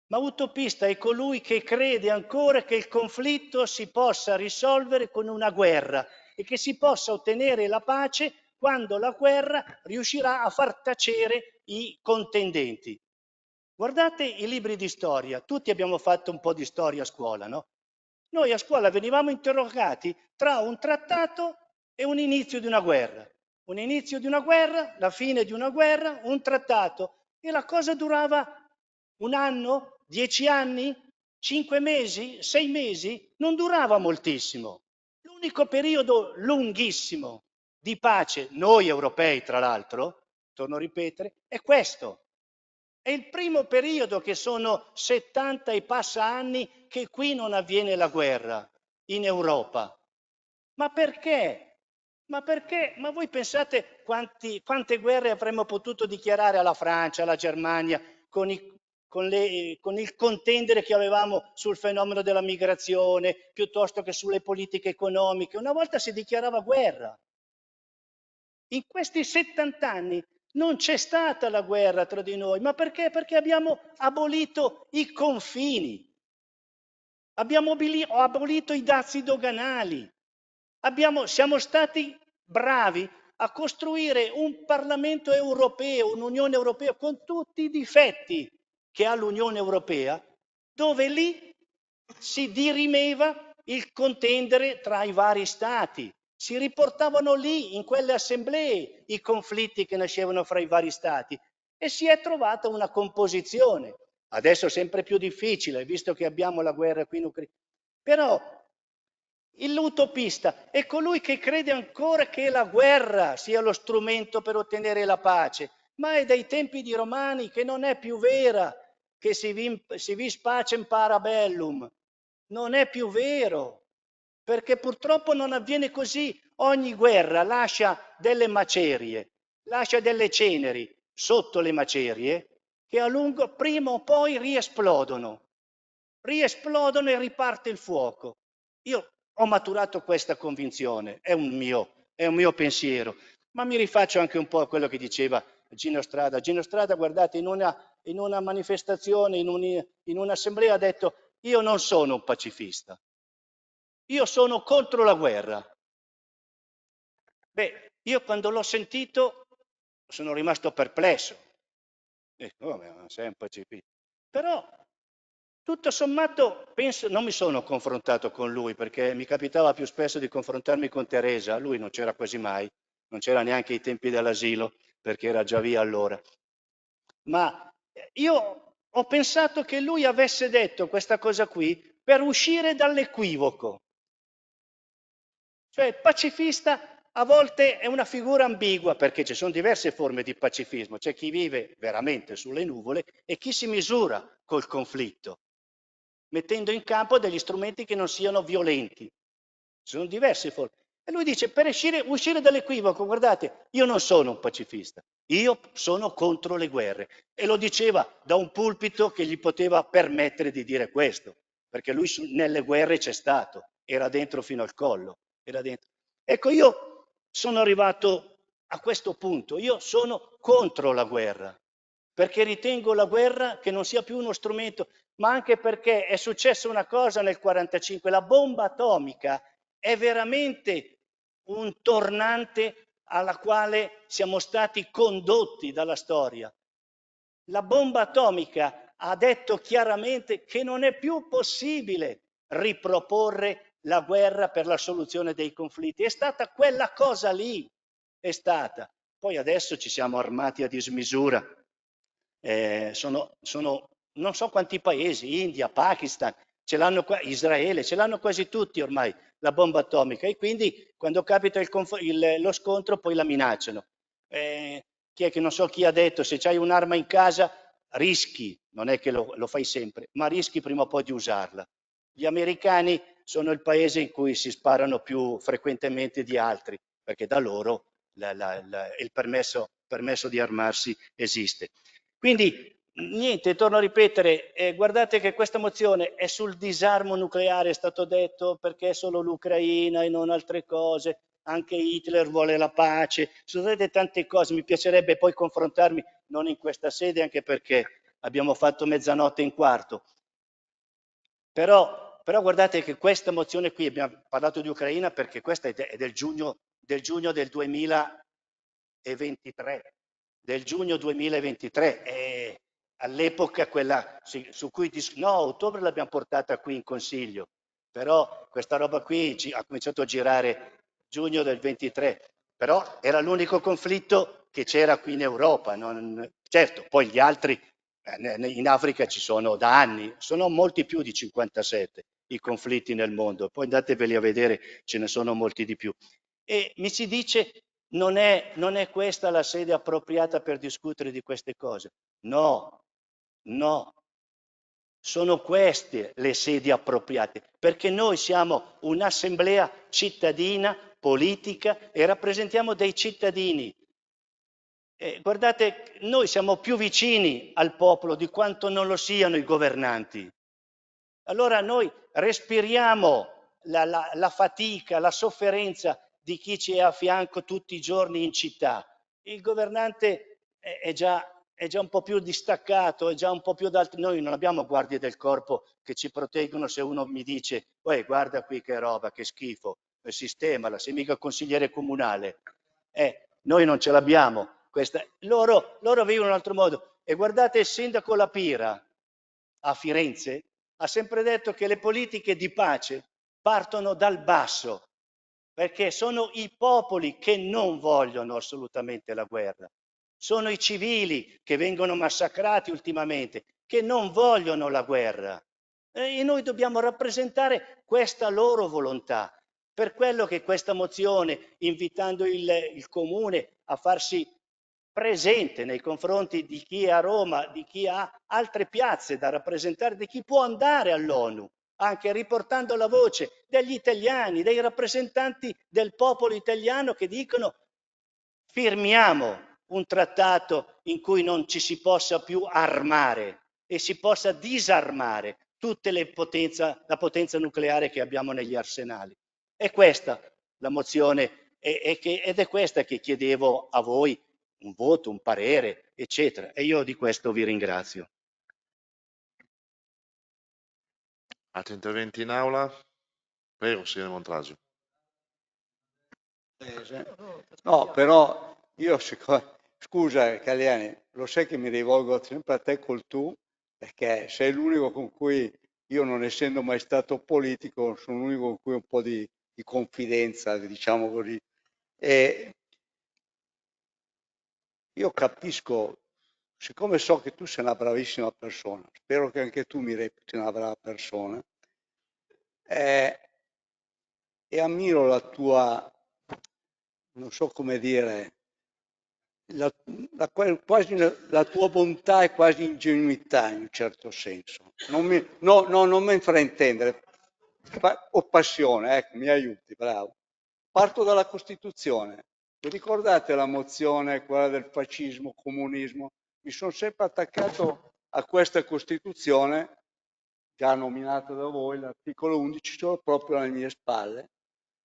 ma utopista è colui che crede ancora che il conflitto si possa risolvere con una guerra e che si possa ottenere la pace quando la guerra riuscirà a far tacere i contendenti. Guardate i libri di storia, tutti abbiamo fatto un po' di storia a scuola, no? Noi a scuola venivamo interrogati tra un trattato e un inizio di una guerra. Un inizio di una guerra, la fine di una guerra, un trattato. E la cosa durava un anno, dieci anni, cinque mesi, sei mesi, non durava moltissimo. L'unico periodo lunghissimo di pace, noi europei tra l'altro, torno a ripetere, è questo, è il primo periodo che sono 70 e passa anni che qui non avviene la guerra in Europa. Ma perché? Ma perché? Ma voi pensate quanti, quante guerre avremmo potuto dichiarare alla Francia, alla Germania, con, i, con, le, con il contendere che avevamo sul fenomeno della migrazione, piuttosto che sulle politiche economiche? Una volta si dichiarava guerra. In questi 70 anni non c'è stata la guerra tra di noi, ma perché? Perché abbiamo abolito i confini, abbiamo abolito i dazi doganali, abbiamo, siamo stati bravi a costruire un Parlamento europeo, un'Unione europea con tutti i difetti che ha l'Unione europea, dove lì si dirimeva il contendere tra i vari stati, si riportavano lì, in quelle assemblee, i conflitti che nascevano fra i vari stati e si è trovata una composizione. Adesso è sempre più difficile, visto che abbiamo la guerra qui in Ucraina. Però l'utopista è colui che crede ancora che la guerra sia lo strumento per ottenere la pace, ma è dai tempi di Romani che non è più vera che si vis pacem parabellum. Non è più vero perché purtroppo non avviene così. Ogni guerra lascia delle macerie, lascia delle ceneri sotto le macerie che a lungo, prima o poi, riesplodono. Riesplodono e riparte il fuoco. Io ho maturato questa convinzione, è un mio, è un mio pensiero, ma mi rifaccio anche un po' a quello che diceva Gino Strada. Gino Strada, guardate, in una, in una manifestazione, in, un, in un'assemblea ha detto io non sono un pacifista, io sono contro la guerra. Beh, io quando l'ho sentito sono rimasto perplesso. Dico, vabbè, ma sei un pacifista. Però, tutto sommato, penso, non mi sono confrontato con lui, perché mi capitava più spesso di confrontarmi con Teresa, lui non c'era quasi mai, non c'era neanche ai tempi dell'asilo, perché era già via allora. Ma eh, io ho pensato che lui avesse detto questa cosa qui per uscire dall'equivoco. Cioè pacifista a volte è una figura ambigua perché ci sono diverse forme di pacifismo. C'è chi vive veramente sulle nuvole e chi si misura col conflitto, mettendo in campo degli strumenti che non siano violenti. Ci sono diverse forme. E lui dice, per uscire, uscire dall'equivoco, guardate, io non sono un pacifista, io sono contro le guerre. E lo diceva da un pulpito che gli poteva permettere di dire questo, perché lui nelle guerre c'è stato, era dentro fino al collo era dentro. Ecco, io sono arrivato a questo punto, io sono contro la guerra, perché ritengo la guerra che non sia più uno strumento, ma anche perché è successa una cosa nel 1945, la bomba atomica è veramente un tornante alla quale siamo stati condotti dalla storia. La bomba atomica ha detto chiaramente che non è più possibile riproporre la guerra per la soluzione dei conflitti, è stata quella cosa lì, è stata. Poi adesso ci siamo armati a dismisura, eh, sono, sono non so quanti paesi, India, Pakistan, ce l'hanno Israele, ce l'hanno quasi tutti ormai la bomba atomica e quindi quando capita il il, lo scontro poi la minacciano. Eh, chi è che non so chi ha detto, se c'hai un'arma in casa rischi, non è che lo, lo fai sempre, ma rischi prima o poi di usarla. Gli americani sono il paese in cui si sparano più frequentemente di altri, perché da loro la, la, la, il permesso, permesso, di armarsi esiste. Quindi, niente, torno a ripetere, eh, guardate che questa mozione è sul disarmo nucleare, è stato detto perché è solo l'Ucraina e non altre cose, anche Hitler vuole la pace, sono state tante cose, mi piacerebbe poi confrontarmi, non in questa sede, anche perché abbiamo fatto mezzanotte e un quarto. Però però guardate che questa mozione qui, abbiamo parlato di Ucraina perché questa è del giugno del, giugno del 2023, del giugno 2023, e all'epoca quella su cui, no, a ottobre l'abbiamo portata qui in consiglio, però questa roba qui ha cominciato a girare giugno del 23, però era l'unico conflitto che c'era qui in Europa, non, certo, poi gli altri eh, in Africa ci sono da anni, sono molti più di 57, i conflitti nel mondo, poi andateveli a vedere, ce ne sono molti di più. E mi si dice non è, non è questa la sede appropriata per discutere di queste cose. No, no, sono queste le sedi appropriate, perché noi siamo un'assemblea cittadina, politica e rappresentiamo dei cittadini. E guardate, noi siamo più vicini al popolo di quanto non lo siano i governanti. Allora noi respiriamo la, la, la fatica, la sofferenza di chi ci è a fianco tutti i giorni in città. Il governante è, è già è già un po' più distaccato, è già un po' più da altri. Noi non abbiamo guardie del corpo che ci proteggono se uno mi dice, uè guarda qui che roba, che schifo, sistema, la sei mica consigliere comunale. Eh, noi non ce l'abbiamo. Questa... Loro, loro vivono in un altro modo. E guardate il sindaco La Pira a Firenze, ha sempre detto che le politiche di pace partono dal basso, perché sono i popoli che non vogliono assolutamente la guerra, sono i civili che vengono massacrati ultimamente, che non vogliono la guerra. E noi dobbiamo rappresentare questa loro volontà. Per quello che questa mozione, invitando il, il comune a farsi presente nei confronti di chi è a Roma, di chi ha altre piazze da rappresentare, di chi può andare all'ONU, anche riportando la voce degli italiani, dei rappresentanti del popolo italiano che dicono firmiamo un trattato in cui non ci si possa più armare e si possa disarmare tutte le potenza, la potenza nucleare che abbiamo negli arsenali. È questa la mozione è, è che, ed è questa che chiedevo a voi un voto, un parere, eccetera. E io di questo vi ringrazio. Altri interventi in aula? Prego, signor Montrasio. No, però io Scusa Caliani, lo sai che mi rivolgo sempre a te col tu, perché sei l'unico con cui io non essendo mai stato politico, sono l'unico con cui ho un po' di, di confidenza, diciamo così. E io capisco, siccome so che tu sei una bravissima persona, spero che anche tu mi reputi una brava persona, eh, e ammiro la tua, non so come dire, la, la, quasi, la tua bontà e quasi ingenuità in un certo senso. Non mi, no, no, non mi fraintendere, o passione, ecco, mi aiuti, bravo. Parto dalla Costituzione. Vi ricordate la mozione, quella del fascismo, comunismo? Mi sono sempre attaccato a questa Costituzione, già nominata da voi, l'articolo 11, solo proprio alle mie spalle,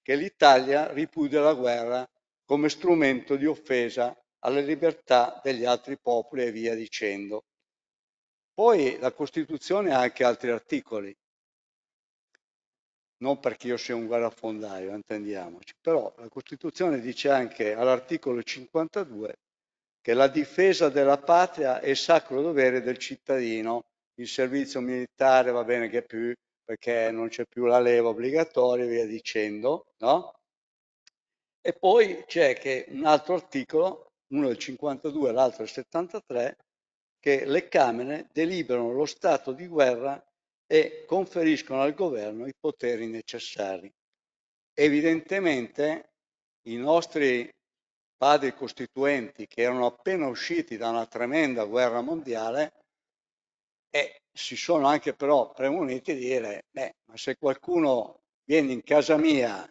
che l'Italia ripudia la guerra come strumento di offesa alle libertà degli altri popoli e via dicendo. Poi la Costituzione ha anche altri articoli, non perché io sia un guerrafondaio, intendiamoci, però la Costituzione dice anche all'articolo 52 che la difesa della patria è sacro dovere del cittadino, il servizio militare va bene che più perché non c'è più la leva obbligatoria e via dicendo, no? E poi c'è che un altro articolo, uno del 52 e l'altro del 73, che le Camere deliberano lo stato di guerra e conferiscono al governo i poteri necessari. Evidentemente i nostri padri costituenti che erano appena usciti da una tremenda guerra mondiale e si sono anche però premuniti di dire, beh, ma se qualcuno viene in casa mia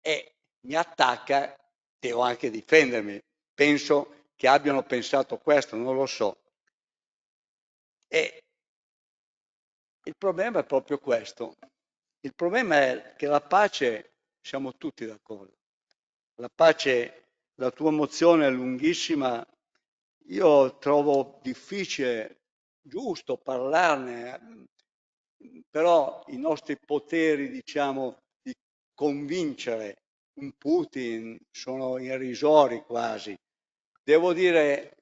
e mi attacca, devo anche difendermi. Penso che abbiano pensato questo, non lo so. E il problema è proprio questo. Il problema è che la pace, siamo tutti d'accordo, la pace, la tua mozione è lunghissima, io trovo difficile, giusto parlarne, però i nostri poteri, diciamo, di convincere un Putin sono irrisori quasi. Devo dire,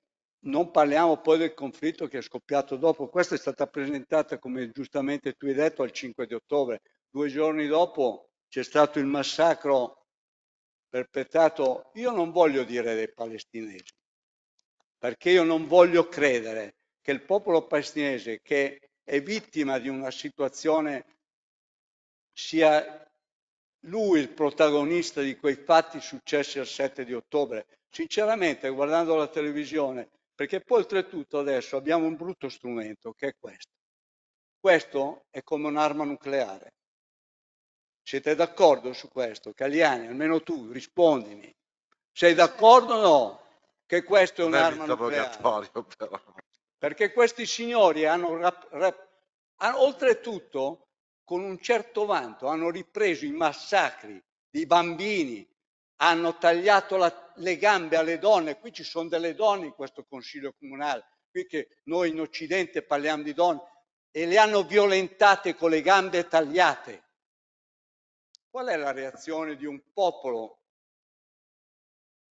non parliamo poi del conflitto che è scoppiato dopo. Questa è stata presentata, come giustamente tu hai detto, al 5 di ottobre. Due giorni dopo c'è stato il massacro perpetrato, io non voglio dire dei palestinesi, perché io non voglio credere che il popolo palestinese che è vittima di una situazione sia lui il protagonista di quei fatti successi al 7 di ottobre. Sinceramente, guardando la televisione, perché poi oltretutto adesso abbiamo un brutto strumento che è questo. Questo è come un'arma nucleare. Siete d'accordo su questo? Caliani, almeno tu rispondimi. Sei d'accordo o no? Che questo è un'arma nucleare? Però. Perché questi signori hanno, rap, rap, hanno oltretutto con un certo vanto hanno ripreso i massacri di bambini, hanno tagliato la, le gambe alle donne, qui ci sono delle donne in questo Consiglio Comunale, qui che noi in Occidente parliamo di donne, e le hanno violentate con le gambe tagliate. Qual è la reazione di un popolo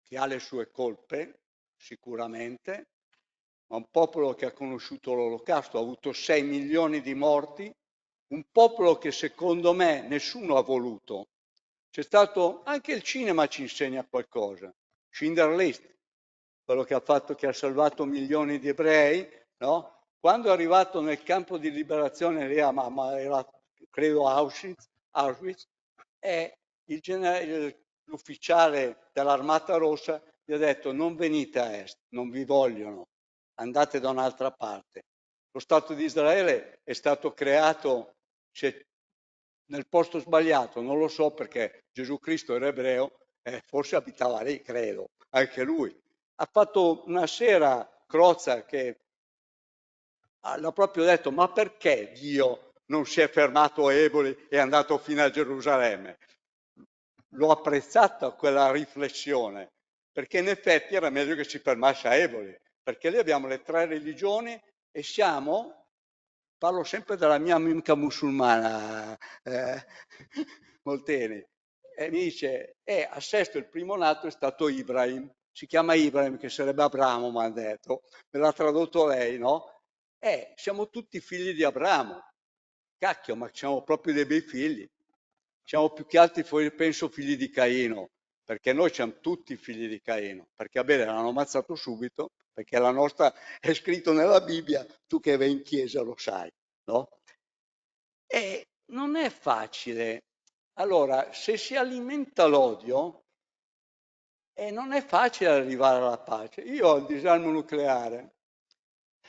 che ha le sue colpe, sicuramente, ma un popolo che ha conosciuto l'olocausto, ha avuto 6 milioni di morti, un popolo che secondo me nessuno ha voluto, c'è stato anche il cinema ci insegna qualcosa. Schindler List, quello che ha fatto, che ha salvato milioni di ebrei, no? Quando è arrivato nel campo di liberazione lì a, ma, era, credo Auschwitz, Auschwitz e il generale, l'ufficiale dell'Armata Rossa gli ha detto non venite a est, non vi vogliono, andate da un'altra parte. Lo Stato di Israele è stato creato, si nel posto sbagliato, non lo so perché Gesù Cristo era ebreo, eh, forse abitava lì, credo, anche lui. Ha fatto una sera Crozza che l'ha proprio detto, ma perché Dio non si è fermato a Eboli e è andato fino a Gerusalemme? L'ho apprezzata quella riflessione, perché in effetti era meglio che si fermasse a Eboli, perché lì abbiamo le tre religioni e siamo Parlo sempre della mia amica musulmana eh, Molteni. E mi dice, eh, a Sesto il primo nato è stato Ibrahim. Si chiama Ibrahim, che sarebbe Abramo, mi ha detto. Me l'ha tradotto lei, no? Eh, siamo tutti figli di Abramo. Cacchio, ma siamo proprio dei bei figli. Siamo più che altri, penso, figli di Caino perché noi siamo tutti figli di Caino, perché Abele l'hanno ammazzato subito perché la nostra è scritto nella Bibbia, tu che vai in chiesa lo sai, no? E non è facile. Allora, se si alimenta l'odio, eh, non è facile arrivare alla pace. Io ho il disarmo nucleare.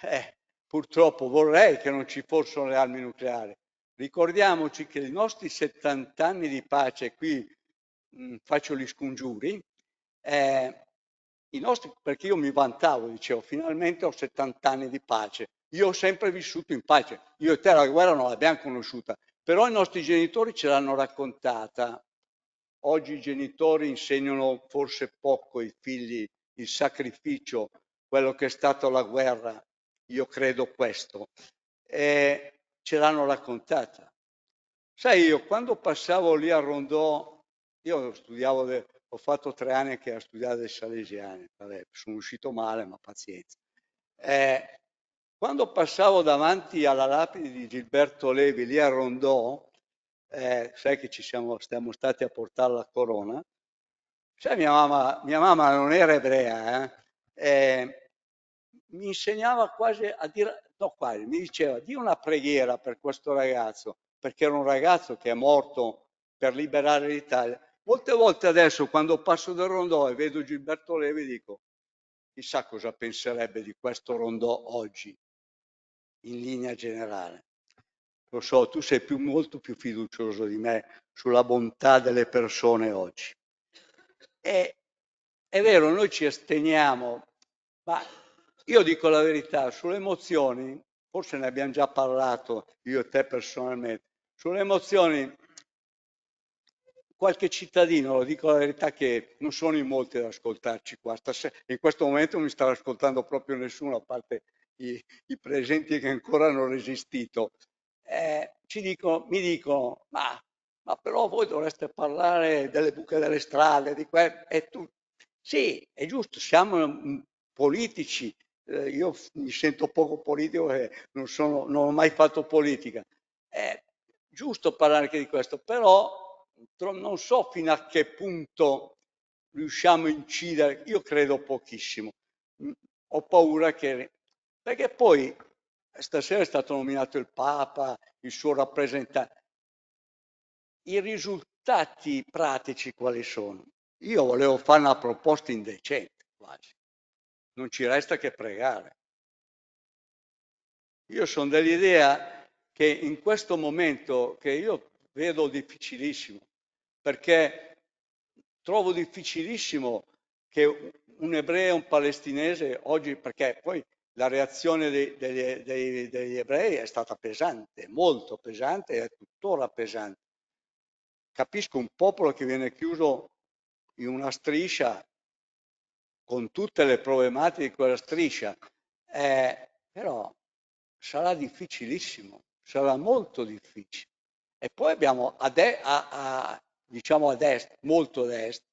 Eh, purtroppo vorrei che non ci fossero le armi nucleari. Ricordiamoci che i nostri 70 anni di pace, qui mh, mm, faccio gli scongiuri, eh, i nostri, perché io mi vantavo, dicevo, finalmente ho 70 anni di pace. Io ho sempre vissuto in pace. Io e te la guerra non l'abbiamo conosciuta, però i nostri genitori ce l'hanno raccontata. Oggi i genitori insegnano forse poco ai figli il sacrificio, quello che è stata la guerra. Io credo questo. E ce l'hanno raccontata. Sai, io quando passavo lì a Rondò, io studiavo ho fatto tre anni che a studiare le salesiane, Vabbè, sono uscito male, ma pazienza. Eh, quando passavo davanti alla lapide di Gilberto Levi, lì a Rondò, eh, sai che ci siamo, siamo stati a portare la corona, sai mia mamma, mia mamma non era ebrea, eh? mi insegnava quasi a dire, no quasi, mi diceva di una preghiera per questo ragazzo, perché era un ragazzo che è morto per liberare l'Italia Molte volte adesso quando passo del rondò e vedo Gilberto Levi dico chissà cosa penserebbe di questo rondò oggi in linea generale. Lo so, tu sei più, molto più fiducioso di me sulla bontà delle persone oggi. E, è vero, noi ci asteniamo, ma io dico la verità, sulle emozioni, forse ne abbiamo già parlato io e te personalmente, sulle emozioni qualche cittadino, lo dico la verità che non sono in molti ad ascoltarci qua, stasera, in questo momento non mi stava ascoltando proprio nessuno, a parte i, i presenti che ancora hanno resistito, eh, dico, mi dicono, ma, ma, però voi dovreste parlare delle buche delle strade, di que- e tu, sì, è giusto, siamo mm, politici, eh, io mi sento poco politico e non, sono, non ho mai fatto politica, è eh, giusto parlare anche di questo, però non so fino a che punto riusciamo a incidere, io credo pochissimo, mm, ho paura che... perché poi stasera è stato nominato il Papa, il suo rappresentante, i risultati pratici quali sono? Io volevo fare una proposta indecente quasi, non ci resta che pregare. Io sono dell'idea che in questo momento, che io vedo difficilissimo, perché trovo difficilissimo che un ebreo, e un palestinese oggi, perché poi la reazione dei, dei, dei, degli ebrei è stata pesante, molto pesante e è tuttora pesante. Capisco un popolo che viene chiuso in una striscia con tutte le problematiche di quella striscia, eh, però sarà difficilissimo, sarà molto difficile. E poi abbiamo a, a, a diciamo a destra, molto a destra.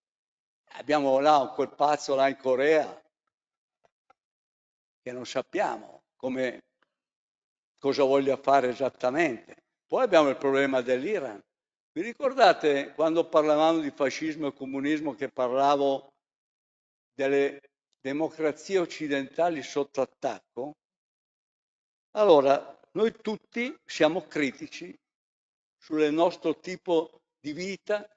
Abbiamo là quel pazzo là in Corea che non sappiamo come, cosa voglia fare esattamente. Poi abbiamo il problema dell'Iran. Vi ricordate quando parlavamo di fascismo e comunismo che parlavo delle democrazie occidentali sotto attacco? Allora, noi tutti siamo critici sul nostro tipo di di vita,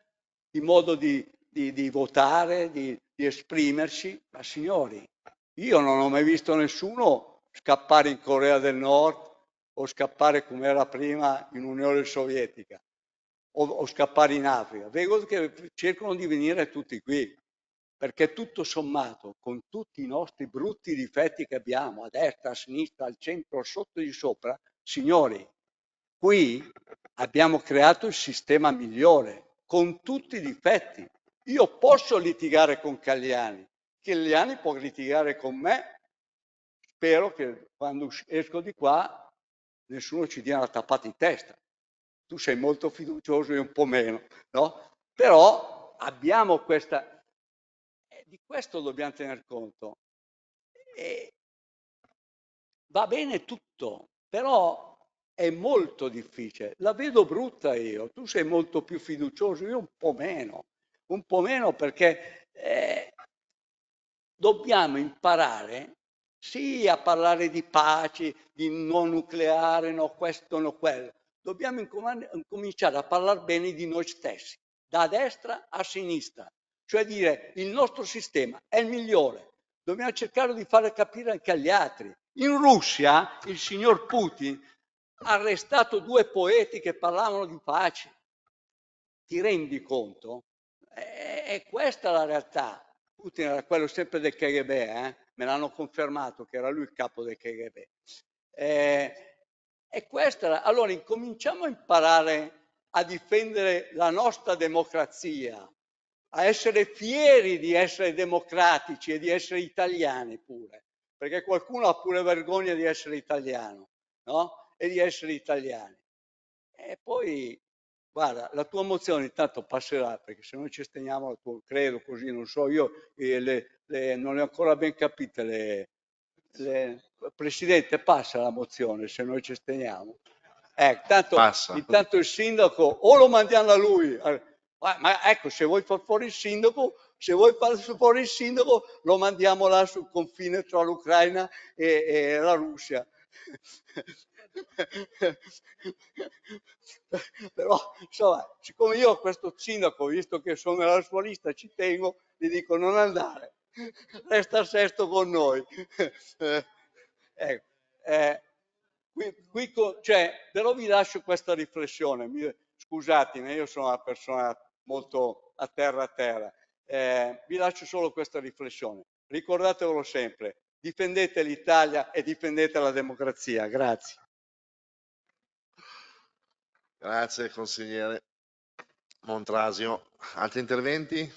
di modo di, di, di votare, di, di esprimersi. Ma signori, io non ho mai visto nessuno scappare in Corea del Nord o scappare come era prima in Unione Sovietica o, o, scappare in Africa. Vedo che cercano di venire tutti qui, perché tutto sommato, con tutti i nostri brutti difetti che abbiamo, a destra, a sinistra, al centro, sotto e di sopra, signori, Qui abbiamo creato il sistema migliore, con tutti i difetti. Io posso litigare con Cagliani, Cagliani può litigare con me. Spero che quando esco di qua nessuno ci dia una tappata in testa. Tu sei molto fiducioso e un po' meno, no? Però abbiamo questa... Eh, di questo dobbiamo tener conto. E va bene tutto, però è molto difficile. La vedo brutta io, tu sei molto più fiducioso, io un po' meno, un po' meno perché eh, dobbiamo imparare sì a parlare di pace, di non nucleare, no questo, no quello. Dobbiamo cominciare a parlare bene di noi stessi, da destra a sinistra, cioè dire il nostro sistema è il migliore. Dobbiamo cercare di fare capire anche agli altri. In Russia il signor Putin arrestato due poeti che parlavano di pace. Ti rendi conto? È, è questa la realtà. Putin era quello sempre del KGB, eh? me l'hanno confermato che era lui il capo del KGB. Eh, è questa Allora incominciamo a imparare a difendere la nostra democrazia, a essere fieri di essere democratici e di essere italiani pure, perché qualcuno ha pure vergogna di essere italiano, no? e di essere italiani. E poi, guarda, la tua mozione intanto passerà, perché se noi ci steniamo, la tua, credo così, non so, io eh, le, le, non le ho ancora ben capite le, le... Presidente, passa la mozione se noi ci steniamo. Eh, tanto, intanto il sindaco o lo mandiamo a lui, eh, ma ecco, se vuoi far fuori il sindaco, se vuoi far fuori il sindaco, lo mandiamo là sul confine tra l'Ucraina e, e la Russia. Però, insomma, siccome io a questo sindaco, visto che sono nella sua lista, ci tengo, gli dico non andare, resta a sesto con noi. Eh, eh, eh, qui, qui cioè, però vi lascio questa riflessione, mi, scusatemi, io sono una persona molto a terra a terra, eh, vi lascio solo questa riflessione, ricordatevelo sempre, difendete l'Italia e difendete la democrazia, grazie. Grazie consigliere Montrasio. Altri interventi?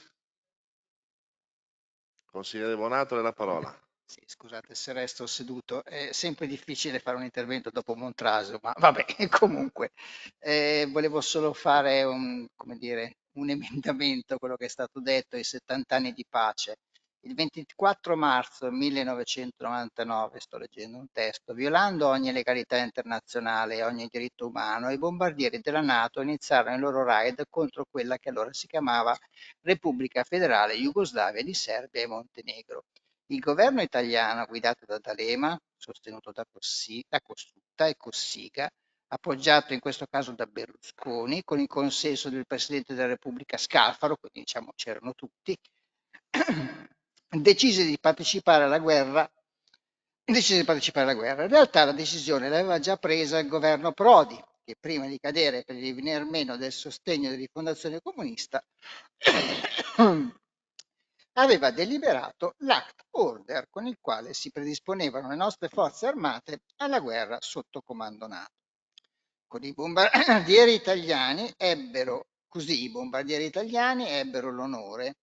Consigliere Bonato, è la parola. Sì, scusate se resto seduto, è sempre difficile fare un intervento dopo Montrasio, ma vabbè, comunque, eh, volevo solo fare un, dire, un emendamento a quello che è stato detto, i 70 anni di pace. Il 24 marzo 1999, sto leggendo un testo, violando ogni legalità internazionale e ogni diritto umano, i bombardieri della Nato iniziarono il loro raid contro quella che allora si chiamava Repubblica Federale Jugoslavia di Serbia e Montenegro. Il governo italiano, guidato da D'Alema, sostenuto da, Cossi, da Cossutta e Cossiga, appoggiato in questo caso da Berlusconi, con il consenso del Presidente della Repubblica Scalfaro, quindi diciamo c'erano tutti, decise di partecipare alla guerra decise di partecipare alla guerra. In realtà la decisione l'aveva già presa il governo Prodi, che prima di cadere per il venir meno del sostegno della rifondazione comunista aveva deliberato l'Act Order con il quale si predisponevano le nostre forze armate alla guerra sotto comando NATO. Con i bombardieri italiani ebbero, così i bombardieri italiani ebbero l'onore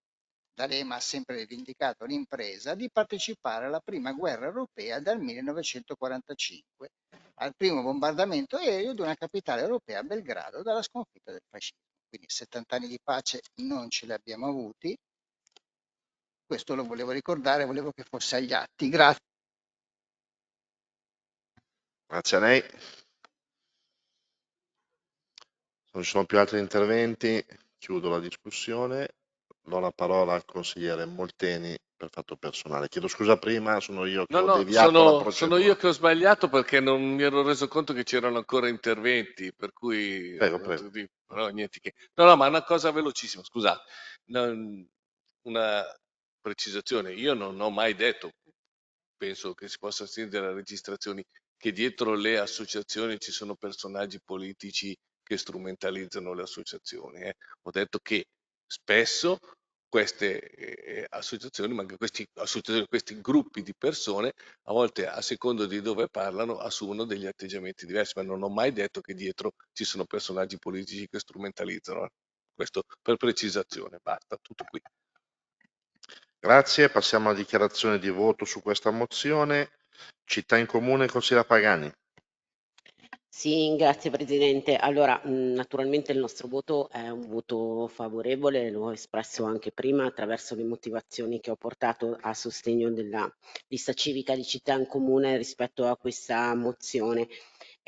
D'Alema ha sempre rivendicato l'impresa di partecipare alla prima guerra europea dal 1945, al primo bombardamento aereo di una capitale europea, Belgrado, dalla sconfitta del fascismo. Quindi 70 anni di pace non ce li abbiamo avuti. Questo lo volevo ricordare, volevo che fosse agli atti. Grazie. Grazie a lei. non ci sono più altri interventi, chiudo la discussione do la parola al consigliere Molteni per fatto personale. Chiedo scusa prima, sono io che no, ho no, deviato sono, sono, io che ho sbagliato perché non mi ero reso conto che c'erano ancora interventi, per cui... Prego, eh, prego. Dico, no, che... no, no, ma una cosa velocissima, scusate. Una precisazione, io non ho mai detto, penso che si possa stendere a registrazioni, che dietro le associazioni ci sono personaggi politici che strumentalizzano le associazioni. Eh. Ho detto che spesso queste eh, eh, associazioni, ma anche questi, questi, gruppi di persone, a volte a secondo di dove parlano, assumono degli atteggiamenti diversi, ma non ho mai detto che dietro ci sono personaggi politici che strumentalizzano. Eh. Questo per precisazione, basta, tutto qui. Grazie, passiamo alla dichiarazione di voto su questa mozione. Città in comune, consigliere Pagani. Sì, grazie Presidente. Allora, mm, naturalmente il nostro voto è un voto favorevole, l'ho espresso anche prima attraverso le motivazioni che ho portato a sostegno della lista civica di città in comune rispetto a questa mozione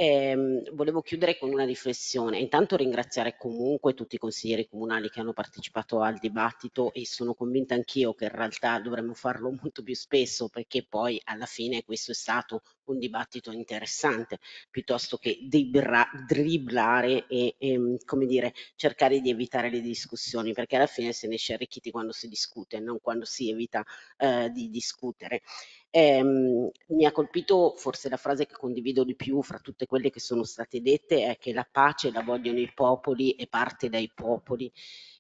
ehm, volevo chiudere con una riflessione. Intanto ringraziare comunque tutti i consiglieri comunali che hanno partecipato al dibattito e sono convinta anch'io che in realtà dovremmo farlo molto più spesso perché poi alla fine questo è stato un dibattito interessante piuttosto che debra, dribblare e, e ehm, come dire, cercare di evitare le discussioni perché alla fine se ne esce arricchiti quando si discute, non quando si evita eh, di discutere ehm, mi ha colpito forse la frase che condivido di più fra tutte quelle che sono state dette è che la pace la vogliono i popoli e parte dai popoli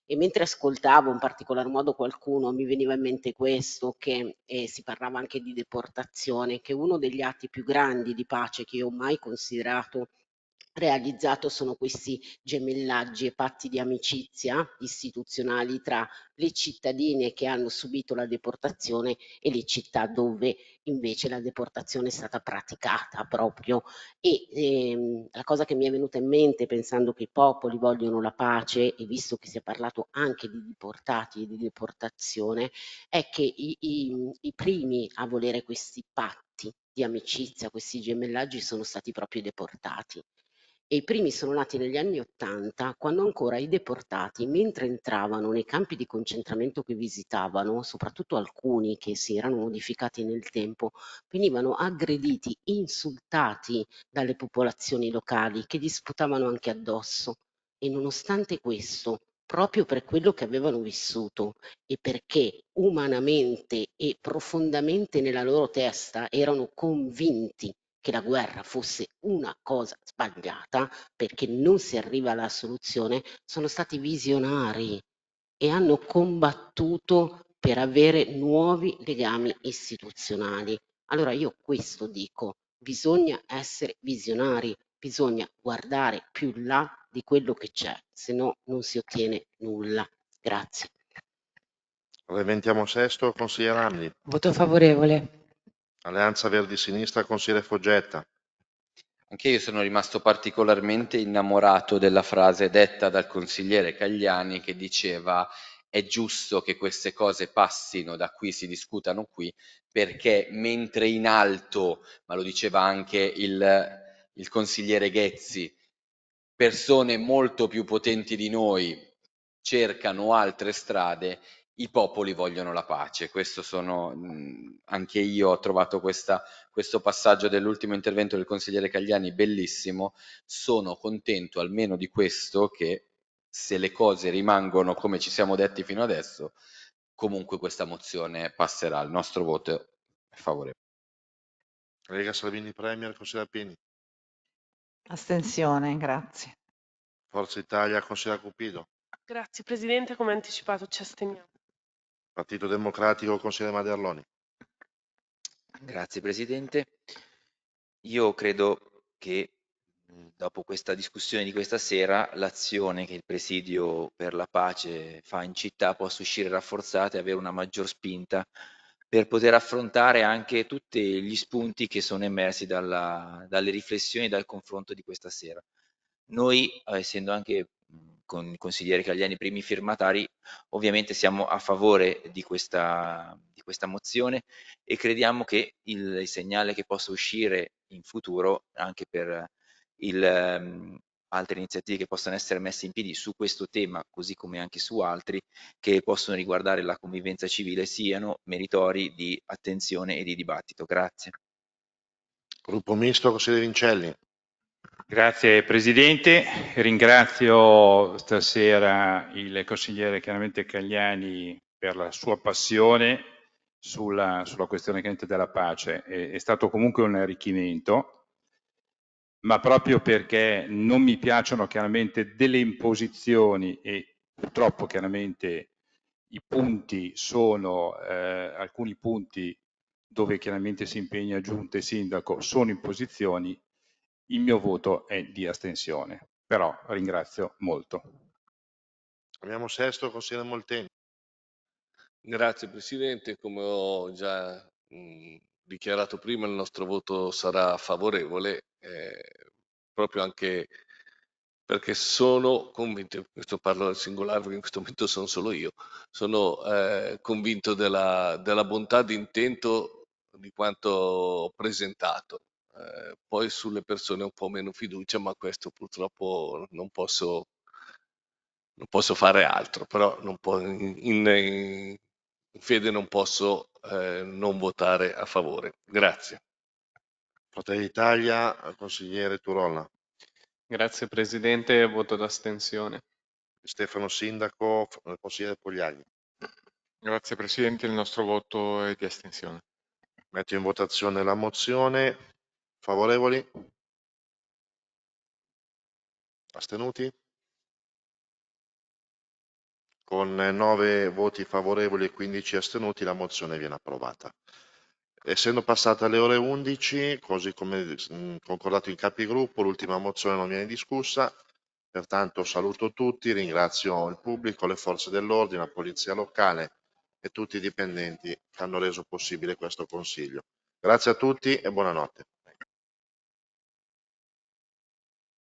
e mentre ascoltavo in particolar modo qualcuno mi veniva in mente questo che eh, si parlava anche di deportazione che uno degli atti più grandi di pace che io ho mai considerato realizzato sono questi gemellaggi e patti di amicizia istituzionali tra le cittadine che hanno subito la deportazione e le città dove invece la deportazione è stata praticata proprio e ehm, la cosa che mi è venuta in mente pensando che i popoli vogliono la pace e visto che si è parlato anche di deportati e di deportazione è che i, i, i primi a volere questi patti di amicizia, questi gemellaggi sono stati proprio deportati e i primi sono nati negli anni Ottanta, quando ancora i deportati, mentre entravano nei campi di concentramento che visitavano, soprattutto alcuni che si erano modificati nel tempo, venivano aggrediti, insultati dalle popolazioni locali che disputavano anche addosso. E nonostante questo, proprio per quello che avevano vissuto e perché umanamente e profondamente nella loro testa erano convinti che la guerra fosse una cosa sbagliata perché non si arriva alla soluzione, sono stati visionari e hanno combattuto per avere nuovi legami istituzionali. Allora io questo dico, bisogna essere visionari, bisogna guardare più là di quello che c'è, se no non si ottiene nulla. Grazie. Reventiamo sesto, consigliere Anni. Voto favorevole. Alleanza Verdi Sinistra, consigliere Foggetta. Anche io sono rimasto particolarmente innamorato della frase detta dal consigliere Cagliani che diceva è giusto che queste cose passino da qui, si discutano qui, perché mentre in alto, ma lo diceva anche il, il consigliere Ghezzi, persone molto più potenti di noi cercano altre strade, i popoli vogliono la pace. Questo sono, mh, anche io ho trovato questa, questo passaggio dell'ultimo intervento del consigliere Cagliani bellissimo. Sono contento almeno di questo che se le cose rimangono come ci siamo detti fino adesso, comunque questa mozione passerà. Il nostro voto è favorevole. Lega Salvini Premier, consigliere Pini. Astensione, grazie. Forza Italia, consigliere Cupido. Grazie Presidente, come anticipato ci asteniamo. Partito Democratico, consigliere Maderloni. Grazie Presidente. Io credo che mm, dopo questa discussione di questa sera l'azione che il Presidio per la pace fa in città possa uscire rafforzata e avere una maggior spinta per poter affrontare anche tutti gli spunti che sono emersi dalla, dalle riflessioni e dal confronto di questa sera. Noi, eh, essendo anche con i consiglieri Cagliani primi firmatari, ovviamente siamo a favore di questa, di questa mozione e crediamo che il, segnale che possa uscire in futuro anche per il, um, altre iniziative che possano essere messe in piedi su questo tema, così come anche su altri che possono riguardare la convivenza civile, siano meritori di attenzione e di dibattito. Grazie. Gruppo Ministro consigliere Vincelli. Grazie Presidente, ringrazio stasera il consigliere chiaramente Cagliani per la sua passione sulla, sulla questione della pace, è, è stato comunque un arricchimento, ma proprio perché non mi piacciono chiaramente delle imposizioni e purtroppo chiaramente i punti sono, eh, alcuni punti dove chiaramente si impegna giunta e sindaco sono imposizioni il mio voto è di astensione, però ringrazio molto. Abbiamo sesto consigliere Molteni. Grazie Presidente, come ho già mh, dichiarato prima il nostro voto sarà favorevole, eh, proprio anche perché sono convinto, questo parlo al singolare perché in questo momento sono solo io, sono eh, convinto della, della bontà di intento di quanto ho presentato eh, poi sulle persone un po' meno fiducia, ma questo purtroppo non posso, non posso fare altro, però in, in, in, fede non posso eh, non votare a favore. Grazie. Fratelli d'Italia, consigliere Turolla. Grazie Presidente, voto d'astensione. Stefano Sindaco, consigliere Pogliagni. Grazie Presidente, il nostro voto è di astensione. Metto in votazione la mozione favorevoli astenuti con 9 voti favorevoli e 15 astenuti la mozione viene approvata essendo passate le ore 11 così come mm, concordato in capigruppo l'ultima mozione non viene discussa Pertanto saluto tutti, ringrazio il pubblico, le forze dell'ordine, la polizia locale e tutti i dipendenti che hanno reso possibile questo consiglio. Grazie a tutti e buonanotte.